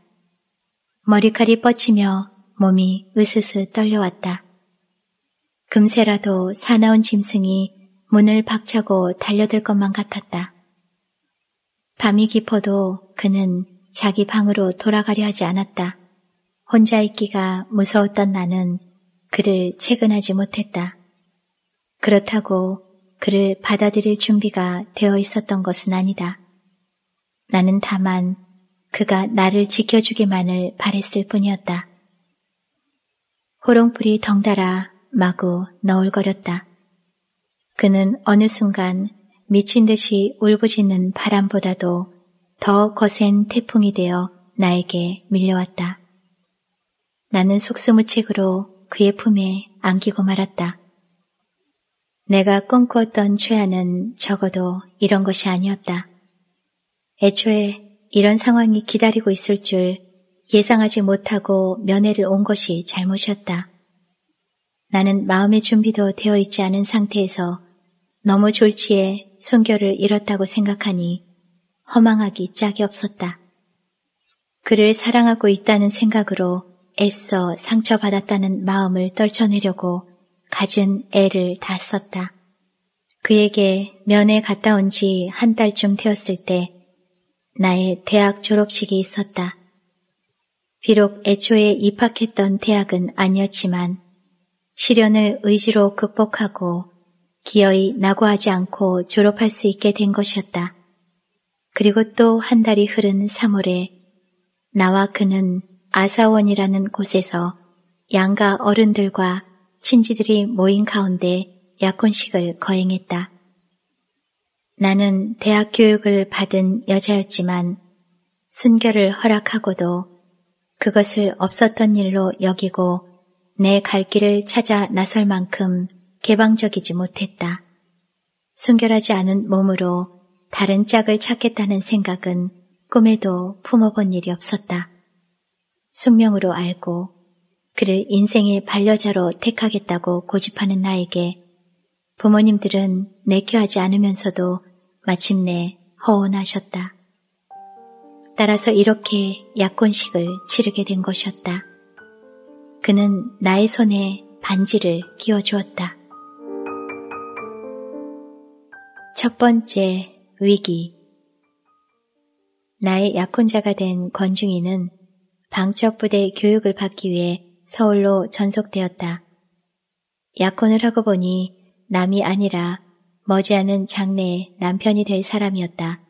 머리칼이 뻗치며 몸이 으스스 떨려왔다. 금세라도 사나운 짐승이 문을 박차고 달려들 것만 같았다. 밤이 깊어도 그는 자기 방으로 돌아가려 하지 않았다. 혼자 있기가 무서웠던 나는 그를 채근하지 못했다. 그렇다고 그를 받아들일 준비가 되어 있었던 것은 아니다. 나는 다만 그가 나를 지켜주기만을 바랬을 뿐이었다. 호롱불이 덩달아 마구 너울거렸다. 그는 어느 순간 미친 듯이 울부짖는 바람보다도 더 거센 태풍이 되어 나에게 밀려왔다. 나는 속수무책으로 그의 품에 안기고 말았다. 내가 꿈꾸었던 최하는 적어도 이런 것이 아니었다. 애초에 이런 상황이 기다리고 있을 줄 예상하지 못하고 면회를 온 것이 잘못이었다. 나는 마음의 준비도 되어 있지 않은 상태에서 너무 졸지에 순결을 잃었다고 생각하니 허망하기 짝이 없었다. 그를 사랑하고 있다는 생각으로 애써 상처받았다는 마음을 떨쳐내려고 가진 애를 다 썼다. 그에게 면회 갔다 온 지 한 달쯤 되었을 때 나의 대학 졸업식이 있었다. 비록 애초에 입학했던 대학은 아니었지만 시련을 의지로 극복하고 기어이 낙오하지 않고 졸업할 수 있게 된 것이었다. 그리고 또 한 달이 흐른 3월에 나와 그는 아사원이라는 곳에서 양가 어른들과 친지들이 모인 가운데 약혼식을 거행했다. 나는 대학 교육을 받은 여자였지만 순결을 허락하고도 그것을 없었던 일로 여기고 내갈 길을 찾아 나설 만큼 개방적이지 못했다. 순결하지 않은 몸으로 다른 짝을 찾겠다는 생각은 꿈에도 품어본 일이 없었다. 숙명으로 알고 그를 인생의 반려자로 택하겠다고 고집하는 나에게 부모님들은 내켜하지 않으면서도 마침내 허원하셨다 따라서 이렇게 약혼식을 치르게 된 것이었다. 그는 나의 손에 반지를 끼워주었다. 첫 번째 위기. 나의 약혼자가 된 권중이는 방첩부대 교육을 받기 위해 서울로 전속되었다. 약혼을 하고 보니 남이 아니라 머지않은 장래에 남편이 될 사람이었다.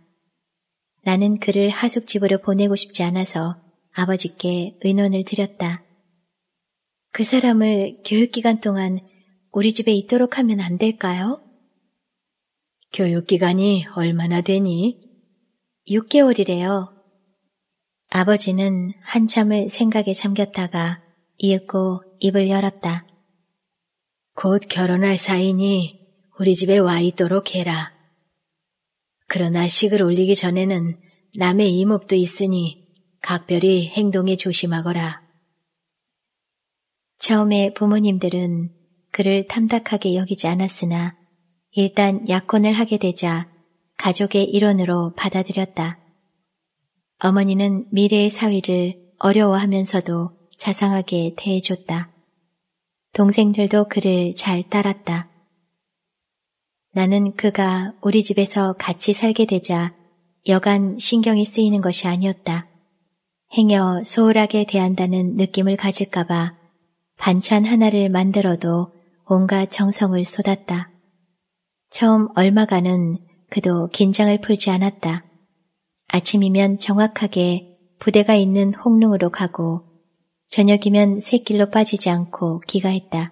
나는 그를 하숙집으로 보내고 싶지 않아서 아버지께 의논을 드렸다. 그 사람을 교육기간 동안 우리 집에 있도록 하면 안 될까요? 교육기간이 얼마나 되니? 6개월이래요. 아버지는 한참을 생각에 잠겼다가 이윽고 입을 열었다. 곧 결혼할 사이니 우리 집에 와 있도록 해라. 그러나 식을 올리기 전에는 남의 이목도 있으니 각별히 행동에 조심하거라. 처음에 부모님들은 그를 탐탁하게 여기지 않았으나 일단 약혼을 하게 되자 가족의 일원으로 받아들였다. 어머니는 미래의 사위를 어려워하면서도 자상하게 대해줬다. 동생들도 그를 잘 따랐다. 나는 그가 우리 집에서 같이 살게 되자 여간 신경이 쓰이는 것이 아니었다. 행여 소홀하게 대한다는 느낌을 가질까봐 반찬 하나를 만들어도 온갖 정성을 쏟았다. 처음 얼마간은 그도 긴장을 풀지 않았다. 아침이면 정확하게 부대가 있는 홍릉으로 가고 저녁이면 새길로 빠지지 않고 귀가했다.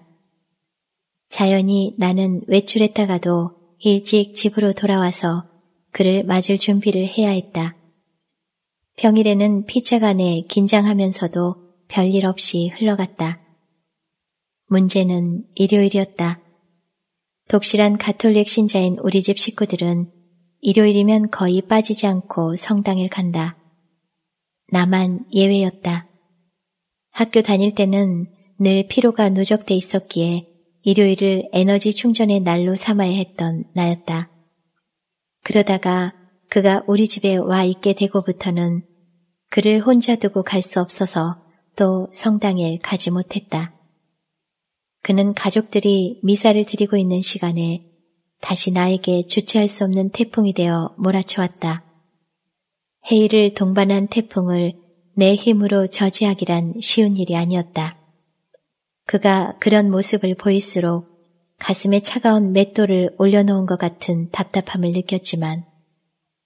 자연히 나는 외출했다가도 일찍 집으로 돌아와서 그를 맞을 준비를 해야 했다. 평일에는 피자간에 긴장하면서도 별일 없이 흘러갔다. 문제는 일요일이었다. 독실한 가톨릭 신자인 우리 집 식구들은 일요일이면 거의 빠지지 않고 성당을 간다. 나만 예외였다. 학교 다닐 때는 늘 피로가 누적돼 있었기에 일요일을 에너지 충전의 날로 삼아야 했던 나였다. 그러다가 그가 우리 집에 와 있게 되고부터는 그를 혼자 두고 갈 수 없어서 또 성당에 가지 못했다. 그는 가족들이 미사를 드리고 있는 시간에 다시 나에게 주체할 수 없는 태풍이 되어 몰아쳐왔다. 해일을 동반한 태풍을 내 힘으로 저지하기란 쉬운 일이 아니었다. 그가 그런 모습을 보일수록 가슴에 차가운 맷돌을 올려놓은 것 같은 답답함을 느꼈지만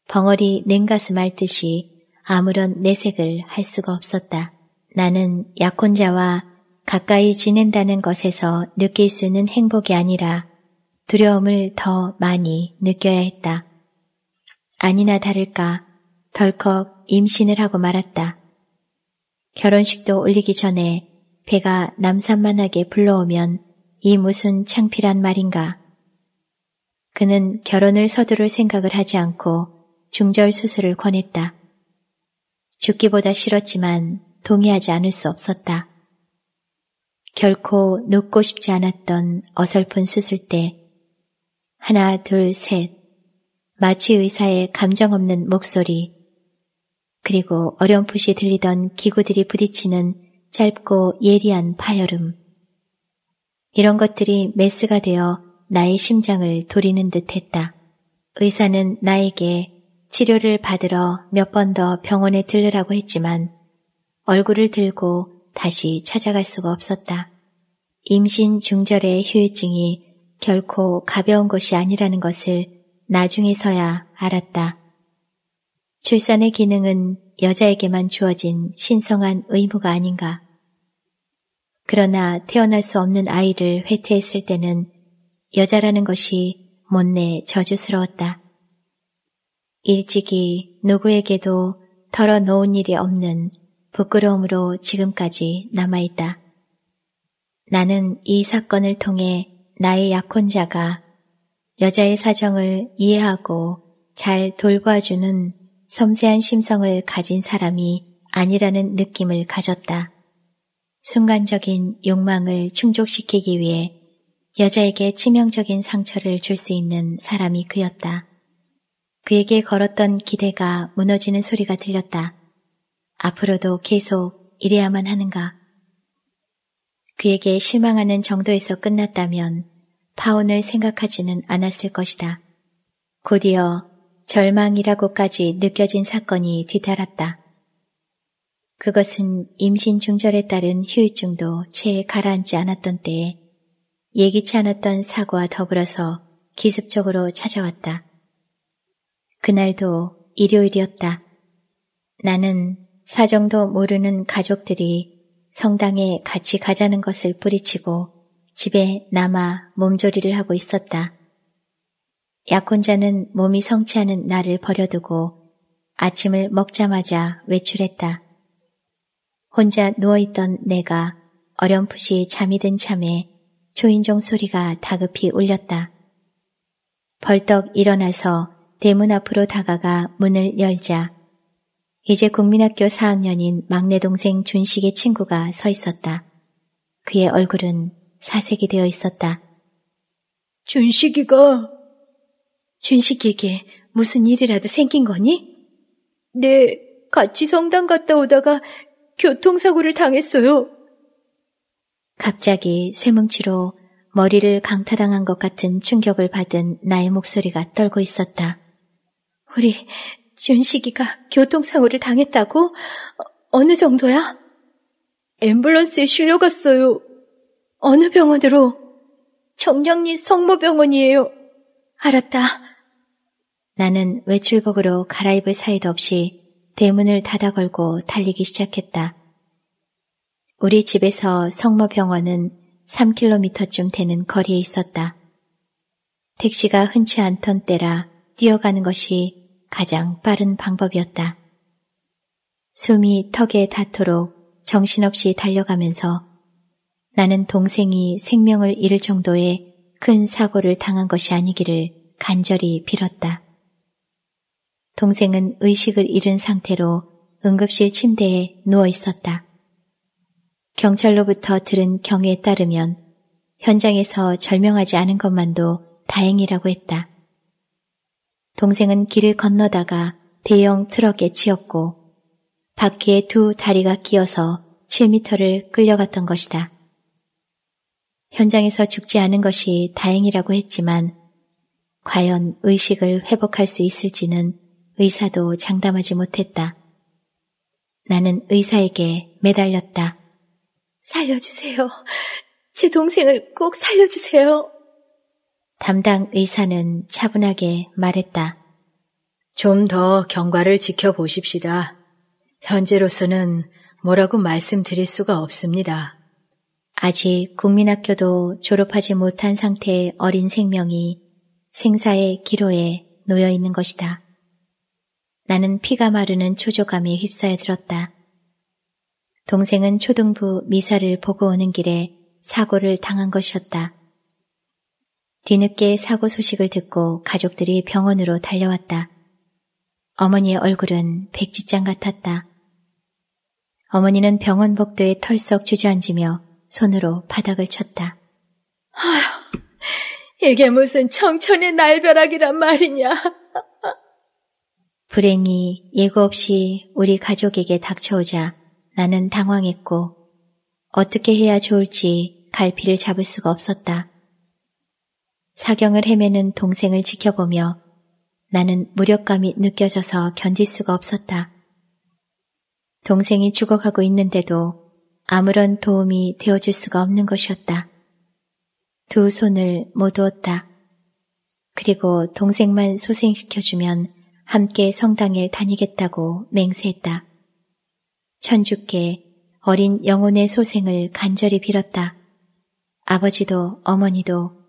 벙어리 냉가슴 앓듯이 아무런 내색을 할 수가 없었다. 나는 약혼자와 가까이 지낸다는 것에서 느낄 수는 행복이 아니라 두려움을 더 많이 느껴야 했다. 아니나 다를까 덜컥 임신을 하고 말았다. 결혼식도 올리기 전에 배가 남산만하게 불러오면 이 무슨 창피란 말인가. 그는 결혼을 서두를 생각을 하지 않고 중절 수술을 권했다. 죽기보다 싫었지만 동의하지 않을 수 없었다. 결코 놓고 싶지 않았던 어설픈 수술때 하나 둘셋 마취 의사의 감정 없는 목소리 그리고 어렴풋이 들리던 기구들이 부딪히는 짧고 예리한 파열음 이런 것들이 메스가 되어 나의 심장을 도리는 듯했다. 의사는 나에게 치료를 받으러 몇 번 더 병원에 들르라고 했지만 얼굴을 들고 다시 찾아갈 수가 없었다. 임신 중절의 후유증이 결코 가벼운 것이 아니라는 것을 나중에서야 알았다. 출산의 기능은 여자에게만 주어진 신성한 의무가 아닌가. 그러나 태어날 수 없는 아이를 회퇴했을 때는 여자라는 것이 못내 저주스러웠다. 일찍이 누구에게도 털어놓은 일이 없는 부끄러움으로 지금까지 남아있다. 나는 이 사건을 통해 나의 약혼자가 여자의 사정을 이해하고 잘 돌봐주는 섬세한 심성을 가진 사람이 아니라는 느낌을 가졌다. 순간적인 욕망을 충족시키기 위해 여자에게 치명적인 상처를 줄 수 있는 사람이 그였다. 그에게 걸었던 기대가 무너지는 소리가 들렸다. 앞으로도 계속 이래야만 하는가? 그에게 실망하는 정도에서 끝났다면 파혼을 생각하지는 않았을 것이다. 곧이어 절망이라고까지 느껴진 사건이 뒤따랐다. 그것은 임신 중절에 따른 휴유증도 채 가라앉지 않았던 때에 예기치 않았던 사고와 더불어서 기습적으로 찾아왔다. 그날도 일요일이었다. 나는 사정도 모르는 가족들이 성당에 같이 가자는 것을 뿌리치고 집에 남아 몸조리를 하고 있었다. 약혼자는 몸이 성치 않은 나를 버려두고 아침을 먹자마자 외출했다. 혼자 누워있던 내가 어렴풋이 잠이 든 참에 초인종 소리가 다급히 울렸다. 벌떡 일어나서 대문 앞으로 다가가 문을 열자 이제 국민학교 4학년인 막내 동생 준식의 친구가 서 있었다. 그의 얼굴은 사색이 되어 있었다. 준식이가... 준식에게 무슨 일이라도 생긴 거니? 네, 같이 성당 갔다 오다가 교통사고를 당했어요. 갑자기 쇠뭉치로 머리를 강타당한 것 같은 충격을 받은 나의 목소리가 떨고 있었다. 우리 준식이가 교통사고를 당했다고? 어, 느 정도야? 앰뷸런스에 실려갔어요. 어느 병원으로? 정량리 성모병원이에요. 알았다. 나는 외출복으로 갈아입을 사이도 없이 대문을 닫아 걸고 달리기 시작했다. 우리 집에서 성모병원은 3km쯤 되는 거리에 있었다. 택시가 흔치 않던 때라 뛰어가는 것이 가장 빠른 방법이었다. 숨이 턱에 닿도록 정신없이 달려가면서 나는 동생이 생명을 잃을 정도의 큰 사고를 당한 것이 아니기를 간절히 빌었다. 동생은 의식을 잃은 상태로 응급실 침대에 누워 있었다. 경찰로부터 들은 경위에 따르면 현장에서 절명하지 않은 것만도 다행이라고 했다. 동생은 길을 건너다가 대형 트럭에 치였고 바퀴에 두 다리가 끼어서 7미터를 끌려갔던 것이다. 현장에서 죽지 않은 것이 다행이라고 했지만 과연 의식을 회복할 수 있을지는 의사도 장담하지 못했다. 나는 의사에게 매달렸다. 살려주세요. 제 동생을 꼭 살려주세요. 담당 의사는 차분하게 말했다. 좀 더 경과를 지켜보십시다. 현재로서는 뭐라고 말씀드릴 수가 없습니다. 아직 국민학교도 졸업하지 못한 상태의 어린 생명이 생사의 기로에 놓여 있는 것이다. 나는 피가 마르는 초조감에 휩싸여 들었다. 동생은 초등부 미사를 보고 오는 길에 사고를 당한 것이었다. 뒤늦게 사고 소식을 듣고 가족들이 병원으로 달려왔다. 어머니의 얼굴은 백지장 같았다. 어머니는 병원 복도에 털썩 주저앉으며 손으로 바닥을 쳤다. 아휴, 이게 무슨 청천의 날벼락이란 말이냐. 불행이 예고 없이 우리 가족에게 닥쳐오자 나는 당황했고 어떻게 해야 좋을지 갈피를 잡을 수가 없었다. 사경을 헤매는 동생을 지켜보며 나는 무력감이 느껴져서 견딜 수가 없었다. 동생이 죽어가고 있는데도 아무런 도움이 되어줄 수가 없는 것이었다. 두 손을 모두었다. 그리고 동생만 소생시켜주면 함께 성당에 다니겠다고 맹세했다. 천주께 어린 영혼의 소생을 간절히 빌었다. 아버지도 어머니도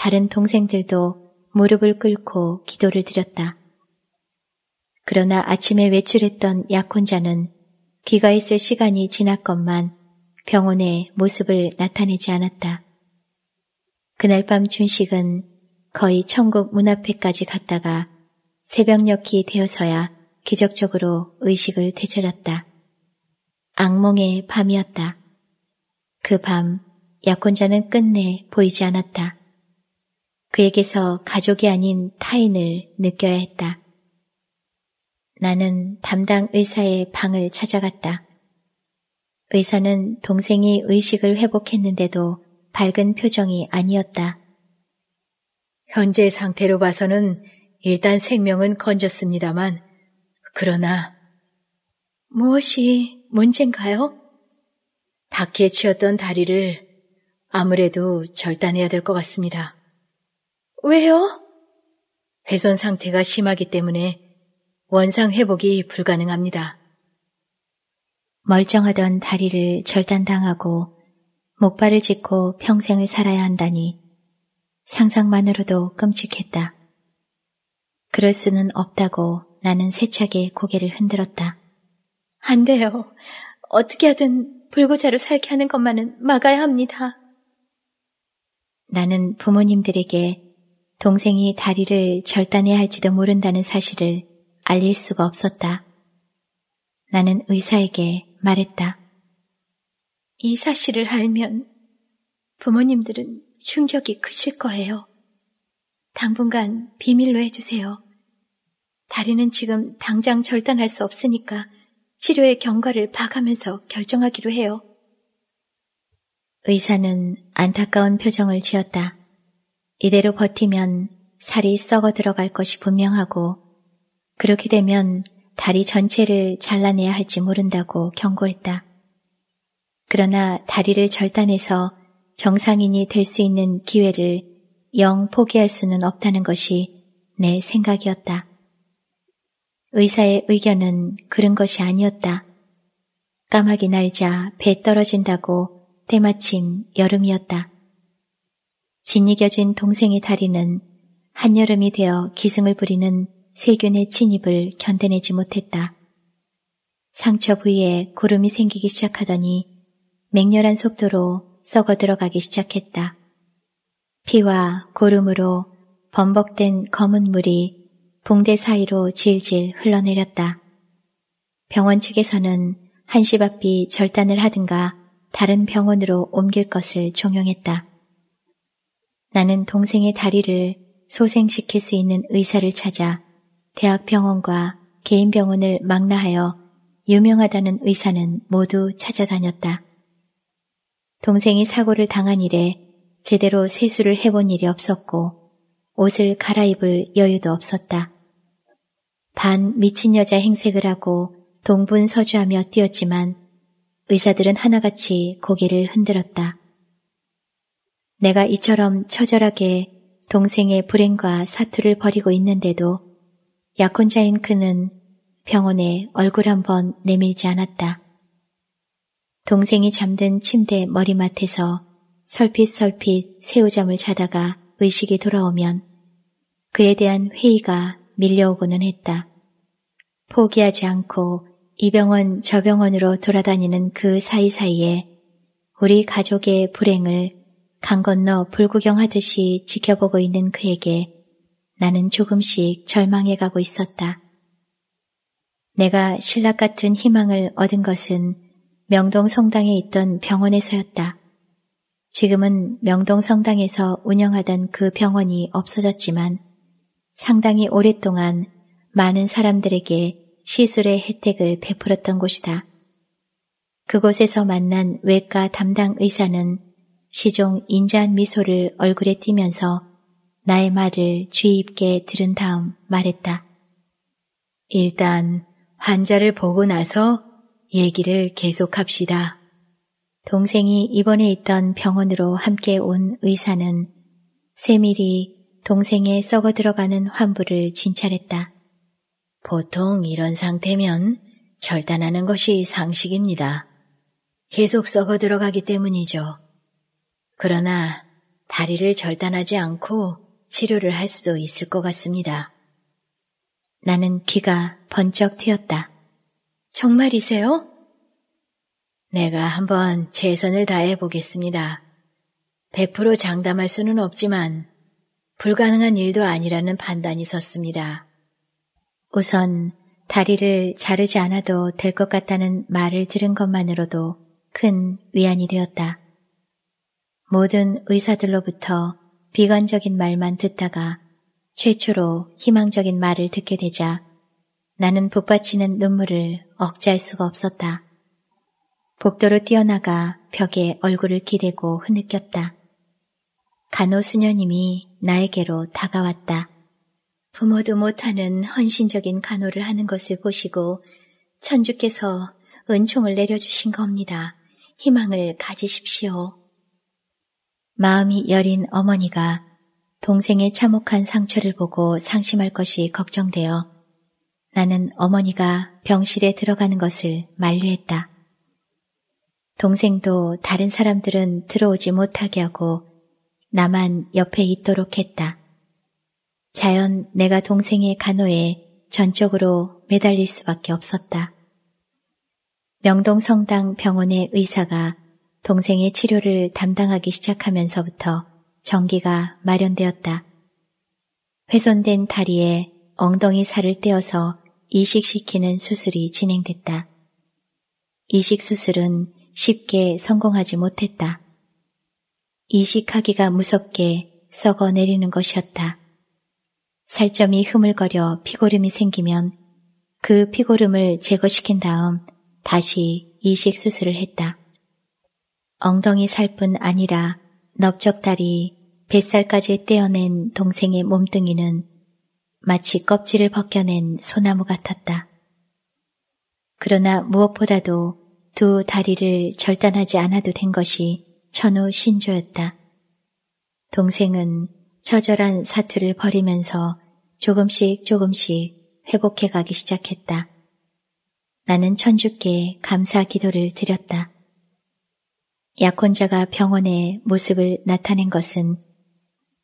다른 동생들도 무릎을 꿇고 기도를 드렸다. 그러나 아침에 외출했던 약혼자는 귀가 있을 시간이 지났건만 병원에 모습을 나타내지 않았다. 그날 밤 준식은 거의 천국 문 앞에까지 갔다가 새벽녘이 되어서야 기적적으로 의식을 되찾았다. 악몽의 밤이었다. 그 밤 약혼자는 끝내 보이지 않았다. 그에게서 가족이 아닌 타인을 느껴야 했다. 나는 담당 의사의 방을 찾아갔다. 의사는 동생이 의식을 회복했는데도 밝은 표정이 아니었다. 현재 상태로 봐서는 일단 생명은 건졌습니다만, 그러나 무엇이 문제인가요? 바퀴에 치였던 다리를 아무래도 절단해야 될 것 같습니다. 왜요? 훼손 상태가 심하기 때문에 원상 회복이 불가능합니다. 멀쩡하던 다리를 절단당하고 목발을 짓고 평생을 살아야 한다니 상상만으로도 끔찍했다. 그럴 수는 없다고 나는 세차게 고개를 흔들었다. 안 돼요. 어떻게 하든 불구자로 살게 하는 것만은 막아야 합니다. 나는 부모님들에게 동생이 다리를 절단해야 할지도 모른다는 사실을 알릴 수가 없었다. 나는 의사에게 말했다. 이 사실을 알면 부모님들은 충격이 크실 거예요. 당분간 비밀로 해주세요. 다리는 지금 당장 절단할 수 없으니까 치료의 경과를 봐가면서 결정하기로 해요. 의사는 안타까운 표정을 지었다. 이대로 버티면 살이 썩어 들어갈 것이 분명하고 그렇게 되면 다리 전체를 잘라내야 할지 모른다고 경고했다. 그러나 다리를 절단해서 정상인이 될 수 있는 기회를 영 포기할 수는 없다는 것이 내 생각이었다. 의사의 의견은 그런 것이 아니었다. 까마귀 날자 배 떨어진다고 때마침 여름이었다. 진이겨진 동생의 다리는 한여름이 되어 기승을 부리는 세균의 침입을 견뎌내지 못했다. 상처 부위에 구름이 생기기 시작하더니 맹렬한 속도로 썩어 들어가기 시작했다. 피와 고름으로 범벅된 검은 물이 붕대 사이로 질질 흘러내렸다. 병원 측에서는 한시 바삐 절단을 하든가 다른 병원으로 옮길 것을 종용했다. 나는 동생의 다리를 소생시킬 수 있는 의사를 찾아 대학병원과 개인병원을 망라하여 유명하다는 의사는 모두 찾아다녔다. 동생이 사고를 당한 이래 제대로 세수를 해본 일이 없었고 옷을 갈아입을 여유도 없었다. 반 미친 여자 행색을 하고 동분서주하며 뛰었지만 의사들은 하나같이 고개를 흔들었다. 내가 이처럼 처절하게 동생의 불행과 사투를 벌이고 있는데도 약혼자인 그는 병원에 얼굴 한번 내밀지 않았다. 동생이 잠든 침대 머리맡에서 설핏설핏 새우잠을 자다가 의식이 돌아오면 그에 대한 회의가 밀려오고는 했다. 포기하지 않고 이 병원 저 병원으로 돌아다니는 그 사이사이에 우리 가족의 불행을 강 건너 불구경하듯이 지켜보고 있는 그에게 나는 조금씩 절망해 가고 있었다. 내가 신락 같은 희망을 얻은 것은 명동 성당에 있던 병원에서였다. 지금은 명동 성당에서 운영하던 그 병원이 없어졌지만 상당히 오랫동안 많은 사람들에게 시술의 혜택을 베풀었던 곳이다. 그곳에서 만난 외과 담당 의사는 시종 인자한 미소를 얼굴에 띠면서 나의 말을 주의 깊게 들은 다음 말했다. 일단 환자를 보고 나서 얘기를 계속합시다. 동생이 입원해 있던 병원으로 함께 온 의사는 세밀히 동생의 썩어 들어가는 환부를 진찰했다. 보통 이런 상태면 절단하는 것이 상식입니다. 계속 썩어 들어가기 때문이죠. 그러나 다리를 절단하지 않고 치료를 할 수도 있을 것 같습니다. 나는 귀가 번쩍 트였다. 정말이세요? 내가 한번 최선을 다해 보겠습니다. 100% 장담할 수는 없지만 불가능한 일도 아니라는 판단이 섰습니다. 우선 다리를 자르지 않아도 될 것 같다는 말을 들은 것만으로도 큰 위안이 되었다. 모든 의사들로부터 비관적인 말만 듣다가 최초로 희망적인 말을 듣게 되자 나는 북받치는 눈물을 억제할 수가 없었다. 복도로 뛰어나가 벽에 얼굴을 기대고 흐느꼈다. 간호수녀님이 나에게로 다가왔다. 부모도 못하는 헌신적인 간호를 하는 것을 보시고 천주께서 은총을 내려주신 겁니다. 희망을 가지십시오. 마음이 여린 어머니가 동생의 참혹한 상처를 보고 상심할 것이 걱정되어 나는 어머니가 병실에 들어가는 것을 만류했다. 동생도 다른 사람들은 들어오지 못하게 하고 나만 옆에 있도록 했다. 자연 내가 동생의 간호에 전적으로 매달릴 수밖에 없었다. 명동성당 병원의 의사가 동생의 치료를 담당하기 시작하면서부터 정기가 마련되었다. 훼손된 다리에 엉덩이 살을 떼어서 이식시키는 수술이 진행됐다. 이식 수술은 쉽게 성공하지 못했다. 이식하기가 무섭게 썩어 내리는 것이었다. 살점이 흐물거려 피고름이 생기면 그 피고름을 제거시킨 다음 다시 이식 수술을 했다. 엉덩이 살 뿐 아니라 넓적다리, 뱃살까지 떼어낸 동생의 몸뚱이는 마치 껍질을 벗겨낸 소나무 같았다. 그러나 무엇보다도 두 다리를 절단하지 않아도 된 것이 천우 신조였다. 동생은 처절한 사투를 벌이면서 조금씩 조금씩 회복해 가기 시작했다. 나는 천주께 감사 기도를 드렸다. 약혼자가 병원에 모습을 나타낸 것은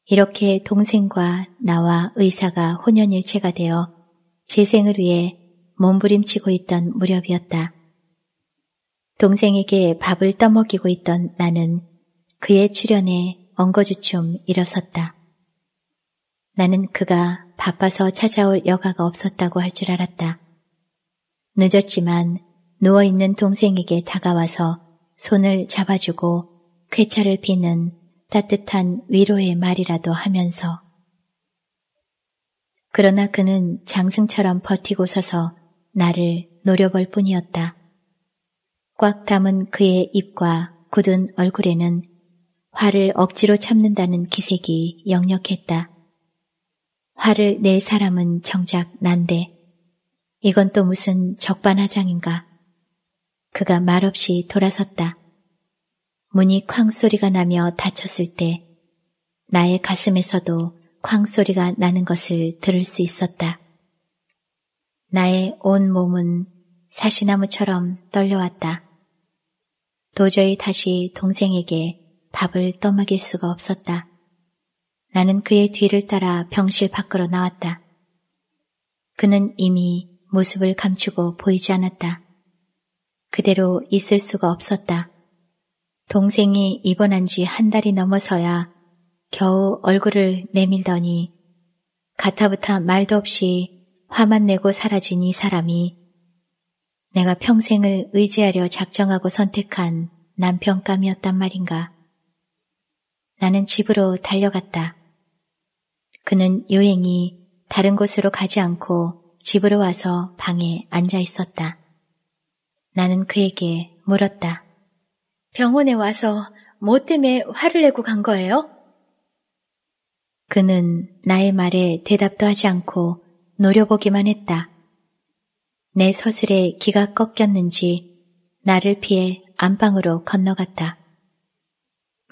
이렇게 동생과 나와 의사가 혼연일체가 되어 재생을 위해 몸부림치고 있던 무렵이었다. 동생에게 밥을 떠먹이고 있던 나는 그의 출연에 엉거주춤 일어섰다. 나는 그가 바빠서 찾아올 여가가 없었다고 할 줄 알았다. 늦었지만 누워있는 동생에게 다가와서 손을 잡아주고 괴차를 비는 따뜻한 위로의 말이라도 하면서 그러나 그는 장승처럼 버티고 서서 나를 노려볼 뿐이었다. 꽉 담은 그의 입과 굳은 얼굴에는 화를 억지로 참는다는 기색이 역력했다. 화를 낼 사람은 정작 난데 이건 또 무슨 적반하장인가. 그가 말없이 돌아섰다. 문이 쾅 소리가 나며 닫혔을 때 나의 가슴에서도 쾅 소리가 나는 것을 들을 수 있었다. 나의 온 몸은 사시나무처럼 떨려왔다. 도저히 다시 동생에게 밥을 떠먹일 수가 없었다. 나는 그의 뒤를 따라 병실 밖으로 나왔다. 그는 이미 모습을 감추고 보이지 않았다. 그대로 있을 수가 없었다. 동생이 입원한 지 한 달이 넘어서야 겨우 얼굴을 내밀더니 가타부타 말도 없이 화만 내고 사라진 이 사람이 내가 평생을 의지하려 작정하고 선택한 남편감이었단 말인가. 나는 집으로 달려갔다. 그는 요행이 다른 곳으로 가지 않고 집으로 와서 방에 앉아 있었다. 나는 그에게 물었다. 병원에 와서 뭐 때문에 화를 내고 간 거예요? 그는 나의 말에 대답도 하지 않고 노려보기만 했다. 내 서슬에 기가 꺾였는지 나를 피해 안방으로 건너갔다.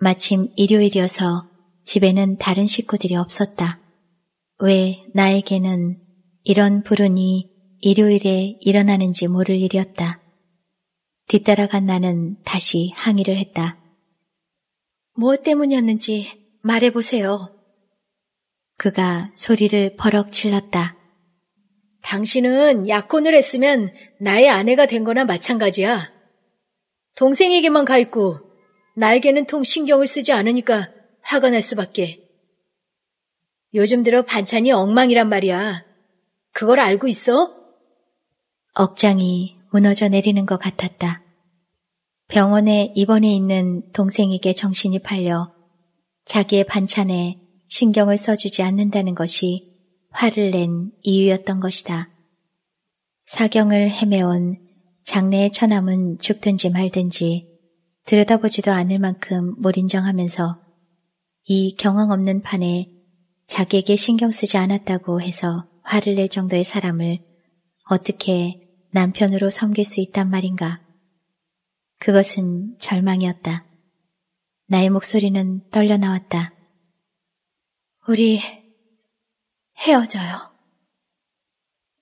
마침 일요일이어서 집에는 다른 식구들이 없었다. 왜 나에게는 이런 불운이 일요일에 일어나는지 모를 일이었다. 뒤따라간 나는 다시 항의를 했다. 무엇 뭐 때문이었는지 말해보세요. 그가 소리를 버럭 질렀다. 당신은 약혼을 했으면 나의 아내가 된 거나 마찬가지야. 동생에게만 가 있고 나에게는 통 신경을 쓰지 않으니까 화가 날 수밖에. 요즘 들어 반찬이 엉망이란 말이야. 그걸 알고 있어? 억장이 무너져 내리는 것 같았다. 병원에 입원해 있는 동생에게 정신이 팔려 자기의 반찬에 신경을 써주지 않는다는 것이 화를 낸 이유였던 것이다. 사경을 헤매온 장래의 처남은 죽든지 말든지 들여다보지도 않을 만큼 몰인정하면서 이 경황 없는 판에 자기에게 신경 쓰지 않았다고 해서 화를 낼 정도의 사람을 어떻게 남편으로 섬길 수 있단 말인가. 그것은 절망이었다. 나의 목소리는 떨려 나왔다. 우리 헤어져요.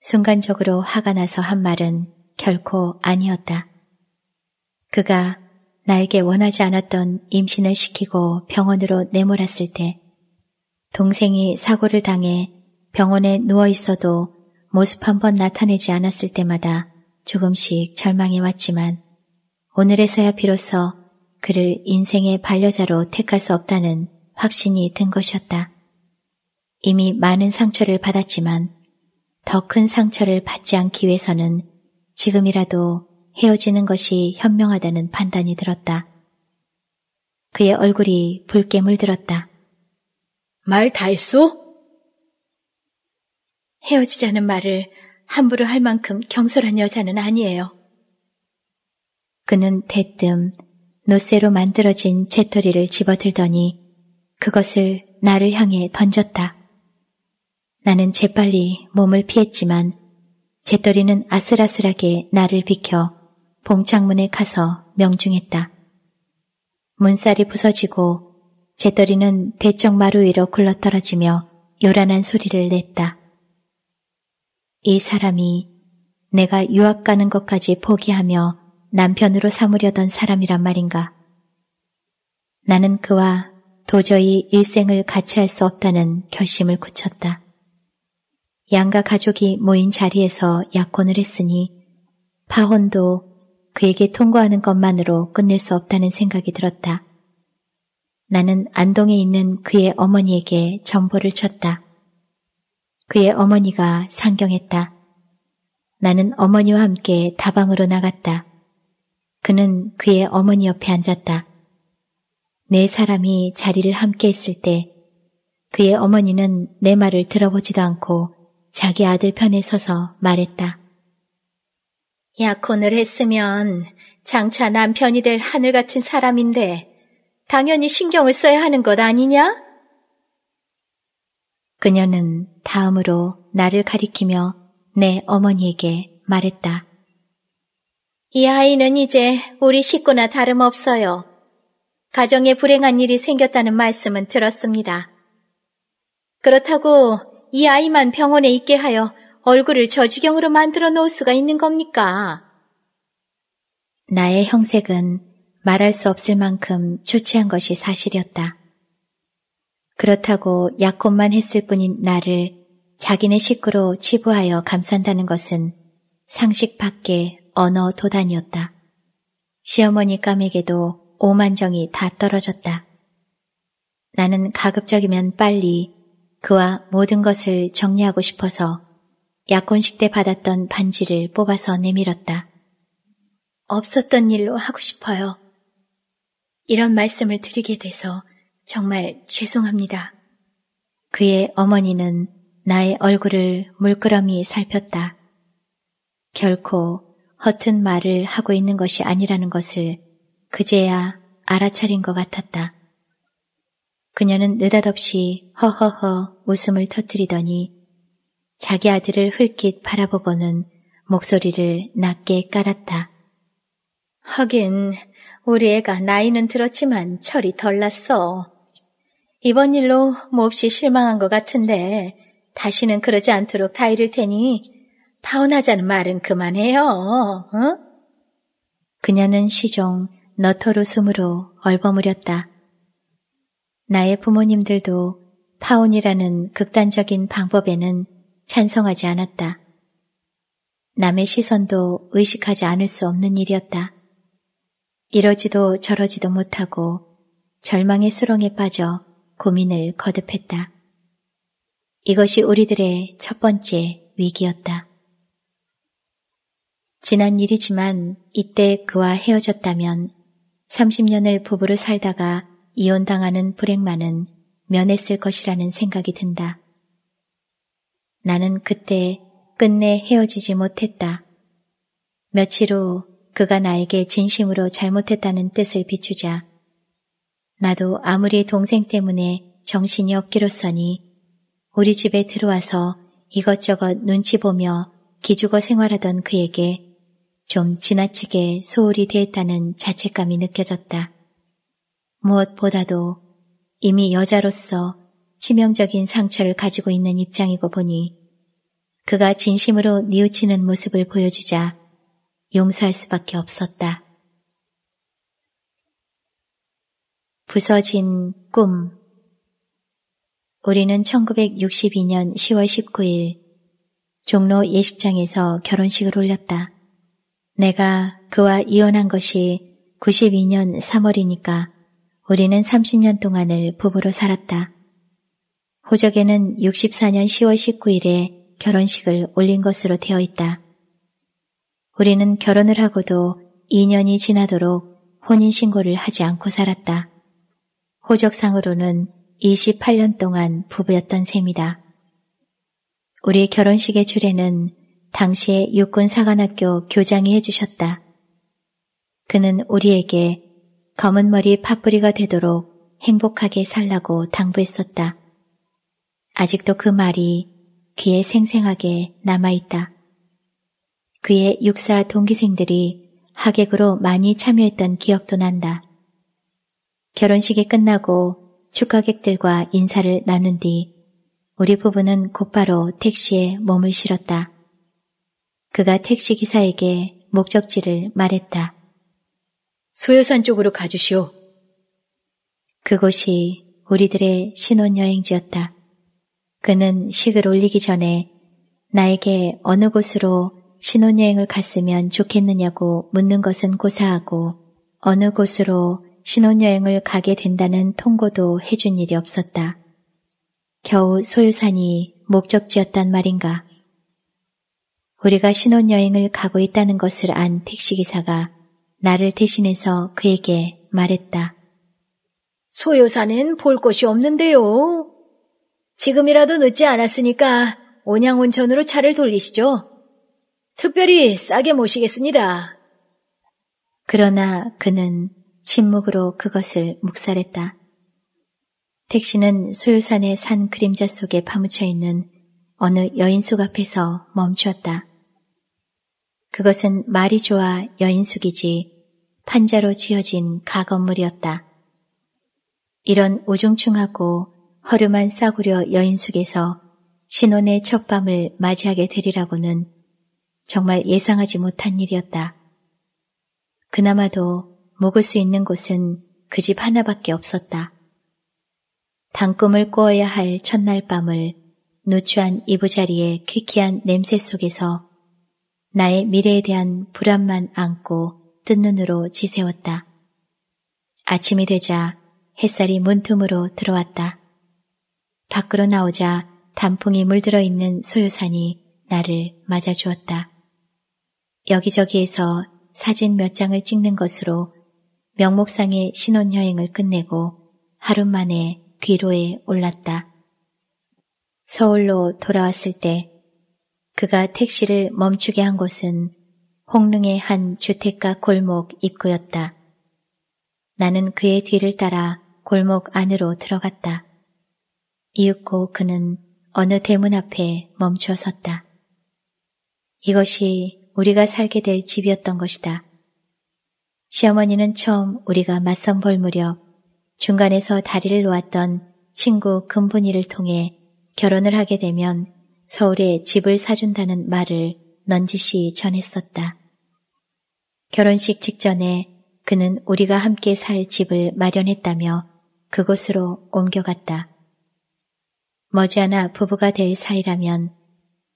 순간적으로 화가 나서 한 말은 결코 아니었다. 그가 나에게 원하지 않았던 임신을 시키고 병원으로 내몰았을 때 동생이 사고를 당해 병원에 누워 있어도 모습 한번 나타내지 않았을 때마다 조금씩 절망해왔지만 오늘에서야 비로소 그를 인생의 반려자로 택할 수 없다는 확신이 든 것이었다. 이미 많은 상처를 받았지만 더 큰 상처를 받지 않기 위해서는 지금이라도 헤어지는 것이 현명하다는 판단이 들었다. 그의 얼굴이 붉게 물들었다. 말 다 했소? 헤어지자는 말을 함부로 할 만큼 경솔한 여자는 아니에요. 그는 대뜸 노쇠로 만들어진 재터리를 집어들더니 그것을 나를 향해 던졌다. 나는 재빨리 몸을 피했지만 재떨이는 아슬아슬하게 나를 비켜 봉창문에 가서 명중했다. 문살이 부서지고 재떨이는 대청 마루 위로 굴러떨어지며 요란한 소리를 냈다. 이 사람이 내가 유학 가는 것까지 포기하며 남편으로 삼으려던 사람이란 말인가. 나는 그와 도저히 일생을 같이 할 수 없다는 결심을 굳혔다. 양가 가족이 모인 자리에서 약혼을 했으니 파혼도 그에게 통과하는 것만으로 끝낼 수 없다는 생각이 들었다. 나는 안동에 있는 그의 어머니에게 정보를 쳤다. 그의 어머니가 상경했다. 나는 어머니와 함께 다방으로 나갔다. 그는 그의 어머니 옆에 앉았다. 네 사람이 자리를 함께 했을 때 그의 어머니는 내 말을 들어보지도 않고 자기 아들 편에 서서 말했다. 약혼을 했으면 장차 남편이 될 하늘 같은 사람인데 당연히 신경을 써야 하는 것 아니냐? 그녀는 다음으로 나를 가리키며 내 어머니에게 말했다. 이 아이는 이제 우리 식구나 다름없어요. 가정에 불행한 일이 생겼다는 말씀은 들었습니다. 그렇다고 이 아이만 병원에 있게 하여 얼굴을 저지경으로 만들어 놓을 수가 있는 겁니까? 나의 형색은 말할 수 없을 만큼 초췌한 것이 사실이었다. 그렇다고 약혼만 했을 뿐인 나를 자기네 식구로 치부하여 감싼다는 것은 상식 밖의 언어 도단이었다. 시어머니 깜에게도 오만정이 다 떨어졌다. 나는 가급적이면 빨리 그와 모든 것을 정리하고 싶어서 약혼식 때 받았던 반지를 뽑아서 내밀었다. 없었던 일로 하고 싶어요. 이런 말씀을 드리게 돼서 정말 죄송합니다. 그의 어머니는 나의 얼굴을 물끄러미 살폈다. 결코 허튼 말을 하고 있는 것이 아니라는 것을 그제야 알아차린 것 같았다. 그녀는 느닷없이 허허허 웃음을 터뜨리더니 자기 아들을 흘낏 바라보고는 목소리를 낮게 깔았다. 하긴 우리 애가 나이는 들었지만 철이 덜 났어. 이번 일로 몹시 실망한 것 같은데 다시는 그러지 않도록 다 이를 테니 파혼하자는 말은 그만해요. 응? 어? 그녀는 시종 너털 웃음으로 얼버무렸다. 나의 부모님들도 파혼이라는 극단적인 방법에는 찬성하지 않았다. 남의 시선도 의식하지 않을 수 없는 일이었다. 이러지도 저러지도 못하고 절망의 수렁에 빠져 고민을 거듭했다. 이것이 우리들의 첫 번째 위기였다. 지난 일이지만 이때 그와 헤어졌다면 30년을 부부로 살다가 이혼당하는 불행만은 면했을 것이라는 생각이 든다. 나는 그때 끝내 헤어지지 못했다. 며칠 후 그가 나에게 진심으로 잘못했다는 뜻을 비추자 나도 아무리 동생 때문에 정신이 없기로서니 우리 집에 들어와서 이것저것 눈치 보며 기죽어 생활하던 그에게 좀 지나치게 소홀히 대했다는 자책감이 느껴졌다. 무엇보다도 이미 여자로서 치명적인 상처를 가지고 있는 입장이고 보니 그가 진심으로 뉘우치는 모습을 보여주자 용서할 수밖에 없었다. 부서진 꿈 우리는 1962년 10월 19일 종로 예식장에서 결혼식을 올렸다. 내가 그와 이혼한 것이 92년 3월이니까 우리는 30년 동안을 부부로 살았다. 호적에는 64년 10월 19일에 결혼식을 올린 것으로 되어 있다. 우리는 결혼을 하고도 2년이 지나도록 혼인신고를 하지 않고 살았다. 호적상으로는 28년 동안 부부였던 셈이다. 우리 결혼식의 주례는 당시에 육군사관학교 교장이 해주셨다. 그는 우리에게 검은 머리 파뿌리가 되도록 행복하게 살라고 당부했었다. 아직도 그 말이 귀에 생생하게 남아있다. 그의 육사 동기생들이 하객으로 많이 참여했던 기억도 난다. 결혼식이 끝나고 축하객들과 인사를 나눈 뒤 우리 부부는 곧바로 택시에 몸을 실었다. 그가 택시 기사에게 목적지를 말했다. 소요산 쪽으로 가주시오. 그곳이 우리들의 신혼여행지였다. 그는 식을 올리기 전에 나에게 어느 곳으로 신혼여행을 갔으면 좋겠느냐고 묻는 것은 고사하고 어느 곳으로 신혼여행을 가게 된다는 통고도 해준 일이 없었다. 겨우 소유산이 목적지였단 말인가. 우리가 신혼여행을 가고 있다는 것을 안 택시기사가 나를 대신해서 그에게 말했다. 소요산엔 볼 곳이 없는데요. 지금이라도 늦지 않았으니까 온양온천으로 차를 돌리시죠. 특별히 싸게 모시겠습니다. 그러나 그는 침묵으로 그것을 묵살했다. 택시는 소요산의 산 그림자 속에 파묻혀 있는 어느 여인숙 앞에서 멈추었다. 그것은 말이 좋아 여인숙이지 판자로 지어진 가건물이었다. 이런 우중충하고 허름한 싸구려 여인숙에서 신혼의 첫 밤을 맞이하게 되리라고는 정말 예상하지 못한 일이었다. 그나마도 먹을 수 있는 곳은 그 집 하나밖에 없었다. 단꿈을 꾸어야 할 첫날 밤을 누추한 이부자리의 퀴퀴한 냄새 속에서 나의 미래에 대한 불안만 안고 뜬 눈으로 지새웠다. 아침이 되자 햇살이 문틈으로 들어왔다. 밖으로 나오자 단풍이 물들어 있는 소요산이 나를 맞아주었다. 여기저기에서 사진 몇 장을 찍는 것으로 명목상의 신혼여행을 끝내고 하루 만에 귀로에 올랐다. 서울로 돌아왔을 때 그가 택시를 멈추게 한 곳은 홍릉의 한 주택가 골목 입구였다. 나는 그의 뒤를 따라 골목 안으로 들어갔다. 이윽고 그는 어느 대문 앞에 멈춰 섰다. 이것이 우리가 살게 될 집이었던 것이다. 시어머니는 처음 우리가 맞선 볼 무렵 중간에서 다리를 놓았던 친구 금분이를 통해 결혼을 하게 되면 서울에 집을 사준다는 말을 넌지시 전했었다. 결혼식 직전에 그는 우리가 함께 살 집을 마련했다며 그곳으로 옮겨갔다. 머지않아 부부가 될 사이라면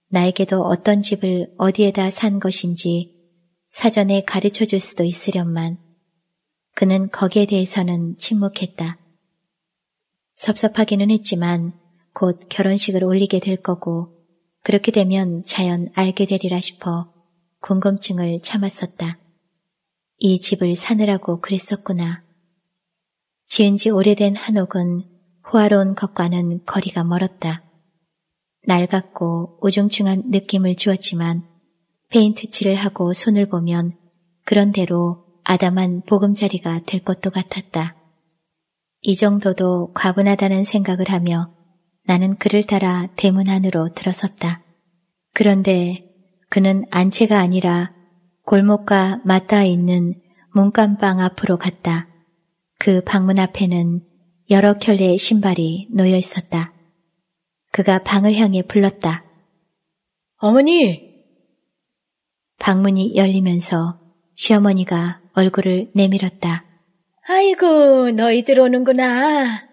나에게도 어떤 집을 어디에다 산 것인지 사전에 가르쳐 줄 수도 있으련만 그는 거기에 대해서는 침묵했다. 섭섭하기는 했지만 곧 결혼식을 올리게 될 거고 그렇게 되면 자연 알게 되리라 싶어 궁금증을 참았었다. 이 집을 사느라고 그랬었구나. 지은 지 오래된 한옥은 호화로운 것과는 거리가 멀었다. 낡았고 우중충한 느낌을 주었지만 페인트칠을 하고 손을 보면 그런대로 아담한 보금자리가 될 것도 같았다. 이 정도도 과분하다는 생각을 하며 나는 그를 따라 대문 안으로 들어섰다. 그런데 그는 안채가 아니라 골목과 맞닿아 있는 문간방 앞으로 갔다. 그 방문 앞에는 여러 켤레의 신발이 놓여 있었다. 그가 방을 향해 불렀다. 어머니! 방문이 열리면서 시어머니가 얼굴을 내밀었다. 아이고, 너희들 오는구나.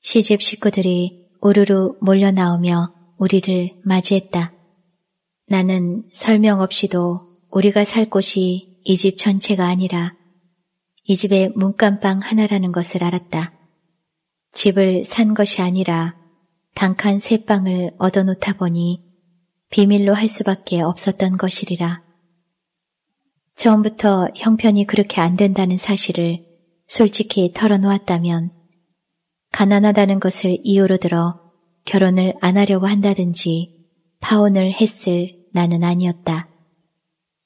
시집 식구들이 우르르 몰려 나오며 우리를 맞이했다. 나는 설명 없이도 우리가 살 곳이 이 집 전체가 아니라 이 집의 문간방 하나라는 것을 알았다. 집을 산 것이 아니라 단칸 세빵을 얻어놓다 보니 비밀로 할 수밖에 없었던 것이리라. 처음부터 형편이 그렇게 안 된다는 사실을 솔직히 털어놓았다면 가난하다는 것을 이유로 들어 결혼을 안 하려고 한다든지 파혼을 했을 나는 아니었다.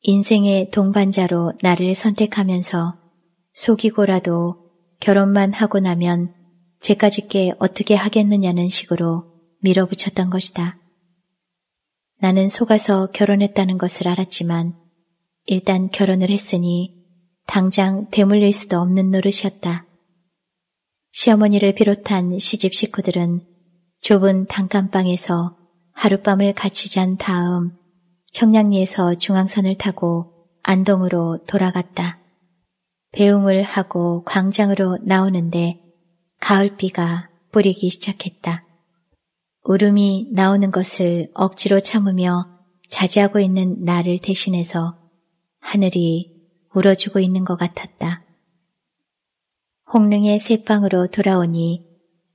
인생의 동반자로 나를 선택하면서 속이고라도 결혼만 하고 나면 제까짓게 어떻게 하겠느냐는 식으로 밀어붙였던 것이다. 나는 속아서 결혼했다는 것을 알았지만 일단 결혼을 했으니 당장 되물릴 수도 없는 노릇이었다. 시어머니를 비롯한 시집 식구들은 좁은 단칸방에서 하룻밤을 같이 잔 다음 청량리에서 중앙선을 타고 안동으로 돌아갔다. 배웅을 하고 광장으로 나오는데 가을비가 뿌리기 시작했다. 울음이 나오는 것을 억지로 참으며 자제하고 있는 나를 대신해서 하늘이 울어주고 있는 것 같았다. 홍릉의 새빵으로 돌아오니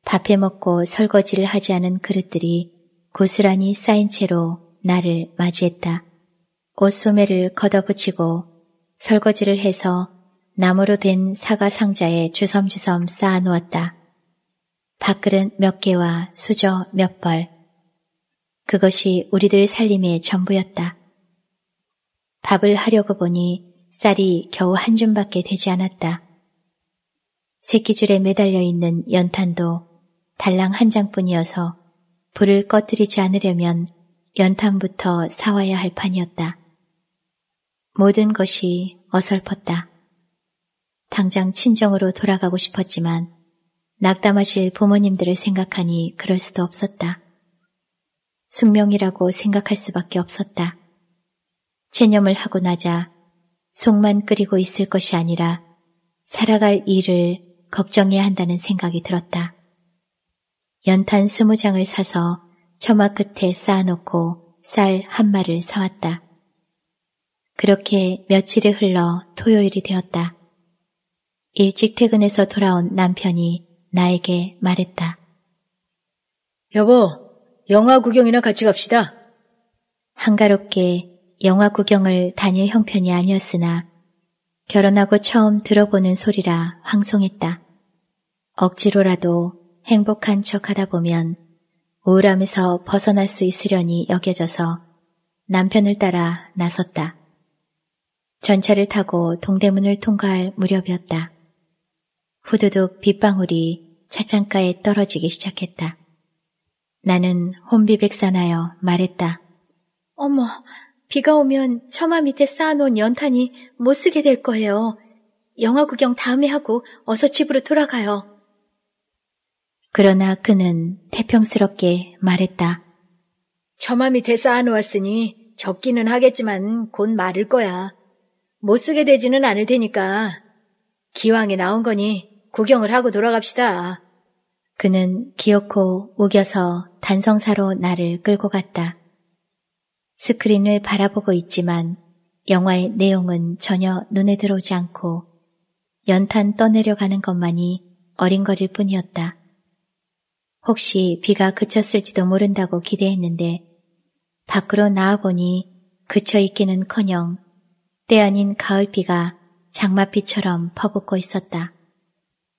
밥해 먹고 설거지를 하지 않은 그릇들이 고스란히 쌓인 채로 나를 맞이했다. 옷 소매를 걷어붙이고 설거지를 해서 나무로 된 사과 상자에 주섬주섬 쌓아놓았다. 밥그릇 몇 개와 수저 몇 벌. 그것이 우리들 살림의 전부였다. 밥을 하려고 보니 쌀이 겨우 한 줌밖에 되지 않았다. 새끼줄에 매달려 있는 연탄도 달랑 한 장뿐이어서 불을 꺼뜨리지 않으려면 연탄부터 사와야 할 판이었다. 모든 것이 어설펐다. 당장 친정으로 돌아가고 싶었지만 낙담하실 부모님들을 생각하니 그럴 수도 없었다. 숙명이라고 생각할 수밖에 없었다. 체념을 하고 나자 속만 끓이고 있을 것이 아니라 살아갈 일을 걱정해야 한다는 생각이 들었다. 연탄 스무 장을 사서 처마 끝에 쌓아놓고 쌀 한 마를 사왔다. 그렇게 며칠이 흘러 토요일이 되었다. 일찍 퇴근해서 돌아온 남편이 나에게 말했다. 여보, 영화 구경이나 같이 갑시다. 한가롭게 영화 구경을 다닐 형편이 아니었으나 결혼하고 처음 들어보는 소리라 황송했다. 억지로라도 행복한 척 하다 보면 우울함에서 벗어날 수 있으려니 여겨져서 남편을 따라 나섰다. 전차를 타고 동대문을 통과할 무렵이었다. 후두둑 빗방울이 차창가에 떨어지기 시작했다. 나는 혼비백 산하여 말했다. 어머, 비가 오면 처마 밑에 쌓아놓은 연탄이 못 쓰게 될 거예요. 영화 구경 다음에 하고 어서 집으로 돌아가요. 그러나 그는 태평스럽게 말했다. 처마 밑에 쌓아놓았으니 적기는 하겠지만 곧 마를 거야. 못 쓰게 되지는 않을 테니까 기왕에 나온 거니 구경을 하고 돌아갑시다. 그는 기어코 우겨서 단성사로 나를 끌고 갔다. 스크린을 바라보고 있지만 영화의 내용은 전혀 눈에 들어오지 않고 연탄 떠내려가는 것만이 어린거릴 뿐이었다. 혹시 비가 그쳤을지도 모른다고 기대했는데 밖으로 나와보니 그쳐있기는커녕 때 아닌 가을비가 장마비처럼 퍼붓고 있었다.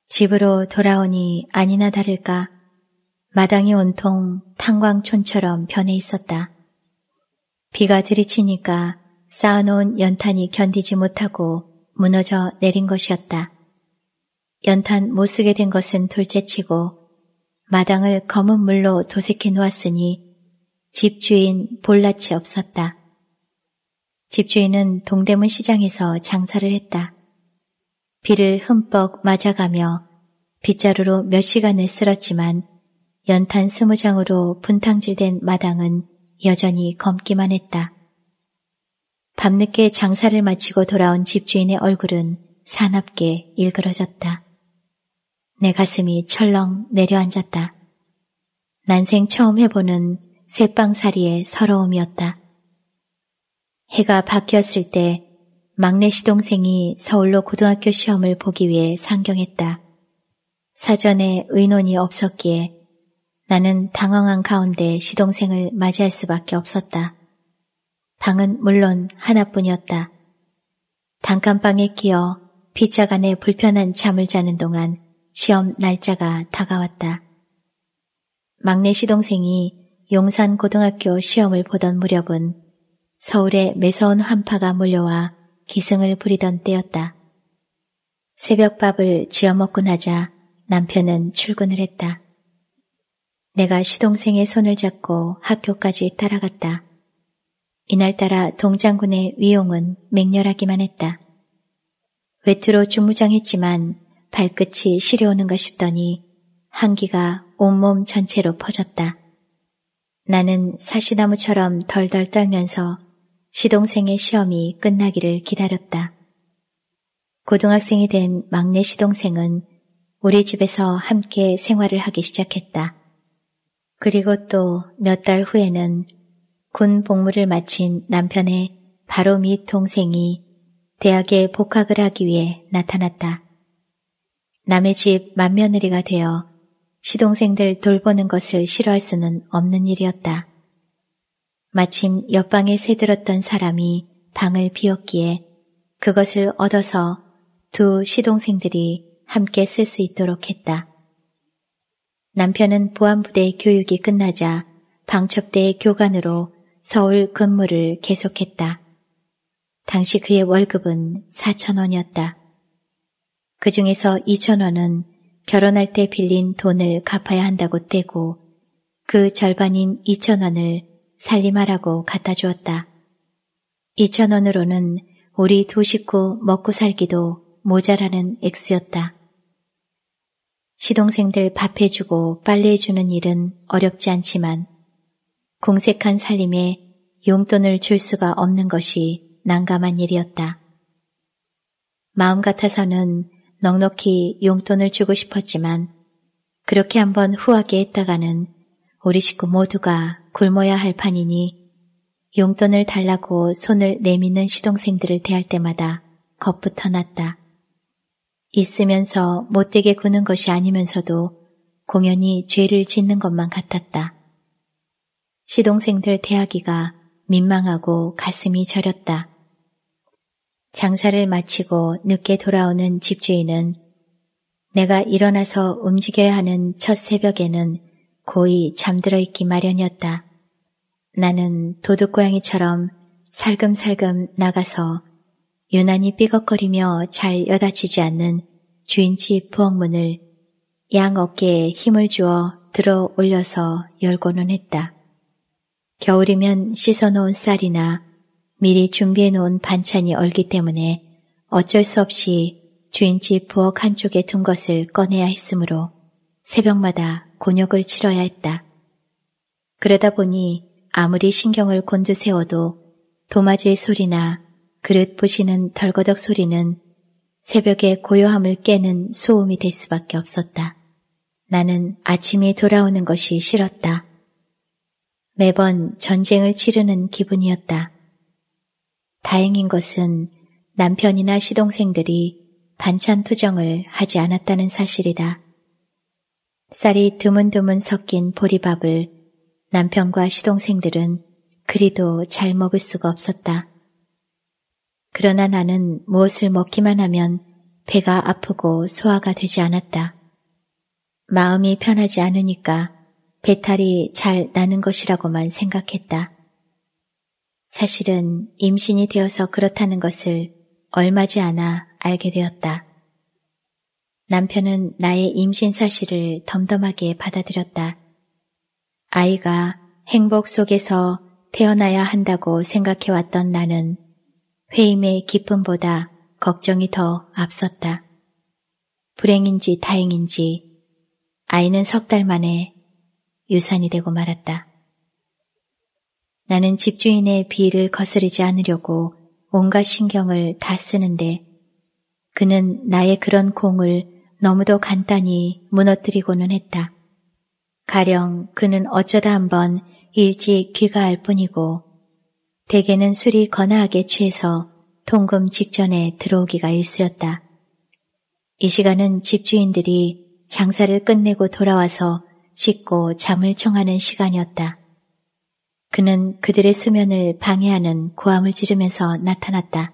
집으로 돌아오니 아니나 다를까 마당이 온통 탄광촌처럼 변해 있었다. 비가 들이치니까 쌓아놓은 연탄이 견디지 못하고 무너져 내린 것이었다. 연탄 못 쓰게 된 것은 둘째치고 마당을 검은 물로 도색해 놓았으니 집 주인 볼낯이 없었다. 집주인은 동대문 시장에서 장사를 했다. 비를 흠뻑 맞아가며 빗자루로 몇 시간을 쓸었지만 연탄 스무 장으로 분탕질된 마당은 여전히 검기만 했다. 밤늦게 장사를 마치고 돌아온 집주인의 얼굴은 사납게 일그러졌다. 내 가슴이 철렁 내려앉았다. 난생 처음 해보는 새빵살이의 서러움이었다. 해가 바뀌었을 때 막내 시동생이 서울로 고등학교 시험을 보기 위해 상경했다. 사전에 의논이 없었기에 나는 당황한 가운데 시동생을 맞이할 수밖에 없었다. 방은 물론 하나뿐이었다. 단칸방에 끼어 빗자간에 불편한 잠을 자는 동안 시험 날짜가 다가왔다. 막내 시동생이 용산고등학교 시험을 보던 무렵은 서울에 매서운 한파가 몰려와 기승을 부리던 때였다. 새벽밥을 지어먹고 나자 남편은 출근을 했다. 내가 시동생의 손을 잡고 학교까지 따라갔다. 이날따라 동장군의 위용은 맹렬하기만 했다. 외투로 주무장했지만 발끝이 시려오는가 싶더니 한기가 온몸 전체로 퍼졌다. 나는 사시나무처럼 덜덜 떨면서 시동생의 시험이 끝나기를 기다렸다. 고등학생이 된 막내 시동생은 우리 집에서 함께 생활을 하기 시작했다. 그리고 또 몇 달 후에는 군 복무를 마친 남편의 바로 밑 동생이 대학에 복학을 하기 위해 나타났다. 남의 집 맏며느리가 되어 시동생들 돌보는 것을 싫어할 수는 없는 일이었다. 마침 옆방에 새들었던 사람이 방을 비웠기에 그것을 얻어서 두 시동생들이 함께 쓸 수 있도록 했다. 남편은 보안부대 교육이 끝나자 방첩대 교관으로 서울 근무를 계속했다. 당시 그의 월급은 4천 원이었다. 그 중에서 2천 원은 결혼할 때 빌린 돈을 갚아야 한다고 떼고 그 절반인 2천 원을 살림하라고 갖다 주었다. 2천 원으로는 우리 두 식구 먹고 살기도 모자라는 액수였다. 시동생들 밥 해주고 빨래 해주는 일은 어렵지 않지만 공색한 살림에 용돈을 줄 수가 없는 것이 난감한 일이었다. 마음 같아서는 넉넉히 용돈을 주고 싶었지만 그렇게 한번 후하게 했다가는 우리 식구 모두가 굶어야 할 판이니 용돈을 달라고 손을 내미는 시동생들을 대할 때마다 겁부터 났다. 있으면서 못되게 구는 것이 아니면서도 공연히 죄를 짓는 것만 같았다. 시동생들 대하기가 민망하고 가슴이 저렸다. 장사를 마치고 늦게 돌아오는 집주인은 내가 일어나서 움직여야 하는 첫 새벽에는 고이 잠들어 있기 마련이었다. 나는 도둑고양이처럼 살금살금 나가서 유난히 삐걱거리며 잘 여닫히지 않는 주인집 부엌문을 양 어깨에 힘을 주어 들어 올려서 열고는 했다. 겨울이면 씻어놓은 쌀이나 미리 준비해놓은 반찬이 얼기 때문에 어쩔 수 없이 주인집 부엌 한쪽에 둔 것을 꺼내야 했으므로 새벽마다 곤욕을 치러야 했다. 그러다 보니 아무리 신경을 곤두세워도 도마질 소리나 그릇 부시는 덜거덕 소리는 새벽의 고요함을 깨는 소음이 될 수밖에 없었다. 나는 아침이 돌아오는 것이 싫었다. 매번 전쟁을 치르는 기분이었다. 다행인 것은 남편이나 시동생들이 반찬 투정을 하지 않았다는 사실이다. 쌀이 드문드문 섞인 보리밥을 남편과 시동생들은 그리도 잘 먹을 수가 없었다. 그러나 나는 무엇을 먹기만 하면 배가 아프고 소화가 되지 않았다. 마음이 편하지 않으니까 배탈이 잘 나는 것이라고만 생각했다. 사실은 임신이 되어서 그렇다는 것을 얼마지 않아 알게 되었다. 남편은 나의 임신 사실을 덤덤하게 받아들였다. 아이가 행복 속에서 태어나야 한다고 생각해왔던 나는 회임의 기쁨보다 걱정이 더 앞섰다. 불행인지 다행인지 아이는 석 달 만에 유산이 되고 말았다. 나는 집주인의 비위를 거스르지 않으려고 온갖 신경을 다 쓰는데 그는 나의 그런 공을 너무도 간단히 무너뜨리고는 했다. 가령 그는 어쩌다 한번 일찍 귀가할 뿐이고 대개는 술이 거나하게 취해서 통금 직전에 들어오기가 일쑤였다. 이 시간은 집주인들이 장사를 끝내고 돌아와서 씻고 잠을 청하는 시간이었다. 그는 그들의 수면을 방해하는 고함을 지르면서 나타났다.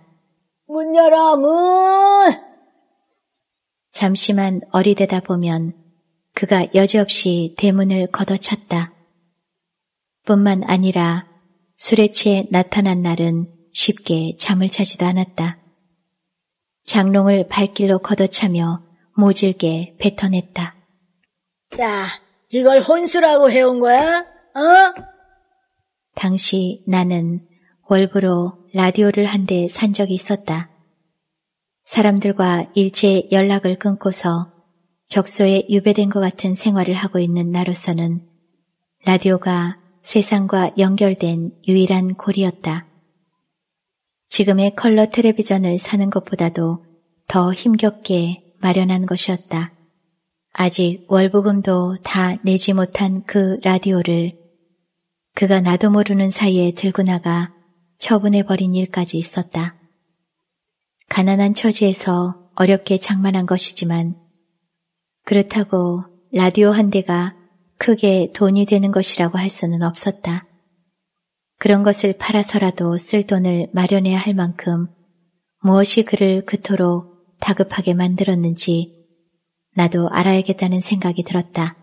문 열어, 문! 잠시만 어리대다 보면 그가 여지없이 대문을 걷어찼다. 뿐만 아니라 술에 취해 나타난 날은 쉽게 잠을 자지도 않았다. 장롱을 발길로 걷어차며 모질게 뱉어냈다. 야, 이걸 혼수라고 해온 거야? 어? 당시 나는 월부로 라디오를 한 대 산 적이 있었다. 사람들과 일체 의 연락을 끊고서 적소에 유배된 것 같은 생활을 하고 있는 나로서는 라디오가 세상과 연결된 유일한 골이었다. 지금의 컬러 텔레비전을 사는 것보다도 더 힘겹게 마련한 것이었다. 아직 월부금도 다 내지 못한 그 라디오를 그가 나도 모르는 사이에 들고 나가 처분해버린 일까지 있었다. 가난한 처지에서 어렵게 장만한 것이지만 그렇다고 라디오 한 대가 크게 돈이 되는 것이라고 할 수는 없었다. 그런 것을 팔아서라도 쓸 돈을 마련해야 할 만큼 무엇이 그를 그토록 다급하게 만들었는지 나도 알아야겠다는 생각이 들었다.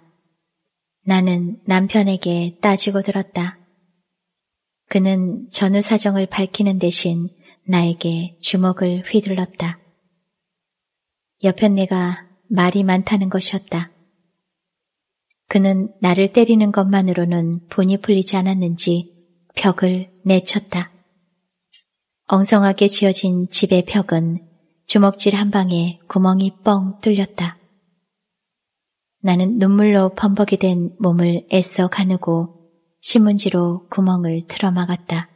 나는 남편에게 따지고 들었다. 그는 전후 사정을 밝히는 대신 나에게 주먹을 휘둘렀다. 옆편네가 말이 많다는 것이었다. 그는 나를 때리는 것만으로는 분이 풀리지 않았는지 벽을 내쳤다. 엉성하게 지어진 집의 벽은 주먹질 한 방에 구멍이 뻥 뚫렸다. 나는 눈물로 범벅이 된 몸을 애써 가누고 신문지로 구멍을 틀어막았다.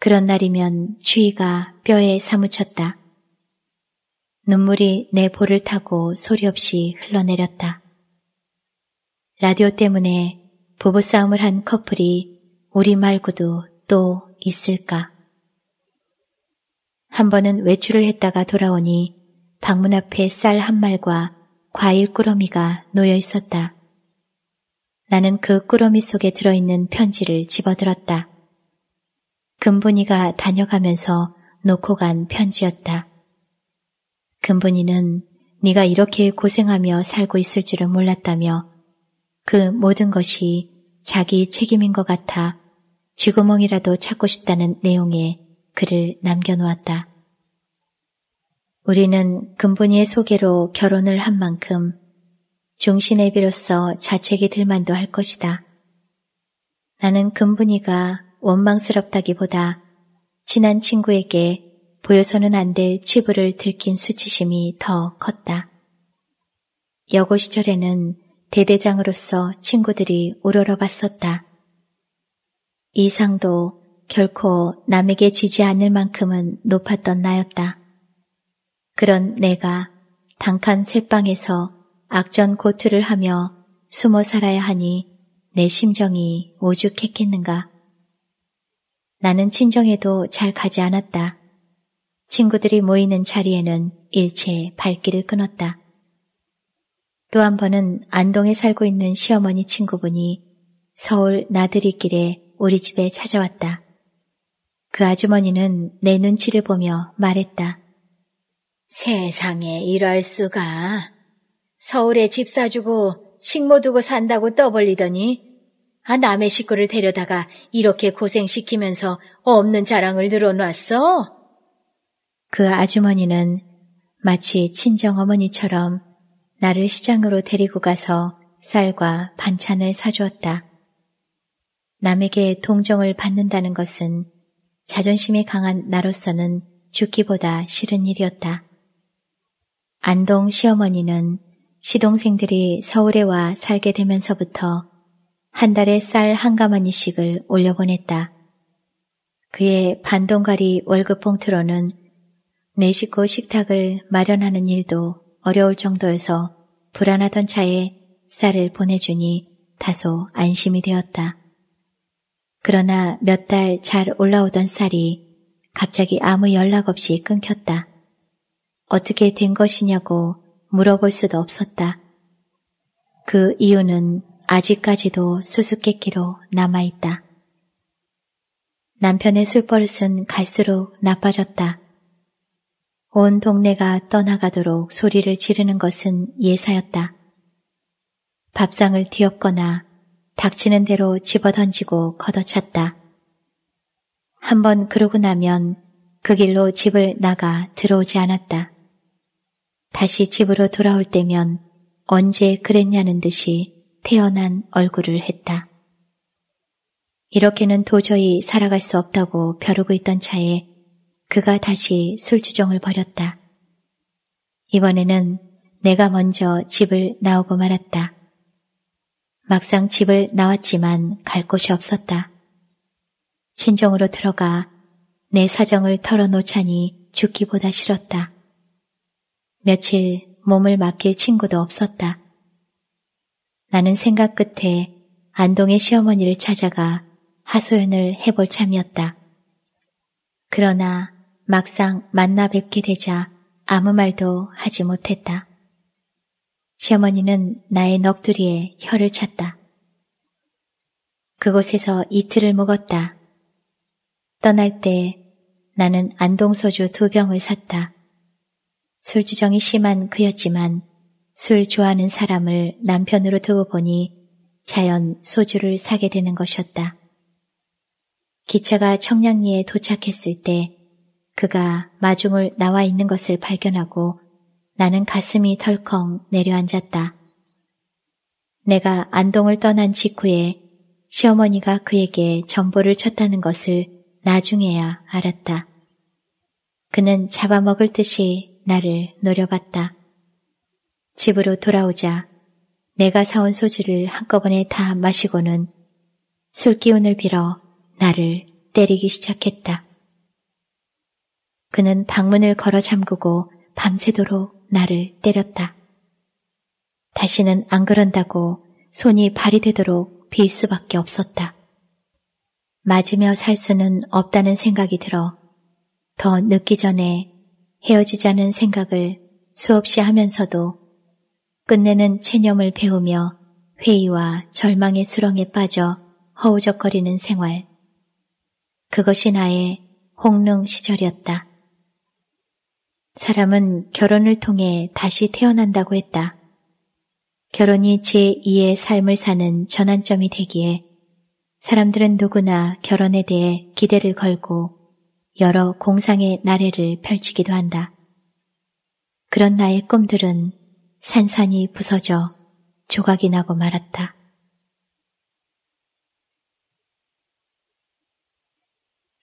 그런 날이면 추위가 뼈에 사무쳤다. 눈물이 내 볼을 타고 소리 없이 흘러내렸다. 라디오 때문에 부부싸움을 한 커플이 우리 말고도 또 있을까? 한 번은 외출을 했다가 돌아오니 방문 앞에 쌀 한 말과 과일 꾸러미가 놓여 있었다. 나는 그 꾸러미 속에 들어있는 편지를 집어들었다. 금분이가 다녀가면서 놓고 간 편지였다. 금분이는 네가 이렇게 고생하며 살고 있을 줄은 몰랐다며 그 모든 것이 자기 책임인 것 같아 쥐구멍이라도 찾고 싶다는 내용의 글을 남겨놓았다. 우리는 금분이의 소개로 결혼을 한 만큼 중신애비로서 자책이 들만도 할 것이다. 나는 금분이가 원망스럽다기보다 친한 친구에게 보여서는 안 될 치부를 들킨 수치심이 더 컸다. 여고 시절에는 대대장으로서 친구들이 우러러봤었다. 이 상도 결코 남에게 지지 않을 만큼은 높았던 나였다. 그런 내가 단칸 새방에서 악전 고투를 하며 숨어 살아야 하니 내 심정이 오죽했겠는가. 나는 친정에도 잘 가지 않았다. 친구들이 모이는 자리에는 일체 발길을 끊었다. 또 한 번은 안동에 살고 있는 시어머니 친구분이 서울 나들이길에 우리 집에 찾아왔다. 그 아주머니는 내 눈치를 보며 말했다. 세상에 이럴 수가. 서울에 집 사주고 식모 두고 산다고 떠벌리더니 아, 남의 식구를 데려다가 이렇게 고생시키면서 없는 자랑을 늘어놨어? 그 아주머니는 마치 친정어머니처럼 나를 시장으로 데리고 가서 쌀과 반찬을 사주었다. 남에게 동정을 받는다는 것은 자존심이 강한 나로서는 죽기보다 싫은 일이었다. 안동 시어머니는 시동생들이 서울에 와 살게 되면서부터 한 달에 쌀 한 가마니씩을 올려보냈다. 그의 반동가리 월급 봉투로는 내 식구 식탁을 마련하는 일도 어려울 정도여서 불안하던 차에 쌀을 보내주니 다소 안심이 되었다. 그러나 몇 달 잘 올라오던 쌀이 갑자기 아무 연락 없이 끊겼다. 어떻게 된 것이냐고 물어볼 수도 없었다. 그 이유는 아직까지도 수수께끼로 남아있다. 남편의 술버릇은 갈수록 나빠졌다. 온 동네가 떠나가도록 소리를 지르는 것은 예사였다. 밥상을 뒤엎거나 닥치는 대로 집어던지고 걷어찼다. 한번 그러고 나면 그 길로 집을 나가 들어오지 않았다. 다시 집으로 돌아올 때면 언제 그랬냐는 듯이 태어난 얼굴을 했다. 이렇게는 도저히 살아갈 수 없다고 벼르고 있던 차에 그가 다시 술주정을 벌였다. 이번에는 내가 먼저 집을 나오고 말았다. 막상 집을 나왔지만 갈 곳이 없었다. 친정으로 들어가 내 사정을 털어놓자니 죽기보다 싫었다. 며칠 몸을 맡길 친구도 없었다. 나는 생각 끝에 안동의 시어머니를 찾아가 하소연을 해볼 참이었다. 그러나 막상 만나 뵙게 되자 아무 말도 하지 못했다. 시어머니는 나의 넋두리에 혀를 찼다. 그곳에서 이틀을 묵었다. 떠날 때 나는 안동소주 두 병을 샀다. 술주정이 심한 그였지만 술 좋아하는 사람을 남편으로 두고 보니 자연 소주를 사게 되는 것이었다. 기차가 청량리에 도착했을 때 그가 마중을 나와 있는 것을 발견하고 나는 가슴이 덜컹 내려앉았다. 내가 안동을 떠난 직후에 시어머니가 그에게 전보를 쳤다는 것을 나중에야 알았다. 그는 잡아먹을 듯이 나를 노려봤다. 집으로 돌아오자 내가 사온 소주를 한꺼번에 다 마시고는 술기운을 빌어 나를 때리기 시작했다. 그는 방문을 걸어 잠그고 밤새도록 나를 때렸다. 다시는 안 그런다고 손이 발이 되도록 빌 수밖에 없었다. 맞으며 살 수는 없다는 생각이 들어 더 늦기 전에 헤어지자는 생각을 수없이 하면서도 끝내는 체념을 배우며 회의와 절망의 수렁에 빠져 허우적거리는 생활. 그것이 나의 홍릉 시절이었다. 사람은 결혼을 통해 다시 태어난다고 했다. 결혼이 제2의 삶을 사는 전환점이 되기에 사람들은 누구나 결혼에 대해 기대를 걸고 여러 공상의 나래를 펼치기도 한다. 그런 나의 꿈들은 산산이 부서져 조각이 나고 말았다.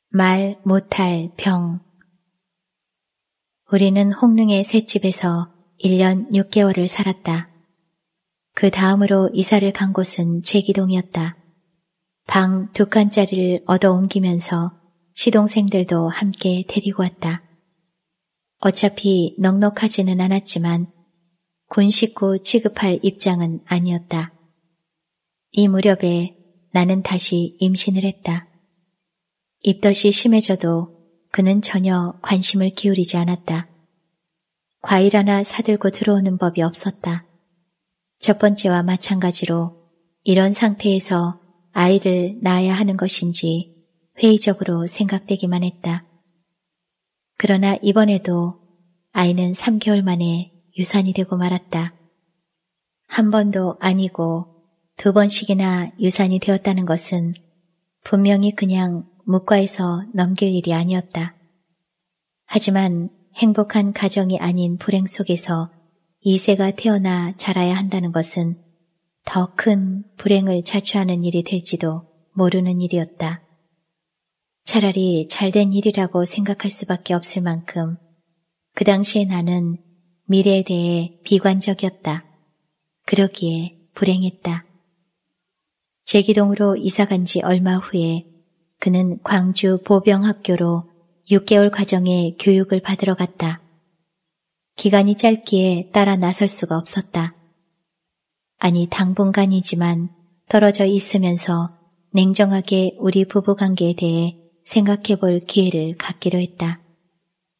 말 못할 병 우리는 홍릉의 새집에서 1년 6개월을 살았다. 그 다음으로 이사를 간 곳은 제기동이었다. 방 두 칸짜리를 얻어 옮기면서 시동생들도 함께 데리고 왔다. 어차피 넉넉하지는 않았지만 군식고 취급할 입장은 아니었다. 이 무렵에 나는 다시 임신을 했다. 입덧이 심해져도 그는 전혀 관심을 기울이지 않았다. 과일 하나 사들고 들어오는 법이 없었다. 첫 번째와 마찬가지로 이런 상태에서 아이를 낳아야 하는 것인지 회의적으로 생각되기만 했다. 그러나 이번에도 아이는 3개월 만에 유산이 되고 말았다. 한 번도 아니고 두 번씩이나 유산이 되었다는 것은 분명히 그냥 묵과에서 넘길 일이 아니었다. 하지만 행복한 가정이 아닌 불행 속에서 이세가 태어나 자라야 한다는 것은 더 큰 불행을 자초하는 일이 될지도 모르는 일이었다. 차라리 잘된 일이라고 생각할 수밖에 없을 만큼 그 당시에 나는 미래에 대해 비관적이었다. 그러기에 불행했다. 제기동으로 이사간 지 얼마 후에 그는 광주 보병학교로 6개월 과정의 교육을 받으러 갔다. 기간이 짧기에 따라 나설 수가 없었다. 아니 당분간이지만 떨어져 있으면서 냉정하게 우리 부부관계에 대해 생각해 볼 기회를 갖기로 했다.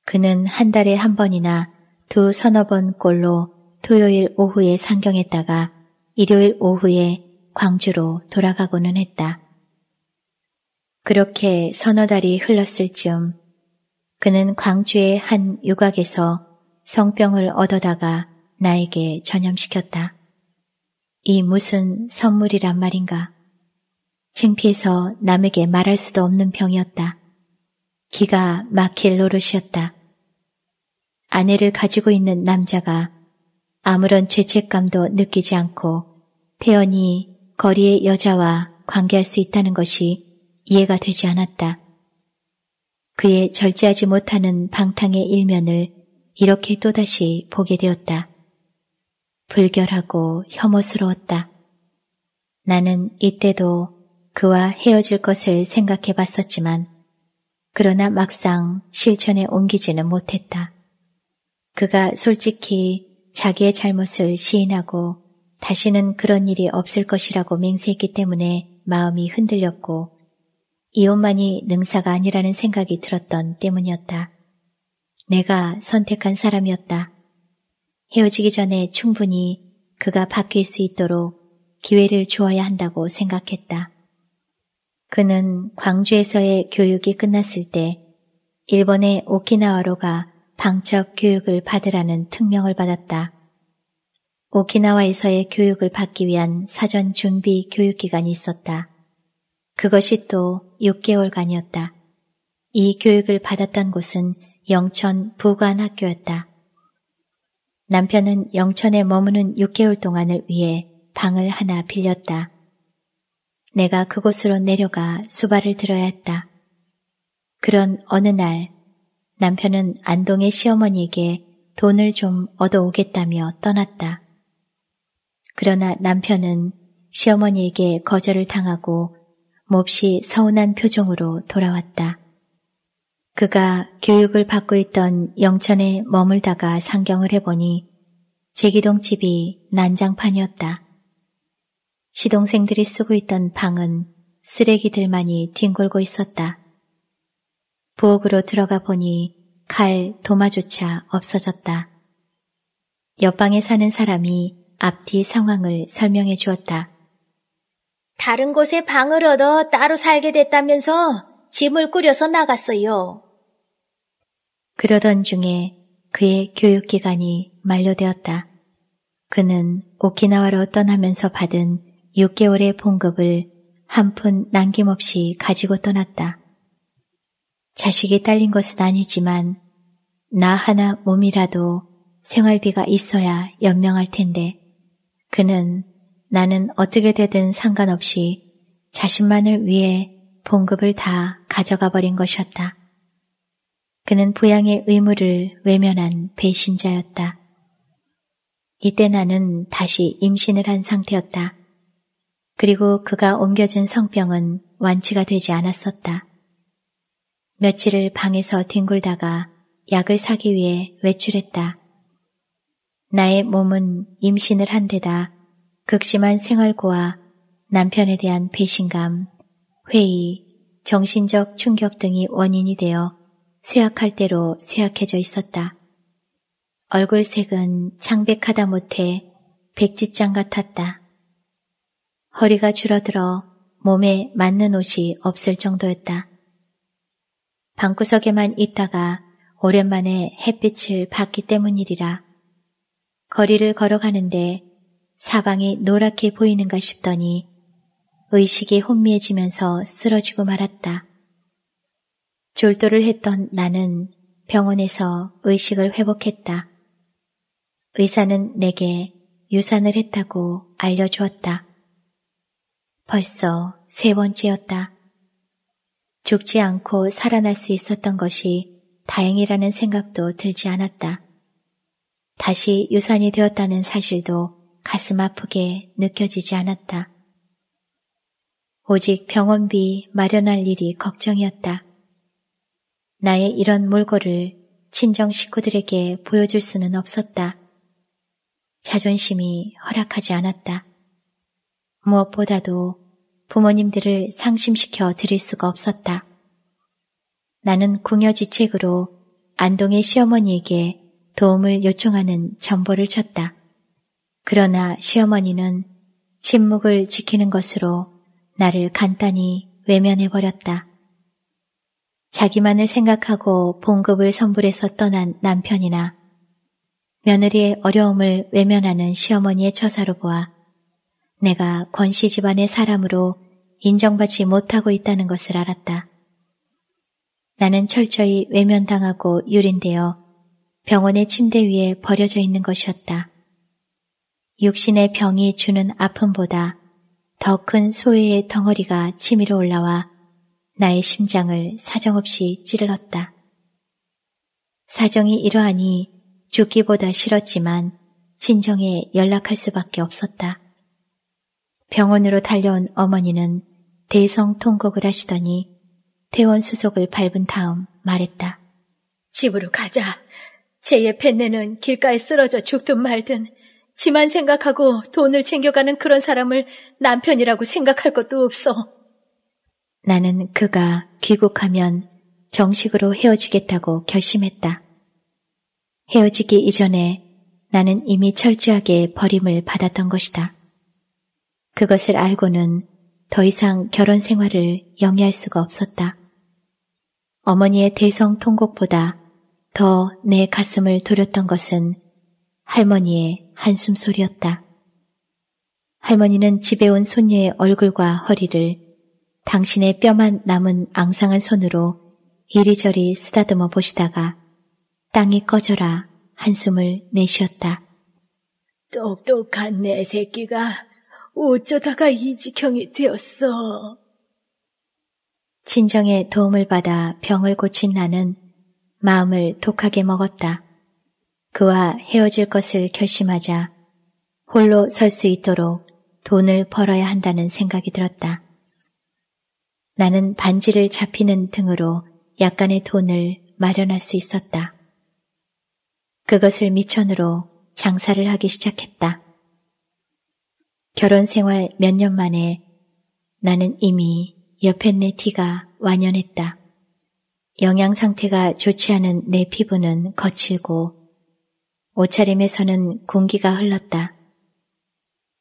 그는 한 달에 한 번이나 두 서너 번꼴로 토요일 오후에 상경했다가 일요일 오후에 광주로 돌아가고는 했다. 그렇게 서너 달이 흘렀을 즈음 그는 광주의 한유각에서 성병을 얻어다가 나에게 전염시켰다. 이 무슨 선물이란 말인가. 창피해서 남에게 말할 수도 없는 병이었다. 기가 막힐 노릇이었다. 아내를 가지고 있는 남자가 아무런 죄책감도 느끼지 않고 태연히 거리의 여자와 관계할 수 있다는 것이 이해가 되지 않았다. 그의 절제하지 못하는 방탕의 일면을 이렇게 또다시 보게 되었다. 불결하고 혐오스러웠다. 나는 이때도 그와 헤어질 것을 생각해 봤었지만 그러나 막상 실천에 옮기지는 못했다. 그가 솔직히 자기의 잘못을 시인하고 다시는 그런 일이 없을 것이라고 맹세했기 때문에 마음이 흔들렸고 이혼만이 능사가 아니라는 생각이 들었던 때문이었다. 내가 선택한 사람이었다. 헤어지기 전에 충분히 그가 바뀔 수 있도록 기회를 주어야 한다고 생각했다. 그는 광주에서의 교육이 끝났을 때 일본의 오키나와로 가 방첩 교육을 받으라는 특명을 받았다. 오키나와에서의 교육을 받기 위한 사전 준비 교육 기간이 있었다. 그것이 또 6개월간이었다. 이 교육을 받았던 곳은 영천 부관학교였다 남편은 영천에 머무는 6개월 동안을 위해 방을 하나 빌렸다. 내가 그곳으로 내려가 수발을 들어야 했다. 그런 어느 날 남편은 안동의 시어머니에게 돈을 좀 얻어오겠다며 떠났다. 그러나 남편은 시어머니에게 거절을 당하고 몹시 서운한 표정으로 돌아왔다. 그가 교육을 받고 있던 영천에 머물다가 상경을 해보니 제기동 집이 난장판이었다. 시동생들이 쓰고 있던 방은 쓰레기들만이 뒹굴고 있었다. 부엌으로 들어가 보니 칼, 도마조차 없어졌다. 옆방에 사는 사람이 앞뒤 상황을 설명해 주었다. 다른 곳에 방을 얻어 따로 살게 됐다면서 짐을 꾸려서 나갔어요. 그러던 중에 그의 교육기간이 만료되었다. 그는 오키나와로 떠나면서 받은 6개월의 봉급을 한 푼 남김없이 가지고 떠났다. 자식이 딸린 것은 아니지만 나 하나 몸이라도 생활비가 있어야 연명할 텐데 그는 나는 어떻게 되든 상관없이 자신만을 위해 봉급을 다 가져가 버린 것이었다. 그는 부양의 의무를 외면한 배신자였다. 이때 나는 다시 임신을 한 상태였다. 그리고 그가 옮겨준 성병은 완치가 되지 않았었다. 며칠을 방에서 뒹굴다가 약을 사기 위해 외출했다. 나의 몸은 임신을 한 데다 극심한 생활고와 남편에 대한 배신감, 회의, 정신적 충격 등이 원인이 되어 쇠약할 대로 쇠약해져 있었다. 얼굴색은 창백하다 못해 백지장 같았다. 허리가 줄어들어 몸에 맞는 옷이 없을 정도였다. 방구석에만 있다가 오랜만에 햇빛을 받기 때문이리라. 거리를 걸어가는데 사방이 노랗게 보이는가 싶더니 의식이 혼미해지면서 쓰러지고 말았다. 졸도를 했던 나는 병원에서 의식을 회복했다. 의사는 내게 유산을 했다고 알려주었다. 벌써 세 번째였다. 죽지 않고 살아날 수 있었던 것이 다행이라는 생각도 들지 않았다. 다시 유산이 되었다는 사실도 가슴 아프게 느껴지지 않았다. 오직 병원비 마련할 일이 걱정이었다. 나의 이런 몰골을 친정 식구들에게 보여줄 수는 없었다. 자존심이 허락하지 않았다. 무엇보다도 부모님들을 상심시켜 드릴 수가 없었다. 나는 궁여지책으로 안동의 시어머니에게 도움을 요청하는 전보를 쳤다. 그러나 시어머니는 침묵을 지키는 것으로 나를 간단히 외면해버렸다. 자기만을 생각하고 봉급을 선불해서 떠난 남편이나 며느리의 어려움을 외면하는 시어머니의 처사로 보아 내가 권씨 집안의 사람으로 인정받지 못하고 있다는 것을 알았다. 나는 철저히 외면당하고 유린되어 병원의 침대 위에 버려져 있는 것이었다. 육신의 병이 주는 아픔보다 더 큰 소외의 덩어리가 치밀어 올라와 나의 심장을 사정없이 찌르렀다. 사정이 이러하니 죽기보다 싫었지만 진정에 연락할 수밖에 없었다. 병원으로 달려온 어머니는 대성 통곡을 하시더니 퇴원 수속을 밟은 다음 말했다. 집으로 가자. 제의 팬네는 길가에 쓰러져 죽든 말든 지만 생각하고 돈을 챙겨가는 그런 사람을 남편이라고 생각할 것도 없어. 나는 그가 귀국하면 정식으로 헤어지겠다고 결심했다. 헤어지기 이전에 나는 이미 철저하게 버림을 받았던 것이다. 그것을 알고는 더 이상 결혼 생활을 영위할 수가 없었다. 어머니의 대성 통곡보다 더 내 가슴을 도렸던 것은 할머니의 한숨 소리였다. 할머니는 집에 온 손녀의 얼굴과 허리를 당신의 뼈만 남은 앙상한 손으로 이리저리 쓰다듬어 보시다가 땅이 꺼져라 한숨을 내쉬었다. 똑똑한 내 새끼가 어쩌다가 이 지경이 되었어. 친정의 도움을 받아 병을 고친 나는 마음을 독하게 먹었다. 그와 헤어질 것을 결심하자 홀로 설 수 있도록 돈을 벌어야 한다는 생각이 들었다. 나는 반지를 잡히는 등으로 약간의 돈을 마련할 수 있었다. 그것을 미천으로 장사를 하기 시작했다. 결혼 생활 몇 년 만에 나는 이미 옆에 내 티가 완연했다. 영양 상태가 좋지 않은 내 피부는 거칠고 옷차림에서는 공기가 흘렀다.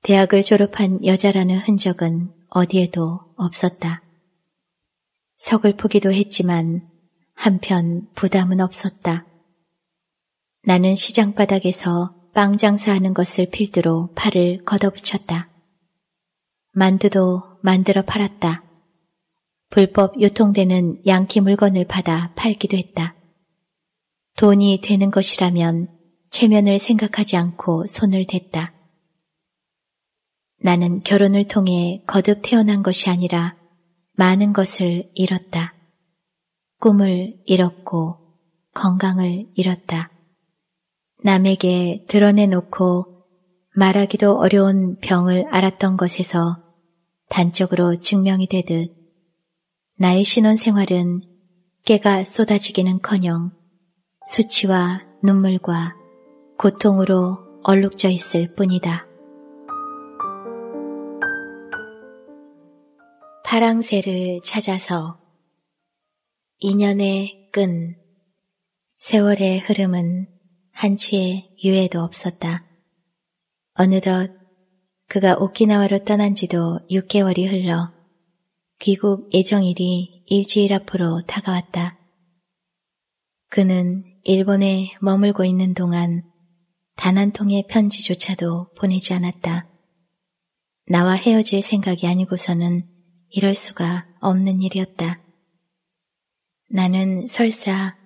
대학을 졸업한 여자라는 흔적은 어디에도 없었다. 서글프기도 했지만 한편 부담은 없었다. 나는 시장바닥에서 빵 장사하는 것을 필두로 팔을 걷어붙였다. 만두도 만들어 팔았다. 불법 유통되는 양키 물건을 받아 팔기도 했다. 돈이 되는 것이라면 체면을 생각하지 않고 손을 댔다. 나는 결혼을 통해 거듭 태어난 것이 아니라 많은 것을 잃었다. 꿈을 잃었고 건강을 잃었다. 남에게 드러내놓고 말하기도 어려운 병을 알았던 것에서 단적으로 증명이 되듯 나의 신혼생활은 깨가 쏟아지기는커녕 수치와 눈물과 고통으로 얼룩져 있을 뿐이다. 파랑새를 찾아서 인연의 끈 세월의 흐름은 한치의 유해도 없었다. 어느덧 그가 오키나와로 떠난 지도 6개월이 흘러 귀국 예정일이 일주일 앞으로 다가왔다. 그는 일본에 머물고 있는 동안 단 한 통의 편지조차도 보내지 않았다. 나와 헤어질 생각이 아니고서는 이럴 수가 없는 일이었다. 나는 설사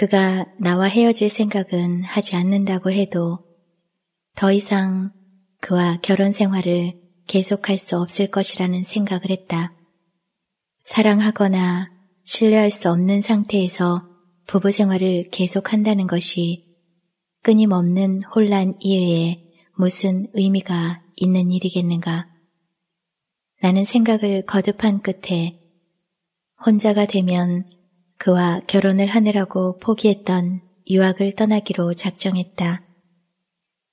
그가 나와 헤어질 생각은 하지 않는다고 해도 더 이상 그와 결혼 생활을 계속할 수 없을 것이라는 생각을 했다. 사랑하거나 신뢰할 수 없는 상태에서 부부 생활을 계속한다는 것이 끊임없는 혼란 이외에 무슨 의미가 있는 일이겠는가. 나는 생각을 거듭한 끝에 혼자가 되면 그와 결혼을 하느라고 포기했던 유학을 떠나기로 작정했다.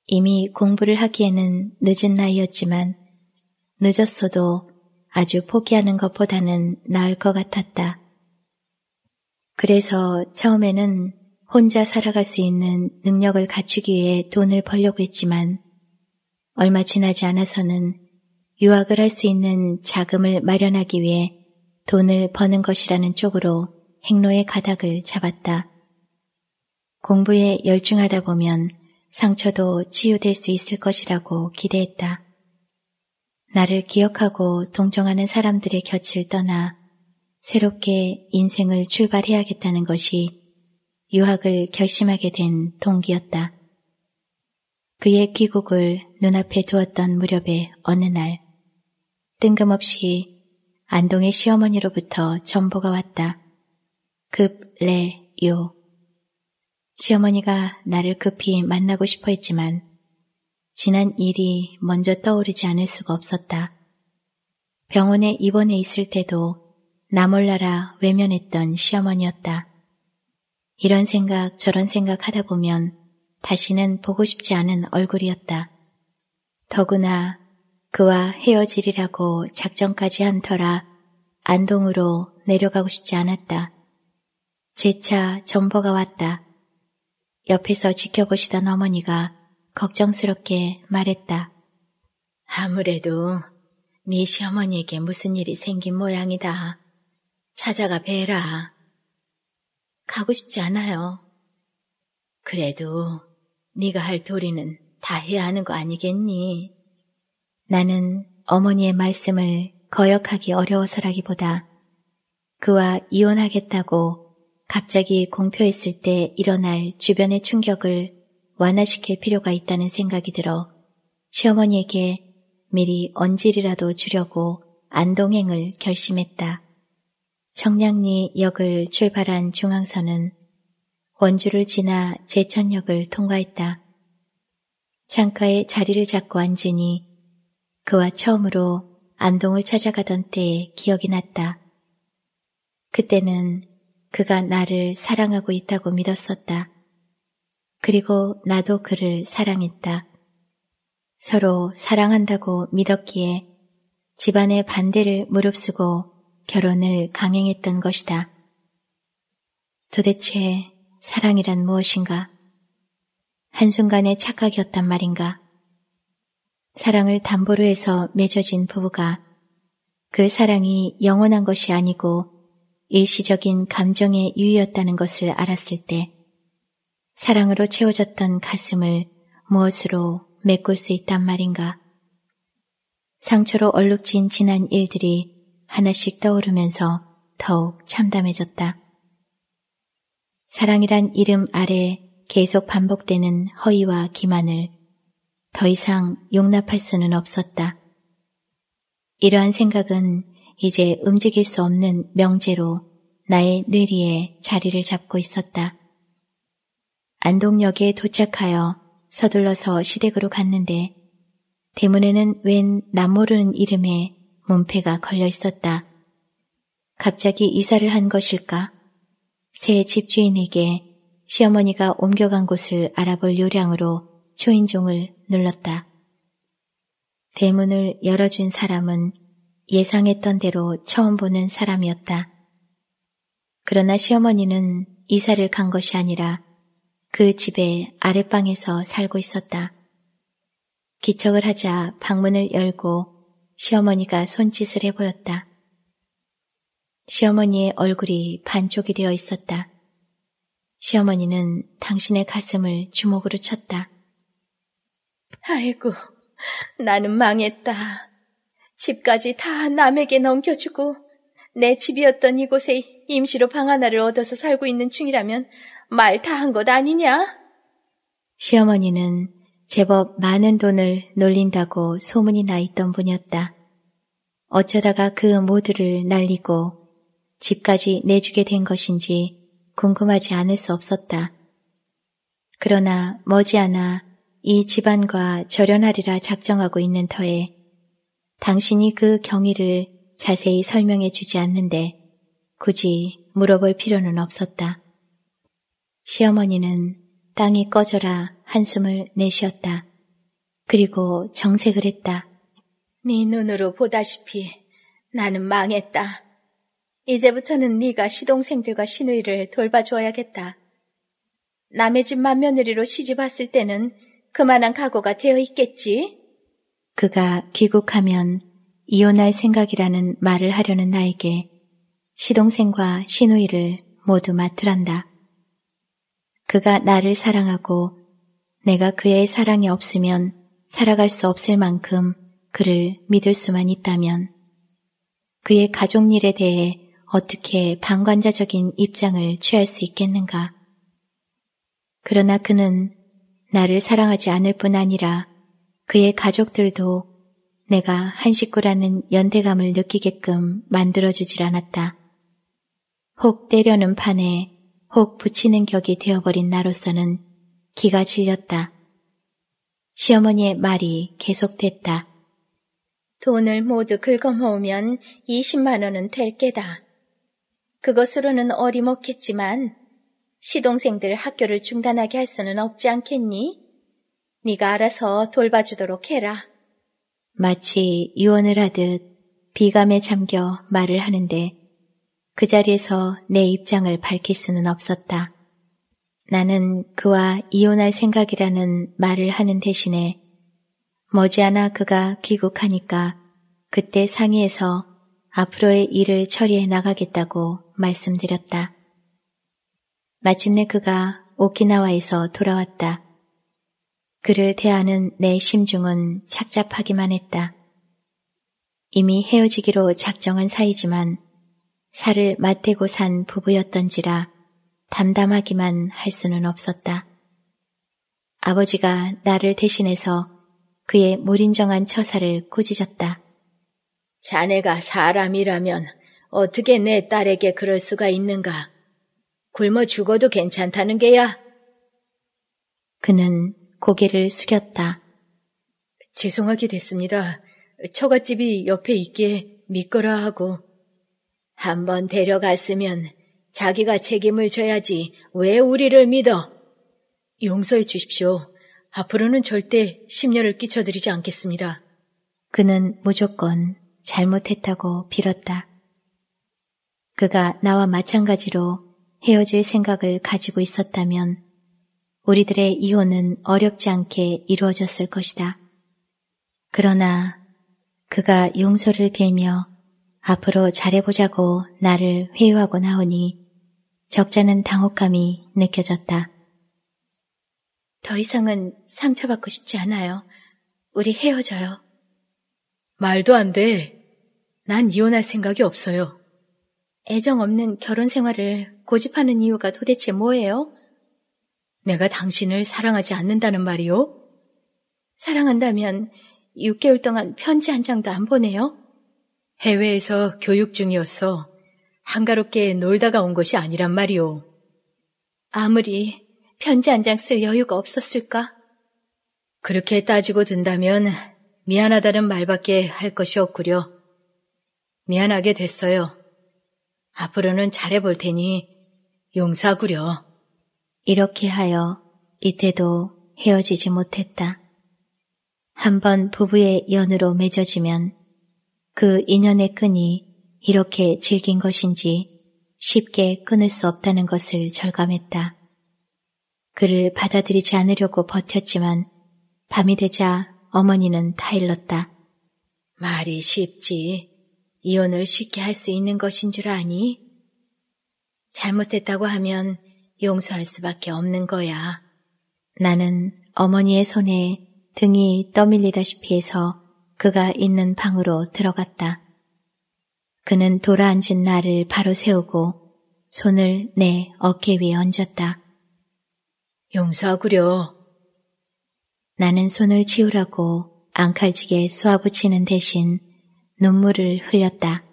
이미 공부를 하기에는 늦은 나이였지만 늦었어도 아주 포기하는 것보다는 나을 것 같았다. 그래서 처음에는 혼자 살아갈 수 있는 능력을 갖추기 위해 돈을 벌려고 했지만 얼마 지나지 않아서는 유학을 할 수 있는 자금을 마련하기 위해 돈을 버는 것이라는 쪽으로 행로의 가닥을 잡았다. 공부에 열중하다 보면 상처도 치유될 수 있을 것이라고 기대했다. 나를 기억하고 동정하는 사람들의 곁을 떠나 새롭게 인생을 출발해야겠다는 것이 유학을 결심하게 된 동기였다. 그의 귀국을 눈앞에 두었던 무렵에 어느 날 뜬금없이 안동의 시어머니로부터 전보가 왔다. 급레요. 시어머니가 나를 급히 만나고 싶어 했지만 지난 일이 먼저 떠오르지 않을 수가 없었다. 병원에 입원해 있을 때도 나 몰라라 외면했던 시어머니였다. 이런 생각 저런 생각 하다 보면 다시는 보고 싶지 않은 얼굴이었다. 더구나 그와 헤어지리라고 작정까지 한 터라 안동으로 내려가고 싶지 않았다. 제차 전보가 왔다. 옆에서 지켜보시던 어머니가 걱정스럽게 말했다. 아무래도 네 시어머니에게 무슨 일이 생긴 모양이다. 찾아가 뵈라. 가고 싶지 않아요. 그래도 네가 할 도리는 다 해야 하는 거 아니겠니? 나는 어머니의 말씀을 거역하기 어려워서라기보다 그와 이혼하겠다고 갑자기 공표했을 때 일어날 주변의 충격을 완화시킬 필요가 있다는 생각이 들어 시어머니에게 미리 언질이라도 주려고 안동행을 결심했다. 청량리 역을 출발한 중앙선은 원주를 지나 제천역을 통과했다. 창가에 자리를 잡고 앉으니 그와 처음으로 안동을 찾아가던 때의 기억이 났다. 그때는 그가 나를 사랑하고 있다고 믿었었다. 그리고 나도 그를 사랑했다. 서로 사랑한다고 믿었기에 집안의 반대를 무릅쓰고 결혼을 강행했던 것이다. 도대체 사랑이란 무엇인가? 한순간의 착각이었단 말인가? 사랑을 담보로 해서 맺어진 부부가 그 사랑이 영원한 것이 아니고 일시적인 감정의 유였다는 것을 알았을 때 사랑으로 채워졌던 가슴을 무엇으로 메꿀 수 있단 말인가. 상처로 얼룩진 지난 일들이 하나씩 떠오르면서 더욱 참담해졌다. 사랑이란 이름 아래 계속 반복되는 허위와 기만을 더 이상 용납할 수는 없었다. 이러한 생각은 이제 움직일 수 없는 명제로 나의 뇌리에 자리를 잡고 있었다. 안동역에 도착하여 서둘러서 시댁으로 갔는데 대문에는 웬 남모르는 이름의 문패가 걸려 있었다. 갑자기 이사를 한 것일까? 새 집주인에게 시어머니가 옮겨간 곳을 알아볼 요량으로 초인종을 눌렀다. 대문을 열어준 사람은 예상했던 대로 처음 보는 사람이었다. 그러나 시어머니는 이사를 간 것이 아니라 그 집의 아랫방에서 살고 있었다. 기척을 하자 방문을 열고 시어머니가 손짓을 해보였다. 시어머니의 얼굴이 반쪽이 되어 있었다. 시어머니는 당신의 가슴을 주먹으로 쳤다. 아이고, 나는 망했다. 집까지 다 남에게 넘겨주고 내 집이었던 이곳에 임시로 방 하나를 얻어서 살고 있는 중이라면 말 다 한 것 아니냐? 시어머니는 제법 많은 돈을 놀린다고 소문이 나 있던 분이었다. 어쩌다가 그 모두를 날리고 집까지 내주게 된 것인지 궁금하지 않을 수 없었다. 그러나 머지않아 이 집안과 절연하리라 작정하고 있는 터에 당신이 그 경위를 자세히 설명해 주지 않는데 굳이 물어볼 필요는 없었다. 시어머니는 땅이 꺼져라 한숨을 내쉬었다. 그리고 정색을 했다. 네 눈으로 보다시피 나는 망했다. 이제부터는 네가 시동생들과 시누이를 돌봐줘야겠다. 남의 집 맏며느리로 시집 왔을 때는 그만한 각오가 되어 있겠지? 그가 귀국하면 이혼할 생각이라는 말을 하려는 나에게 시동생과 시누이를 모두 맡으란다. 그가 나를 사랑하고 내가 그의 사랑이 없으면 살아갈 수 없을 만큼 그를 믿을 수만 있다면 그의 가족 일에 대해 어떻게 방관자적인 입장을 취할 수 있겠는가. 그러나 그는 나를 사랑하지 않을 뿐 아니라 그의 가족들도 내가 한 식구라는 연대감을 느끼게끔 만들어주질 않았다. 혹 때려는 판에 혹 붙이는 격이 되어버린 나로서는 기가 질렸다. 시어머니의 말이 계속됐다. 돈을 모두 긁어모으면 20만 원은 될 게다. 그것으로는 어림없겠지만 시동생들 학교를 중단하게 할 수는 없지 않겠니? 네가 알아서 돌봐주도록 해라. 마치 유언을 하듯 비감에 잠겨 말을 하는데 그 자리에서 내 입장을 밝힐 수는 없었다. 나는 그와 이혼할 생각이라는 말을 하는 대신에 머지않아 그가 귀국하니까 그때 상의해서 앞으로의 일을 처리해 나가겠다고 말씀드렸다. 마침내 그가 오키나와에서 돌아왔다. 그를 대하는 내 심중은 착잡하기만 했다. 이미 헤어지기로 작정한 사이지만 살을 맞대고 산 부부였던지라 담담하기만 할 수는 없었다. 아버지가 나를 대신해서 그의 몰인정한 처사를 꾸짖었다. 자네가 사람이라면 어떻게 내 딸에게 그럴 수가 있는가? 굶어 죽어도 괜찮다는 게야. 그는 고개를 숙였다. 죄송하게 됐습니다. 처갓집이 옆에 있기에 믿거라 하고. 한번 데려갔으면 자기가 책임을 져야지 왜 우리를 믿어? 용서해 주십시오. 앞으로는 절대 심려를 끼쳐드리지 않겠습니다. 그는 무조건 잘못했다고 빌었다. 그가 나와 마찬가지로 헤어질 생각을 가지고 있었다면 우리들의 이혼은 어렵지 않게 이루어졌을 것이다. 그러나 그가 용서를 빌며 앞으로 잘해보자고 나를 회유하고 나오니 적잖은 당혹감이 느껴졌다. 더 이상은 상처받고 싶지 않아요. 우리 헤어져요. 말도 안 돼. 난 이혼할 생각이 없어요. 애정 없는 결혼 생활을 고집하는 이유가 도대체 뭐예요? 내가 당신을 사랑하지 않는다는 말이요? 사랑한다면 6개월 동안 편지 한 장도 안 보내요? 해외에서 교육 중이었어. 한가롭게 놀다가 온 것이 아니란 말이오. 아무리 편지 한 장 쓸 여유가 없었을까? 그렇게 따지고 든다면 미안하다는 말밖에 할 것이 없구려. 미안하게 됐어요. 앞으로는 잘해볼 테니 용서하구려. 이렇게 하여 이때도 헤어지지 못했다. 한번 부부의 연으로 맺어지면 그 인연의 끈이 이렇게 질긴 것인지 쉽게 끊을 수 없다는 것을 절감했다. 그를 받아들이지 않으려고 버텼지만 밤이 되자 어머니는 타일렀다. 말이 쉽지. 이혼을 쉽게 할 수 있는 것인 줄 아니? 잘못했다고 하면 용서할 수밖에 없는 거야. 나는 어머니의 손에 등이 떠밀리다시피 해서 그가 있는 방으로 들어갔다. 그는 돌아앉은 나를 바로 세우고 손을 내 어깨 위에 얹었다. 용서하구려. 나는 손을 치우라고 앙칼지게 쏘아붙이는 대신 눈물을 흘렸다.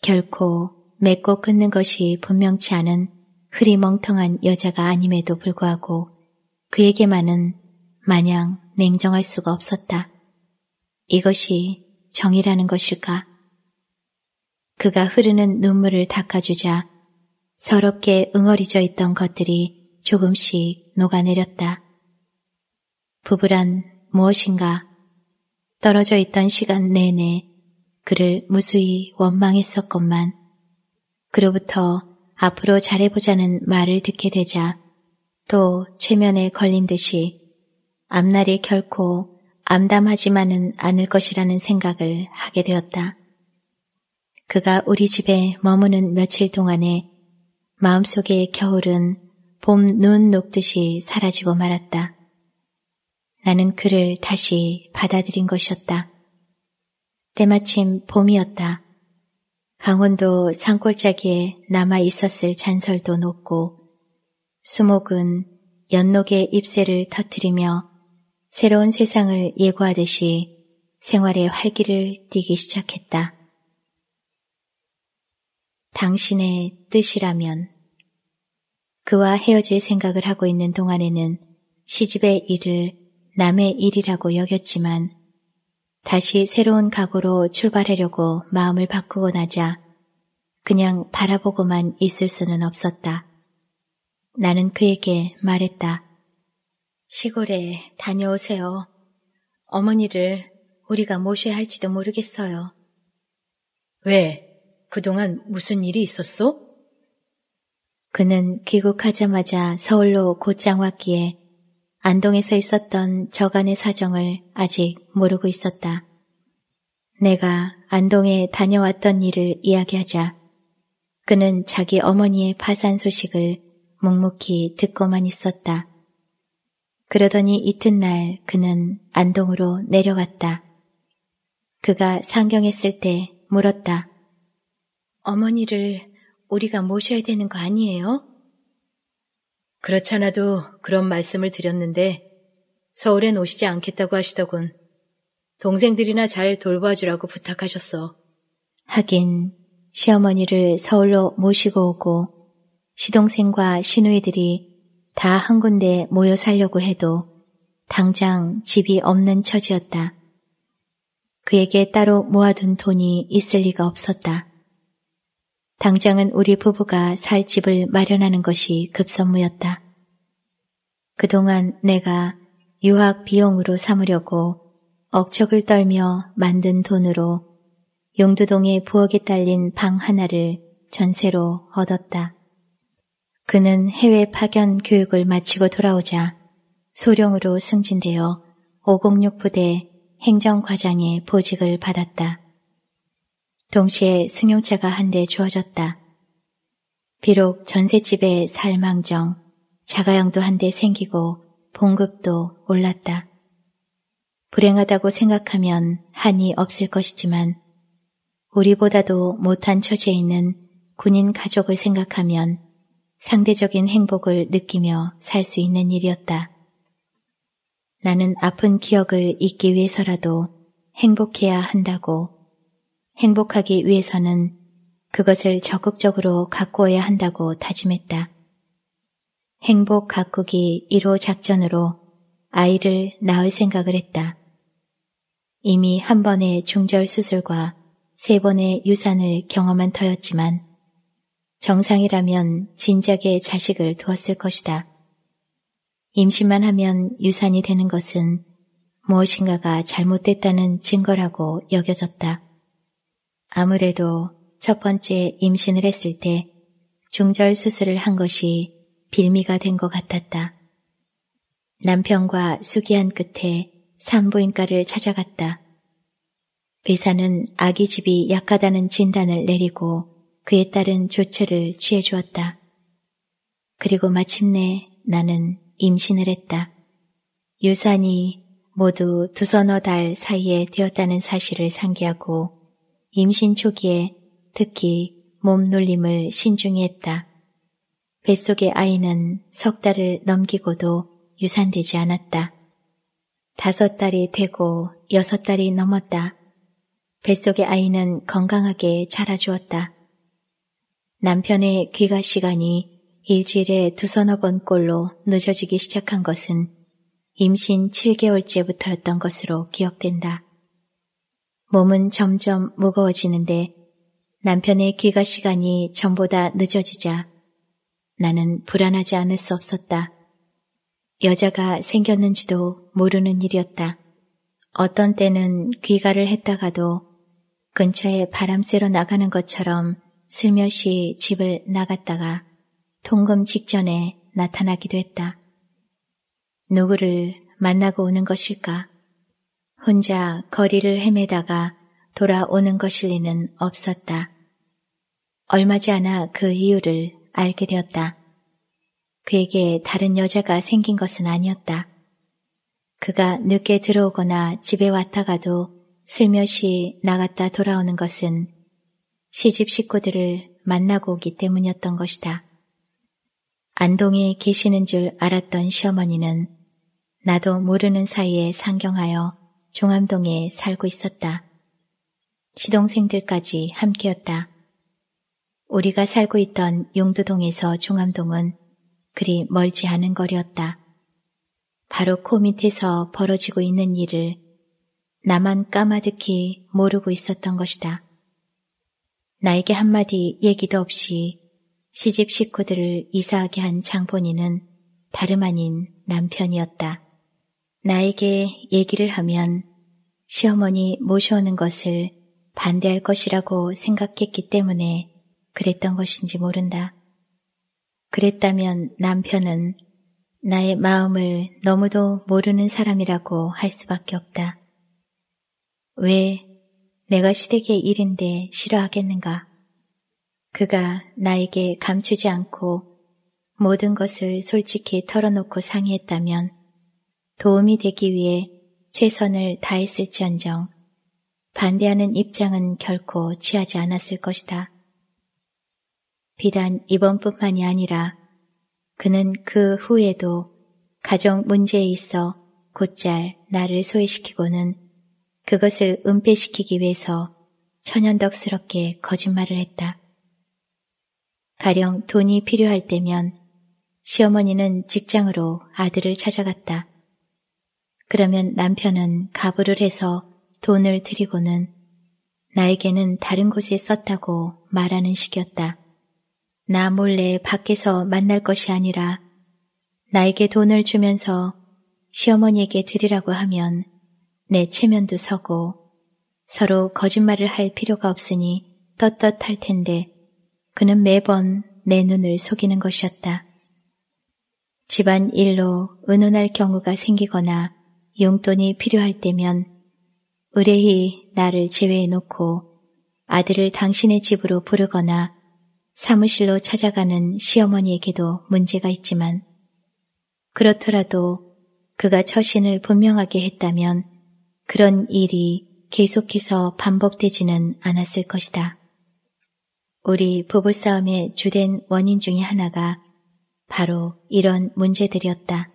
결코 맺고 끊는 것이 분명치 않은 흐리멍텅한 여자가 아님에도 불구하고 그에게만은 마냥 냉정할 수가 없었다. 이것이 정이라는 것일까? 그가 흐르는 눈물을 닦아주자 서럽게 응어리져 있던 것들이 조금씩 녹아내렸다. 부부란 무엇인가? 떨어져 있던 시간 내내 그를 무수히 원망했었건만 그로부터 앞으로 잘해보자는 말을 듣게 되자 또 최면에 걸린 듯이 앞날이 결코 암담하지만은 않을 것이라는 생각을 하게 되었다. 그가 우리 집에 머무는 며칠 동안에 마음속의 겨울은 봄 눈 녹듯이 사라지고 말았다. 나는 그를 다시 받아들인 것이었다. 때마침 봄이었다. 강원도 산골짜기에 남아 있었을 잔설도 높고 수목은 연녹의 잎새를 터뜨리며 새로운 세상을 예고하듯이 생활의 활기를 띠기 시작했다. 당신의 뜻이라면 그와 헤어질 생각을 하고 있는 동안에는 시집의 일을 남의 일이라고 여겼지만 다시 새로운 각오로 출발하려고 마음을 바꾸고 나자 그냥 바라보고만 있을 수는 없었다. 나는 그에게 말했다. 시골에 다녀오세요. 어머니를 우리가 모셔야 할지도 모르겠어요. 왜? 그동안 무슨 일이 있었소? 그는 귀국하자마자 서울로 곧장 왔기에 안동에서 있었던 저간의 사정을 아직 모르고 있었다. 내가 안동에 다녀왔던 일을 이야기하자 그는 자기 어머니의 파산 소식을 묵묵히 듣고만 있었다. 그러더니 이튿날 그는 안동으로 내려갔다. 그가 상경했을 때 물었다. 어머니를 우리가 모셔야 되는 거 아니에요? 그렇잖아도 그런 말씀을 드렸는데 서울엔 오시지 않겠다고 하시더군. 동생들이나 잘 돌봐주라고 부탁하셨어. 하긴 시어머니를 서울로 모시고 오고 시동생과 시누이들이 다 한 군데 모여 살려고 해도 당장 집이 없는 처지였다. 그에게 따로 모아둔 돈이 있을 리가 없었다. 당장은 우리 부부가 살 집을 마련하는 것이 급선무였다. 그동안 내가 유학 비용으로 삼으려고 억척을 떨며 만든 돈으로 용두동의 부엌에 딸린 방 하나를 전세로 얻었다. 그는 해외 파견 교육을 마치고 돌아오자 소령으로 승진되어 506 부대 행정과장의 보직을 받았다. 동시에 승용차가 한 대 주어졌다. 비록 전세집에 살망정, 자가용도 한 대 생기고 봉급도 올랐다. 불행하다고 생각하면 한이 없을 것이지만 우리보다도 못한 처지에 있는 군인 가족을 생각하면 상대적인 행복을 느끼며 살 수 있는 일이었다. 나는 아픈 기억을 잊기 위해서라도 행복해야 한다고 행복하기 위해서는 그것을 적극적으로 가꾸어야 한다고 다짐했다. 행복 가꾸기 1호 작전으로 아이를 낳을 생각을 했다. 이미 한 번의 중절 수술과 세 번의 유산을 경험한 터였지만 정상이라면 진작에 자식을 두었을 것이다. 임신만 하면 유산이 되는 것은 무엇인가가 잘못됐다는 증거라고 여겨졌다. 아무래도 첫 번째 임신을 했을 때 중절 수술을 한 것이 빌미가 된 것 같았다. 남편과 수기한 끝에 산부인과를 찾아갔다. 의사는 아기 집이 약하다는 진단을 내리고 그에 따른 조처를 취해 주었다. 그리고 마침내 나는 임신을 했다. 유산이 모두 두서너 달 사이에 되었다는 사실을 상기하고 임신 초기에 특히 몸놀림을 신중히 했다. 뱃속의 아이는 석 달을 넘기고도 유산되지 않았다. 다섯 달이 되고 여섯 달이 넘었다. 뱃속의 아이는 건강하게 자라주었다. 남편의 귀가 시간이 일주일에 두서너 번꼴로 늦어지기 시작한 것은 임신 7개월째부터였던 것으로 기억된다. 몸은 점점 무거워지는데 남편의 귀가 시간이 전보다 늦어지자 나는 불안하지 않을 수 없었다. 여자가 생겼는지도 모르는 일이었다. 어떤 때는 귀가를 했다가도 근처에 바람 쐬러 나가는 것처럼 슬며시 집을 나갔다가 통금 직전에 나타나기도 했다. 누구를 만나고 오는 것일까? 혼자 거리를 헤매다가 돌아오는 것일 리는 없었다. 얼마지 않아 그 이유를 알게 되었다. 그에게 다른 여자가 생긴 것은 아니었다. 그가 늦게 들어오거나 집에 왔다가도 슬며시 나갔다 돌아오는 것은 시집 식구들을 만나고 오기 때문이었던 것이다. 안동에 계시는 줄 알았던 시어머니는 나도 모르는 사이에 상경하여 종암동에 살고 있었다. 시동생들까지 함께였다. 우리가 살고 있던 용두동에서 종암동은 그리 멀지 않은 거리였다. 바로 코 밑에서 벌어지고 있는 일을 나만 까마득히 모르고 있었던 것이다. 나에게 한마디 얘기도 없이 시집 식구들을 이사하게 한 장본인은 다름 아닌 남편이었다. 나에게 얘기를 하면 시어머니 모셔오는 것을 반대할 것이라고 생각했기 때문에 그랬던 것인지 모른다. 그랬다면 남편은 나의 마음을 너무도 모르는 사람이라고 할 수밖에 없다. 왜 내가 시댁의 일인데 싫어하겠는가? 그가 나에게 감추지 않고 모든 것을 솔직히 털어놓고 상의했다면 도움이 되기 위해 최선을 다했을지언정 반대하는 입장은 결코 취하지 않았을 것이다. 비단 이번뿐만이 아니라 그는 그 후에도 가정 문제에 있어 곧잘 나를 소외시키고는 그것을 은폐시키기 위해서 천연덕스럽게 거짓말을 했다. 가령 돈이 필요할 때면 시어머니는 직장으로 아들을 찾아갔다. 그러면 남편은 가부를 해서 돈을 드리고는 나에게는 다른 곳에 썼다고 말하는 식이었다. 나 몰래 밖에서 만날 것이 아니라 나에게 돈을 주면서 시어머니에게 드리라고 하면 내 체면도 서고 서로 거짓말을 할 필요가 없으니 떳떳할 텐데 그는 매번 내 눈을 속이는 것이었다. 집안 일로 은은할 경우가 생기거나 용돈이 필요할 때면 의뢰히 나를 제외해놓고 아들을 당신의 집으로 부르거나 사무실로 찾아가는 시어머니에게도 문제가 있지만 그렇더라도 그가 처신을 분명하게 했다면 그런 일이 계속해서 반복되지는 않았을 것이다. 우리 부부싸움의 주된 원인 중의 하나가 바로 이런 문제들이었다.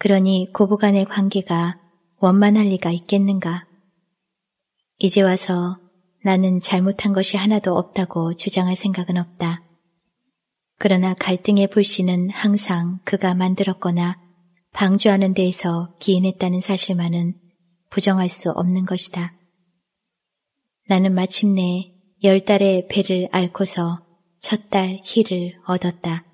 그러니 고부간의 관계가 원만할 리가 있겠는가. 이제 와서 나는 잘못한 것이 하나도 없다고 주장할 생각은 없다. 그러나 갈등의 불씨는 항상 그가 만들었거나 방조하는 데에서 기인했다는 사실만은 부정할 수 없는 것이다. 나는 마침내 열 달의 배를 앓고서 첫 달 희를 얻었다.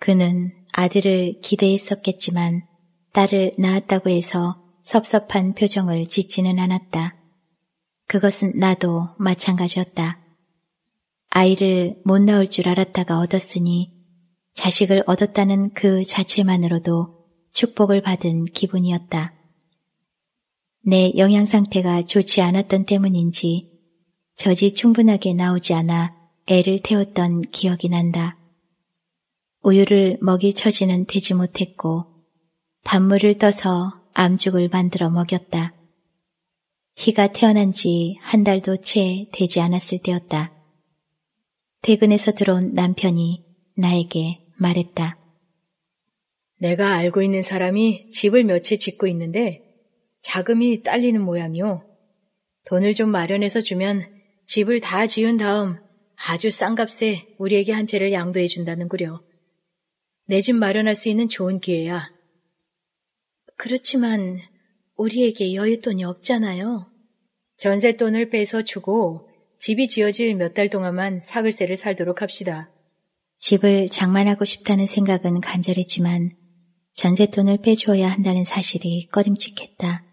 그는 아들을 기대했었겠지만 딸을 낳았다고 해서 섭섭한 표정을 짓지는 않았다. 그것은 나도 마찬가지였다. 아이를 못 낳을 줄 알았다가 얻었으니 자식을 얻었다는 그 자체만으로도 축복을 받은 기분이었다. 내 영양 상태가 좋지 않았던 때문인지 젖이 충분하게 나오지 않아 애를 태웠던 기억이 난다. 우유를 먹이 처지는 되지 못했고 단물을 떠서 암죽을 만들어 먹였다. 희가 태어난 지 한 달도 채 되지 않았을 때였다. 퇴근해서 들어온 남편이 나에게 말했다. 내가 알고 있는 사람이 집을 몇 채 짓고 있는데 자금이 딸리는 모양이요. 돈을 좀 마련해서 주면 집을 다 지은 다음 아주 싼 값에 우리에게 한 채를 양도해 준다는구려. 내 집 마련할 수 있는 좋은 기회야. 그렇지만 우리에게 여윳돈이 없잖아요. 전세돈을 빼서 주고 집이 지어질 몇 달 동안만 사글세를 살도록 합시다. 집을 장만하고 싶다는 생각은 간절했지만 전세돈을 빼줘야 한다는 사실이 꺼림칙했다.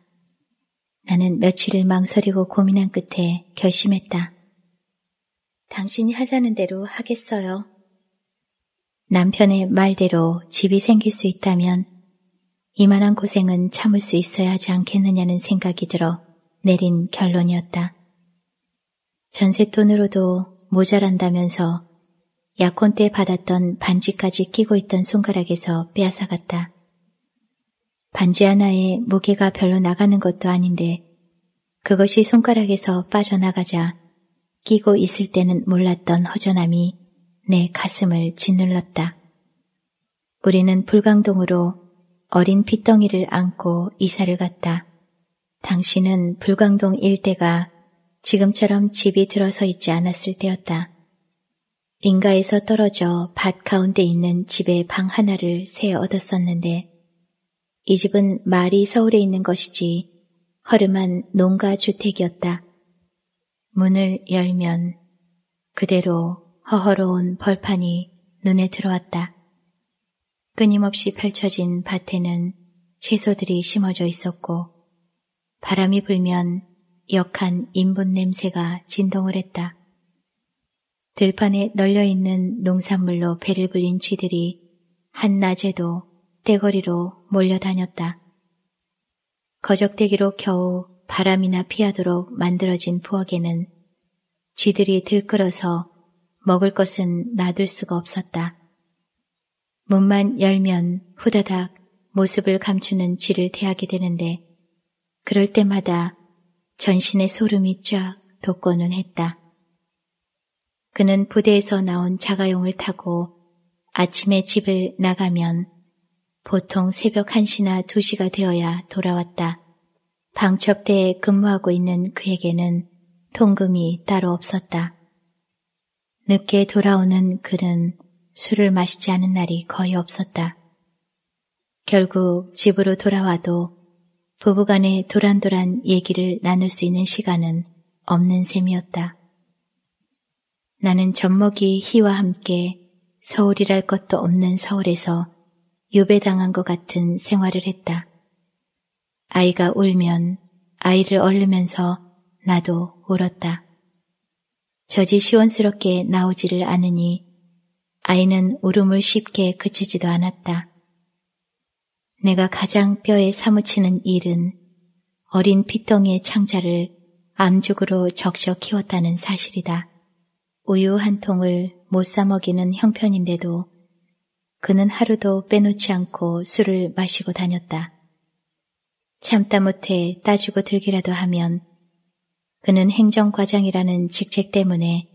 나는 며칠을 망설이고 고민한 끝에 결심했다. 당신이 하자는 대로 하겠어요. 남편의 말대로 집이 생길 수 있다면 이만한 고생은 참을 수 있어야 하지 않겠느냐는 생각이 들어 내린 결론이었다. 전세돈으로도 모자란다면서 약혼 때 받았던 반지까지 끼고 있던 손가락에서 빼앗아갔다. 반지 하나에 무게가 별로 나가는 것도 아닌데 그것이 손가락에서 빠져나가자 끼고 있을 때는 몰랐던 허전함이 내 가슴을 짓눌렀다. 우리는 불강동으로 어린 핏덩이를 안고 이사를 갔다. 당신은 불광동 일대가 지금처럼 집이 들어서 있지 않았을 때였다. 인가에서 떨어져 밭 가운데 있는 집의 방 하나를 새 얻었었는데 이 집은 말이 서울에 있는 것이지 허름한 농가 주택이었다. 문을 열면 그대로 허허로운 벌판이 눈에 들어왔다. 끊임없이 펼쳐진 밭에는 채소들이 심어져 있었고 바람이 불면 역한 인분 냄새가 진동을 했다. 들판에 널려있는 농산물로 배를 불린 쥐들이 한낮에도 떼거리로 몰려다녔다. 거적대기로 겨우 바람이나 피하도록 만들어진 부엌에는 쥐들이 들끓어서 먹을 것은 놔둘 수가 없었다. 문만 열면 후다닥 모습을 감추는 쥐를 대하게 되는데 그럴 때마다 전신에 소름이 쫙 돋고는 했다. 그는 부대에서 나온 자가용을 타고 아침에 집을 나가면 보통 새벽 1시나 2시가 되어야 돌아왔다. 방첩대에 근무하고 있는 그에게는 통금이 따로 없었다. 늦게 돌아오는 그는 술을 마시지 않은 날이 거의 없었다. 결국 집으로 돌아와도 부부간의 도란도란 얘기를 나눌 수 있는 시간은 없는 셈이었다. 나는 젖먹이 희와 함께 서울이랄 것도 없는 서울에서 유배당한 것 같은 생활을 했다. 아이가 울면 아이를 얼르면서 나도 울었다. 저지 시원스럽게 나오지를 않으니 아이는 울음을 쉽게 그치지도 않았다. 내가 가장 뼈에 사무치는 일은 어린 피덩의 창자를 암죽으로 적셔 키웠다는 사실이다. 우유 한 통을 못 사 먹이는 형편인데도 그는 하루도 빼놓지 않고 술을 마시고 다녔다. 참다 못해 따지고 들기라도 하면 그는 행정과장이라는 직책 때문에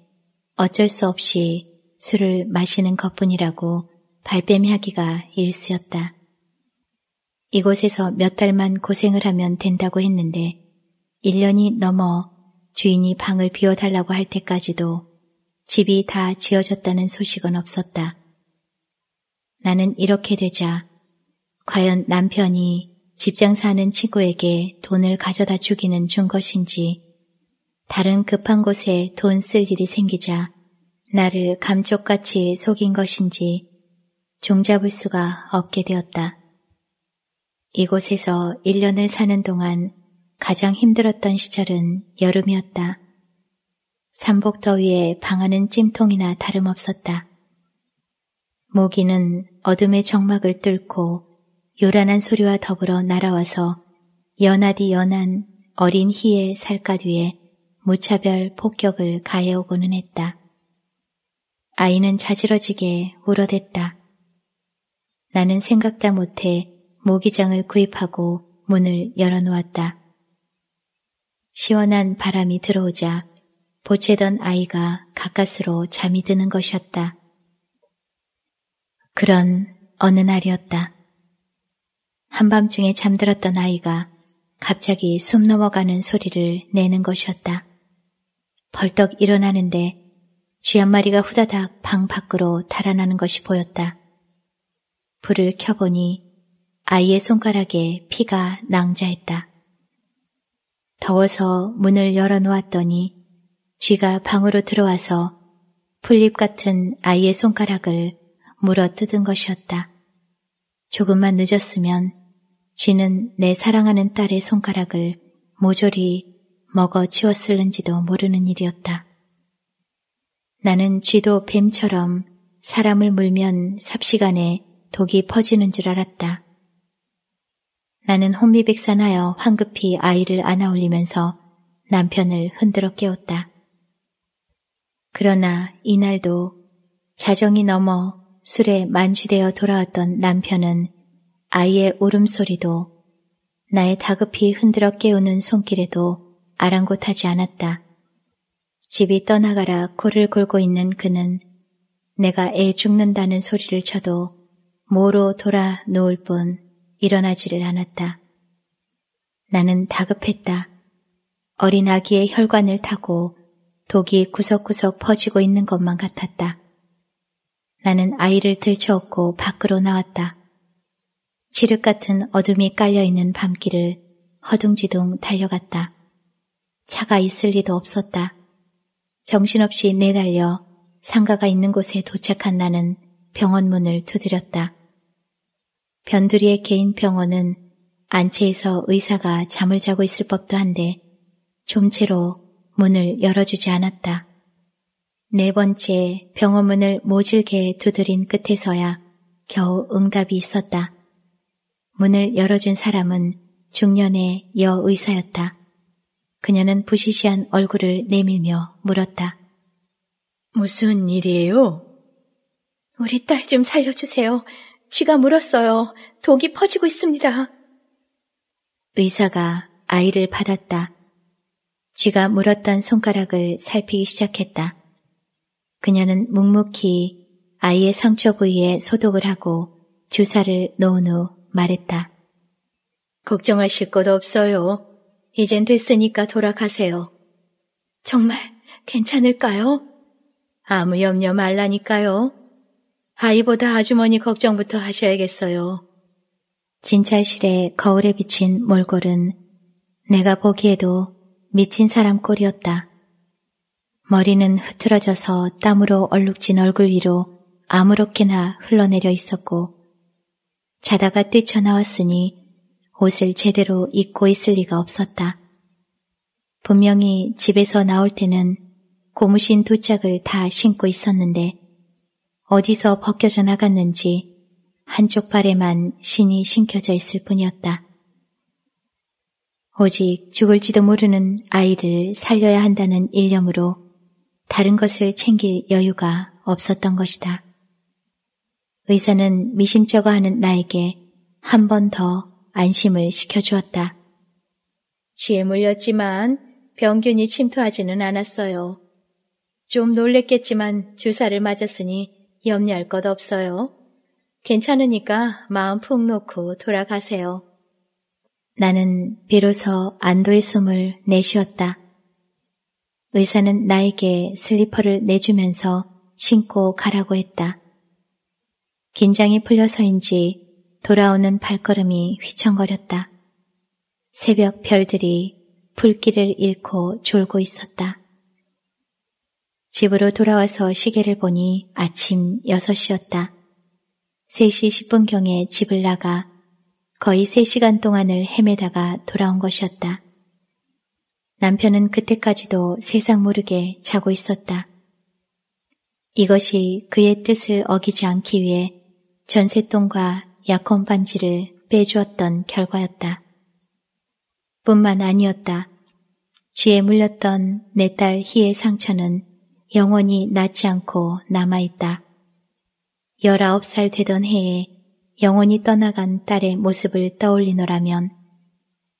어쩔 수 없이 술을 마시는 것뿐이라고 발뺌하기가 일쑤였다. 이곳에서 몇 달만 고생을 하면 된다고 했는데 1년이 넘어 주인이 방을 비워달라고 할 때까지도 집이 다 지어졌다는 소식은 없었다. 나는 이렇게 되자 과연 남편이 직장 사는 친구에게 돈을 가져다 주기는 준 것인지 다른 급한 곳에 돈 쓸 일이 생기자 나를 감쪽같이 속인 것인지 종잡을 수가 없게 되었다. 이곳에서 1년을 사는 동안 가장 힘들었던 시절은 여름이었다. 삼복더위에 방하는 찜통이나 다름없었다. 모기는 어둠의 정막을 뚫고 요란한 소리와 더불어 날아와서 연하디 연한 어린 희의 살갗 위에 무차별 폭격을 가해오고는 했다. 아이는 자지러지게 울어댔다. 나는 생각다 못해 모기장을 구입하고 문을 열어놓았다. 시원한 바람이 들어오자 보채던 아이가 가까스로 잠이 드는 것이었다. 그런 어느 날이었다. 한밤중에 잠들었던 아이가 갑자기 숨 넘어가는 소리를 내는 것이었다. 벌떡 일어나는데 쥐한 마리가 후다닥 방 밖으로 달아나는 것이 보였다. 불을 켜보니 아이의 손가락에 피가 낭자했다. 더워서 문을 열어놓았더니 쥐가 방으로 들어와서 풀잎 같은 아이의 손가락을 물어 뜯은 것이었다. 조금만 늦었으면 쥐는 내 사랑하는 딸의 손가락을 모조리 먹어 치웠을는지도 모르는 일이었다. 나는 쥐도 뱀처럼 사람을 물면 삽시간에 독이 퍼지는 줄 알았다. 나는 혼미백산하여 황급히 아이를 안아 올리면서 남편을 흔들어 깨웠다. 그러나 이날도 자정이 넘어 술에 만취되어 돌아왔던 남편은 아이의 울음소리도 나의 다급히 흔들어 깨우는 손길에도 아랑곳하지 않았다. 집이 떠나가라 코를 골고 있는 그는 내가 애 죽는다는 소리를 쳐도 모로 돌아 누울 뿐 일어나지를 않았다. 나는 다급했다. 어린 아기의 혈관을 타고 독이 구석구석 퍼지고 있는 것만 같았다. 나는 아이를 들쳐업고 밖으로 나왔다. 지륵 같은 어둠이 깔려있는 밤길을 허둥지둥 달려갔다. 차가 있을 리도 없었다. 정신없이 내달려 상가가 있는 곳에 도착한 나는 병원 문을 두드렸다. 변두리의 개인 병원은 안채에서 의사가 잠을 자고 있을 법도 한데 좀채로 문을 열어주지 않았다. 네 번째 병원 문을 모질게 두드린 끝에서야 겨우 응답이 있었다. 문을 열어준 사람은 중년의 여의사였다. 그녀는 부시시한 얼굴을 내밀며 물었다. 무슨 일이에요? 우리 딸 좀 살려주세요. 쥐가 물었어요. 독이 퍼지고 있습니다. 의사가 아이를 받았다. 쥐가 물었던 손가락을 살피기 시작했다. 그녀는 묵묵히 아이의 상처 부위에 소독을 하고 주사를 놓은 후 말했다. 걱정하실 것 없어요. 이젠 됐으니까 돌아가세요. 정말 괜찮을까요? 아무 염려 말라니까요. 아이보다 아주머니 걱정부터 하셔야겠어요. 진찰실에 거울에 비친 몰골은 내가 보기에도 미친 사람 꼴이었다. 머리는 흐트러져서 땀으로 얼룩진 얼굴 위로 아무렇게나 흘러내려 있었고 자다가 뛰쳐나왔으니 옷을 제대로 입고 있을 리가 없었다. 분명히 집에서 나올 때는 고무신 도착을다 신고 있었는데 어디서 벗겨져 나갔는지 한쪽 발에만 신이 신겨져 있을 뿐이었다. 오직 죽을지도 모르는 아이를 살려야 한다는 일념으로 다른 것을 챙길 여유가 없었던 것이다. 의사는 미심쩍어하는 나에게 한번더 안심을 시켜주었다. 쥐에 물렸지만 병균이 침투하지는 않았어요. 좀 놀랬겠지만 주사를 맞았으니 염려할 것 없어요. 괜찮으니까 마음 푹 놓고 돌아가세요. 나는 비로소 안도의 숨을 내쉬었다. 의사는 나에게 슬리퍼를 내주면서 신고 가라고 했다. 긴장이 풀려서인지 돌아오는 발걸음이 휘청거렸다. 새벽 별들이 불길을 잃고 졸고 있었다. 집으로 돌아와서 시계를 보니 아침 6시였다. 3시 10분경에 집을 나가 거의 3시간 동안을 헤매다가 돌아온 것이었다. 남편은 그때까지도 세상 모르게 자고 있었다. 이것이 그의 뜻을 어기지 않기 위해 전세돈과 약혼 반지를 빼주었던 결과였다. 뿐만 아니었다. 쥐에 물렸던 내 딸 희의 상처는 영원히 낫지 않고 남아있다. 19살 되던 해에 영원히 떠나간 딸의 모습을 떠올리노라면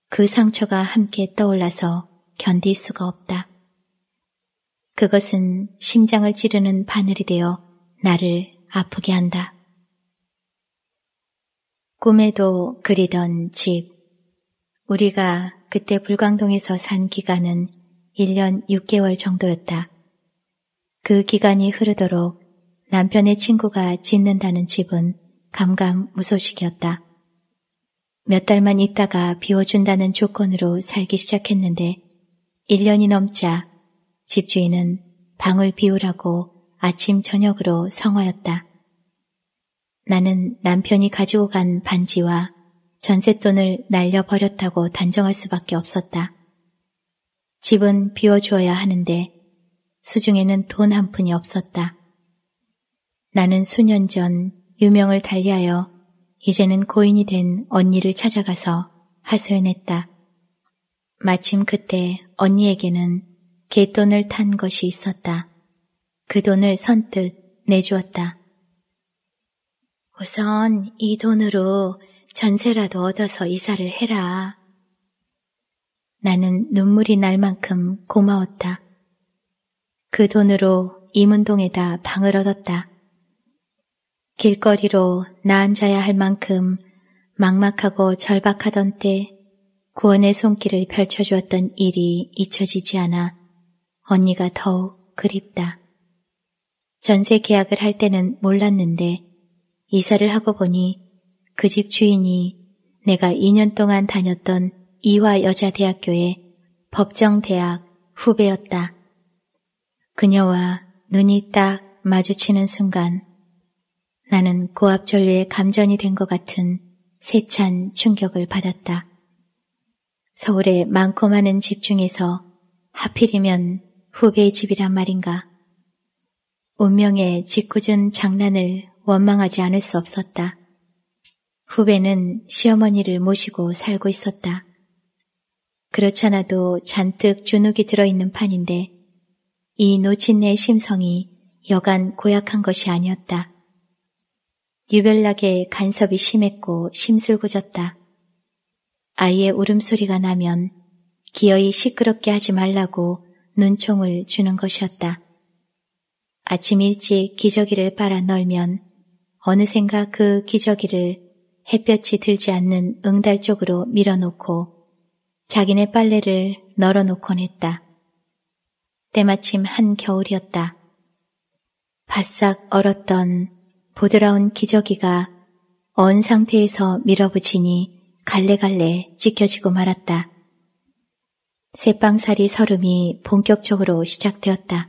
그 상처가 함께 떠올라서 견딜 수가 없다. 그것은 심장을 찌르는 바늘이 되어 나를 아프게 한다. 꿈에도 그리던 집. 우리가 그때 불광동에서 산 기간은 1년 6개월 정도였다. 그 기간이 흐르도록 남편의 친구가 짓는다는 집은 감감무소식이었다. 몇 달만 있다가 비워준다는 조건으로 살기 시작했는데 1년이 넘자 집주인은 방을 비우라고 아침 저녁으로 성화였다. 나는 남편이 가지고 간 반지와 전세돈을 날려버렸다고 단정할 수밖에 없었다. 집은 비워주어야 하는데 수중에는 돈 한 푼이 없었다. 나는 수년 전 유명을 달리하여 이제는 고인이 된 언니를 찾아가서 하소연했다. 마침 그때 언니에게는 개돈을 탄 것이 있었다. 그 돈을 선뜻 내주었다. 우선 이 돈으로 전세라도 얻어서 이사를 해라. 나는 눈물이 날 만큼 고마웠다. 그 돈으로 이문동에다 방을 얻었다. 길거리로 나앉아야 할 만큼 막막하고 절박하던 때 구원의 손길을 펼쳐주었던 일이 잊혀지지 않아 언니가 더욱 그립다. 전세 계약을 할 때는 몰랐는데 이사를 하고 보니 그 집 주인이 내가 2년 동안 다녔던 이화 여자대학교의 법정대학 후배였다. 그녀와 눈이 딱 마주치는 순간 나는 고압전류에 감전이 된 것 같은 세찬 충격을 받았다. 서울의 많고 많은 집 중에서 하필이면 후배의 집이란 말인가. 운명의 짓궂은 장난을 원망하지 않을 수 없었다. 후배는 시어머니를 모시고 살고 있었다. 그렇잖아도 잔뜩 주눅이 들어있는 판인데 이 노친네의 심성이 여간 고약한 것이 아니었다. 유별나게 간섭이 심했고 심술궂었다. 아이의 울음소리가 나면 기어이 시끄럽게 하지 말라고 눈총을 주는 것이었다. 아침 일찍 기저귀를 빨아 널면 어느샌가 그 기저귀를 햇볕이 들지 않는 응달 쪽으로 밀어놓고 자기네 빨래를 널어놓곤 했다. 때마침 한 겨울이었다. 바싹 얼었던 보드라운 기저귀가 언 상태에서 밀어붙이니 갈래갈래 찢겨지고 말았다. 새빵살이 설움이 본격적으로 시작되었다.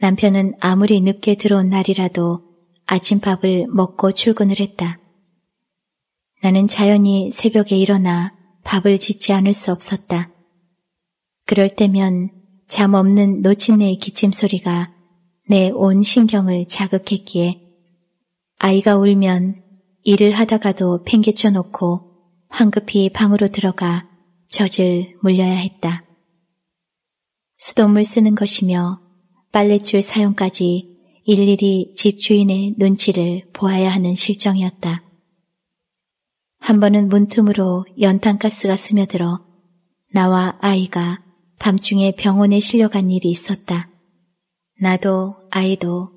남편은 아무리 늦게 들어온 날이라도 아침밥을 먹고 출근을 했다. 나는 자연히 새벽에 일어나 밥을 짓지 않을 수 없었다. 그럴 때면 잠 없는 노친네의 기침 소리가 내 온 신경을 자극했기에 아이가 울면 일을 하다가도 팽개쳐 놓고 황급히 방으로 들어가 젖을 물려야 했다. 수돗물 쓰는 것이며 빨래줄 사용까지 일일이 집주인의 눈치를 보아야 하는 실정이었다. 한 번은 문틈으로 연탄가스가 스며들어 나와 아이가 밤중에 병원에 실려간 일이 있었다. 나도 아이도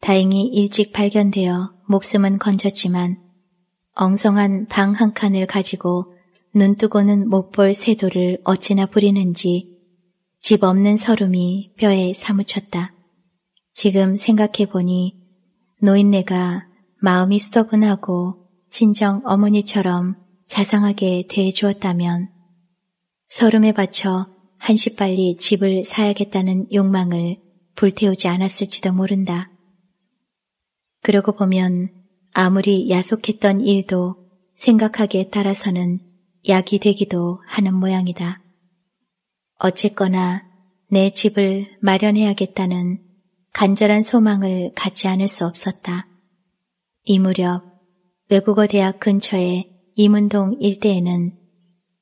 다행히 일찍 발견되어 목숨은 건졌지만 엉성한 방 한 칸을 가지고 눈뜨고는 못 볼새도를 어찌나 부리는지 집 없는 서름이 뼈에 사무쳤다. 지금 생각해보니 노인네가 마음이 수더분하고 친정 어머니처럼 자상하게 대해주었다면 서름에 바쳐 한시빨리 집을 사야겠다는 욕망을 불태우지 않았을지도 모른다. 그러고 보면 아무리 야속했던 일도 생각하기에 따라서는 약이 되기도 하는 모양이다. 어쨌거나 내 집을 마련해야겠다는 간절한 소망을 갖지 않을 수 없었다. 이 무렵 외국어 대학 근처의 이문동 일대에는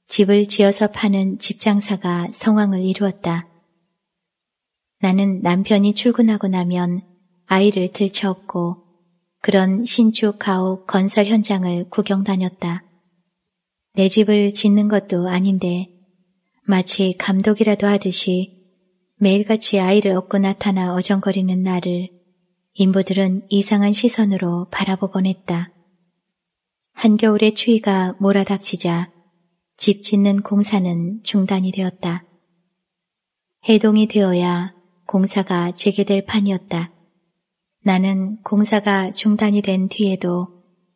집을 지어서 파는 집장사가 성황을 이루었다. 나는 남편이 출근하고 나면 아이를 들쳐업고 그런 신축 가옥 건설 현장을 구경 다녔다. 내 집을 짓는 것도 아닌데 마치 감독이라도 하듯이 매일같이 아이를 업고 나타나 어정거리는 나를 인부들은 이상한 시선으로 바라보곤 했다. 한겨울에 추위가 몰아닥치자 집 짓는 공사는 중단이 되었다. 해동이 되어야 공사가 재개될 판이었다. 나는 공사가 중단이 된 뒤에도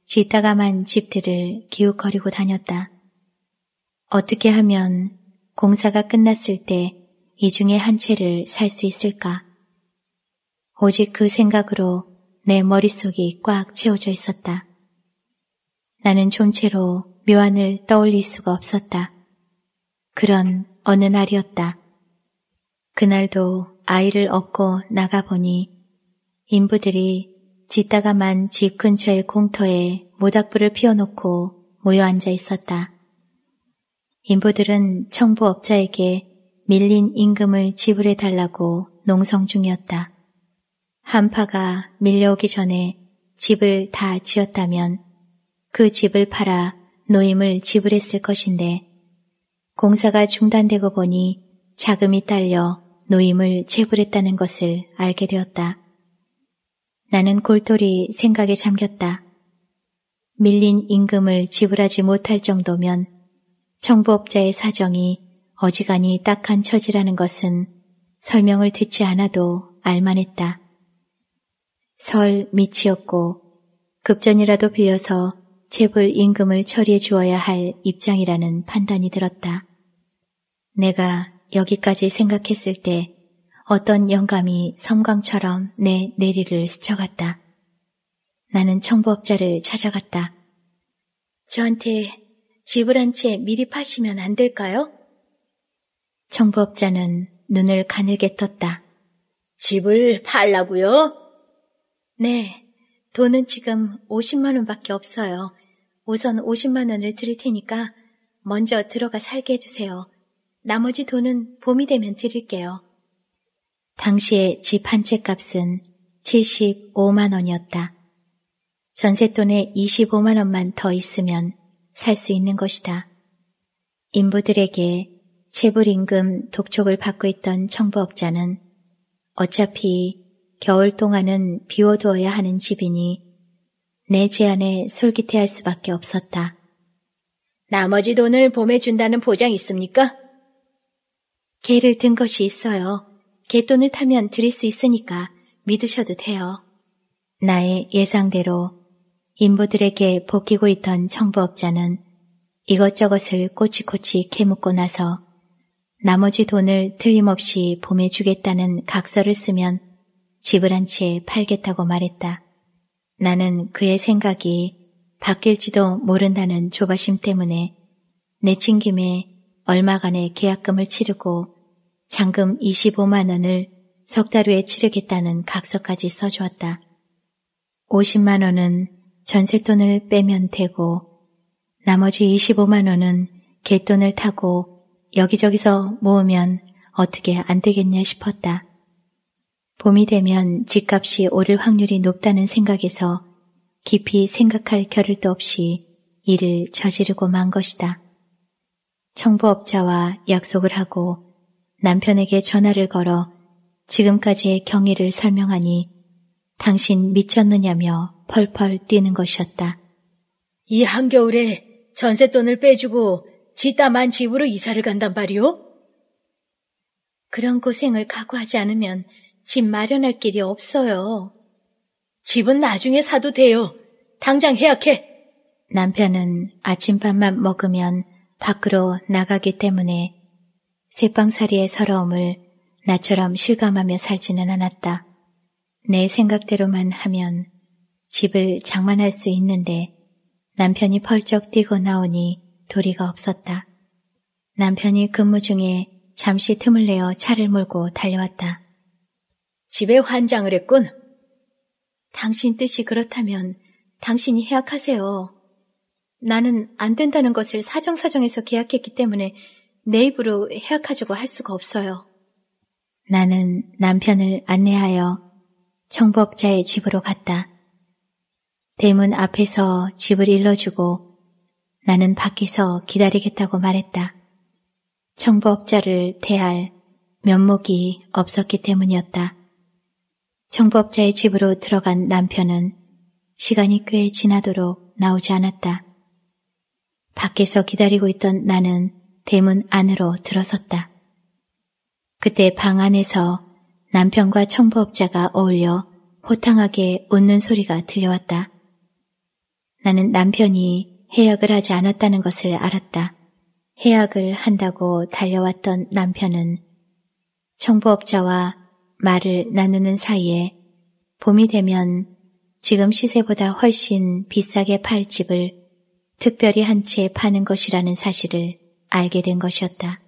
짓다가만 집들을 기웃거리고 다녔다. 어떻게 하면 공사가 끝났을 때이 중에 한 채를 살 수 있을까? 오직 그 생각으로 내 머릿속이 꽉 채워져 있었다. 나는 좀채로 묘안을 떠올릴 수가 없었다. 그런 어느 날이었다. 그날도 아이를 업고 나가보니 인부들이 짓다가만 집 근처의 공터에 모닥불을 피워놓고 모여 앉아 있었다. 인부들은 청부업자에게 밀린 임금을 지불해 달라고 농성 중이었다. 한파가 밀려오기 전에 집을 다 지었다면 그 집을 팔아 노임을 지불했을 것인데 공사가 중단되고 보니 자금이 딸려 노임을 체불했다는 것을 알게 되었다. 나는 골똘히 생각에 잠겼다. 밀린 임금을 지불하지 못할 정도면 정부업자의 사정이 어지간히 딱한 처지라는 것은 설명을 듣지 않아도 알만했다. 설 밑이었고 급전이라도 빌려서 재불 임금을 처리해 주어야 할 입장이라는 판단이 들었다. 내가 여기까지 생각했을 때 어떤 영감이 섬광처럼 내 내리를 스쳐갔다. 나는 청부업자를 찾아갔다. 저한테 지불한채 미리 파시면 안 될까요? 청부업자는 눈을 가늘게 떴다. 집을 팔라고요? 네, 돈은 지금 50만 원밖에 없어요. 우선 50만 원을 드릴 테니까 먼저 들어가 살게 해주세요. 나머지 돈은 봄이 되면 드릴게요. 당시의 집 한 채 값은 75만 원이었다. 전세돈에 25만 원만 더 있으면 살 수 있는 것이다. 인부들에게 체불임금 독촉을 받고 있던 청부업자는 어차피 겨울 동안은 비워두어야 하는 집이니 내 제안에 솔깃해할 수밖에 없었다. 나머지 돈을 봄에 준다는 보장 있습니까? 개를 든 것이 있어요. 개돈을 타면 드릴 수 있으니까 믿으셔도 돼요. 나의 예상대로 인부들에게 복귀고 있던 청부업자는 이것저것을 꼬치꼬치 캐묻고 나서 나머지 돈을 틀림없이 봄에 주겠다는 각서를 쓰면 집을 한 채 팔겠다고 말했다. 나는 그의 생각이 바뀔지도 모른다는 조바심 때문에 내친김에 얼마간의 계약금을 치르고 잔금 25만 원을 석달 후에 치르겠다는 각서까지 써주었다. 50만 원은 전세돈을 빼면 되고 나머지 25만 원은 갯돈을 타고 여기저기서 모으면 어떻게 안 되겠냐 싶었다. 봄이 되면 집값이 오를 확률이 높다는 생각에서 깊이 생각할 겨를도 없이 일을 저지르고 만 것이다. 청부업자와 약속을 하고 남편에게 전화를 걸어 지금까지의 경위를 설명하니 당신 미쳤느냐며 펄펄 뛰는 것이었다. 이 한겨울에 전세돈을 빼주고 지따만 집으로 이사를 간단 말이오? 그런 고생을 각오하지 않으면 집 마련할 길이 없어요. 집은 나중에 사도 돼요. 당장 해약해. 남편은 아침밥만 먹으면 밖으로 나가기 때문에 새빵살이의 서러움을 나처럼 실감하며 살지는 않았다. 내 생각대로만 하면 집을 장만할 수 있는데 남편이 펄쩍 뛰고 나오니 도리가 없었다. 남편이 근무 중에 잠시 틈을 내어 차를 몰고 달려왔다. 집에 환장을 했군. 당신 뜻이 그렇다면 당신이 해약하세요. 나는 안 된다는 것을 사정사정해서 계약했기 때문에 내 입으로 해약하자고 할 수가 없어요. 나는 남편을 안내하여 청법자의 집으로 갔다. 대문 앞에서 집을 일러주고 나는 밖에서 기다리겠다고 말했다. 청부업자를 대할 면목이 없었기 때문이었다. 청부업자의 집으로 들어간 남편은 시간이 꽤 지나도록 나오지 않았다. 밖에서 기다리고 있던 나는 대문 안으로 들어섰다. 그때 방 안에서 남편과 청부업자가 어울려 호탕하게 웃는 소리가 들려왔다. 나는 남편이 해약을 하지 않았다는 것을 알았다. 해약을 한다고 달려왔던 남편은 청부업자와 말을 나누는 사이에 봄이 되면 지금 시세보다 훨씬 비싸게 팔 집을 특별히 한 채 파는 것이라는 사실을 알게 된 것이었다.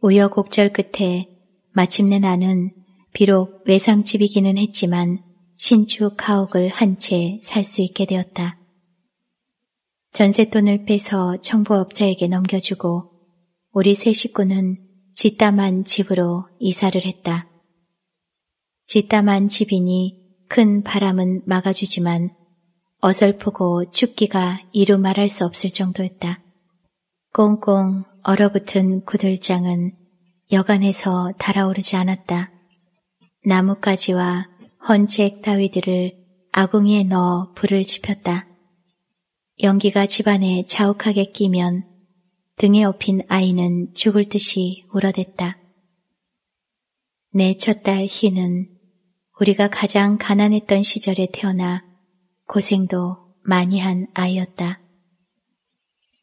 우여곡절 끝에 마침내 나는 비록 외상집이기는 했지만 신축 가옥을 한 채 살 수 있게 되었다. 전세돈을 빼서 청부업자에게 넘겨주고 우리 세 식구는 짓다한 집으로 이사를 했다. 짓다한 집이니 큰 바람은 막아주지만 어설프고 춥기가 이루 말할 수 없을 정도였다. 꽁꽁 얼어붙은 구들장은 여간에서 달아오르지 않았다. 나뭇가지와 헌책 따위들을 아궁이에 넣어 불을 지폈다. 연기가 집안에 자욱하게 끼면 등에 업힌 아이는 죽을 듯이 울어댔다. 내 첫 딸 희는 우리가 가장 가난했던 시절에 태어나 고생도 많이 한 아이였다.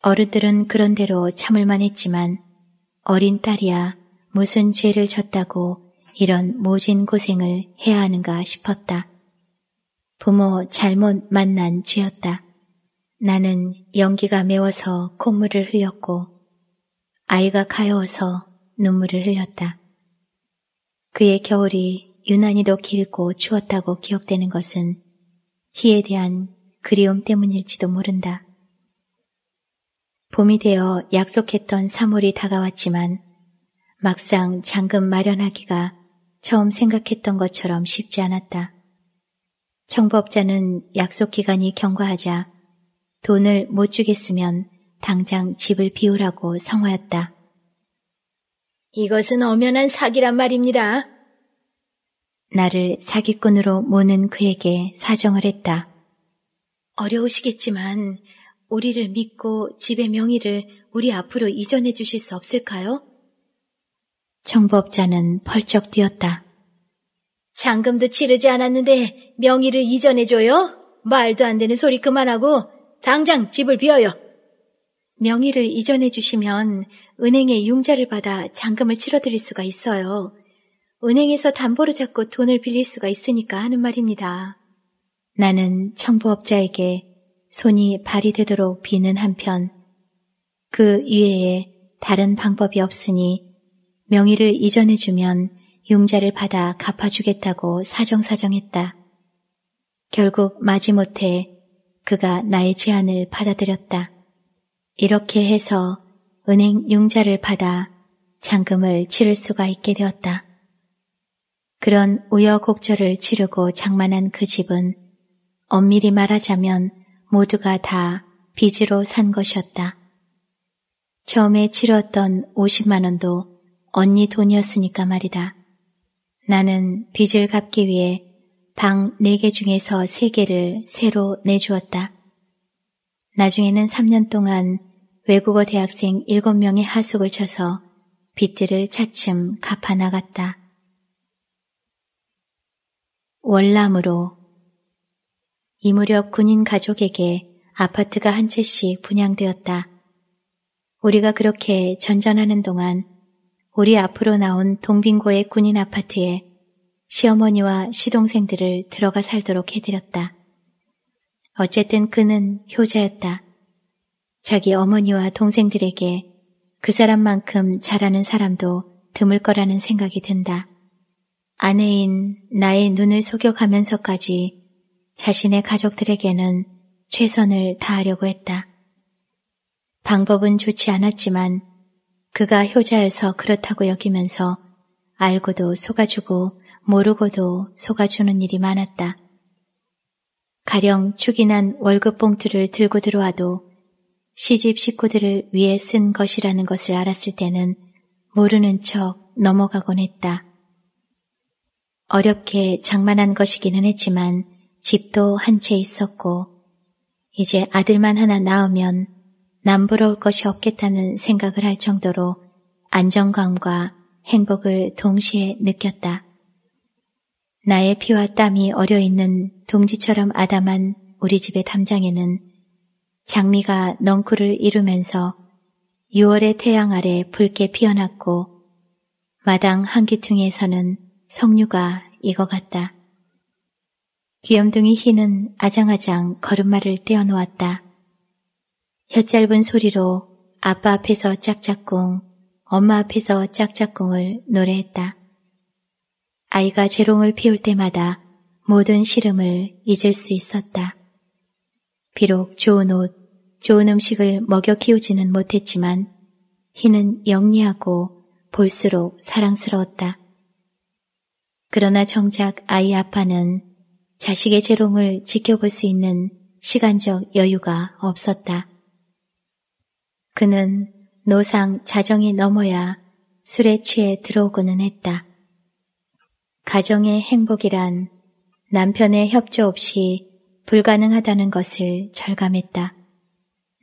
어른들은 그런대로 참을만 했지만 어린 딸이야 무슨 죄를 졌다고 이런 모진 고생을 해야 하는가 싶었다. 부모 잘못 만난 죄였다. 나는 연기가 매워서 콧물을 흘렸고 아이가 가여워서 눈물을 흘렸다. 그의 겨울이 유난히도 길고 추웠다고 기억되는 것은 희에 대한 그리움 때문일지도 모른다. 봄이 되어 약속했던 3월이 다가왔지만 막상 잔금 마련하기가 처음 생각했던 것처럼 쉽지 않았다. 청부업자는 약속 기간이 경과하자 돈을 못 주겠으면 당장 집을 비우라고 성화였다. 이것은 엄연한 사기란 말입니다. 나를 사기꾼으로 모는 그에게 사정을 했다. 어려우시겠지만 우리를 믿고 집의 명의를 우리 앞으로 이전해 주실 수 없을까요? 정부자는 펄쩍 뛰었다. 잔금도 치르지 않았는데 명의를 이전해줘요? 말도 안 되는 소리 그만하고 당장 집을 비어요. 명의를 이전해 주시면 은행에 융자를 받아 잔금을 치러드릴 수가 있어요. 은행에서 담보를 잡고 돈을 빌릴 수가 있으니까 하는 말입니다. 나는 청부업자에게 손이 발이 되도록 비는 한편 그 이외에 다른 방법이 없으니 명의를 이전해주면 융자를 받아 갚아주겠다고 사정사정했다. 결국 마지못해 그가 나의 제안을 받아들였다. 이렇게 해서 은행 융자를 받아 잔금을 치를 수가 있게 되었다. 그런 우여곡절을 치르고 장만한 그 집은 엄밀히 말하자면 모두가 다 빚으로 산 것이었다. 처음에 치렀던 50만 원도 언니 돈이었으니까 말이다. 나는 빚을 갚기 위해 방 4개 중에서 3개를 새로 내주었다. 나중에는 3년 동안 외국어 대학생 7명의 하숙을 쳐서 빚들을 차츰 갚아나갔다. 월남으로 이 무렵 군인 가족에게 아파트가 한 채씩 분양되었다. 우리가 그렇게 전전하는 동안 우리 앞으로 나온 동빙고의 군인 아파트에 시어머니와 시동생들을 들어가 살도록 해드렸다. 어쨌든 그는 효자였다. 자기 어머니와 동생들에게 그 사람만큼 잘하는 사람도 드물 거라는 생각이 든다. 아내인 나의 눈을 속여가면서까지 자신의 가족들에게는 최선을 다하려고 했다. 방법은 좋지 않았지만 그가 효자여서 그렇다고 여기면서 알고도 속아주고 모르고도 속아주는 일이 많았다. 가령 축이난 월급 봉투를 들고 들어와도 시집 식구들을 위해 쓴 것이라는 것을 알았을 때는 모르는 척 넘어가곤 했다. 어렵게 장만한 것이기는 했지만 집도 한 채 있었고 이제 아들만 하나 낳으면 남부러울 것이 없겠다는 생각을 할 정도로 안정감과 행복을 동시에 느꼈다. 나의 피와 땀이 어려있는 동지처럼 아담한 우리 집의 담장에는 장미가 넝쿨을 이루면서 6월의 태양 아래 붉게 피어났고 마당 한귀퉁에서는 석류가 익어갔다. 귀염둥이 희는 아장아장 걸음마를 떼어놓았다. 혀짧은 소리로 아빠 앞에서 짝짝꿍, 엄마 앞에서 짝짝꿍을 노래했다. 아이가 재롱을 피울 때마다 모든 시름을 잊을 수 있었다. 비록 좋은 옷, 좋은 음식을 먹여 키우지는 못했지만 희는 영리하고 볼수록 사랑스러웠다. 그러나 정작 아이 아빠는 자식의 재롱을 지켜볼 수 있는 시간적 여유가 없었다. 그는 노상 자정이 넘어야 술에 취해 들어오고는 했다. 가정의 행복이란 남편의 협조 없이 불가능하다는 것을 절감했다.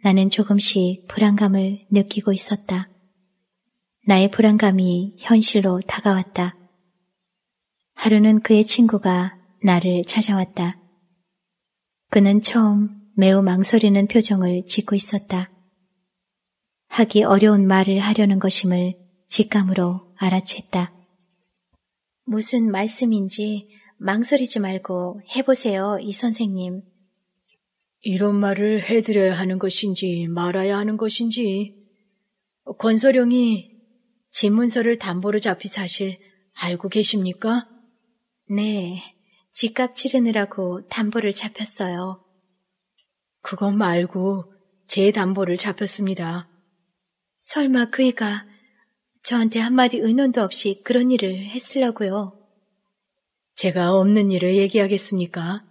나는 조금씩 불안감을 느끼고 있었다. 나의 불안감이 현실로 다가왔다. 하루는 그의 친구가 나를 찾아왔다. 그는 처음 매우 망설이는 표정을 짓고 있었다. 하기 어려운 말을 하려는 것임을 직감으로 알아챘다. 무슨 말씀인지 망설이지 말고 해보세요, 이 선생님. 이런 말을 해드려야 하는 것인지 말아야 하는 것인지 권소령이지문서를 담보로 잡히 사실 알고 계십니까? 네, 집값 치르느라고 담보를 잡혔어요. 그건 말고 제 담보를 잡혔습니다. 설마 그이가 저한테 한마디 의논도 없이 그런 일을 했으려고요. 제가 없는 일을 얘기하겠습니까?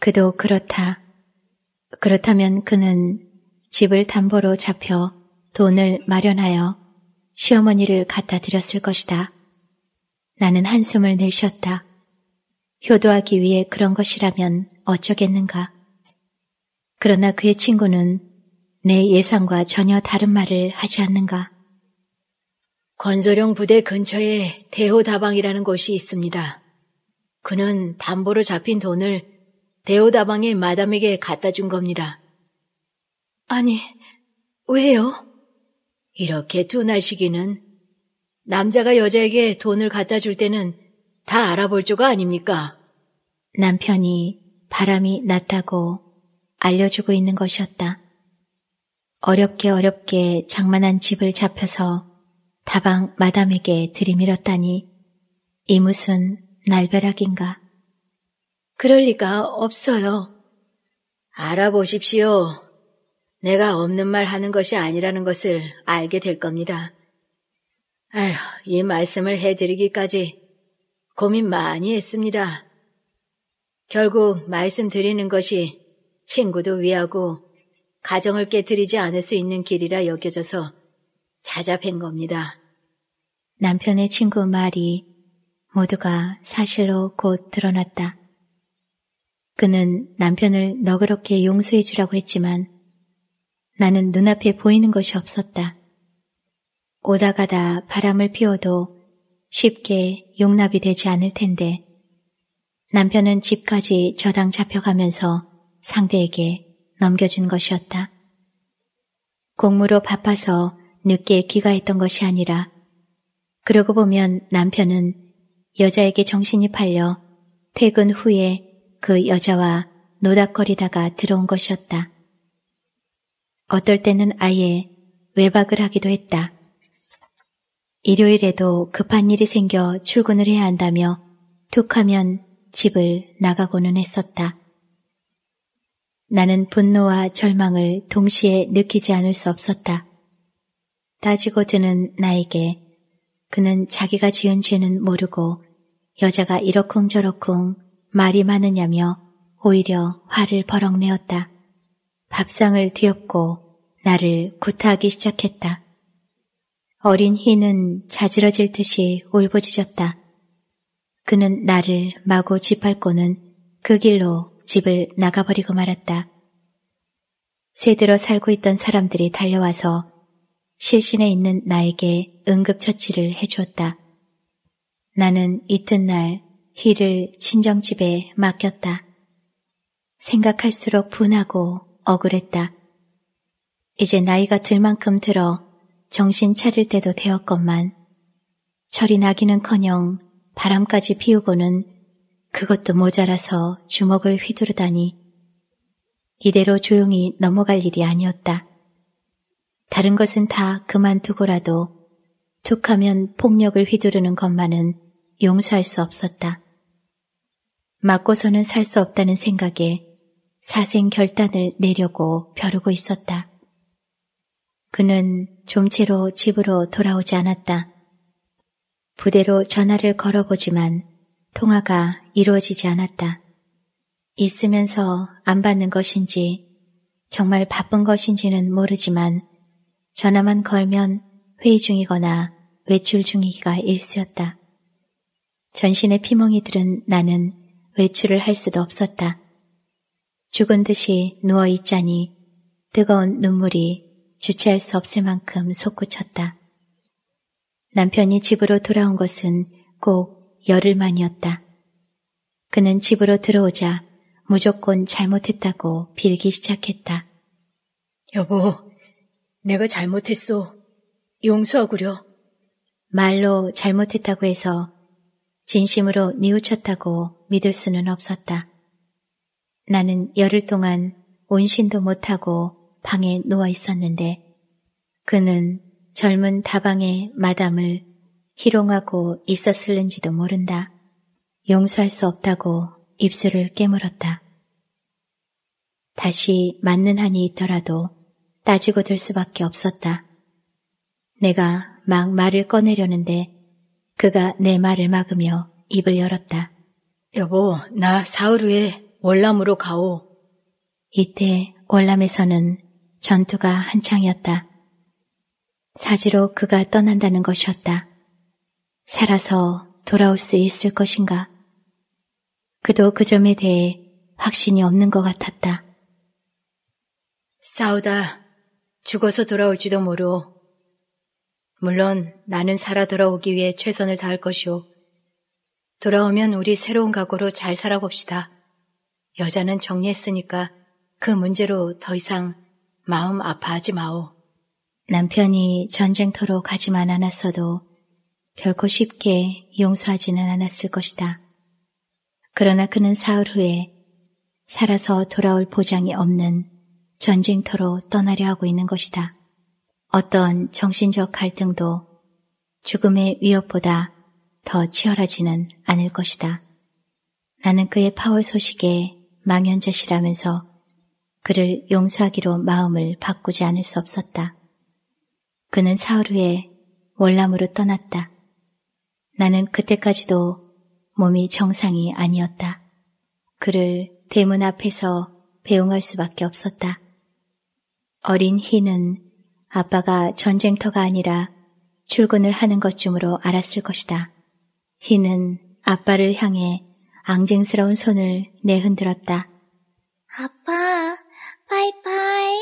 그도 그렇다. 그렇다면 그는 집을 담보로 잡혀 돈을 마련하여 시어머니를 갖다 드렸을 것이다. 나는 한숨을 내쉬었다. 효도하기 위해 그런 것이라면 어쩌겠는가. 그러나 그의 친구는 내 예상과 전혀 다른 말을 하지 않는가. 권소령 부대 근처에 대호다방이라는 곳이 있습니다. 그는 담보로 잡힌 돈을 대호다방의 마담에게 갖다 준 겁니다. 아니, 왜요? 이렇게 둔하시기는 남자가 여자에게 돈을 갖다 줄 때는 다 알아볼 조가 아닙니까? 남편이 바람이 났다고 알려주고 있는 것이었다. 어렵게 어렵게 장만한 집을 잡혀서 다방 마담에게 들이밀었다니 이 무슨 날벼락인가. 그럴 리가 없어요. 알아보십시오. 내가 없는 말 하는 것이 아니라는 것을 알게 될 겁니다. 아휴, 이 말씀을 해드리기까지 고민 많이 했습니다. 결국 말씀드리는 것이 친구도 위하고 가정을 깨뜨리지 않을 수 있는 길이라 여겨져서 찾아뵌 겁니다. 남편의 친구 말이 모두가 사실로 곧 드러났다. 그는 남편을 너그럽게 용서해 주라고 했지만 나는 눈앞에 보이는 것이 없었다. 오다 가다 바람을 피워도 쉽게 용납이 되지 않을 텐데 남편은 집까지 저당 잡혀가면서 상대에게 넘겨준 것이었다. 공무로 바빠서 늦게 귀가했던 것이 아니라 그러고 보면 남편은 여자에게 정신이 팔려 퇴근 후에 그 여자와 노닥거리다가 들어온 것이었다. 어떨 때는 아예 외박을 하기도 했다. 일요일에도 급한 일이 생겨 출근을 해야 한다며 툭하면 집을 나가고는 했었다. 나는 분노와 절망을 동시에 느끼지 않을 수 없었다. 따지고 드는 나에게 그는 자기가 지은 죄는 모르고 여자가 이러쿵저러쿵 말이 많으냐며 오히려 화를 버럭 내었다. 밥상을 뒤엎고 나를 구타하기 시작했다. 어린 희는 자지러질 듯이 울부짖었다. 그는 나를 마구 짓밟고는 그 길로 집을 나가버리고 말았다. 새들어 살고 있던 사람들이 달려와서 실신에 있는 나에게 응급처치를 해주었다. 나는 이튿날 힐을 친정집에 맡겼다. 생각할수록 분하고 억울했다. 이제 나이가 들 만큼 들어 정신 차릴 때도 되었건만 철이 나기는커녕 바람까지 피우고는 그것도 모자라서 주먹을 휘두르다니 이대로 조용히 넘어갈 일이 아니었다. 다른 것은 다 그만두고라도 툭하면 폭력을 휘두르는 것만은 용서할 수 없었다. 맞고서는 살 수 없다는 생각에 사생 결단을 내려고 벼르고 있었다. 그는 좀채로 집으로 돌아오지 않았다. 부대로 전화를 걸어보지만 통화가 이루어지지 않았다. 있으면서 안 받는 것인지 정말 바쁜 것인지는 모르지만 전화만 걸면 회의 중이거나 외출 중이기가 일쑤였다. 전신의 피멍이 들은 나는 외출을 할 수도 없었다. 죽은 듯이 누워 있자니 뜨거운 눈물이 주체할 수 없을 만큼 솟구쳤다. 남편이 집으로 돌아온 것은 꼭 열흘 만이었다. 그는 집으로 들어오자 무조건 잘못했다고 빌기 시작했다. 여보, 내가 잘못했소. 용서하구려. 말로 잘못했다고 해서 진심으로 뉘우쳤다고 믿을 수는 없었다. 나는 열흘 동안 온신도 못하고 방에 누워 있었는데 그는 젊은 다방의 마담을 희롱하고 있었을는지도 모른다. 용서할 수 없다고 입술을 깨물었다. 다시 맞는 한이 있더라도 따지고 들 수밖에 없었다. 내가 막 말을 꺼내려는데 그가 내 말을 막으며 입을 열었다. 여보, 나 사흘 후에 월남으로 가오. 이때 월남에서는 전투가 한창이었다. 사지로 그가 떠난다는 것이었다. 살아서 돌아올 수 있을 것인가? 그도 그 점에 대해 확신이 없는 것 같았다. 싸우다 죽어서 돌아올지도 모르오. 물론 나는 살아 돌아오기 위해 최선을 다할 것이오. 돌아오면 우리 새로운 각오로 잘 살아봅시다. 여자는 정리했으니까 그 문제로 더 이상 마음 아파하지 마오. 남편이 전쟁터로 가지만 않았어도 결코 쉽게 용서하지는 않았을 것이다. 그러나 그는 사흘 후에 살아서 돌아올 보장이 없는 전쟁터로 떠나려 하고 있는 것이다. 어떤 정신적 갈등도 죽음의 위협보다 더 치열하지는 않을 것이다. 나는 그의 파월 소식에 망연자실하면서 그를 용서하기로 마음을 바꾸지 않을 수 없었다. 그는 사흘 후에 월남으로 떠났다. 나는 그때까지도 몸이 정상이 아니었다. 그를 대문 앞에서 배웅할 수밖에 없었다. 어린 희는 아빠가 전쟁터가 아니라 출근을 하는 것쯤으로 알았을 것이다. 희는 아빠를 향해 앙증스러운 손을 내흔들었다. 아빠, 빠이빠이.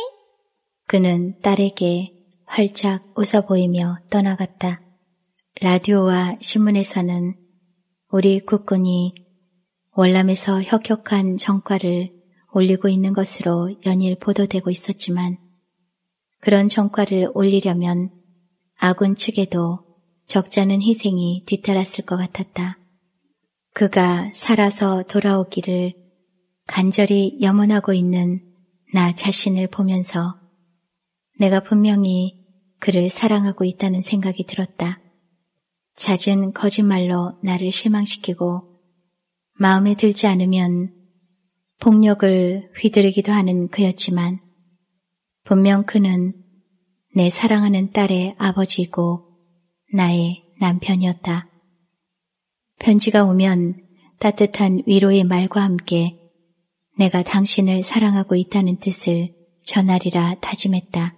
그는 딸에게 활짝 웃어 보이며 떠나갔다. 라디오와 신문에서는 우리 국군이 월남에서 혁혁한 정과를 올리고 있는 것으로 연일 보도되고 있었지만 그런 정과를 올리려면 아군 측에도 적잖은 희생이 뒤따랐을 것 같았다. 그가 살아서 돌아오기를 간절히 염원하고 있는 나 자신을 보면서 내가 분명히 그를 사랑하고 있다는 생각이 들었다. 잦은 거짓말로 나를 실망시키고 마음에 들지 않으면 폭력을 휘두르기도 하는 그였지만 분명 그는 내 사랑하는 딸의 아버지고 나의 남편이었다. 편지가 오면 따뜻한 위로의 말과 함께 내가 당신을 사랑하고 있다는 뜻을 전하리라 다짐했다.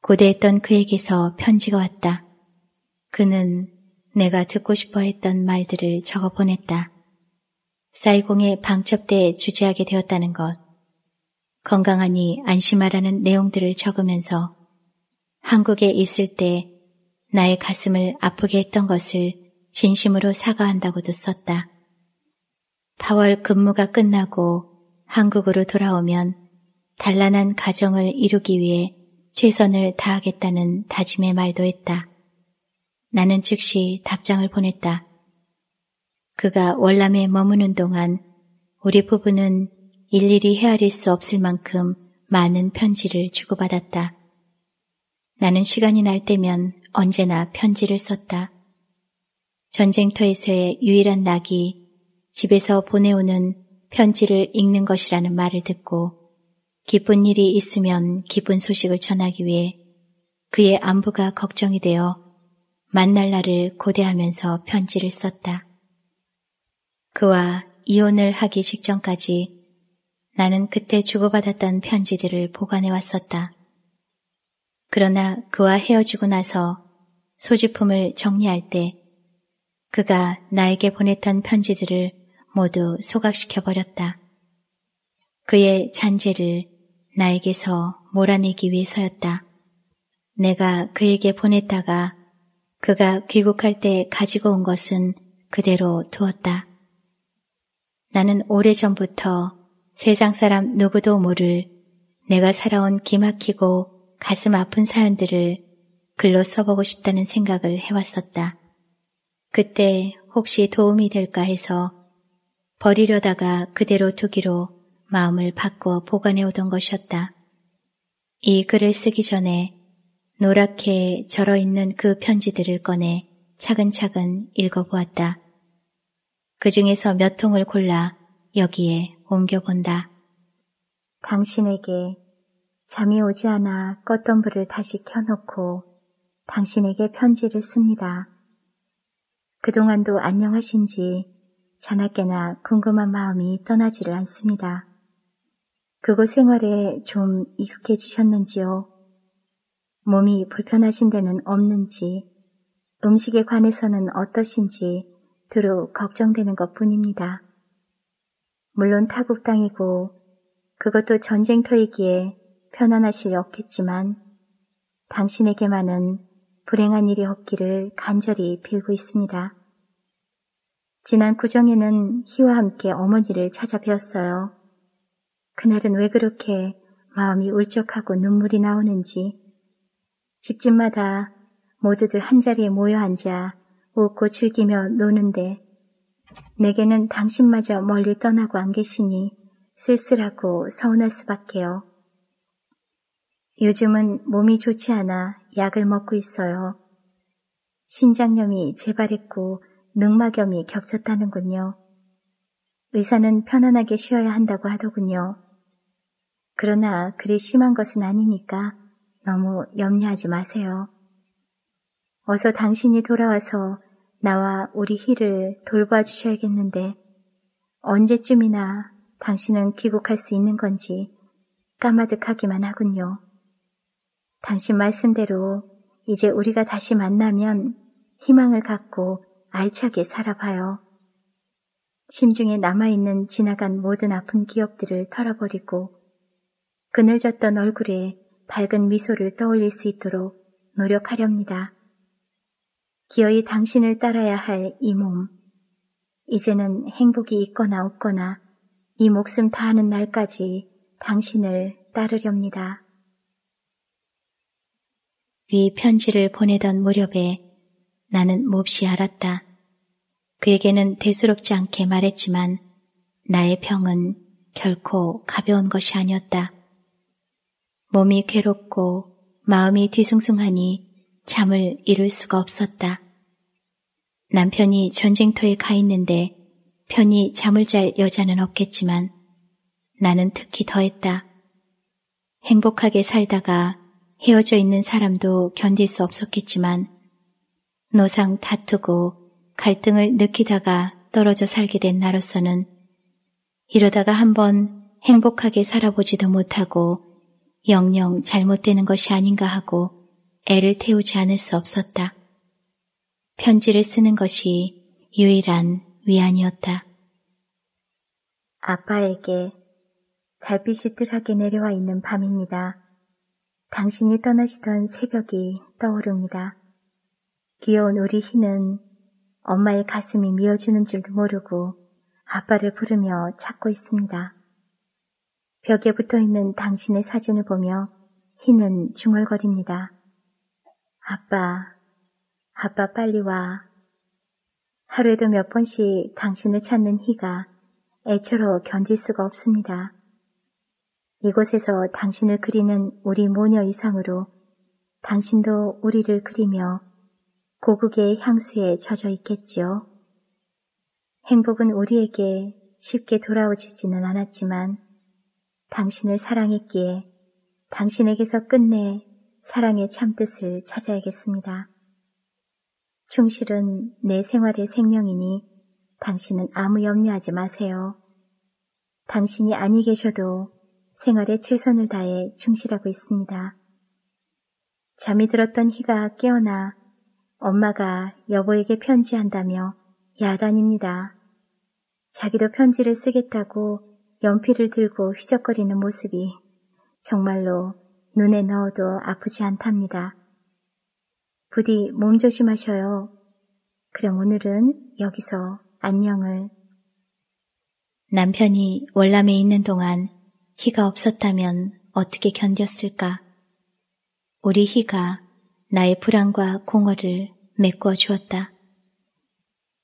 고대했던 그에게서 편지가 왔다. 그는 내가 듣고 싶어 했던 말들을 적어 보냈다. 사이공의 방첩대에 주재하게 되었다는 것. 건강하니 안심하라는 내용들을 적으면서 한국에 있을 때 나의 가슴을 아프게 했던 것을 진심으로 사과한다고도 썼다. 8월 근무가 끝나고 한국으로 돌아오면 단란한 가정을 이루기 위해 최선을 다하겠다는 다짐의 말도 했다. 나는 즉시 답장을 보냈다. 그가 월남에 머무는 동안 우리 부부는 일일이 헤아릴 수 없을 만큼 많은 편지를 주고받았다. 나는 시간이 날 때면 언제나 편지를 썼다. 전쟁터에서의 유일한 낙이 집에서 보내오는 편지를 읽는 것이라는 말을 듣고 기쁜 일이 있으면 기쁜 소식을 전하기 위해 그의 안부가 걱정이 되어 만날 날을 고대하면서 편지를 썼다. 그와 이혼을 하기 직전까지 나는 그때 주고받았던 편지들을 보관해 왔었다. 그러나 그와 헤어지고 나서 소지품을 정리할 때 그가 나에게 보냈던 편지들을 모두 소각시켜 버렸다. 그의 잔재를 나에게서 몰아내기 위해서였다. 내가 그에게 보냈다가 그가 귀국할 때 가지고 온 것은 그대로 두었다. 나는 오래전부터 세상 사람 누구도 모를 내가 살아온 기막히고 가슴 아픈 사연들을 글로 써보고 싶다는 생각을 해왔었다. 그때 혹시 도움이 될까 해서 버리려다가 그대로 두기로 마음을 바꿔 보관해오던 것이었다. 이 글을 쓰기 전에 노랗게 절어 있는 그 편지들을 꺼내 차근차근 읽어보았다. 그 중에서 몇 통을 골라 여기에 옮겨본다. 당신에게 잠이 오지 않아 껐던 불을 다시 켜놓고 당신에게 편지를 씁니다. 그동안도 안녕하신지 자나깨나 궁금한 마음이 떠나지를 않습니다. 그곳 생활에 좀 익숙해지셨는지요? 몸이 불편하신 데는 없는지, 음식에 관해서는 어떠신지 두루 걱정되는 것 뿐입니다. 물론 타국 땅이고 그것도 전쟁터이기에 편안할 수 없겠지만 당신에게만은 불행한 일이 없기를 간절히 빌고 있습니다. 지난 구정에는 희와 함께 어머니를 찾아뵈었어요. 그날은 왜 그렇게 마음이 울적하고 눈물이 나오는지 집집마다 모두들 한자리에 모여 앉아 웃고 즐기며 노는데 내게는 당신마저 멀리 떠나고 안 계시니 쓸쓸하고 서운할 수밖에요. 요즘은 몸이 좋지 않아 약을 먹고 있어요. 신장염이 재발했고 늑막염이 겹쳤다는군요. 의사는 편안하게 쉬어야 한다고 하더군요. 그러나 그리 심한 것은 아니니까 너무 염려하지 마세요. 어서 당신이 돌아와서 나와 우리 힐을 돌봐 주셔야겠는데 언제쯤이나 당신은 귀국할 수 있는 건지 까마득하기만 하군요. 당신 말씀대로 이제 우리가 다시 만나면 희망을 갖고 알차게 살아봐요. 심중에 남아있는 지나간 모든 아픈 기억들을 털어버리고 그늘졌던 얼굴에 밝은 미소를 떠올릴 수 있도록 노력하렵니다. 기어이 당신을 따라야 할 이 몸. 이제는 행복이 있거나 없거나 이 목숨 다하는 날까지 당신을 따르렵니다. 위 편지를 보내던 무렵에 나는 몹시 알았다. 그에게는 대수롭지 않게 말했지만 나의 병은 결코 가벼운 것이 아니었다. 몸이 괴롭고 마음이 뒤숭숭하니 잠을 이룰 수가 없었다. 남편이 전쟁터에 가 있는데 편히 잠을 잘 여자는 없겠지만 나는 특히 더했다. 행복하게 살다가 헤어져 있는 사람도 견딜 수 없었겠지만 노상 다투고 갈등을 느끼다가 떨어져 살게 된 나로서는 이러다가 한번 행복하게 살아보지도 못하고 영영 잘못되는 것이 아닌가 하고 애를 태우지 않을 수 없었다. 편지를 쓰는 것이 유일한 위안이었다. 아빠에게 달빛이 뜰하게 내려와 있는 밤입니다. 당신이 떠나시던 새벽이 떠오릅니다. 귀여운 우리 희는 엄마의 가슴이 미어주는 줄도 모르고 아빠를 부르며 찾고 있습니다. 벽에 붙어 있는 당신의 사진을 보며 희는 중얼거립니다. 아빠, 아빠 빨리 와. 하루에도 몇 번씩 당신을 찾는 희가 애처로 견딜 수가 없습니다. 이곳에서 당신을 그리는 우리 모녀 이상으로 당신도 우리를 그리며 고국의 향수에 젖어 있겠지요. 행복은 우리에게 쉽게 돌아오지지는 않았지만 당신을 사랑했기에 당신에게서 끝내 사랑의 참뜻을 찾아야겠습니다. 충실은 내 생활의 생명이니 당신은 아무 염려하지 마세요. 당신이 아니 계셔도 생활에 최선을 다해 충실하고 있습니다. 잠이 들었던 희가 깨어나 엄마가 여보에게 편지한다며 야단입니다. 자기도 편지를 쓰겠다고 연필을 들고 휘적거리는 모습이 정말로 눈에 넣어도 아프지 않답니다. 부디 몸 조심하셔요. 그럼 오늘은 여기서 안녕을. 남편이 월남에 있는 동안 희가 없었다면 어떻게 견뎠을까? 우리 희가 나의 불안과 공허를 메꿔 주었다.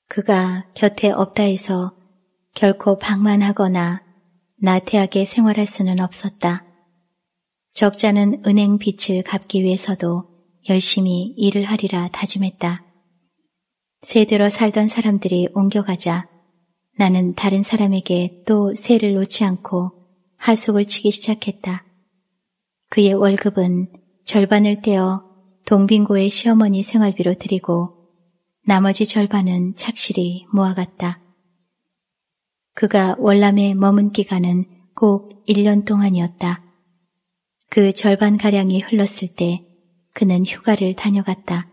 그가 곁에 없다 해서 결코 방만하거나 나태하게 생활할 수는 없었다. 적자는 은행 빚을 갚기 위해서도 열심히 일을 하리라 다짐했다. 새들어 살던 사람들이 옮겨가자 나는 다른 사람에게 또 새를 놓지 않고 하숙을 치기 시작했다. 그의 월급은 절반을 떼어 동빙고의 시어머니 생활비로 드리고 나머지 절반은 착실히 모아갔다. 그가 월남에 머문 기간은 꼭 1년 동안이었다. 그 절반가량이 흘렀을 때 그는 휴가를 다녀갔다.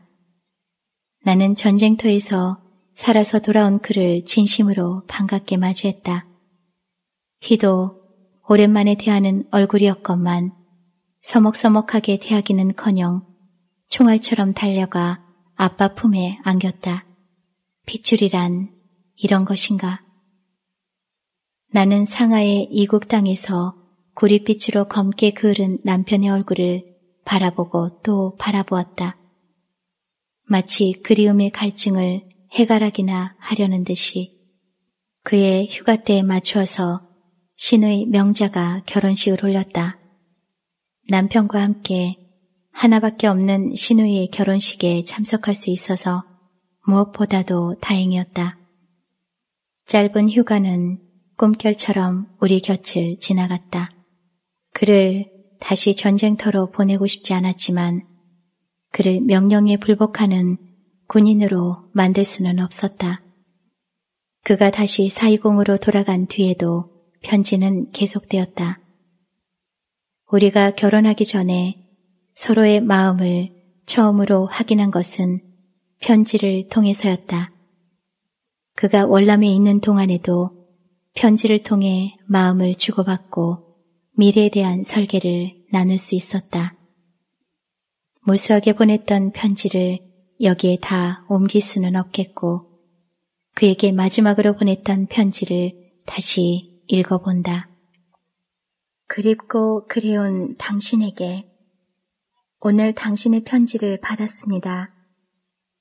나는 전쟁터에서 살아서 돌아온 그를 진심으로 반갑게 맞이했다. 희도 오랜만에 대하는 얼굴이었건만 서먹서먹하게 대하기는커녕 총알처럼 달려가 아빠 품에 안겼다. 핏줄이란 이런 것인가. 나는 상하의 이국 땅에서 고리빛으로 검게 그을은 남편의 얼굴을 바라보고 또 바라보았다. 마치 그리움의 갈증을 해가하기나 하려는 듯이 그의 휴가 때에 맞추어서 신의 명자가 결혼식을 올렸다. 남편과 함께 하나밖에 없는 신우의 결혼식에 참석할 수 있어서 무엇보다도 다행이었다. 짧은 휴가는 꿈결처럼 우리 곁을 지나갔다. 그를 다시 전쟁터로 보내고 싶지 않았지만 그를 명령에 불복하는 군인으로 만들 수는 없었다. 그가 다시 사이공으로 돌아간 뒤에도 편지는 계속되었다. 우리가 결혼하기 전에 서로의 마음을 처음으로 확인한 것은 편지를 통해서였다. 그가 월남에 있는 동안에도 편지를 통해 마음을 주고받고 미래에 대한 설계를 나눌 수 있었다. 무수하게 보냈던 편지를 여기에 다 옮길 수는 없겠고 그에게 마지막으로 보냈던 편지를 다시 읽어본다. 그립고 그리운 당신에게 오늘 당신의 편지를 받았습니다.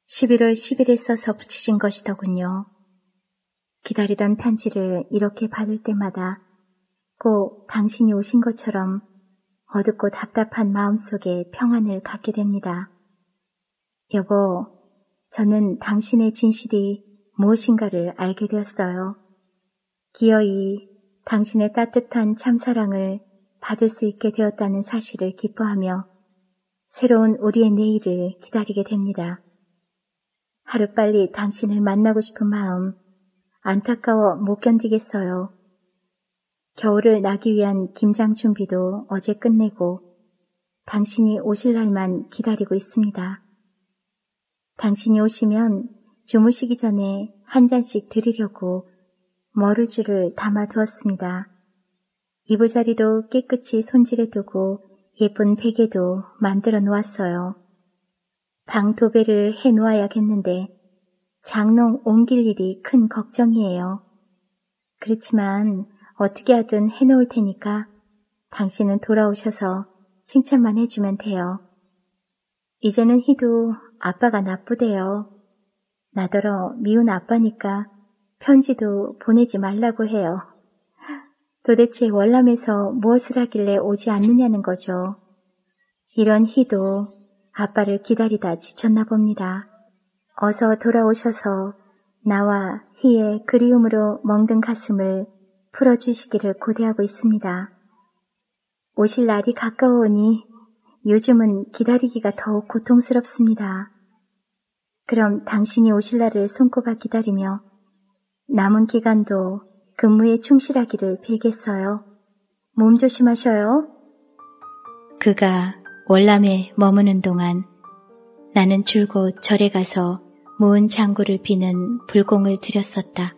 11월 10일에 써서 붙이신 것이더군요. 기다리던 편지를 이렇게 받을 때마다 꼭 당신이 오신 것처럼 어둡고 답답한 마음 속에 평안을 갖게 됩니다. 여보, 저는 당신의 진실이 무엇인가를 알게 되었어요. 기어이 당신의 따뜻한 참사랑을 받을 수 있게 되었다는 사실을 기뻐하며 새로운 우리의 내일을 기다리게 됩니다. 하루빨리 당신을 만나고 싶은 마음, 안타까워 못 견디겠어요. 겨울을 나기 위한 김장 준비도 어제 끝내고 당신이 오실 날만 기다리고 있습니다. 당신이 오시면 주무시기 전에 한 잔씩 드리려고 머루주를 담아두었습니다. 이부자리도 깨끗이 손질해 두고 예쁜 베개도 만들어 놓았어요. 방 도배를 해 놓아야겠는데 장롱 옮길 일이 큰 걱정이에요. 그렇지만 어떻게 하든 해놓을 테니까 당신은 돌아오셔서 칭찬만 해주면 돼요. 이제는 희도 아빠가 나쁘대요. 나더러 미운 아빠니까 편지도 보내지 말라고 해요. 도대체 월남에서 무엇을 하길래 오지 않느냐는 거죠. 이런 희도 아빠를 기다리다 지쳤나 봅니다. 어서 돌아오셔서 나와 희의 그리움으로 멍든 가슴을 풀어주시기를 고대하고 있습니다. 오실 날이 가까워오니 요즘은 기다리기가 더욱 고통스럽습니다. 그럼 당신이 오실 날을 손꼽아 기다리며 남은 기간도 근무에 충실하기를 빌겠어요. 몸 조심하셔요. 그가 월남에 머무는 동안 나는 줄곧 절에 가서 무은 장구를 비는 불공을 드렸었다.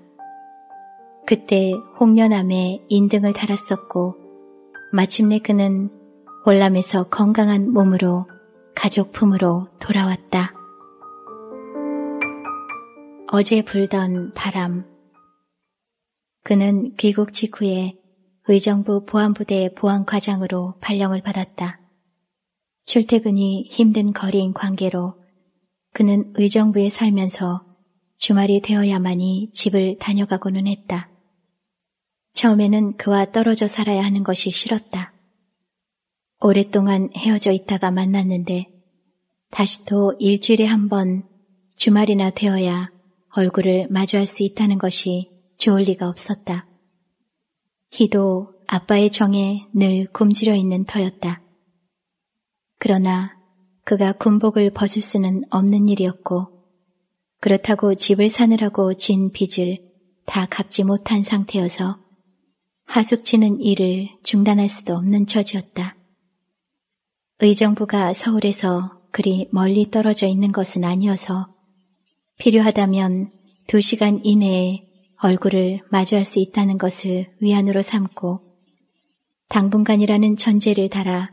그때 홍련암에 인등을 달았었고 마침내 그는 월남에서 건강한 몸으로 가족 품으로 돌아왔다. 어제 불던 바람 그는 귀국 직후에 의정부 보안부대 보안과장으로 발령을 받았다. 출퇴근이 힘든 거리인 관계로 그는 의정부에 살면서 주말이 되어야만이 집을 다녀가고는 했다. 처음에는 그와 떨어져 살아야 하는 것이 싫었다. 오랫동안 헤어져 있다가 만났는데 다시 또 일주일에 한 번 주말이나 되어야 얼굴을 마주할 수 있다는 것이 좋을 리가 없었다. 희도 아빠의 정에 늘 굶주려 있는 터였다. 그러나 그가 군복을 벗을 수는 없는 일이었고 그렇다고 집을 사느라고 진 빚을 다 갚지 못한 상태여서 하숙치는 일을 중단할 수도 없는 처지였다. 의정부가 서울에서 그리 멀리 떨어져 있는 것은 아니어서 필요하다면 두시간 이내에 얼굴을 마주할 수 있다는 것을 위안으로 삼고 당분간이라는 전제를 달아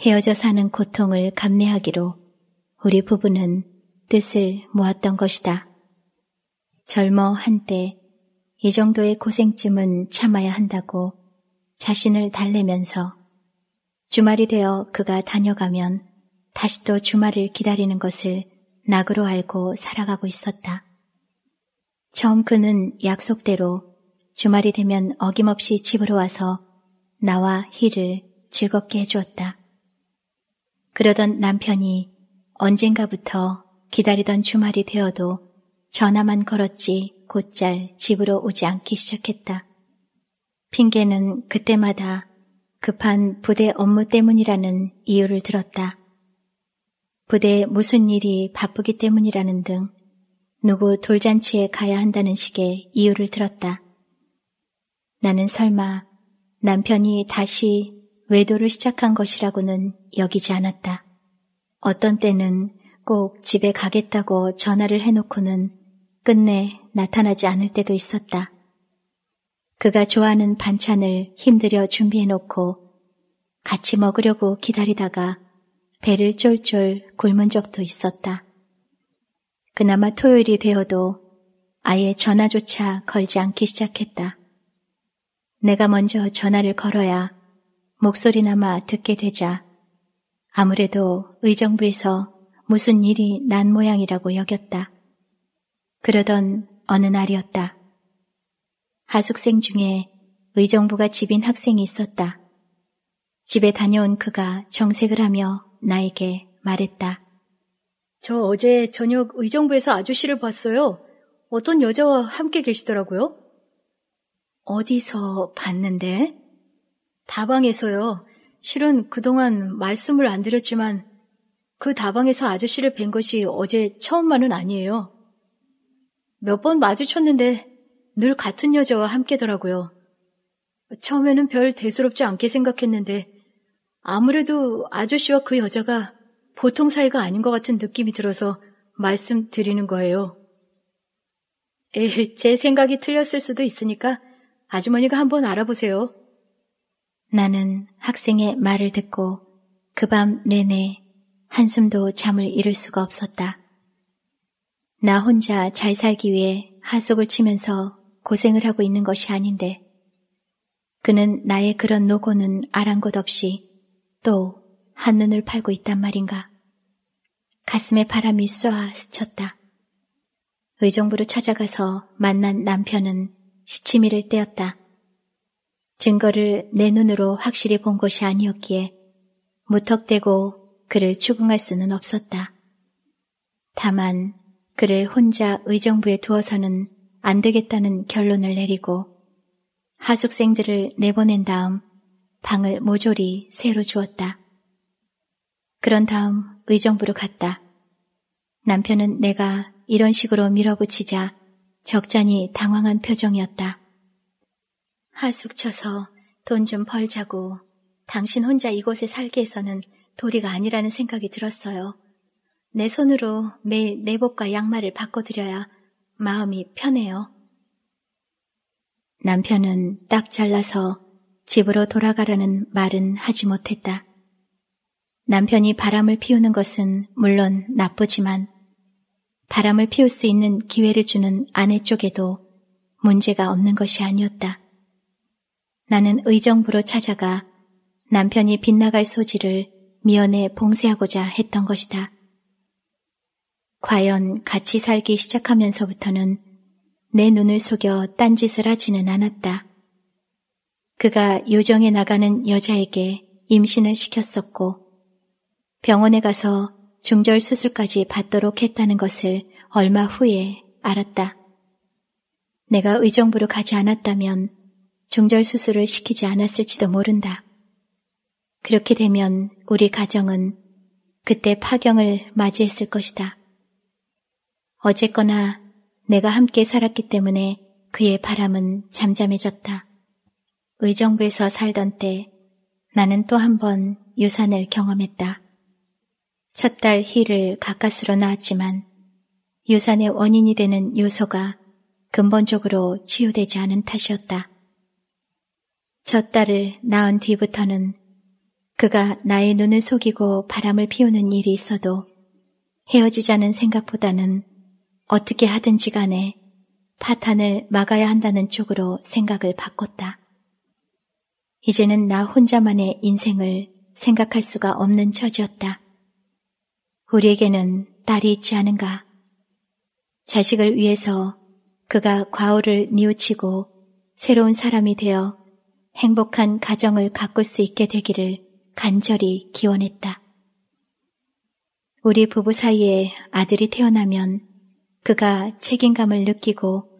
헤어져 사는 고통을 감내하기로 우리 부부는 뜻을 모았던 것이다. 젊어 한때 이 정도의 고생쯤은 참아야 한다고 자신을 달래면서 주말이 되어 그가 다녀가면 다시 또 주말을 기다리는 것을 낙으로 알고 살아가고 있었다. 처음 그는 약속대로 주말이 되면 어김없이 집으로 와서 나와 힐을 즐겁게 해주었다. 그러던 남편이 언젠가부터 기다리던 주말이 되어도 전화만 걸었지 곧잘 집으로 오지 않기 시작했다. 핑계는 그때마다 급한 부대 업무 때문이라는 이유를 들었다. 부대에 무슨 일이 바쁘기 때문이라는 등 누구 돌잔치에 가야 한다는 식의 이유를 들었다. 나는 설마 남편이 다시 외도를 시작한 것이라고는 여기지 않았다. 어떤 때는 꼭 집에 가겠다고 전화를 해놓고는 끝내 나타나지 않을 때도 있었다. 그가 좋아하는 반찬을 힘들여 준비해놓고 같이 먹으려고 기다리다가 배를 쫄쫄 굶은 적도 있었다. 그나마 토요일이 되어도 아예 전화조차 걸지 않기 시작했다. 내가 먼저 전화를 걸어야 목소리나마 듣게 되자 아무래도 의정부에서 무슨 일이 난 모양이라고 여겼다. 그러던 어느 날이었다. 하숙생 중에 의정부가 집인 학생이 있었다. 집에 다녀온 그가 정색을 하며 나에게 말했다. 저 어제 저녁 의정부에서 아저씨를 봤어요. 어떤 여자와 함께 계시더라고요. 어디서 봤는데? 다방에서요. 실은 그동안 말씀을 안 드렸지만 그 다방에서 아저씨를 뵌 것이 어제 처음만은 아니에요. 몇번 마주쳤는데 늘 같은 여자와 함께더라고요. 처음에는 별 대수롭지 않게 생각했는데 아무래도 아저씨와 그 여자가 보통 사이가 아닌 것 같은 느낌이 들어서 말씀드리는 거예요. 에, 제 생각이 틀렸을 수도 있으니까 아주머니가 한번 알아보세요. 나는 학생의 말을 듣고 그 밤 내내 한숨도 잠을 이룰 수가 없었다. 나 혼자 잘 살기 위해 하숙을 치면서 고생을 하고 있는 것이 아닌데 그는 나의 그런 노고는 아랑곳 없이 또 한눈을 팔고 있단 말인가. 가슴에 바람이 쏴 스쳤다. 의정부로 찾아가서 만난 남편은 시치미를 떼었다. 증거를 내 눈으로 확실히 본 것이 아니었기에 무턱대고 그를 추궁할 수는 없었다. 다만 그를 혼자 의정부에 두어서는 안 되겠다는 결론을 내리고 하숙생들을 내보낸 다음 방을 모조리 새로 주었다. 그런 다음 의정부로 갔다. 남편은 내가 이런 식으로 밀어붙이자 적잖이 당황한 표정이었다. 하숙 쳐서 돈 좀 벌자고 당신 혼자 이곳에 살기에서는 도리가 아니라는 생각이 들었어요. 내 손으로 매일 내복과 양말을 바꿔드려야 마음이 편해요. 남편은 딱 잘라서 집으로 돌아가라는 말은 하지 못했다. 남편이 바람을 피우는 것은 물론 나쁘지만 바람을 피울 수 있는 기회를 주는 아내 쪽에도 문제가 없는 것이 아니었다. 나는 의정부로 찾아가 남편이 빗나갈 소지를 미연에 봉쇄하고자 했던 것이다. 과연 같이 살기 시작하면서부터는 내 눈을 속여 딴짓을 하지는 않았다. 그가 요정에 나가는 여자에게 임신을 시켰었고 병원에 가서 중절 수술까지 받도록 했다는 것을 얼마 후에 알았다. 내가 의정부로 가지 않았다면 중절 수술을 시키지 않았을지도 모른다. 그렇게 되면 우리 가정은 그때 파경을 맞이했을 것이다. 어쨌거나 내가 함께 살았기 때문에 그의 바람은 잠잠해졌다. 의정부에서 살던 때 나는 또 한 번 유산을 경험했다. 첫 달 힐을 가까스로 낳았지만 유산의 원인이 되는 요소가 근본적으로 치유되지 않은 탓이었다. 첫 딸을 낳은 뒤부터는 그가 나의 눈을 속이고 바람을 피우는 일이 있어도 헤어지자는 생각보다는 어떻게 하든지 간에 파탄을 막아야 한다는 쪽으로 생각을 바꿨다. 이제는 나 혼자만의 인생을 생각할 수가 없는 처지였다. 우리에게는 딸이 있지 않은가. 자식을 위해서 그가 과오를 뉘우치고 새로운 사람이 되어 행복한 가정을 가꿀 수 있게 되기를 간절히 기원했다. 우리 부부 사이에 아들이 태어나면 그가 책임감을 느끼고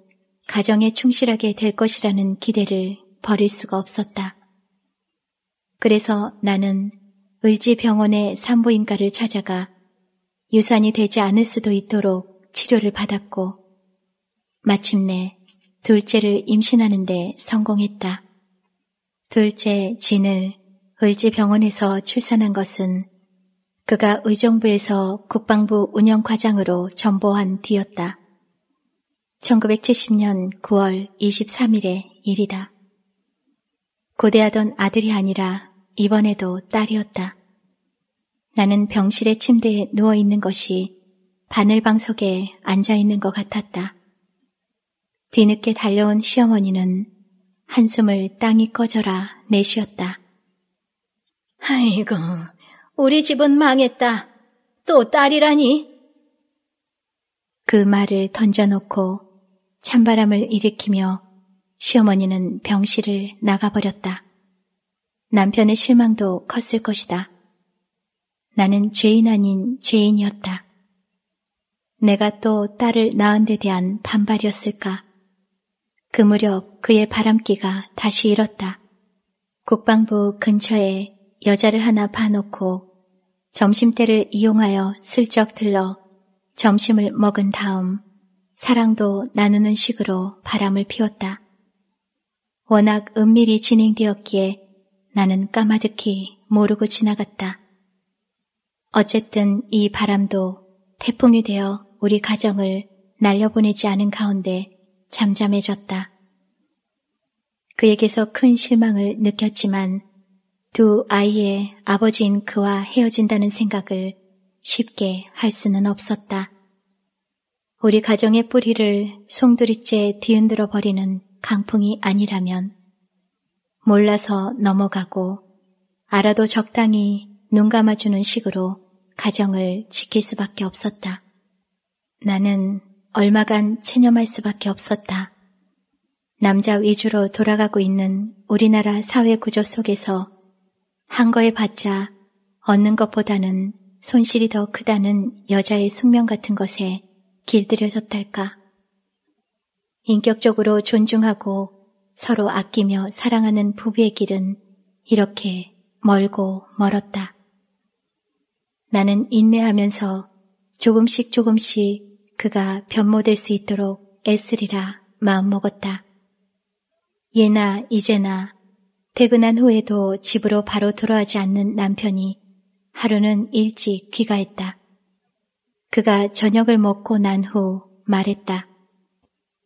가정에 충실하게 될 것이라는 기대를 버릴 수가 없었다. 그래서 나는 을지병원의 산부인과를 찾아가 유산이 되지 않을 수도 있도록 치료를 받았고 마침내 둘째를 임신하는데 성공했다. 둘째 진을 을지병원에서 출산한 것은 그가 의정부에서 국방부 운영과장으로 전보한 뒤였다. 1970년 9월 23일의 일이다. 고대하던 아들이 아니라 이번에도 딸이었다. 나는 병실의 침대에 누워 있는 것이 바늘방석에 앉아 있는 것 같았다. 뒤늦게 달려온 시어머니는 한숨을 땅이 꺼져라 내쉬었다. 아이고, 우리 집은 망했다. 또 딸이라니? 그 말을 던져놓고 찬바람을 일으키며 시어머니는 병실을 나가버렸다. 남편의 실망도 컸을 것이다. 나는 죄인 아닌 죄인이었다. 내가 또 딸을 낳은 데 대한 반발이었을까? 그 무렵 그의 바람기가 다시 일었다. 국방부 근처에 여자를 하나 봐놓고 점심때를 이용하여 슬쩍 들러 점심을 먹은 다음 사랑도 나누는 식으로 바람을 피웠다. 워낙 은밀히 진행되었기에 나는 까마득히 모르고 지나갔다. 어쨌든 이 바람도 태풍이 되어 우리 가정을 날려보내지 않은 가운데 잠잠해졌다. 그에게서 큰 실망을 느꼈지만 두 아이의 아버지인 그와 헤어진다는 생각을 쉽게 할 수는 없었다. 우리 가정의 뿌리를 송두리째 뒤흔들어 버리는 강풍이 아니라면 몰라서 넘어가고 알아도 적당히 눈 감아주는 식으로 가정을 지킬 수밖에 없었다. 나는 얼마간 체념할 수밖에 없었다. 남자 위주로 돌아가고 있는 우리나라 사회 구조 속에서 한 거에 받자 얻는 것보다는 손실이 더 크다는 여자의 숙명 같은 것에 길들여졌달까. 인격적으로 존중하고 서로 아끼며 사랑하는 부부의 길은 이렇게 멀고 멀었다. 나는 인내하면서 조금씩 조금씩 그가 변모될 수 있도록 애쓰리라 마음먹었다. 예나 이제나 퇴근한 후에도 집으로 바로 돌아오지 않는 남편이 하루는 일찍 귀가했다. 그가 저녁을 먹고 난 후 말했다.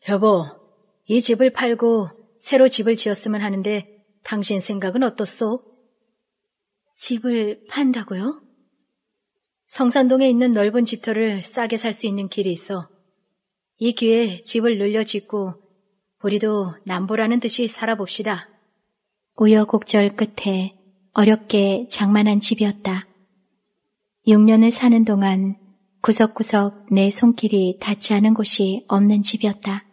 여보, 이 집을 팔고 새로 집을 지었으면 하는데 당신 생각은 어떻소? 집을 판다고요? 성산동에 있는 넓은 집터를 싸게 살 수 있는 길이 있어. 이 기회에 집을 늘려 짓고 우리도 남보라는 듯이 살아봅시다. 우여곡절 끝에 어렵게 장만한 집이었다. 6년을 사는 동안 구석구석 내 손길이 닿지 않은 곳이 없는 집이었다.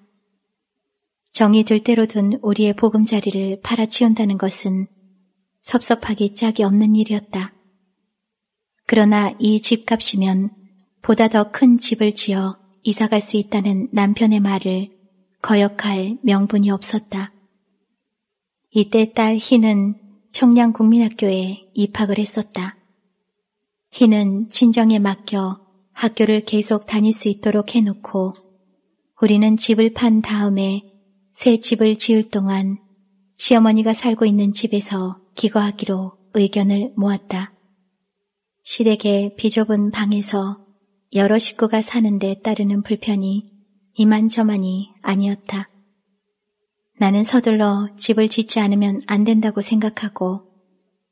정이 들 대로 둔 우리의 보금자리를 팔아치운다는 것은 섭섭하기 짝이 없는 일이었다. 그러나 이 집값이면 보다 더 큰 집을 지어 이사갈 수 있다는 남편의 말을 거역할 명분이 없었다. 이때 딸 희는 청량국민학교에 입학을 했었다. 희는 친정에 맡겨 학교를 계속 다닐 수 있도록 해놓고 우리는 집을 판 다음에 새 집을 지을 동안 시어머니가 살고 있는 집에서 기거하기로 의견을 모았다. 시댁의 비좁은 방에서 여러 식구가 사는데 따르는 불편이 이만저만이 아니었다. 나는 서둘러 집을 짓지 않으면 안 된다고 생각하고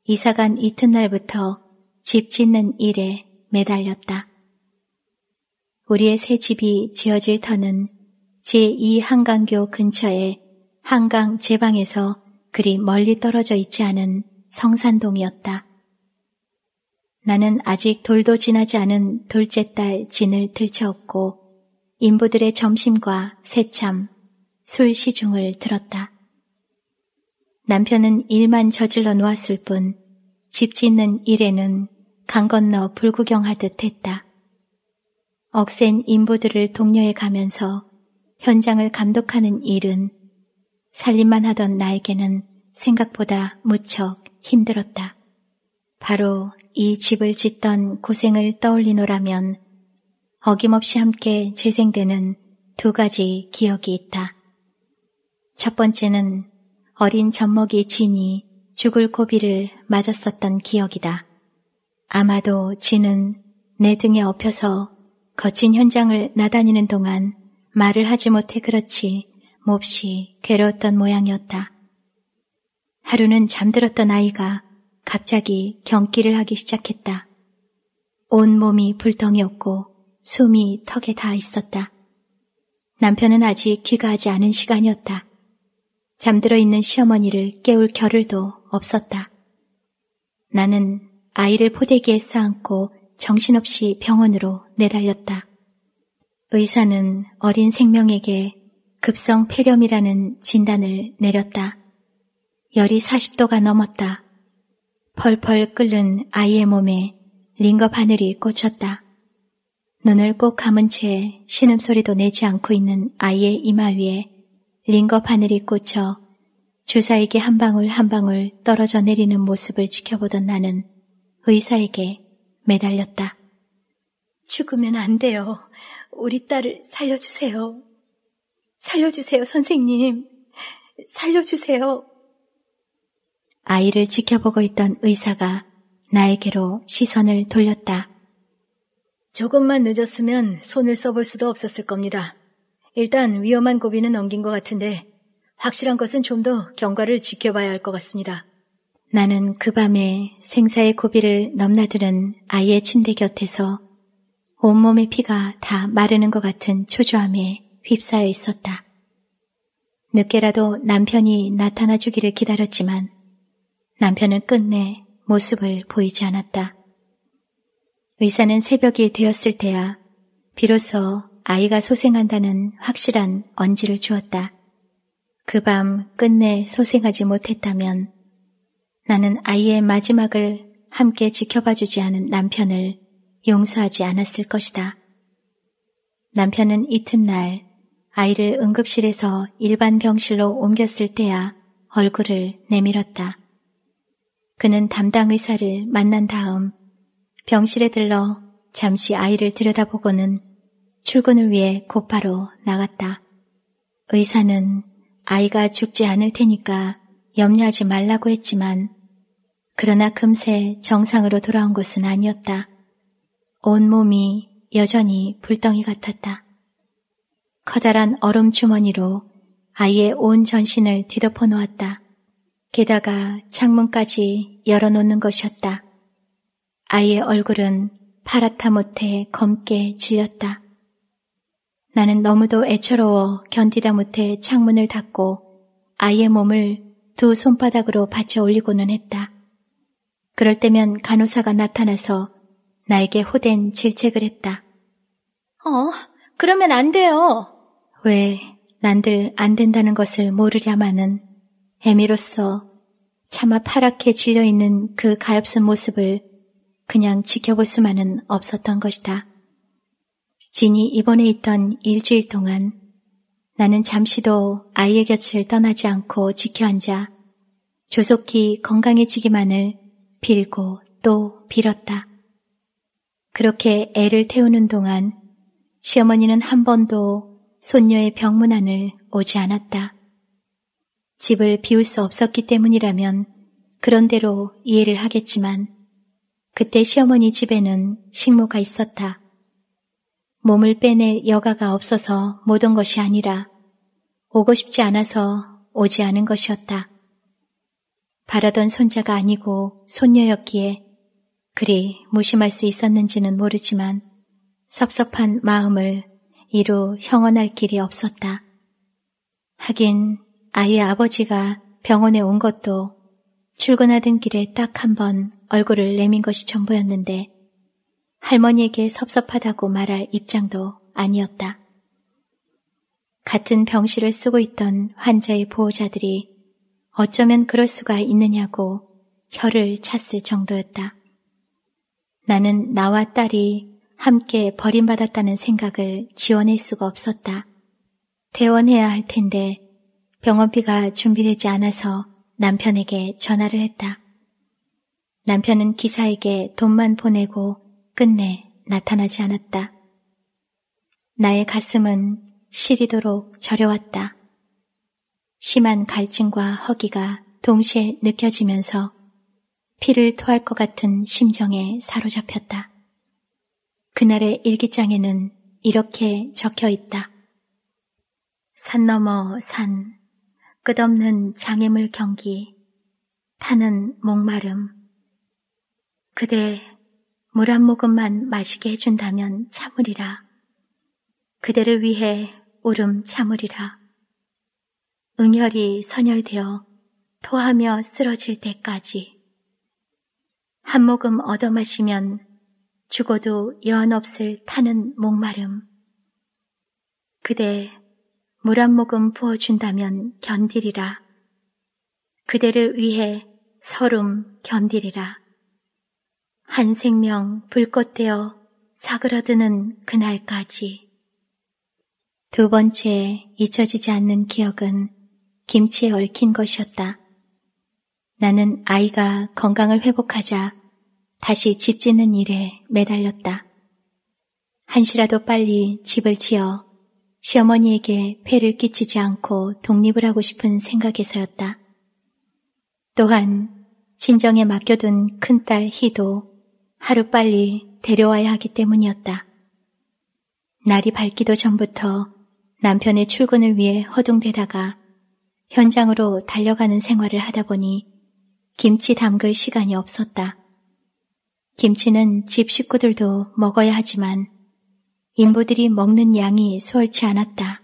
이사간 이튿날부터 집 짓는 일에 매달렸다. 우리의 새 집이 지어질 터는 제2한강교 근처의 한강 제방에서 그리 멀리 떨어져 있지 않은 성산동이었다. 나는 아직 돌도 지나지 않은 둘째 딸 진을 들쳐업고 인부들의 점심과 새참, 술시중을 들었다. 남편은 일만 저질러 놓았을 뿐 집 짓는 일에는 강 건너 불구경하듯 했다. 억센 인부들을 동료해 가면서 현장을 감독하는 일은 살림만 하던 나에게는 생각보다 무척 힘들었다. 바로 이 집을 짓던 고생을 떠올리노라면 어김없이 함께 재생되는 두 가지 기억이 있다. 첫 번째는 어린 젖먹이 진이 죽을 고비를 맞았었던 기억이다. 아마도 진은 내 등에 업혀서 거친 현장을 나다니는 동안 말을 하지 못해 그렇지 몹시 괴로웠던 모양이었다. 하루는 잠들었던 아이가 갑자기 경기를 하기 시작했다. 온 몸이 불덩이었고 숨이 턱에 닿아 있었다. 남편은 아직 귀가하지 않은 시간이었다. 잠들어 있는 시어머니를 깨울 겨를도 없었다. 나는 아이를 포대기에 싸안고 정신없이 병원으로 내달렸다. 의사는 어린 생명에게 급성 폐렴이라는 진단을 내렸다. 열이 40도가 넘었다. 펄펄 끓는 아이의 몸에 링거 바늘이 꽂혔다. 눈을 꼭 감은 채 신음소리도 내지 않고 있는 아이의 이마 위에 링거 바늘이 꽂혀 주사에게 한 방울 한 방울 떨어져 내리는 모습을 지켜보던 나는 의사에게 매달렸다. 죽으면 안 돼요. 우리 딸을 살려주세요. 살려주세요, 선생님. 살려주세요. 아이를 지켜보고 있던 의사가 나에게로 시선을 돌렸다. 조금만 늦었으면 손을 써볼 수도 없었을 겁니다. 일단 위험한 고비는 넘긴 것 같은데 확실한 것은 좀 더 경과를 지켜봐야 할 것 같습니다. 나는 그 밤에 생사의 고비를 넘나드는 아이의 침대 곁에서 온몸의 피가 다 마르는 것 같은 초조함에 휩싸여 있었다. 늦게라도 남편이 나타나 주기를 기다렸지만 남편은 끝내 모습을 보이지 않았다. 의사는 새벽이 되었을 때야 비로소 아이가 소생한다는 확실한 언지를 주었다. 그 밤 끝내 소생하지 못했다면 나는 아이의 마지막을 함께 지켜봐 주지 않은 남편을 용서하지 않았을 것이다. 남편은 이튿날 아이를 응급실에서 일반 병실로 옮겼을 때야 얼굴을 내밀었다. 그는 담당 의사를 만난 다음 병실에 들러 잠시 아이를 들여다보고는 출근을 위해 곧바로 나갔다. 의사는 아이가 죽지 않을 테니까 염려하지 말라고 했지만 그러나 금세 정상으로 돌아온 것은 아니었다. 온몸이 여전히 불덩이 같았다. 커다란 얼음 주머니로 아이의 온 전신을 뒤덮어 놓았다. 게다가 창문까지 열어놓는 것이었다. 아이의 얼굴은 파랗다 못해 검게 질렸다. 나는 너무도 애처로워 견디다 못해 창문을 닫고 아이의 몸을 두 손바닥으로 받쳐 올리고는 했다. 그럴 때면 간호사가 나타나서 나에게 호된 질책을 했다. 어, 그러면 안 돼요. 왜 난들 안 된다는 것을 모르랴마는 애미로서 차마 파랗게 질려있는 그 가엾은 모습을 그냥 지켜볼 수만은 없었던 것이다. 진이 입원해 있던 일주일 동안 나는 잠시도 아이의 곁을 떠나지 않고 지켜앉아 조속히 건강해지기만을 빌고 또 빌었다. 그렇게 애를 태우는 동안 시어머니는 한 번도 손녀의 병문 안을 오지 않았다. 집을 비울 수 없었기 때문이라면 그런대로 이해를 하겠지만 그때 시어머니 집에는 식모가 있었다. 몸을 빼낼 여가가 없어서 못 온 것이 아니라 오고 싶지 않아서 오지 않은 것이었다. 바라던 손자가 아니고 손녀였기에 그리 무심할 수 있었는지는 모르지만 섭섭한 마음을 이루 형언할 길이 없었다. 하긴 아이의 아버지가 병원에 온 것도 출근하던 길에 딱 한 번 얼굴을 내민 것이 전부였는데 할머니에게 섭섭하다고 말할 입장도 아니었다. 같은 병실을 쓰고 있던 환자의 보호자들이 어쩌면 그럴 수가 있느냐고 혀를 찼을 정도였다. 나는 나와 딸이 함께 버림받았다는 생각을 지원할 수가 없었다. 퇴원해야 할 텐데 병원비가 준비되지 않아서 남편에게 전화를 했다. 남편은 기사에게 돈만 보내고 끝내 나타나지 않았다. 나의 가슴은 시리도록 저려왔다. 심한 갈증과 허기가 동시에 느껴지면서 피를 토할 것 같은 심정에 사로잡혔다. 그날의 일기장에는 이렇게 적혀 있다. 산 너머 산, 끝없는 장애물 경기, 타는 목마름. 그대 물한 모금만 마시게 해준다면 참으리라. 그대를 위해 울음 참으리라. 응혈이 선혈되어 토하며 쓰러질 때까지 한 모금 얻어 마시면 죽어도 여한 없을 타는 목마름. 그대 물 한 모금 부어준다면 견디리라. 그대를 위해 서름 견디리라. 한 생명 불꽃되어 사그라드는 그날까지. 두 번째 잊혀지지 않는 기억은 김치에 얽힌 것이었다. 나는 아이가 건강을 회복하자 다시 집 짓는 일에 매달렸다. 한시라도 빨리 집을 지어 시어머니에게 폐를 끼치지 않고 독립을 하고 싶은 생각에서였다. 또한 진정에 맡겨둔 큰딸 희도 하루빨리 데려와야 하기 때문이었다. 날이 밝기도 전부터 남편의 출근을 위해 허둥대다가 현장으로 달려가는 생활을 하다 보니 김치 담글 시간이 없었다. 김치는 집 식구들도 먹어야 하지만 인부들이 먹는 양이 수월치 않았다.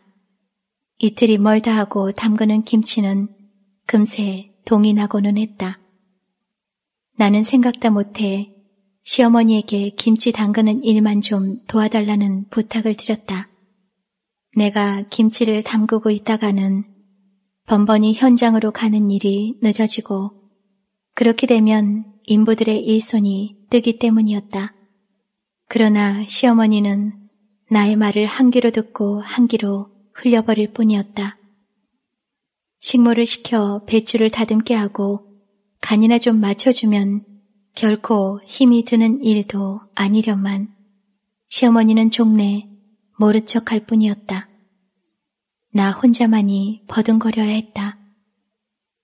이틀이 멀다 하고 담그는 김치는 금세 동이 나고는 했다. 나는 생각다 못해 시어머니에게 김치 담그는 일만 좀 도와달라는 부탁을 드렸다. 내가 김치를 담그고 있다가는 번번이 현장으로 가는 일이 늦어지고 그렇게 되면 인부들의 일손이 뜨기 때문이었다. 그러나 시어머니는 나의 말을 한 귀로 듣고 한 귀로 흘려버릴 뿐이었다. 식모를 시켜 배추를 다듬게 하고 간이나 좀 맞춰주면 결코 힘이 드는 일도 아니련만 시어머니는 종내 모른 척할 뿐이었다. 나 혼자만이 버둥거려야 했다.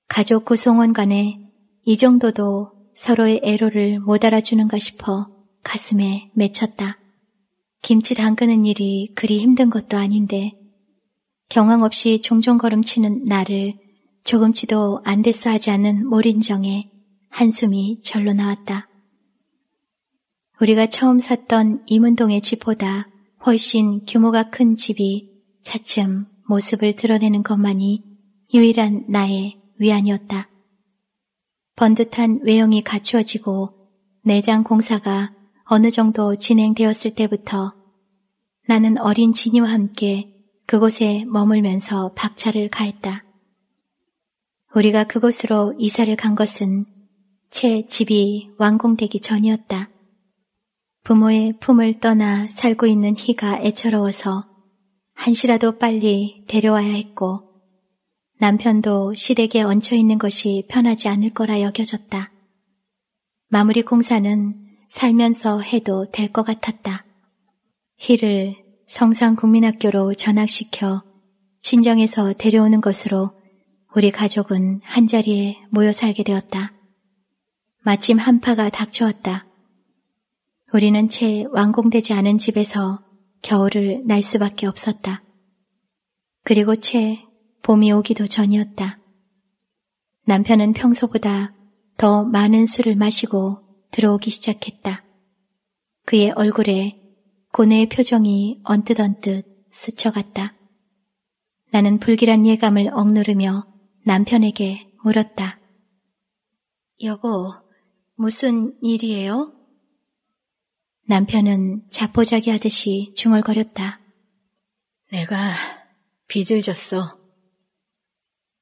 가족 구성원간에 이 정도도 서로의 애로를 못 알아주는가 싶어 가슴에 맺혔다. 김치 담그는 일이 그리 힘든 것도 아닌데 경황 없이 종종 걸음치는 나를 조금치도 안 됐어 하지 않는 모린정에 한숨이 절로 나왔다. 우리가 처음 샀던 이문동의 집보다 훨씬 규모가 큰 집이 차츰 모습을 드러내는 것만이 유일한 나의 위안이었다. 번듯한 외형이 갖추어지고 내장 공사가 어느 정도 진행되었을 때부터 나는 어린 진이와 함께 그곳에 머물면서 박차를 가했다. 우리가 그곳으로 이사를 간 것은 채 집이 완공되기 전이었다. 부모의 품을 떠나 살고 있는 희가 애처로워서 한시라도 빨리 데려와야 했고 남편도 시댁에 얹혀 있는 것이 편하지 않을 거라 여겨졌다. 마무리 공사는 살면서 해도 될 것 같았다. 희를 성산국민학교로 전학시켜 친정에서 데려오는 것으로 우리 가족은 한자리에 모여 살게 되었다. 마침 한파가 닥쳐왔다. 우리는 채 완공되지 않은 집에서 겨울을 날 수밖에 없었다. 그리고 채 봄이 오기도 전이었다. 남편은 평소보다 더 많은 술을 마시고 들어오기 시작했다. 그의 얼굴에 고뇌의 표정이 언뜻언뜻 스쳐갔다. 나는 불길한 예감을 억누르며 남편에게 물었다. 여보, 무슨 일이에요? 남편은 자포자기 하듯이 중얼거렸다. 내가 빚을 졌어.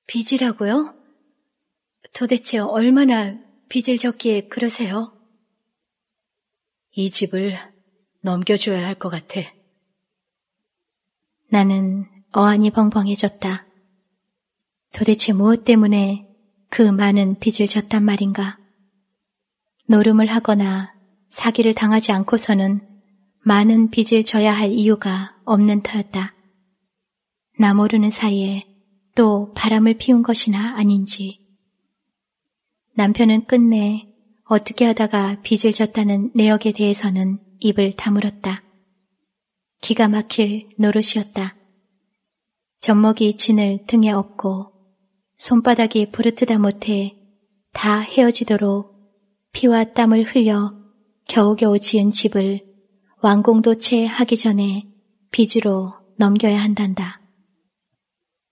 빚이라고요? 도대체 얼마나 빚을 졌기에 그러세요? 이 집을 넘겨줘야 할 것 같아. 나는 어안이 벙벙해졌다. 도대체 무엇 때문에 그 많은 빚을 졌단 말인가? 노름을 하거나 사기를 당하지 않고서는 많은 빚을 져야 할 이유가 없는 터였다. 나 모르는 사이에 또 바람을 피운 것이나 아닌지. 남편은 끝내 어떻게 하다가 빚을 졌다는 내역에 대해서는 입을 다물었다. 기가 막힐 노릇이었다. 젖먹이 진을 등에 업고 손바닥이 부르트다 못해 다 헤어지도록 피와 땀을 흘려 겨우겨우 지은 집을 완공도 채 하기 전에 빚으로 넘겨야 한단다.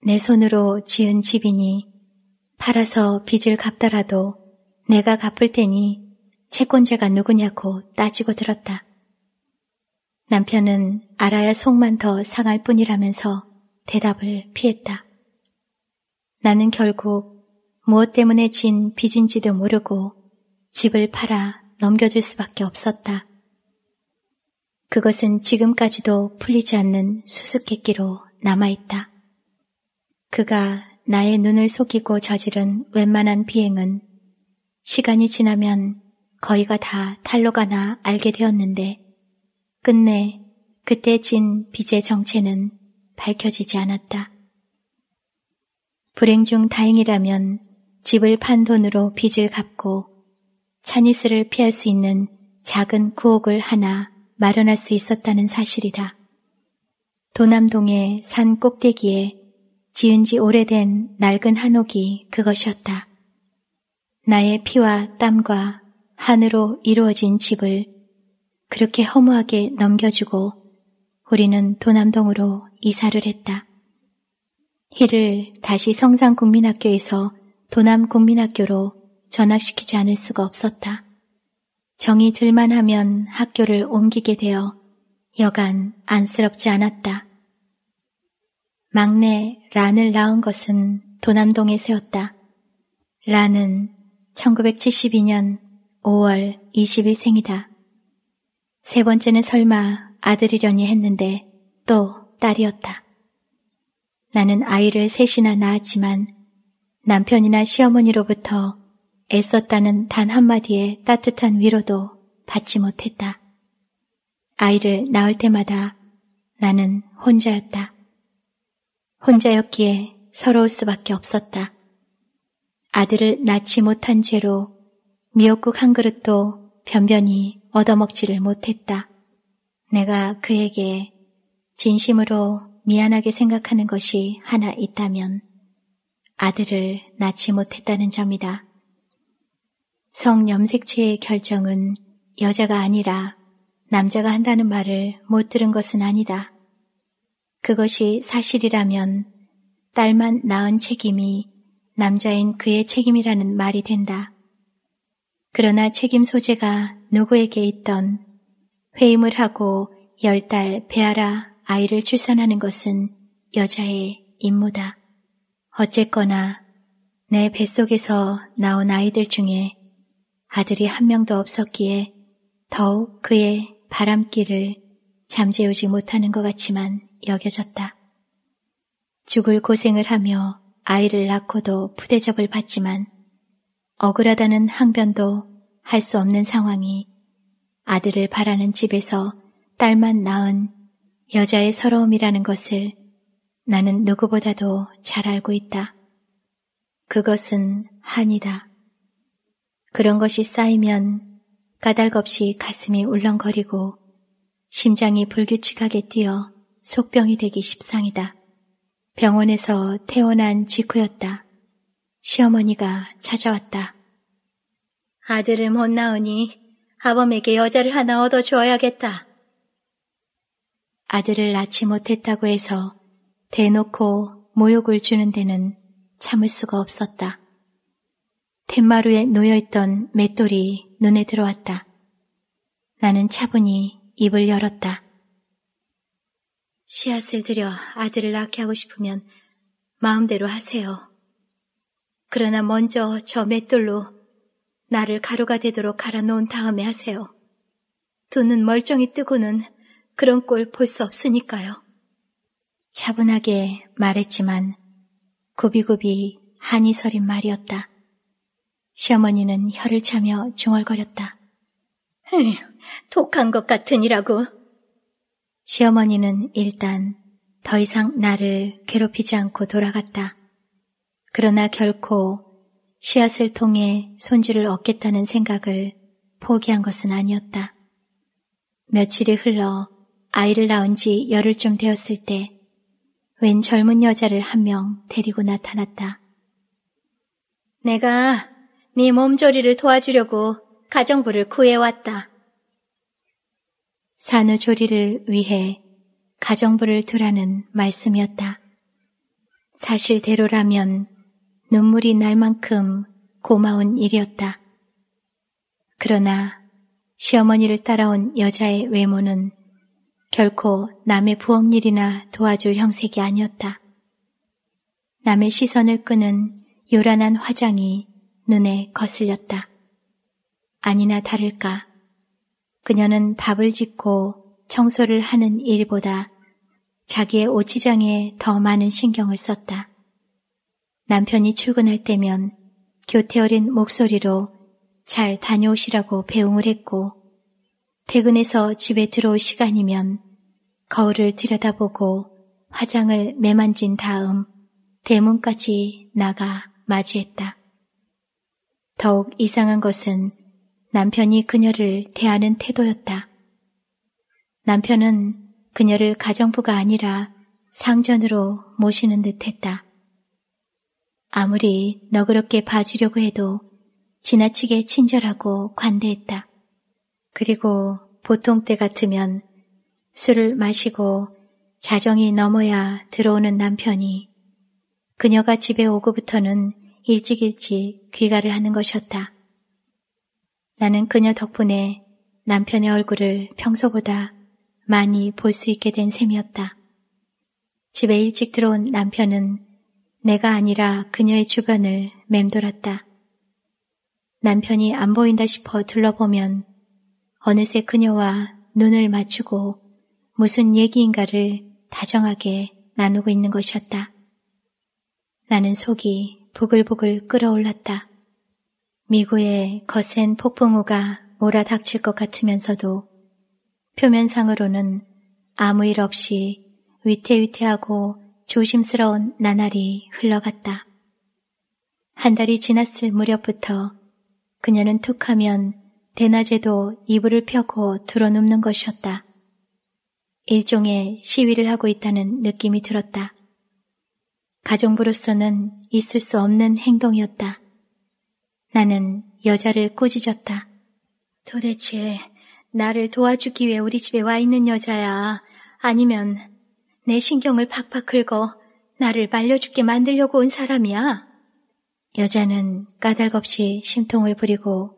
내 손으로 지은 집이니 팔아서 빚을 갚더라도 내가 갚을 테니 채권자가 누구냐고 따지고 들었다. 남편은 알아야 속만 더 상할 뿐이라면서 대답을 피했다. 나는 결국 무엇 때문에 진 빚인지도 모르고 집을 팔아 넘겨줄 수밖에 없었다. 그것은 지금까지도 풀리지 않는 수수께끼로 남아있다. 그가 나의 눈을 속이고 저지른 웬만한 비행은 시간이 지나면 거의가 다 탈로가나 알게 되었는데 끝내 그때 진 빚의 정체는 밝혀지지 않았다. 불행 중 다행이라면 집을 판 돈으로 빚을 갚고 차니스를 피할 수 있는 작은 구옥을 하나 마련할 수 있었다는 사실이다. 도남동의 산 꼭대기에 지은 지 오래된 낡은 한옥이 그것이었다. 나의 피와 땀과 한으로 이루어진 집을 그렇게 허무하게 넘겨주고 우리는 도남동으로 이사를 했다. 힐을 다시 성산국민학교에서 도남국민학교로 전학시키지 않을 수가 없었다. 정이 들만 하면 학교를 옮기게 되어 여간 안쓰럽지 않았다. 막내 란을 낳은 것은 도남동에 세웠다. 란은 1972년 5월 20일 생이다. 세 번째는 설마 아들이려니 했는데 또 딸이었다. 나는 아이를 셋이나 낳았지만 남편이나 시어머니로부터 애썼다는 단 한마디의 따뜻한 위로도 받지 못했다. 아이를 낳을 때마다 나는 혼자였다. 혼자였기에 서러울 수밖에 없었다. 아들을 낳지 못한 죄로 미역국 한 그릇도 변변히 얻어먹지를 못했다. 내가 그에게 진심으로 미안하게 생각하는 것이 하나 있다면 아들을 낳지 못했다는 점이다. 성염색체의 결정은 여자가 아니라 남자가 한다는 말을 못 들은 것은 아니다. 그것이 사실이라면 딸만 낳은 책임이 남자인 그의 책임이라는 말이 된다. 그러나 책임 소재가 누구에게 있던 회임을 하고 열 달 배아라 아이를 출산하는 것은 여자의 임무다. 어쨌거나 내 뱃속에서 나온 아이들 중에 아들이 한 명도 없었기에 더욱 그의 바람길을 잠재우지 못하는 것 같지만 여겨졌다. 죽을 고생을 하며 아이를 낳고도 부대접을 받지만 억울하다는 항변도 할 수 없는 상황이 아들을 바라는 집에서 딸만 낳은 여자의 서러움이라는 것을 나는 누구보다도 잘 알고 있다. 그것은 한이다. 그런 것이 쌓이면 까닭없이 가슴이 울렁거리고 심장이 불규칙하게 뛰어 속병이 되기 십상이다. 병원에서 퇴원한 직후였다. 시어머니가 찾아왔다. 아들을 못 낳으니 아범에게 여자를 하나 얻어 주어야겠다. 아들을 낳지 못했다고 해서 대놓고 모욕을 주는 데는 참을 수가 없었다. 뒷마루에 놓여있던 맷돌이 눈에 들어왔다. 나는 차분히 입을 열었다. 씨앗을 들여 아들을 낳게 하고 싶으면 마음대로 하세요. 그러나 먼저 저 맷돌로 나를 가루가 되도록 갈아놓은 다음에 하세요. 두 눈 멀쩡히 뜨고는 그런 꼴 볼 수 없으니까요. 차분하게 말했지만 굽이굽이 한이 서린 말이었다. 시어머니는 혀를 차며 중얼거렸다. 흥, 독한 것 같으니라고. 시어머니는 일단 더 이상 나를 괴롭히지 않고 돌아갔다. 그러나 결코 씨앗을 통해 손주를 얻겠다는 생각을 포기한 것은 아니었다. 며칠이 흘러 아이를 낳은 지 열흘쯤 되었을 때, 웬 젊은 여자를 한 명 데리고 나타났다. 내가 네 몸조리를 도와주려고 가정부를 구해왔다. 산후조리를 위해 가정부를 두라는 말씀이었다. 사실대로라면 눈물이 날 만큼 고마운 일이었다. 그러나 시어머니를 따라온 여자의 외모는 결코 남의 부업일이나 도와줄 형색이 아니었다. 남의 시선을 끄는 요란한 화장이 눈에 거슬렸다. 아니나 다를까. 그녀는 밥을 짓고 청소를 하는 일보다 자기의 오치장에 더 많은 신경을 썼다. 남편이 출근할 때면 교태 어린 목소리로 잘 다녀오시라고 배웅을 했고 퇴근해서 집에 들어올 시간이면 거울을 들여다보고 화장을 매만진 다음 대문까지 나가 맞이했다. 더욱 이상한 것은 남편이 그녀를 대하는 태도였다. 남편은 그녀를 가정부가 아니라 상전으로 모시는 듯 했다. 아무리 너그럽게 봐주려고 해도 지나치게 친절하고 관대했다. 그리고 보통 때 같으면 술을 마시고 자정이 넘어야 들어오는 남편이 그녀가 집에 오고부터는 일찍 일찍 귀가를 하는 것이었다. 나는 그녀 덕분에 남편의 얼굴을 평소보다 많이 볼 수 있게 된 셈이었다. 집에 일찍 들어온 남편은 내가 아니라 그녀의 주변을 맴돌았다. 남편이 안 보인다 싶어 둘러보면 어느새 그녀와 눈을 맞추고 무슨 얘기인가를 다정하게 나누고 있는 것이었다. 나는 속이 보글보글 끓어올랐다. 미구의 거센 폭풍우가 몰아닥칠 것 같으면서도 표면상으로는 아무 일 없이 위태위태하고 조심스러운 나날이 흘러갔다. 한 달이 지났을 무렵부터 그녀는 툭하면 대낮에도 이불을 펴고 들어눕는 것이었다. 일종의 시위를 하고 있다는 느낌이 들었다. 가정부로서는 있을 수 없는 행동이었다. 나는 여자를 꼬지졌다. 도대체 나를 도와주기 위해 우리 집에 와 있는 여자야. 아니면 내 신경을 팍팍 긁어 나를 말려죽게 만들려고 온 사람이야. 여자는 까닭없이 심통을 부리고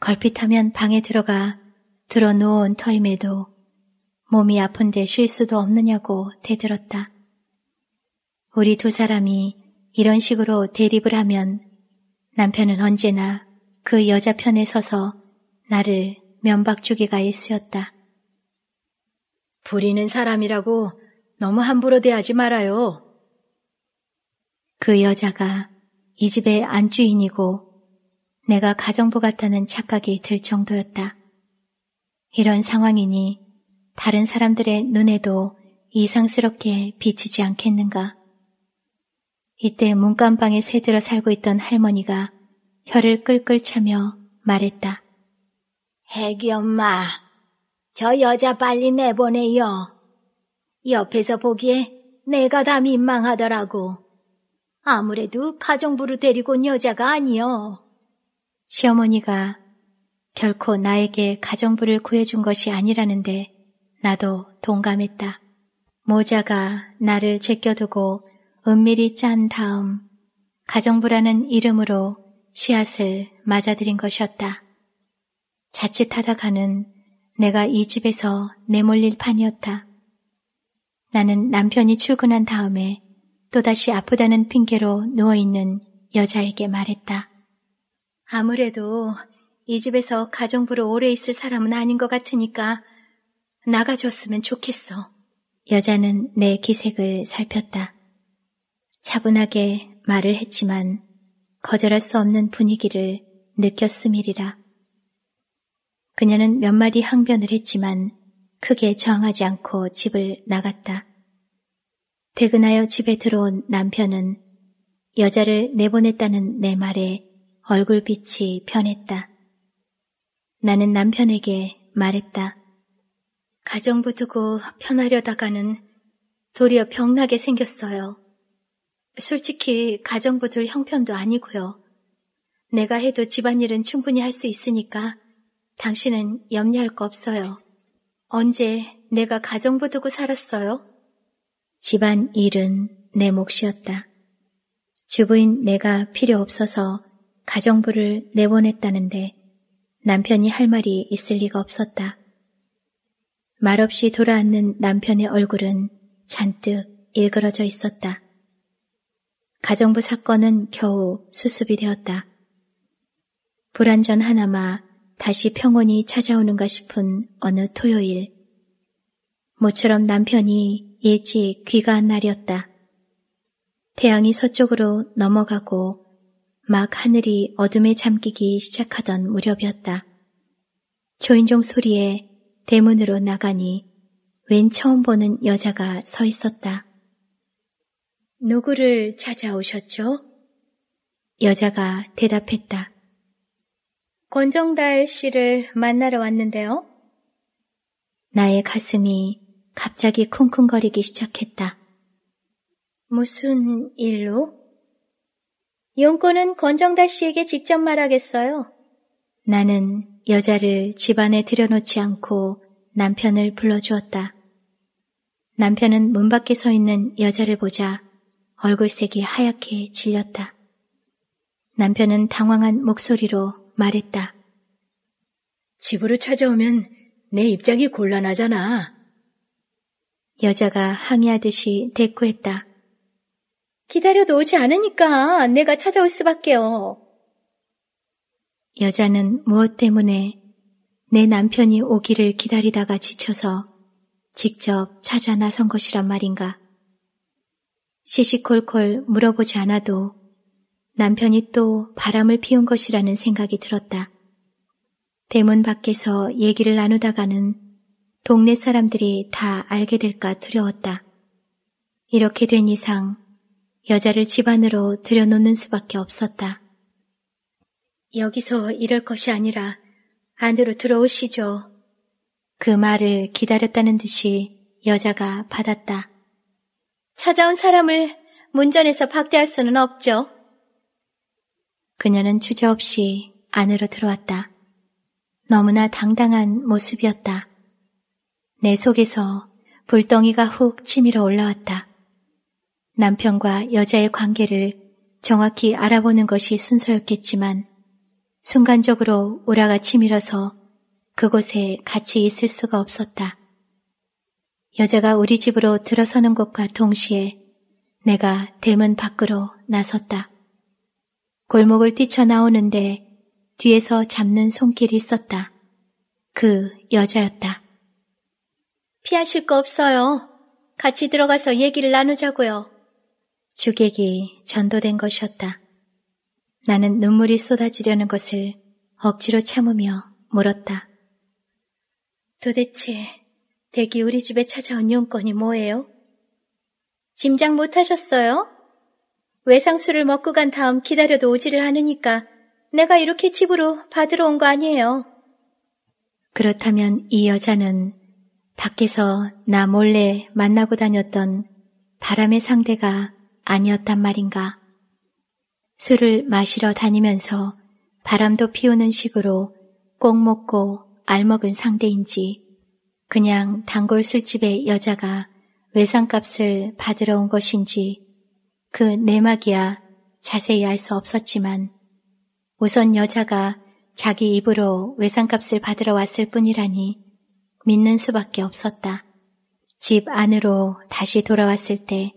걸핏하면 방에 들어가 들어놓은 터임에도 몸이 아픈데 쉴 수도 없느냐고 대들었다. 우리 두 사람이 이런 식으로 대립을 하면 남편은 언제나 그 여자 편에 서서 나를 면박주기가 일쑤였다. 부리는 사람이라고 너무 함부로 대하지 말아요. 그 여자가 이 집의 안주인이고 내가 가정부 같다는 착각이 들 정도였다. 이런 상황이니 다른 사람들의 눈에도 이상스럽게 비치지 않겠는가. 이때 문간방에 새들어 살고 있던 할머니가 혀를 끌끌 차며 말했다. 애기 엄마, 저 여자 빨리 내보내요. 옆에서 보기에 내가 다 민망하더라고. 아무래도 가정부로 데리고 온 여자가 아니요. 시어머니가 결코 나에게 가정부를 구해준 것이 아니라는데 나도 동감했다. 모자가 나를 제껴두고 은밀히 짠 다음 가정부라는 이름으로 씨앗을 맞아들인 것이었다. 자칫하다가는 내가 이 집에서 내몰릴 판이었다. 나는 남편이 출근한 다음에 또다시 아프다는 핑계로 누워있는 여자에게 말했다. 아무래도 이 집에서 가정부로 오래 있을 사람은 아닌 것 같으니까 나가줬으면 좋겠어. 여자는 내 기색을 살폈다. 차분하게 말을 했지만 거절할 수 없는 분위기를 느꼈음이리라. 그녀는 몇 마디 항변을 했지만 크게 저항하지 않고 집을 나갔다. 퇴근하여 집에 들어온 남편은 여자를 내보냈다는 내 말에 얼굴빛이 변했다. 나는 남편에게 말했다. 가정부 두고 편하려다가는 도리어 병나게 생겼어요. 솔직히 가정부 들 형편도 아니고요. 내가 해도 집안일은 충분히 할 수 있으니까 당신은 염려할 거 없어요. 언제 내가 가정부 두고 살았어요? 집안 일은 내 몫이었다. 주부인 내가 필요 없어서 가정부를 내보냈다는데 남편이 할 말이 있을 리가 없었다. 말없이 돌아앉는 남편의 얼굴은 잔뜩 일그러져 있었다. 가정부 사건은 겨우 수습이 되었다. 불안전 하나마 다시 평온이 찾아오는가 싶은 어느 토요일. 모처럼 남편이 일찍 귀가한 날이었다. 태양이 서쪽으로 넘어가고 막 하늘이 어둠에 잠기기 시작하던 무렵이었다. 조인종 소리에 대문으로 나가니 웬 처음 보는 여자가 서 있었다. 누구를 찾아오셨죠? 여자가 대답했다. 권정달 씨를 만나러 왔는데요. 나의 가슴이 갑자기 쿵쿵거리기 시작했다. 무슨 일로? 용건은 권정달 씨에게 직접 말하겠어요. 나는 여자를 집안에 들여놓지 않고 남편을 불러주었다. 남편은 문 밖에 서 있는 여자를 보자 얼굴색이 하얗게 질렸다. 남편은 당황한 목소리로 말했다. 집으로 찾아오면 내 입장이 곤란하잖아. 여자가 항의하듯이 대꾸했다. 기다려도 오지 않으니까 내가 찾아올 수밖에요. 여자는 무엇 때문에 내 남편이 오기를 기다리다가 지쳐서 직접 찾아 나선 것이란 말인가. 시시콜콜 물어보지 않아도 남편이 또 바람을 피운 것이라는 생각이 들었다. 대문 밖에서 얘기를 나누다가는 동네 사람들이 다 알게 될까 두려웠다. 이렇게 된 이상 여자를 집안으로 들여놓는 수밖에 없었다. 여기서 이럴 것이 아니라 안으로 들어오시죠. 그 말을 기다렸다는 듯이 여자가 받았다. 찾아온 사람을 문전에서 박대할 수는 없죠. 그녀는 주저없이 안으로 들어왔다. 너무나 당당한 모습이었다. 내 속에서 불덩이가 훅 치밀어 올라왔다. 남편과 여자의 관계를 정확히 알아보는 것이 순서였겠지만 순간적으로 오라가 치밀어서 그곳에 같이 있을 수가 없었다. 여자가 우리 집으로 들어서는 것과 동시에 내가 대문 밖으로 나섰다. 골목을 뛰쳐나오는데 뒤에서 잡는 손길이 있었다. 그 여자였다. 피하실 거 없어요. 같이 들어가서 얘기를 나누자고요. 주객이 전도된 것이었다. 나는 눈물이 쏟아지려는 것을 억지로 참으며 물었다. 도대체 대기 우리 집에 찾아온 용건이 뭐예요? 짐작 못하셨어요? 외상수를 먹고 간 다음 기다려도 오지를 않으니까 내가 이렇게 집으로 받으러 온 거 아니에요. 그렇다면 이 여자는 밖에서 나 몰래 만나고 다녔던 바람의 상대가 아니었단 말인가. 술을 마시러 다니면서 바람도 피우는 식으로 꼭 먹고 알먹은 상대인지 그냥 단골 술집의 여자가 외상값을 받으러 온 것인지 그 내막이야 자세히 알 수 없었지만 우선 여자가 자기 입으로 외상값을 받으러 왔을 뿐이라니 믿는 수밖에 없었다. 집 안으로 다시 돌아왔을 때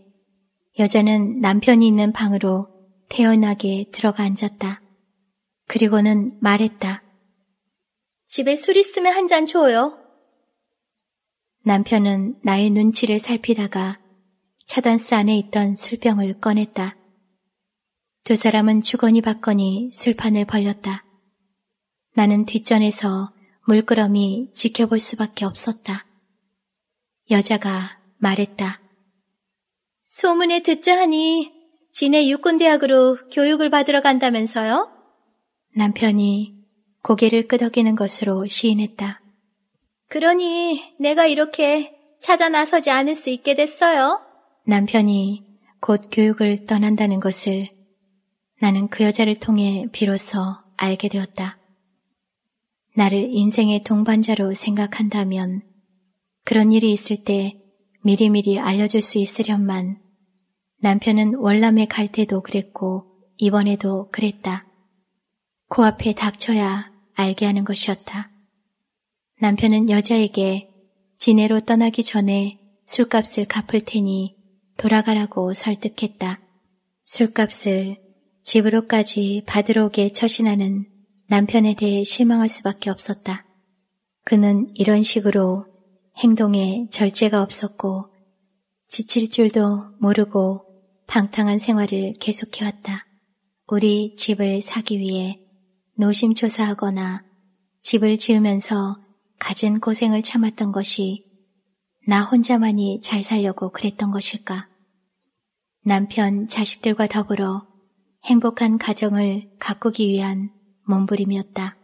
여자는 남편이 있는 방으로 태연하게 들어가 앉았다. 그리고는 말했다. 집에 술 있으면 한 잔 줘요. 남편은 나의 눈치를 살피다가 차단스 안에 있던 술병을 꺼냈다. 두 사람은 주거니 받거니 술판을 벌렸다. 나는 뒷전에서 물끄러미 지켜볼 수밖에 없었다. 여자가 말했다. 소문에 듣자 하니 진해 육군대학으로 교육을 받으러 간다면서요? 남편이 고개를 끄덕이는 것으로 시인했다. 그러니 내가 이렇게 찾아 나서지 않을 수 있게 됐어요. 남편이 곧 교육을 떠난다는 것을 나는 그 여자를 통해 비로소 알게 되었다. 나를 인생의 동반자로 생각한다면 그런 일이 있을 때 미리미리 알려줄 수 있으련만 남편은 월남에 갈 때도 그랬고 이번에도 그랬다. 코앞에 그 닥쳐야 알게 하는 것이었다. 남편은 여자에게 지내로 떠나기 전에 술값을 갚을 테니 돌아가라고 설득했다. 술값을 집으로까지 받으러 오게 처신하는 남편에 대해 실망할 수밖에 없었다. 그는 이런 식으로 행동에 절제가 없었고 지칠 줄도 모르고 방탕한 생활을 계속해왔다. 우리 집을 사기 위해 노심초사하거나 집을 지으면서 가진 고생을 참았던 것이 나 혼자만이 잘 살려고 그랬던 것일까? 남편, 자식들과 더불어 행복한 가정을 가꾸기 위한 몸부림이었다.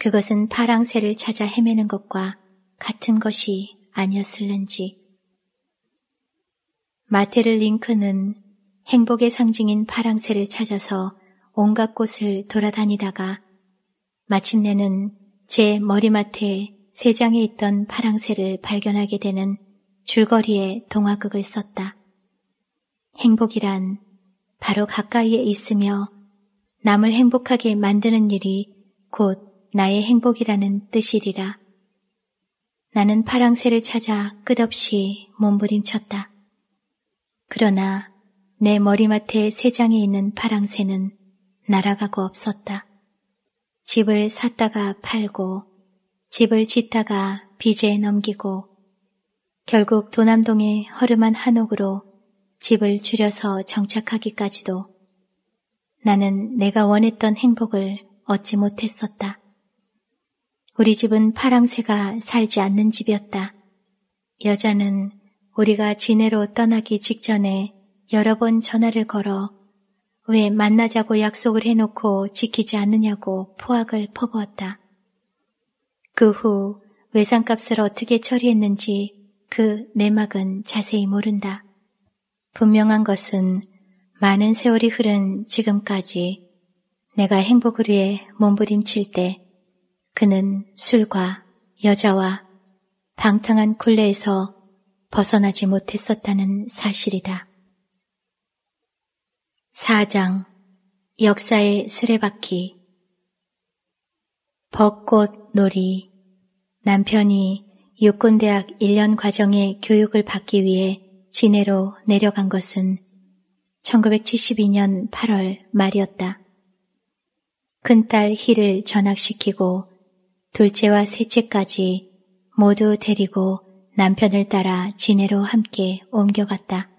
그것은 파랑새를 찾아 헤매는 것과 같은 것이 아니었을는지. 마테를 링크는 행복의 상징인 파랑새를 찾아서 온갖 곳을 돌아다니다가 마침내는 제 머리맡에 세 장에 있던 파랑새를 발견하게 되는 줄거리의 동화극을 썼다. 행복이란 바로 가까이에 있으며 남을 행복하게 만드는 일이 곧 나의 행복이라는 뜻이리라. 나는 파랑새를 찾아 끝없이 몸부림쳤다. 그러나 내 머리맡에 세 장에 있는 파랑새는 날아가고 없었다. 집을 샀다가 팔고 집을 짓다가 빚에 넘기고 결국 도남동의 허름한 한옥으로 집을 줄여서 정착하기까지도 나는 내가 원했던 행복을 얻지 못했었다. 우리 집은 파랑새가 살지 않는 집이었다. 여자는 우리가 진해로 떠나기 직전에 여러 번 전화를 걸어 왜 만나자고 약속을 해놓고 지키지 않느냐고 포악을 퍼부었다. 그 후 외상값을 어떻게 처리했는지 그 내막은 자세히 모른다. 분명한 것은 많은 세월이 흐른 지금까지 내가 행복을 위해 몸부림칠 때 그는 술과 여자와 방탕한 굴레에서 벗어나지 못했었다는 사실이다. 4장 역사의 수레바퀴 벚꽃 놀이 남편이 육군대학 1년 과정의 교육을 받기 위해 진해로 내려간 것은 1972년 8월 말이었다. 큰딸 희를 전학시키고 둘째와 셋째까지 모두 데리고 남편을 따라 진해로 함께 옮겨갔다.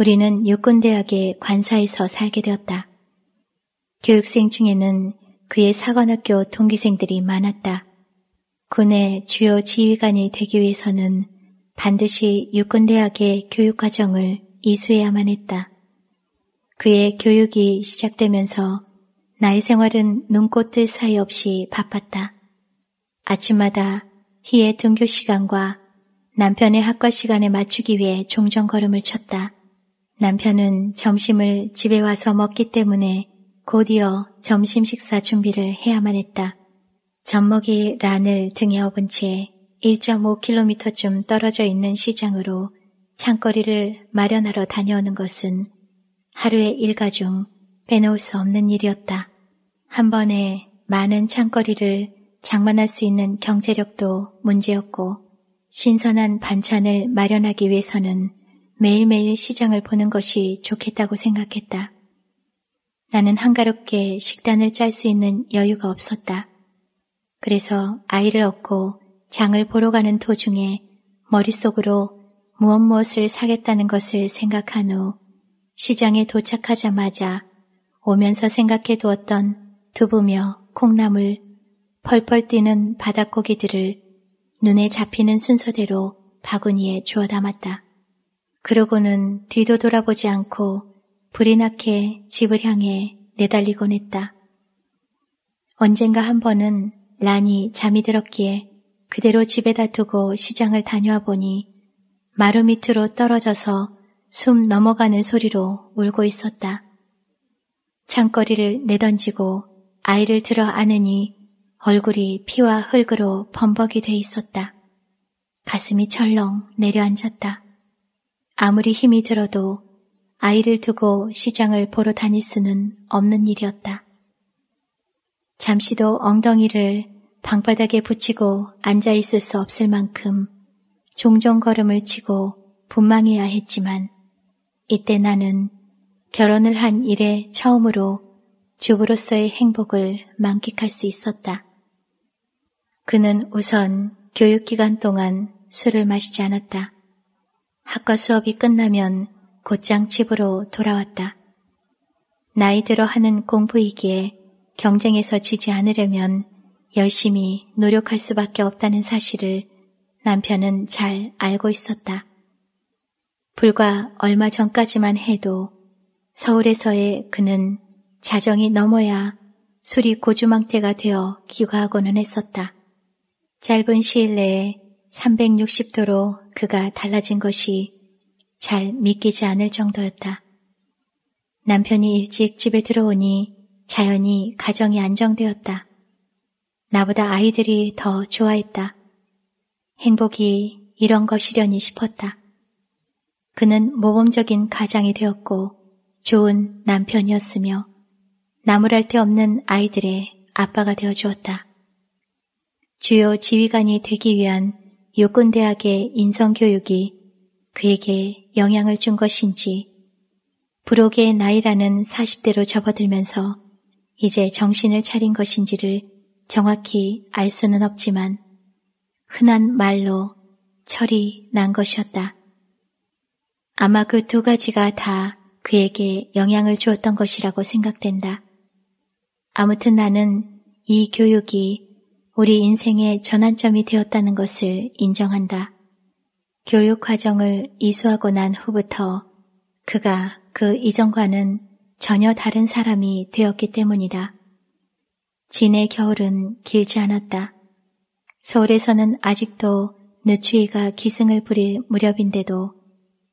우리는 육군대학의 관사에서 살게 되었다. 교육생 중에는 그의 사관학교 동기생들이 많았다. 군의 주요 지휘관이 되기 위해서는 반드시 육군대학의 교육과정을 이수해야만 했다. 그의 교육이 시작되면서 나의 생활은 눈꽃 들 사이 없이 바빴다. 아침마다 희의 등교 시간과 남편의 학과 시간에 맞추기 위해 종전걸음을 쳤다. 남편은 점심을 집에 와서 먹기 때문에 곧이어 점심 식사 준비를 해야만 했다. 젖먹이 란을 등에 업은 채 1.5km쯤 떨어져 있는 시장으로 창거리를 마련하러 다녀오는 것은 하루의 일가 중 빼놓을 수 없는 일이었다. 한 번에 많은 창거리를 장만할 수 있는 경제력도 문제였고 신선한 반찬을 마련하기 위해서는 매일매일 시장을 보는 것이 좋겠다고 생각했다. 나는 한가롭게 식단을 짤 수 있는 여유가 없었다. 그래서 아이를 얻고 장을 보러 가는 도중에 머릿속으로 무엇 무엇을 사겠다는 것을 생각한 후 시장에 도착하자마자 오면서 생각해 두었던 두부며 콩나물, 펄펄 뛰는 바닷고기들을 눈에 잡히는 순서대로 바구니에 주워 담았다. 그러고는 뒤도 돌아보지 않고 불이 나게 집을 향해 내달리곤 했다. 언젠가 한 번은 란이 잠이 들었기에 그대로 집에다 두고 시장을 다녀와 보니 마루 밑으로 떨어져서 숨 넘어가는 소리로 울고 있었다. 창거리를 내던지고 아이를 들어 안으니 얼굴이 피와 흙으로 범벅이 돼 있었다. 가슴이 철렁 내려앉았다. 아무리 힘이 들어도 아이를 두고 시장을 보러 다닐 수는 없는 일이었다. 잠시도 엉덩이를 방바닥에 붙이고 앉아 있을 수 없을 만큼 종종 걸음을 치고 분망해야 했지만 이때 나는 결혼을 한 이래 처음으로 주부로서의 행복을 만끽할 수 있었다. 그는 우선 교육기간 동안 술을 마시지 않았다. 학과 수업이 끝나면 곧장 집으로 돌아왔다. 나이 들어 하는 공부이기에 경쟁에서 지지 않으려면 열심히 노력할 수밖에 없다는 사실을 남편은 잘 알고 있었다. 불과 얼마 전까지만 해도 서울에서의 그는 자정이 넘어야 술이 고주망태가 되어 귀가하고는 했었다. 짧은 시일 내에 360도로 그가 달라진 것이 잘 믿기지 않을 정도였다. 남편이 일찍 집에 들어오니 자연히 가정이 안정되었다. 나보다 아이들이 더 좋아했다. 행복이 이런 것이려니 싶었다. 그는 모범적인 가장이 되었고 좋은 남편이었으며 나무랄 데 없는 아이들의 아빠가 되어 주었다. 주요 지휘관이 되기 위한 요군대학의 인성교육이 그에게 영향을 준 것인지 부록의 나이라는 40대로 접어들면서 이제 정신을 차린 것인지를 정확히 알 수는 없지만 흔한 말로 철이 난 것이었다. 아마 그 두 가지가 다 그에게 영향을 주었던 것이라고 생각된다. 아무튼 나는 이 교육이 우리 인생의 전환점이 되었다는 것을 인정한다. 교육 과정을 이수하고 난 후부터 그가 그 이전과는 전혀 다른 사람이 되었기 때문이다. 진의 겨울은 길지 않았다. 서울에서는 아직도 늦추위가 기승을 부릴 무렵인데도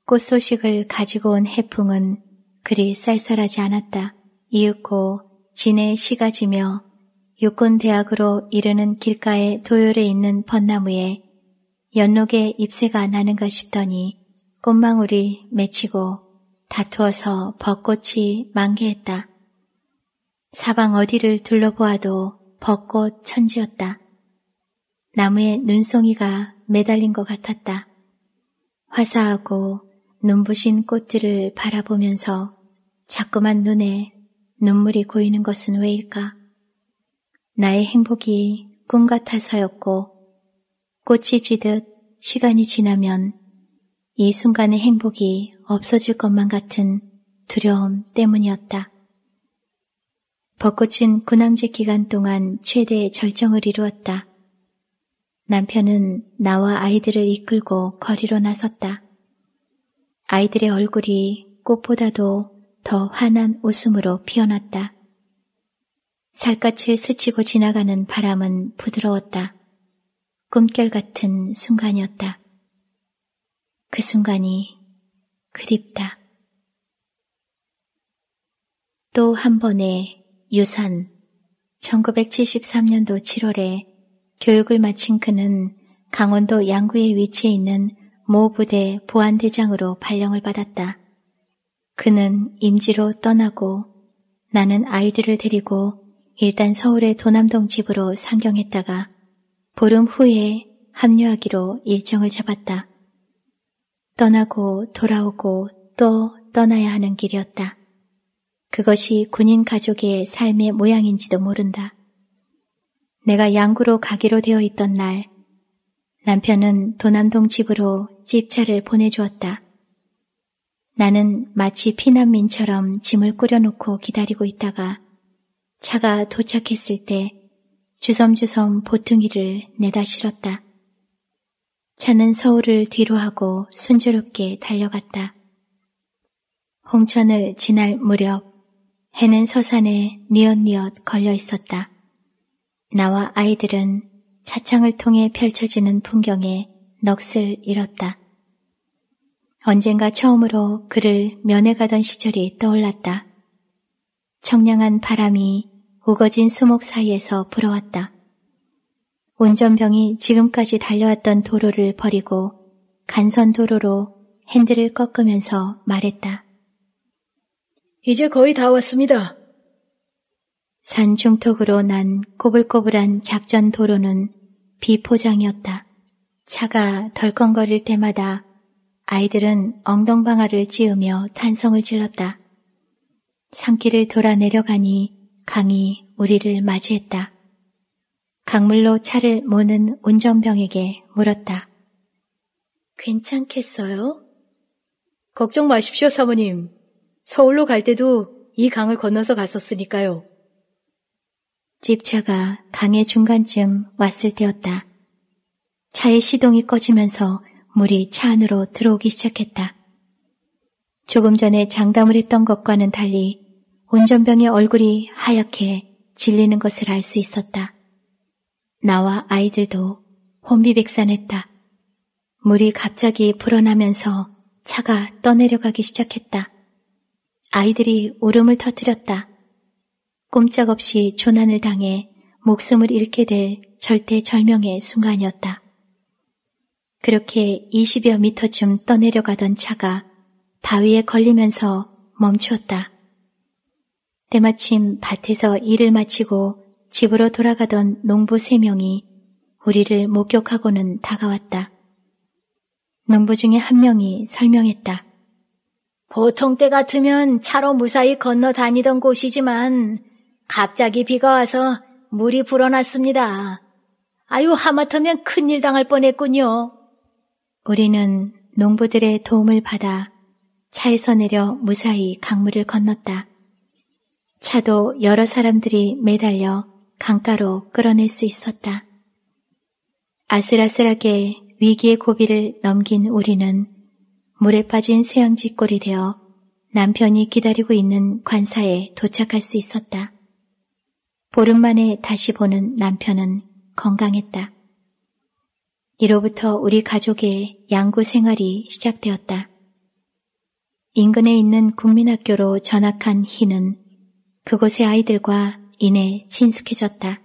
꽃 소식을 가지고 온 해풍은 그리 쌀쌀하지 않았다. 이윽고 진의 시가 지며 육군대학으로 이르는 길가의 도열에 있는 벚나무에 연록의 잎새가 나는가 싶더니 꽃망울이 맺히고 다투어서 벚꽃이 만개했다. 사방 어디를 둘러보아도 벚꽃 천지였다. 나무에 눈송이가 매달린 것 같았다. 화사하고 눈부신 꽃들을 바라보면서 자꾸만 눈에 눈물이 고이는 것은 왜일까? 나의 행복이 꿈 같아서였고 꽃이 지듯 시간이 지나면 이 순간의 행복이 없어질 것만 같은 두려움 때문이었다. 벚꽃은 군항제 기간 동안 최대의 절정을 이루었다. 남편은 나와 아이들을 이끌고 거리로 나섰다. 아이들의 얼굴이 꽃보다도 더 환한 웃음으로 피어났다. 살갗을 스치고 지나가는 바람은 부드러웠다. 꿈결 같은 순간이었다. 그 순간이 그립다. 또 한 번의 유산. 1973년도 7월에 교육을 마친 그는 강원도 양구에 위치해 있는 모 부대 보안대장으로 발령을 받았다. 그는 임지로 떠나고 나는 아이들을 데리고 일단 서울의 도남동 집으로 상경했다가 보름 후에 합류하기로 일정을 잡았다. 떠나고 돌아오고 또 떠나야 하는 길이었다. 그것이 군인 가족의 삶의 모양인지도 모른다. 내가 양구로 가기로 되어 있던 날, 남편은 도남동 집으로 집차를 보내주었다. 나는 마치 피난민처럼 짐을 꾸려놓고 기다리고 있다가 차가 도착했을 때 주섬주섬 보퉁이를 내다 실었다. 차는 서울을 뒤로 하고 순조롭게 달려갔다. 홍천을 지날 무렵 해는 서산에 니엇니엇 걸려 있었다. 나와 아이들은 차창을 통해 펼쳐지는 풍경에 넋을 잃었다. 언젠가 처음으로 그를 면해 가던 시절이 떠올랐다. 청량한 바람이 우거진 수목 사이에서 불어왔다. 운전병이 지금까지 달려왔던 도로를 버리고 간선 도로로 핸들을 꺾으면서 말했다. 이제 거의 다 왔습니다. 산 중턱으로 난 꼬불꼬불한 작전 도로는 비포장이었다. 차가 덜컹거릴 때마다 아이들은 엉덩방아를 찧으며 탄성을 질렀다. 산길을 돌아 내려가니 강이 우리를 맞이했다. 강물로 차를 모는 운전병에게 물었다. 괜찮겠어요? 걱정 마십시오, 사모님. 서울로 갈 때도 이 강을 건너서 갔었으니까요. 집차가 강의 중간쯤 왔을 때였다. 차의 시동이 꺼지면서 물이 차 안으로 들어오기 시작했다. 조금 전에 장담을 했던 것과는 달리 운전병의 얼굴이 하얗게 질리는 것을 알 수 있었다. 나와 아이들도 혼비백산했다. 물이 갑자기 불어나면서 차가 떠내려가기 시작했다. 아이들이 울음을 터뜨렸다. 꼼짝없이 조난을 당해 목숨을 잃게 될 절대절명의 순간이었다. 그렇게 20여 미터쯤 떠내려가던 차가 바위에 걸리면서 멈추었다. 때마침 밭에서 일을 마치고 집으로 돌아가던 농부 세 명이 우리를 목격하고는 다가왔다. 농부 중에 한 명이 설명했다. 보통 때 같으면 차로 무사히 건너 다니던 곳이지만 갑자기 비가 와서 물이 불어났습니다. 아유, 하마터면 큰일 당할 뻔했군요. 우리는 농부들의 도움을 받아 차에서 내려 무사히 강물을 건넜다. 차도 여러 사람들이 매달려 강가로 끌어낼 수 있었다. 아슬아슬하게 위기의 고비를 넘긴 우리는 물에 빠진 세형지 꼴이 되어 남편이 기다리고 있는 관사에 도착할 수 있었다. 보름 만에 다시 보는 남편은 건강했다. 이로부터 우리 가족의 양구 생활이 시작되었다. 인근에 있는 국민학교로 전학한 희는 그곳의 아이들과 이내 친숙해졌다.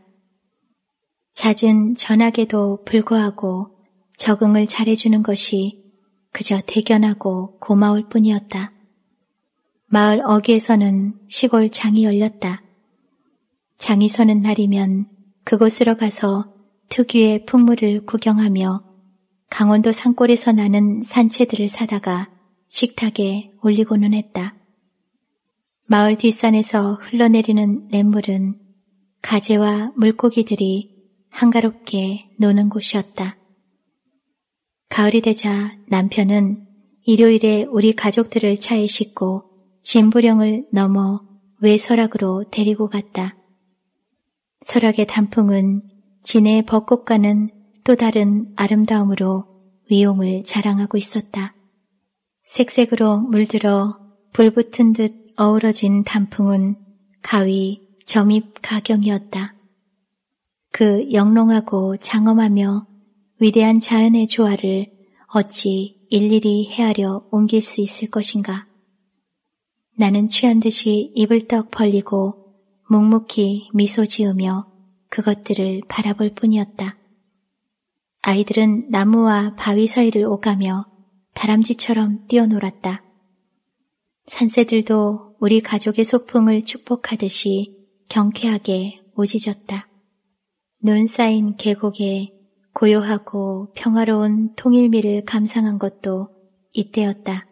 잦은 전학에도 불구하고 적응을 잘해주는 것이 그저 대견하고 고마울 뿐이었다. 마을 어귀에서는 시골 장이 열렸다. 장이 서는 날이면 그곳으로 가서 특유의 풍물을 구경하며 강원도 산골에서 나는 산채들을 사다가 식탁에 올리고는 했다. 마을 뒷산에서 흘러내리는 냇물은 가재와 물고기들이 한가롭게 노는 곳이었다. 가을이 되자 남편은 일요일에 우리 가족들을 차에 싣고 진부령을 넘어 외설악으로 데리고 갔다. 설악의 단풍은 진해 벚꽃과는 또 다른 아름다움으로 위용을 자랑하고 있었다. 색색으로 물들어 불붙은 듯 어우러진 단풍은 가위 점입 가경이었다. 그 영롱하고 장엄하며 위대한 자연의 조화를 어찌 일일이 헤아려 옮길 수 있을 것인가. 나는 취한 듯이 입을 떡 벌리고 묵묵히 미소 지으며 그것들을 바라볼 뿐이었다. 아이들은 나무와 바위 사이를 오가며 다람쥐처럼 뛰어놀았다. 산새들도 우리 가족의 소풍을 축복하듯이 경쾌하게 오지졌다. 눈 쌓인 계곡에 고요하고 평화로운 통일미를 감상한 것도 이때였다.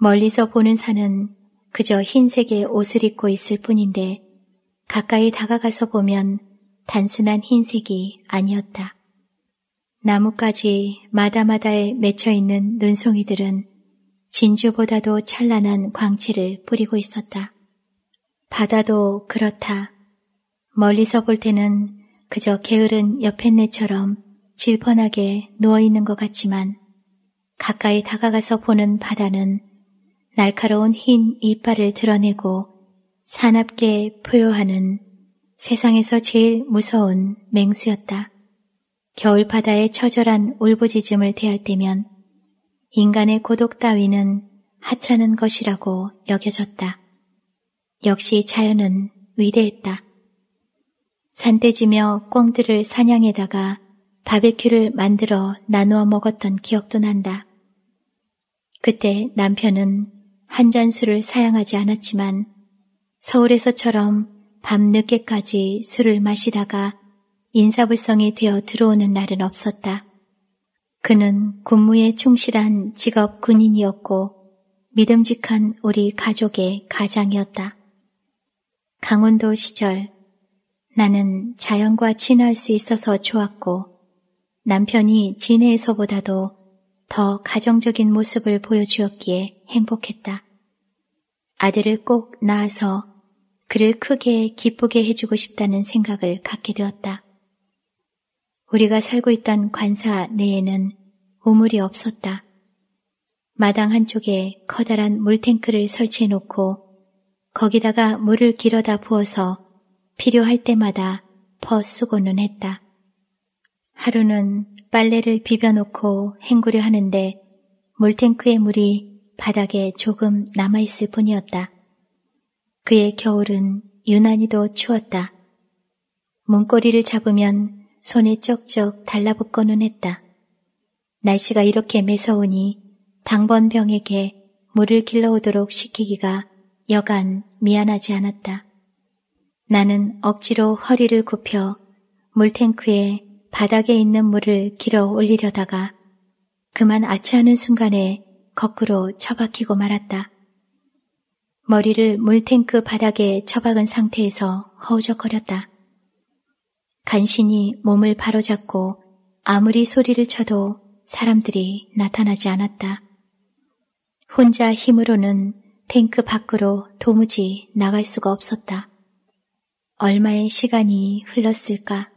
멀리서 보는 산은 그저 흰색의 옷을 입고 있을 뿐인데 가까이 다가가서 보면 단순한 흰색이 아니었다. 나뭇가지 마다마다에 맺혀 있는 눈송이들은 진주보다도 찬란한 광채를 뿌리고 있었다. 바다도 그렇다. 멀리서 볼 때는 그저 게으른 옆에네처럼 질펀하게 누워있는 것 같지만 가까이 다가가서 보는 바다는 날카로운 흰 이빨을 드러내고 사납게 포효하는 세상에서 제일 무서운 맹수였다. 겨울 바다의 처절한 울부짖음을 대할 때면 인간의 고독 따위는 하찮은 것이라고 여겨졌다. 역시 자연은 위대했다. 산돼지며 꿩들을 사냥에다가 바베큐를 만들어 나누어 먹었던 기억도 난다. 그때 남편은 한 잔 술을 사양하지 않았지만 서울에서처럼 밤늦게까지 술을 마시다가 인사불성이 되어 들어오는 날은 없었다. 그는 군무에 충실한 직업 군인이었고 믿음직한 우리 가족의 가장이었다. 강원도 시절 나는 자연과 친할 수 있어서 좋았고 남편이 진해에서보다도 더 가정적인 모습을 보여주었기에 행복했다. 아들을 꼭 낳아서 그를 크게 기쁘게 해주고 싶다는 생각을 갖게 되었다. 우리가 살고 있던 관사 내에는 우물이 없었다. 마당 한쪽에 커다란 물탱크를 설치해 놓고 거기다가 물을 길어다 부어서 필요할 때마다 퍼 쓰고는 했다. 하루는 빨래를 비벼놓고 헹구려 하는데 물탱크의 물이 바닥에 조금 남아있을 뿐이었다. 그의 겨울은 유난히도 추웠다. 문고리를 잡으면 손에 쩍쩍 달라붙고는 했다. 날씨가 이렇게 매서우니 방번병에게 물을 길러오도록 시키기가 여간 미안하지 않았다. 나는 억지로 허리를 굽혀 물탱크에 바닥에 있는 물을 길어 올리려다가 그만 아차하는 순간에 거꾸로 처박히고 말았다. 머리를 물탱크 바닥에 처박은 상태에서 허우적거렸다. 간신히 몸을 바로잡고 아무리 소리를 쳐도 사람들이 나타나지 않았다. 혼자 힘으로는 탱크 밖으로 도무지 나갈 수가 없었다. 얼마의 시간이 흘렀을까?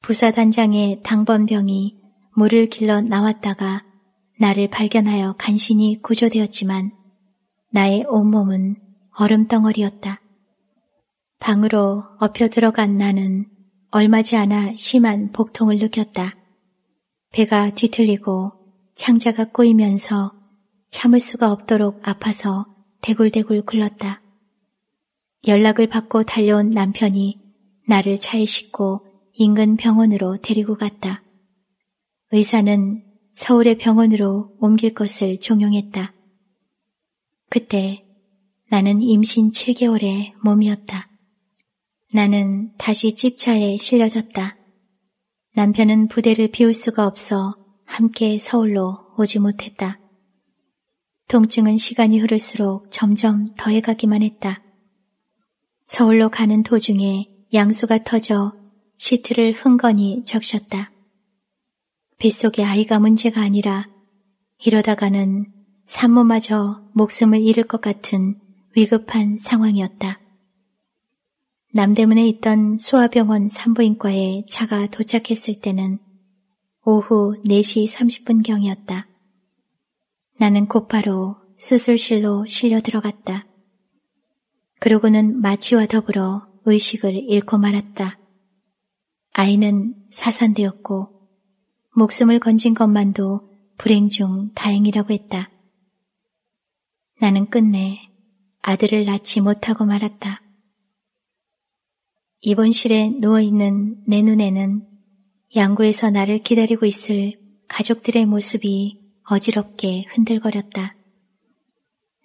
부사단장의 당번병이 물을 길러 나왔다가 나를 발견하여 간신히 구조되었지만 나의 온몸은 얼음덩어리였다. 방으로 엎혀 들어간 나는 얼마지 않아 심한 복통을 느꼈다. 배가 뒤틀리고 창자가 꼬이면서 참을 수가 없도록 아파서 대굴대굴 굴렀다. 연락을 받고 달려온 남편이 나를 차에 싣고 인근 병원으로 데리고 갔다. 의사는 서울의 병원으로 옮길 것을 종용했다. 그때 나는 임신 7개월의 몸이었다. 나는 다시 집차에 실려졌다. 남편은 부대를 비울 수가 없어 함께 서울로 오지 못했다. 통증은 시간이 흐를수록 점점 더해가기만 했다. 서울로 가는 도중에 양수가 터져 시트를 흥건히 적셨다. 뱃속에 아이가 문제가 아니라 이러다가는 산모마저 목숨을 잃을 것 같은 위급한 상황이었다. 남대문에 있던 소아병원 산부인과에 차가 도착했을 때는 오후 4시 30분경이었다. 나는 곧바로 수술실로 실려 들어갔다. 그러고는 마취와 더불어 의식을 잃고 말았다. 아이는 사산되었고 목숨을 건진 것만도 불행 중 다행이라고 했다. 나는 끝내 아들을 낳지 못하고 말았다. 입원실에 누워있는 내 눈에는 양구에서 나를 기다리고 있을 가족들의 모습이 어지럽게 흔들거렸다.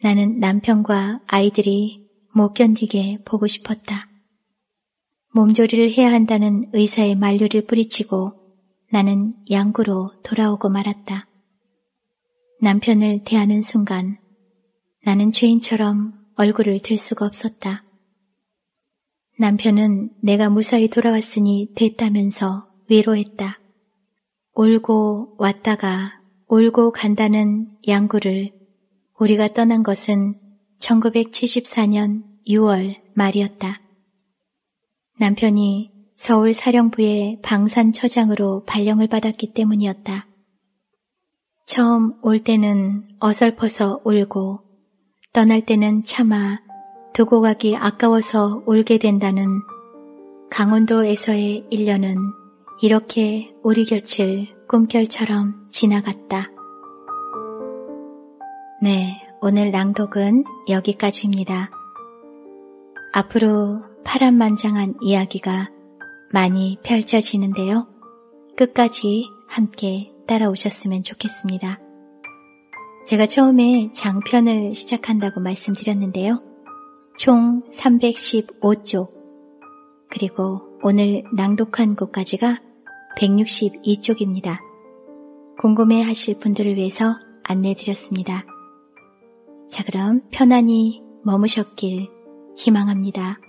나는 남편과 아이들이 못 견디게 보고 싶었다. 몸조리를 해야 한다는 의사의 만류를 뿌리치고 나는 양구로 돌아오고 말았다. 남편을 대하는 순간 나는 죄인처럼 얼굴을 들 수가 없었다. 남편은 내가 무사히 돌아왔으니 됐다면서 위로했다. 올고 왔다가 올고 간다는 양구를 우리가 떠난 것은 1974년 6월 말이었다. 남편이 서울 사령부의 방산처장으로 발령을 받았기 때문이었다. 처음 올 때는 어설퍼서 울고, 떠날 때는 차마 두고 가기 아까워서 울게 된다는 강원도에서의 1년은 이렇게 우리 곁을 꿈결처럼 지나갔다. 네, 오늘 낭독은 여기까지입니다. 앞으로 파란만장한 이야기가 많이 펼쳐지는데요. 끝까지 함께 따라오셨으면 좋겠습니다. 제가 처음에 장편을 시작한다고 말씀드렸는데요. 총 315쪽, 그리고 오늘 낭독한 곳까지가 162쪽입니다. 궁금해 하실 분들을 위해서 안내 드렸습니다. 자, 그럼 편안히 머무셨길 희망합니다.